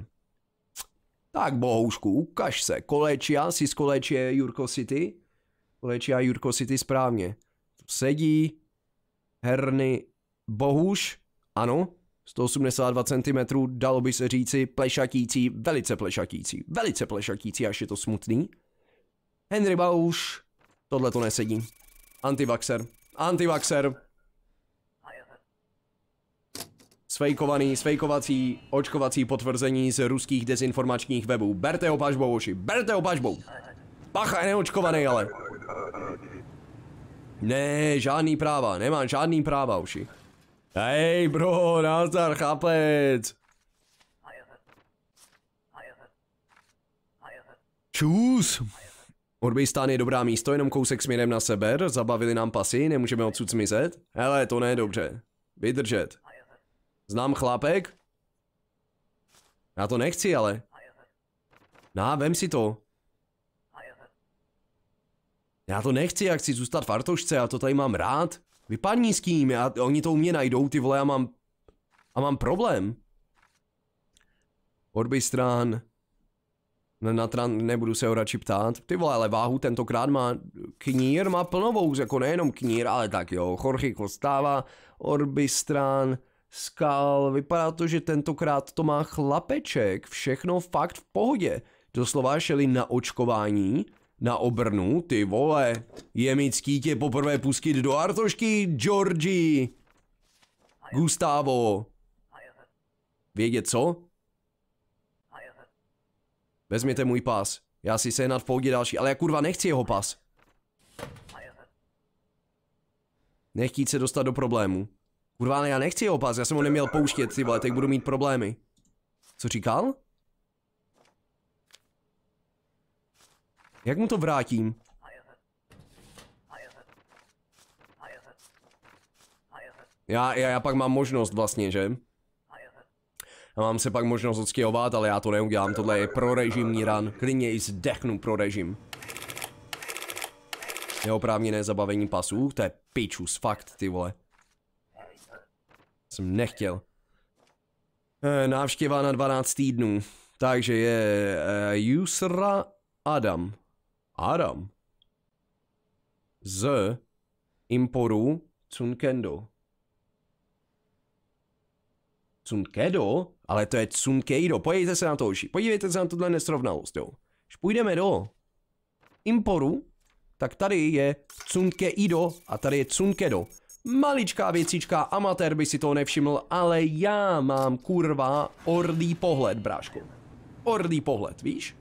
Tak bohužku, ukaž se. Kolečia, jsi z kolečie Jurko City? Kolečia Jurko City správně. Sedí, herny, bohuž, ano, 182 cm, dalo by se říci, plešatící, velice plešatící, velice plešatící, až je to smutný. Henry Bauš, tohle to nesedí. Antivaxer, antivaxer. Svejkovaný, svejkovací, očkovací potvrzení z ruských dezinformačních webů. Berte ho pažbou, oši, berte ho pažbou. Pacha je neočkovaný, ale. Ne, žádný práva, nemá žádný práva, oši. Hej bro, nazdar chápec. Čus. Orbistán je dobrá místo, jenom kousek směrem na sever, zabavili nám pasy, nemůžeme odsud zmizet? Hele, to ne je dobře. Vydržet. Znám chlápek? Já to nechci, ale. Na no, vem si to. Já to nechci, jak chci zůstat v Artošce, já to tady mám rád. Vypadni s kým, já, oni to u mě najdou, ty vole, já mám... A mám problém. Orby stran. Na, na tran, nebudu se ho radši ptát. Ty vole, ale váhu tentokrát má... Knír má plnovou, jako nejenom knír, ale tak jo. Jorge Orby stran, Skal. Vypadá to, že tentokrát to má chlapeček. Všechno fakt v pohodě. Doslova šeli na očkování na obrnu, ty vole. Je mi ctí tě poprvé pustit do Artošky, Georgi. Gustavo. Vědět co? Vezměte můj pas. Já si sehnat v pohodě další, ale já kurva nechci jeho pas. Nechtít se dostat do problému. Kurva, já nechci jeho pas, já jsem ho neměl pouštět, ty vole, teď budu mít problémy. Co říkal? Jak mu to vrátím? Já, já, já pak mám možnost vlastně, že? Já mám se pak možnost odstěhovat, ale já to neudělám, tohle je pro režimní ran, klidně i zdechnu pro režim. Neoprávněné zabavení pasů, to je pičus, fakt ty vole. Jsem nechtěl. E, návštěva na 12 týdnů, takže je e, eh, Jusra Adam. Adam z imporu Tsunkendo. Tsunkedo? Ale to je Tsunkeido. Podívejte se na to, uši. Podívejte se na tohle nesrovnalost, jo. Když půjdeme do imporu, tak tady je Tsunkeido a tady je Tsunkedo. Maličká věcička, amatér by si to nevšiml, ale já mám kurva orlý pohled, bráško. Orlý pohled, víš?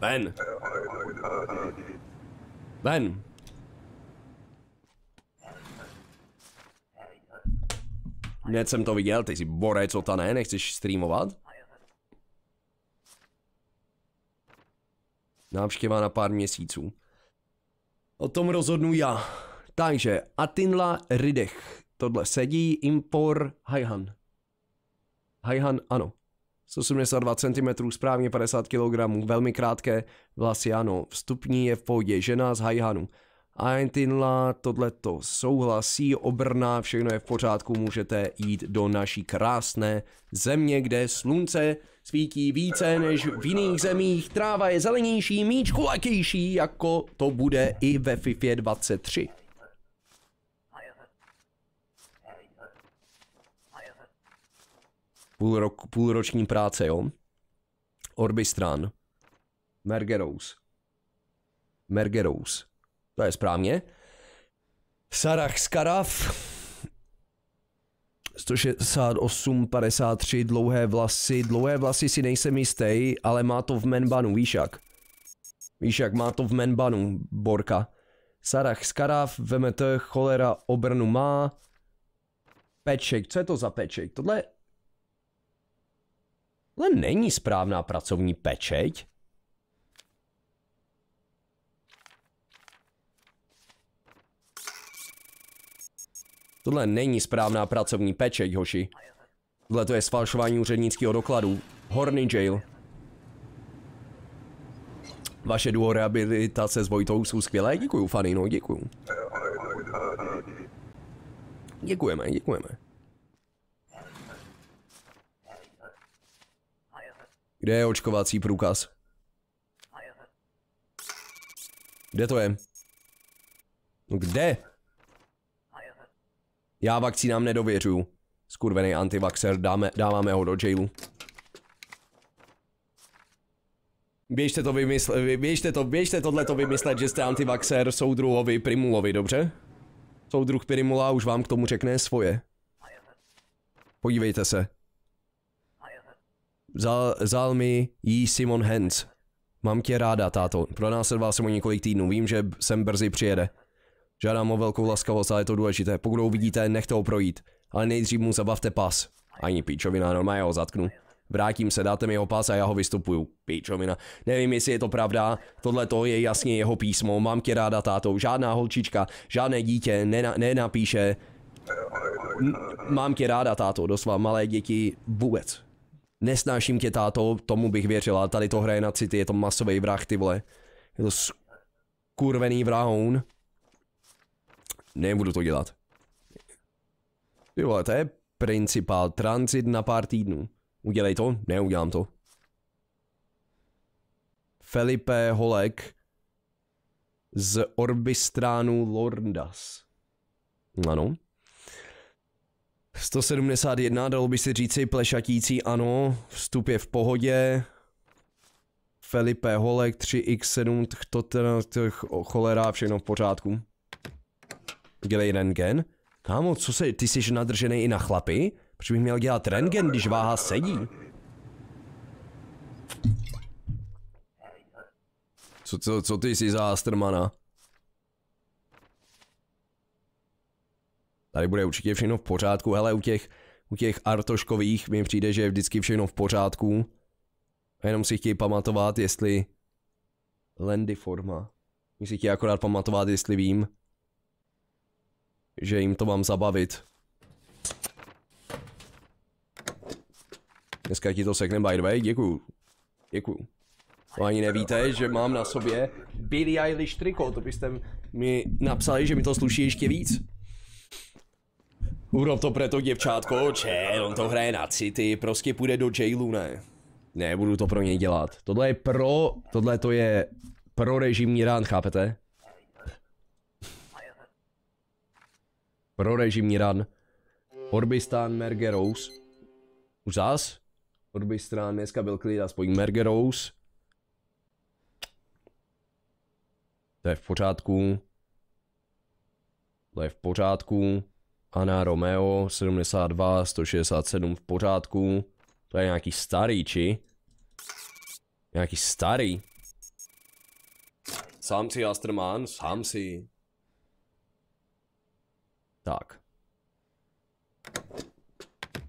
Ven. Ven. Hned jsem to viděl, ty jsi borec co ta ne, nechceš streamovat? Návštěva na pár měsíců. O tom rozhodnu já. Takže Atinla Ridech. Tohle sedí, Impor Hajhan. Hajhan, ano. 182 cm, správně 50 kg, velmi krátké vlasy, ano, vstupní je v pohodě, žena z Hajhanu. Aintinla, to souhlasí, obrná, všechno je v pořádku, můžete jít do naší krásné země, kde slunce svítí více než v jiných zemích, tráva je zelenější, míč kulakější, jako to bude i ve FIFA 23. půl roku, půlroční práce, jo. Orbistran. Mergerous. Mergerous. To je správně. Sarah Skaraf. 168,53, 53, dlouhé vlasy. Dlouhé vlasy si nejsem jistý, ale má to v menbanu, víš jak? Víš jak, má to v menbanu, Borka. Sarah Skaraf, VMT, cholera, obrnu má. Peček, co je to za peček? Tohle Tohle není správná pracovní pečeť. Tohle není správná pracovní pečeť, hoši. Tohle to je sfalšování úřednického dokladu. Horny jail. Vaše duo rehabilitace s Vojtou jsou skvělé. Děkuju, Fanino, děkuju. Děkujeme, děkujeme. Kde je očkovací průkaz? Kde to je? No kde? Já vakcínám nedověřuju. Skurvený antivaxer, dáme, dáváme ho do jailu. Běžte to vymyslet, běžte to, běžte tohle to vymyslet, že jste antivaxer soudruhovi Primulovi, dobře? Soudruh Primula už vám k tomu řekne svoje. Podívejte se. Zal, mi jí Simon Hens. Mám tě ráda, táto. se jsem o několik týdnů. Vím, že sem brzy přijede. Žádám o velkou laskavost, ale je to důležité. Pokud ho uvidíte, nechte ho projít. Ale nejdřív mu zabavte pas. Ani píčovina, normálně ho zatknu. Vrátím se, dáte mi jeho pas a já ho vystupuju. Píčovina. Nevím, jestli je to pravda. Tohle to je jasně jeho písmo. Mám tě ráda, táto. Žádná holčička, žádné dítě nena, nenapíše. Mám tě ráda, táto. Doslova malé děti vůbec. Nesnáším tě, táto, tomu bych věřila. Tady to hraje na city, je to masový vrah, ty vole. Je to skurvený vrahoun. Nebudu to dělat. Ty vole, to je principál. Transit na pár týdnů. Udělej to? Neudělám to. Felipe Holek z Orbistránu Lordas. Ano. 171, dalo by si říci plešatící, ano, vstup je v pohodě. Felipe Holek, 3x7, to ten, cholera, všechno v pořádku. Dělej rengen. Kámo, co se, ty jsi nadržený i na chlapy? Proč bych měl dělat rengen, když váha sedí? Co, co, co ty jsi za Astermana? Tady bude určitě všechno v pořádku, hele u těch, u těch Artoškových mi přijde, že je vždycky všechno v pořádku. A jenom si chtějí pamatovat, jestli... Landy forma. My si chtějí akorát pamatovat, jestli vím, že jim to mám zabavit. Dneska ti to sekne by the way, děkuju. Děkuju. To ani nevíte, že mám na sobě Billy Eilish triko, to byste mi napsali, že mi to sluší ještě víc. Urob to to děvčátko, če, on to hraje na city, prostě půjde do jailu, ne. Ne, budu to pro něj dělat. Tohle je pro, tohle to je pro režimní rán, chápete? pro režimní rán. Orbistán Mergerous. Už zás? Orbistán dneska byl klid, aspoň Mergerous. To je v pořádku. To je v pořádku. Ana Romeo 72, 167 v pořádku. To je nějaký starý, či? Nějaký starý? Sám si Astrman, sám si. Tak.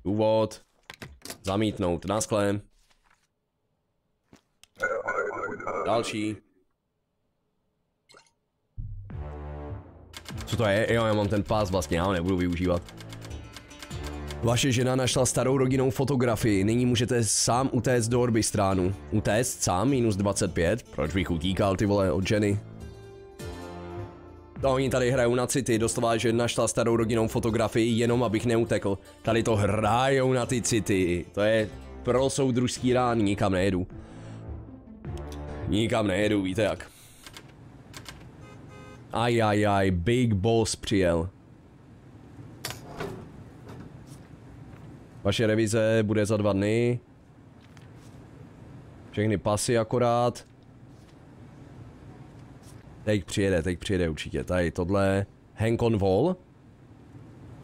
Úvod. Zamítnout sklem. Další. co to je? Jo, já mám ten pás vlastně, já ho nebudu využívat. Vaše žena našla starou rodinnou fotografii, nyní můžete sám utéct do Orbistránu. Utéct sám minus 25? Proč bych utíkal ty vole od ženy? To no, oni tady hrajou na city, dostává, že našla starou rodinnou fotografii jenom abych neutekl. Tady to hrajou na ty city, to je pro soudružský rán, nikam nejedu. Nikam nejedu, víte jak. Ajajaj, aj, Big Boss přijel. Vaše revize bude za dva dny. Všechny pasy akorát. Teď přijede, teď přijede určitě. Tady tohle. hang on wall.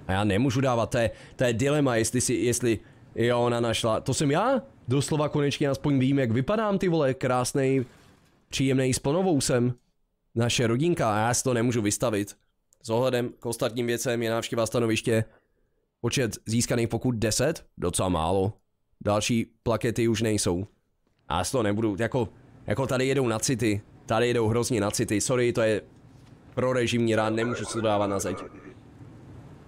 A já nemůžu dávat, to je, to je dilema, jestli si, jestli... Jo, ona našla, to jsem já? Doslova konečně aspoň vím, jak vypadám, ty vole, krásnej, příjemnej s plnovou jsem naše rodinka a já si to nemůžu vystavit. S ohledem k ostatním věcem je návštěva stanoviště počet získaných pokud 10, docela málo. Další plakety už nejsou. A já si to nebudu, jako, jako tady jedou na city, tady jedou hrozně na city, sorry, to je pro režimní rán, nemůžu se to dávat na zeď.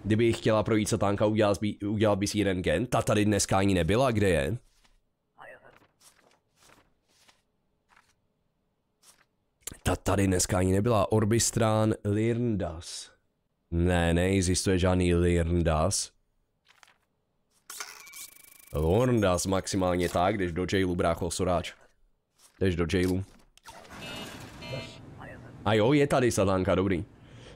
Kdyby chtěla projít satánka, udělal by, udělal si jeden gen, ta tady dneska ani nebyla, kde je? Ta tady dneska ani nebyla. Orbistrán Lirndas. Ne, neexistuje žádný Lirndas. Lirndas maximálně tak, když do jailu, brácho, soráč. Jdeš do jailu. A jo, je tady satanka, dobrý.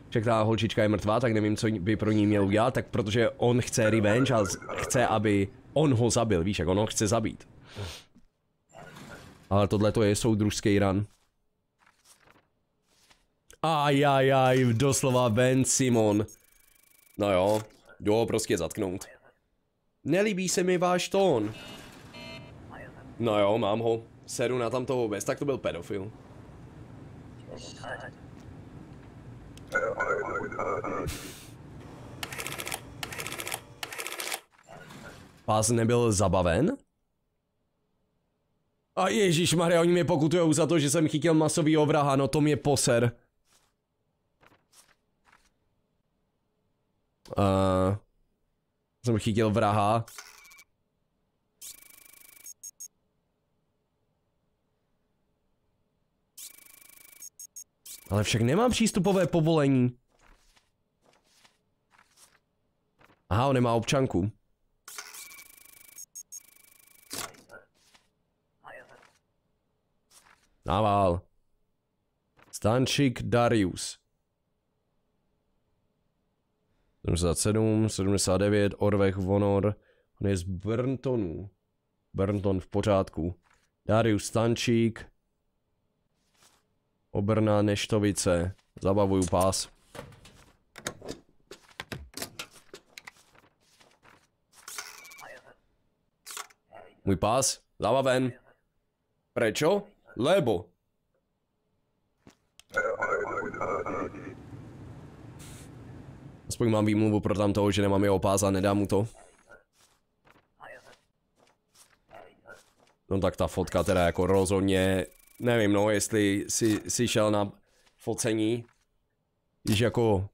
Však ta holčička je mrtvá, tak nevím, co by pro ní měl udělat, tak protože on chce revenge a chce, aby on ho zabil, víš, jak on ho chce zabít. Ale tohle to je soudružský ran. Ajajaj, doslova Ben Simon. No jo, jdu ho prostě zatknout. Nelíbí se mi váš tón. No jo, mám ho. Seru na tamto toho tak to byl pedofil. Pás nebyl zabaven? A Ježíš Maria, oni mě pokutujou za to, že jsem chytil masový vraha, no to mě poser. Uh, jsem chytil vraha. Ale však nemám přístupové povolení. Aha, on nemá občanku. Navál. Stančík Darius. 77, 79, Orvech Vonor, on je z Burntonu. Burnton v pořádku. Darius Stančík. Obrna Neštovice. Zabavuju pás. Můj pás? Zabaven. Prečo? Lebo. Aspoň mám výmluvu pro tam toho, že nemám jeho pás a nedám mu to. No tak ta fotka teda jako rozhodně, nevím no, jestli si, si šel na focení, když jako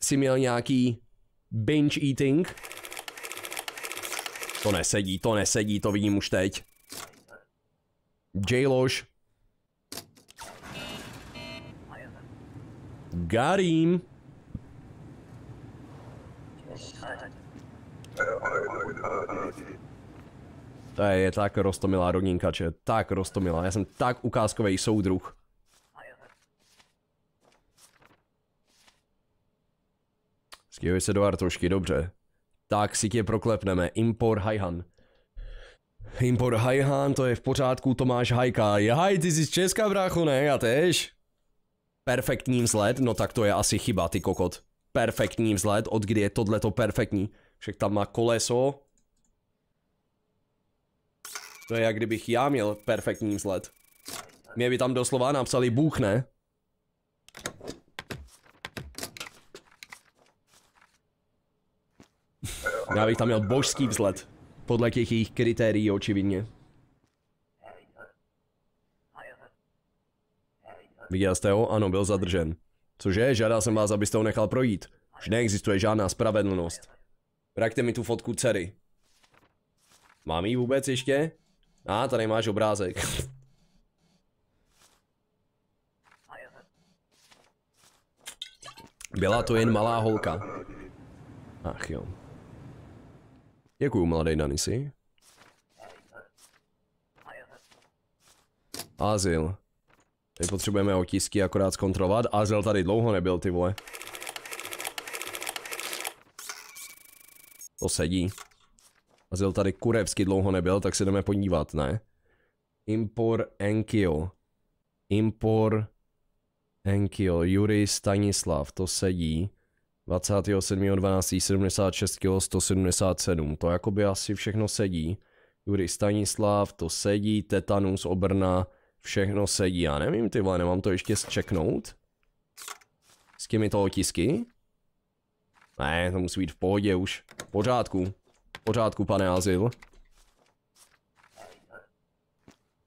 si měl nějaký binge eating. To nesedí, to nesedí, to vidím už teď. J-Lož. Got him. To je, je tak rostomilá rodinka, že? tak rostomilá, já jsem tak ukázkový soudruh. Skývej se do Artošky, dobře. Tak si tě proklepneme, Impor Hajhan. Impor Hajhan, to je v pořádku, Tomáš Hajka. Jaj, ty jsi z Česka, brácho, ne, já tež. Perfektní vzhled, no tak to je asi chyba, ty kokot. Perfektní vzhled, od kdy je tohleto perfektní? Však tam má koleso. To je jak kdybych já měl perfektní vzhled. Mě by tam doslova napsali Bůh, ne? Já bych tam měl božský vzhled. Podle těch jejich kritérií očividně. Viděl jste ho? Ano, byl zadržen. Cože, Žádal jsem vás, abyste ho nechal projít. Už neexistuje žádná spravedlnost. Vraťte mi tu fotku dcery. Mám jí vůbec ještě? A, ah, tady máš obrázek. Byla to jen malá holka. Ach jo. Děkuju, mladý Danisi. Azyl. Teď potřebujeme otisky akorát zkontrolovat. Azyl tady dlouho nebyl, ty vole. To sedí. Azyl tady kurevsky dlouho nebyl, tak se jdeme podívat, ne? Impor Enkio. Impor Enkio. Juri Stanislav, to sedí. 27.12. 76 kg 177. To jako by asi všechno sedí. Juri Stanislav, to sedí. Tetanus Obrna, všechno sedí. Já nevím, ty vole, nemám to ještě zčeknout? S těmi to otisky? Ne, to musí být v pohodě už. V pořádku. V pořádku, pane Azil.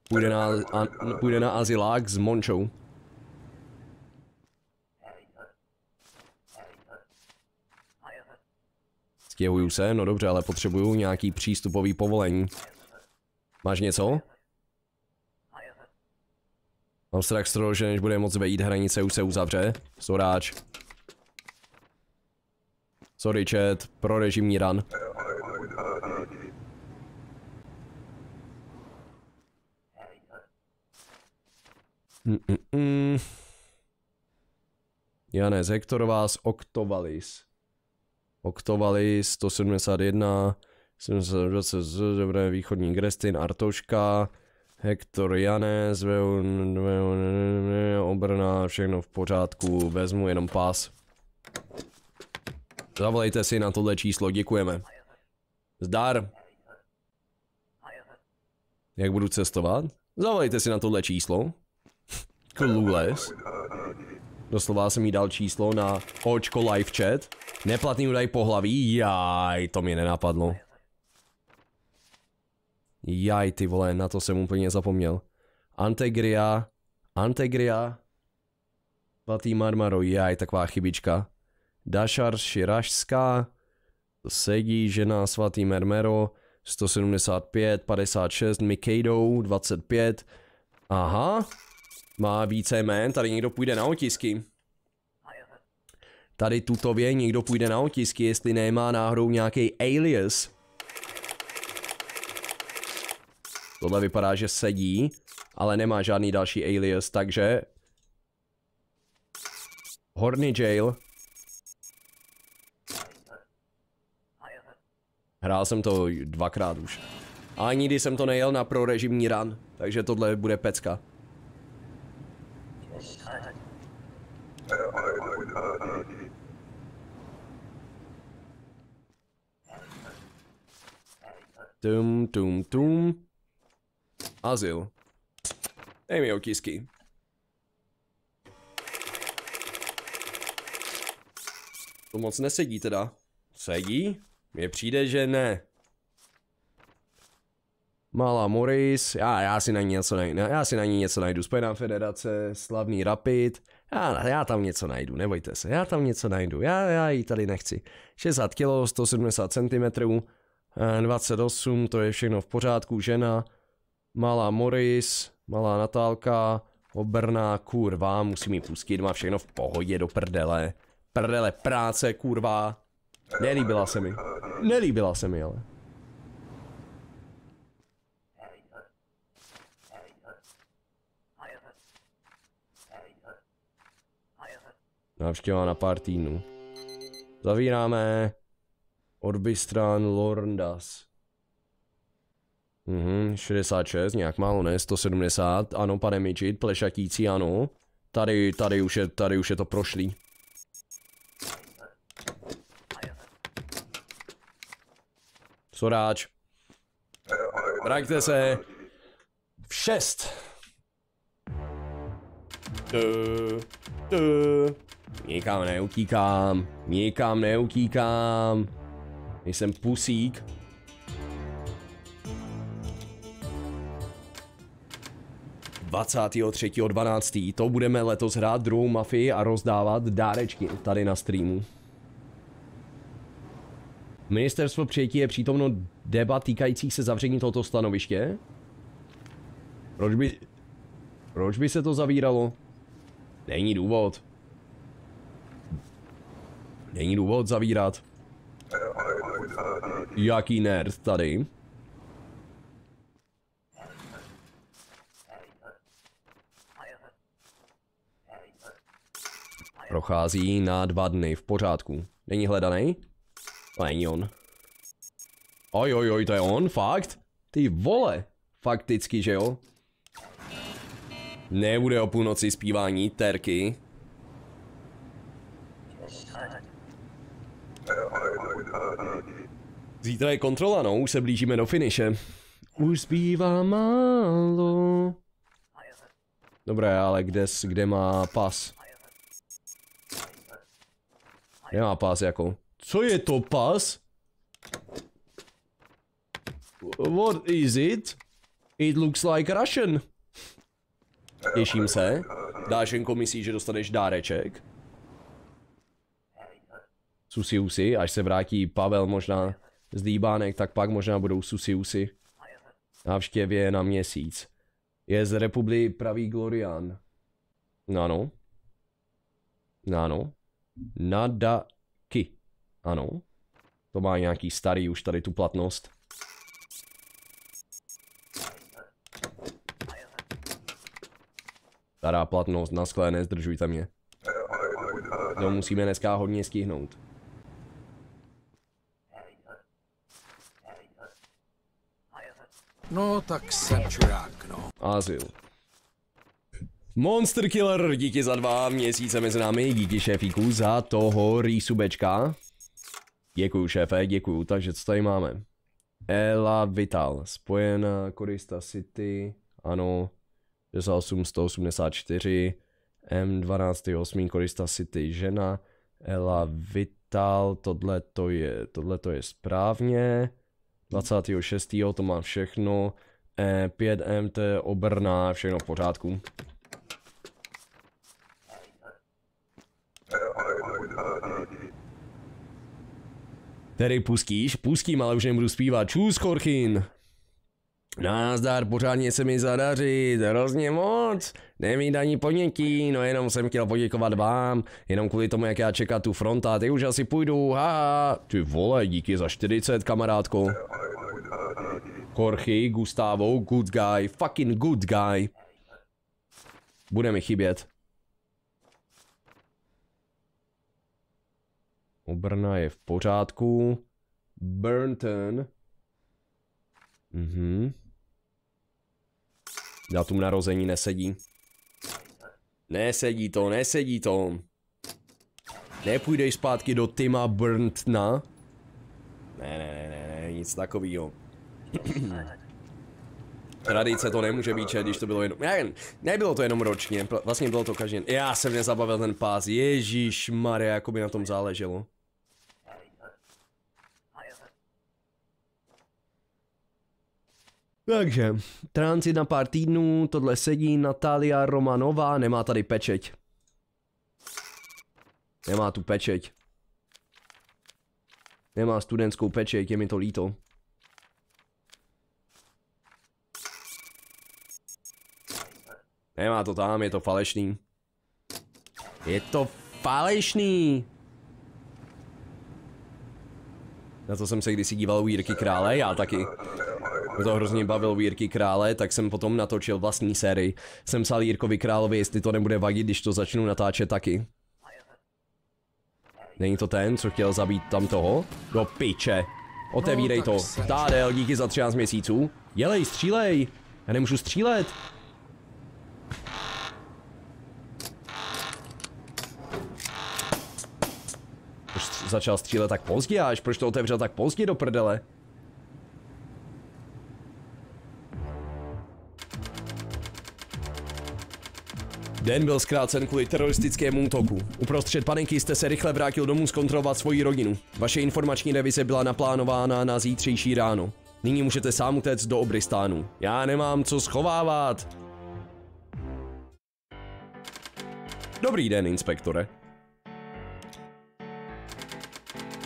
Půjde na, a, půjde na Azylák s Mončou. Stěhuju se, no dobře, ale potřebuju nějaký přístupový povolení. Máš něco? Mám strach z toho, že než bude moc vejít hranice, už se uzavře. Soráč. Sorry chat, pro režimní ran. Mm -mm. Janez Hektorová z Octovalis. Octovalis 171, 720, dobré východní Grestin, Artoška, Hektor Janez, Veun, Veun, Obrna, všechno v pořádku, vezmu jenom pás. Zavolejte si na tohle číslo, děkujeme. Zdar. Jak budu cestovat? Zavolejte si na tohle číslo. Clueless. Doslova jsem jí dal číslo na očko live chat. Neplatný údaj pohlaví, jaj, to mi nenapadlo. Jaj, ty vole, na to jsem úplně zapomněl. Antegria, Antegria, Platý marmaro, jaj, taková chybička. Dašar Širašská, sedí žena svatý Mermero, 175, 56, Mikado, 25. Aha, má více jmén, tady někdo půjde na otisky. Tady vě, někdo půjde na otisky, jestli nemá náhodou nějaký alias. Tohle vypadá, že sedí, ale nemá žádný další alias, takže... Horny Jail, Hrál jsem to dvakrát už. A nikdy jsem to nejel na prorežimní run, takže tohle bude pecka. Tum, tum, tum. Azyl. Dej mi otisky. To moc nesedí teda. Sedí? Mně přijde, že ne. Malá Morris, já, já si na ní něco najdu, já si na ní něco najdu, Spojená federace, slavný Rapid, já, já tam něco najdu, nebojte se, já tam něco najdu, já, já ji tady nechci. 60 kg, 170 cm, 28, to je všechno v pořádku, žena, malá Morris, malá Natálka, obrná, kurva, musím ji pustit, má všechno v pohodě do prdele, prdele práce, kurva, Nelíbila se mi. Nelíbila se mi, ale. Navštěvá na pár týdnů. Zavíráme. Orbistran Lorndas. Mhm, 66, nějak málo ne, 170, ano pane Midget, plešatící, ano. Tady, tady už je, tady už je to prošlý. Soráč. Vraťte se. V šest. Nikam neutíkám, nikam neutíkám. Nejsem pusík. třetí To budeme letos hrát druhou mafii a rozdávat dárečky tady na streamu. Ministerstvo přijetí je přítomno debat týkajících se zavření tohoto stanoviště? Proč by... Proč by se to zavíralo? Není důvod. Není důvod zavírat. Jaký nerd tady? Prochází na dva dny, v pořádku. Není hledaný? To není on. Oj, oj, oj, to je on, fakt? Ty vole. Fakticky, že jo? Nebude o půlnoci zpívání terky. Zítra je kontrola, no, už se blížíme do finiše. Už zbývá málo. Dobré, ale kde, kde má pas? Nemá pas jako. Co je to pas? What is it? It looks like Russian. Těším se. Dáš jen komisí, že dostaneš dáreček. Susi usi, až se vrátí Pavel možná z Dýbánek, tak pak možná budou susi usi. Návštěvě na měsíc. Je z republi pravý Glorian. Nano. Nano. Nada ano. To má nějaký starý už tady tu platnost. Stará platnost, na skle, nezdržujte mě. To musíme dneska hodně stihnout. No tak jsem čurák, no. Azyl. Monster Killer, díky za dva měsíce mezi námi, díky šéfíku za toho rýsubečka. Děkuju, šéfe, děkuju. Takže co tady máme? Ela Vital, spojená Korista City, ano, 68, M12, 8, Korista City, žena, Ela Vital, tohle to je, tohle to je správně, 26. to mám všechno, E5MT obrná, všechno v pořádku. Tedy pustíš? Pustím, ale už nebudu zpívat. Čus, Korchin! Názdar, pořádně se mi zadaří, hrozně moc. Nemít ani podnětí, no jenom jsem chtěl poděkovat vám, jenom kvůli tomu, jak já čekat tu fronta, ty už asi půjdu, Ha, Ty vole, díky za 40, kamarádko. Korchy, Gustavo, good guy, fucking good guy. Bude mi chybět. U Brna je v pořádku. Burnton. Mhm. Datum narození nesedí. Nesedí to, nesedí to. Nepůjdeš zpátky do Tima Burntna? Ne, ne, ne, ne, nic takovýho. *clears throat* Tradice to nemůže být, když to bylo jenom, já nebylo to jenom ročně, vlastně bylo to každý den. Já jsem nezabavil ten pás, Ježíš Maria, jako by na tom záleželo. Takže, transit na pár týdnů, tohle sedí Natalia Romanová, nemá tady pečeť. Nemá tu pečeť. Nemá studentskou pečeť, je mi to líto. Nemá to tam, je to falešný. Je to falešný! Na to jsem se kdysi díval u Jirky Krále, já taky. Mě to hrozně bavil u Jirky Krále, tak jsem potom natočil vlastní sérii. Jsem psal Jirkovi Královi, jestli to nebude vadit, když to začnu natáčet taky. Není to ten, co chtěl zabít tam toho? Do piče. Otevírej to. Tádel, díky za 13 měsíců. Jelej, střílej. Já nemůžu střílet. začal střílet tak pozdě, až proč to otevřel tak pozdě do prdele? Den byl zkrácen kvůli teroristickému útoku. Uprostřed paniky jste se rychle vrátil domů zkontrolovat svoji rodinu. Vaše informační revize byla naplánována na zítřejší ráno. Nyní můžete sám utéct do Obristánu. Já nemám co schovávat. Dobrý den, inspektore.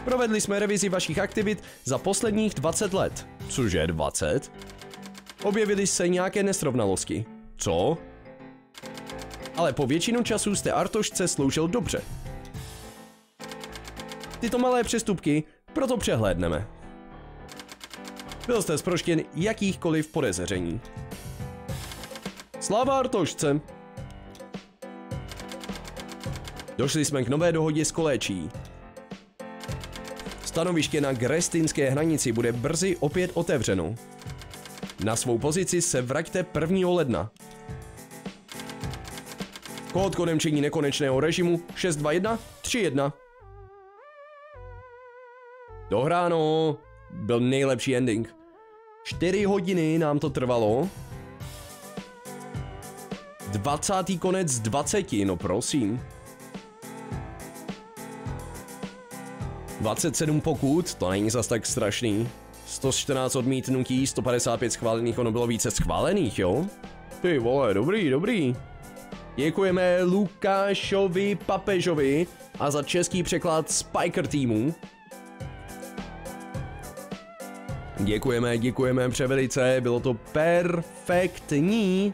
Provedli jsme revizi vašich aktivit za posledních 20 let. Cože 20? Objevily se nějaké nesrovnalosti. Co? Ale po většinu času jste Artošce sloužil dobře. Tyto malé přestupky proto přehlédneme. Byl jste zproštěn jakýchkoliv podezření. Sláva Artošce! Došli jsme k nové dohodě s koléčí. Stanoviště na grestinské hranici bude brzy opět otevřeno. Na svou pozici se vraťte 1. ledna. Kód čení nekonečného režimu 62131. Dohráno. Byl nejlepší ending. 4 hodiny nám to trvalo. 20. konec 20, no prosím. 27 pokud, to není zas tak strašný. 114 odmítnutí, 155 schválených, ono bylo více schválených, jo? Ty vole, dobrý, dobrý. Děkujeme Lukášovi Papežovi a za český překlad Spiker týmu. Děkujeme, děkujeme převelice, bylo to perfektní.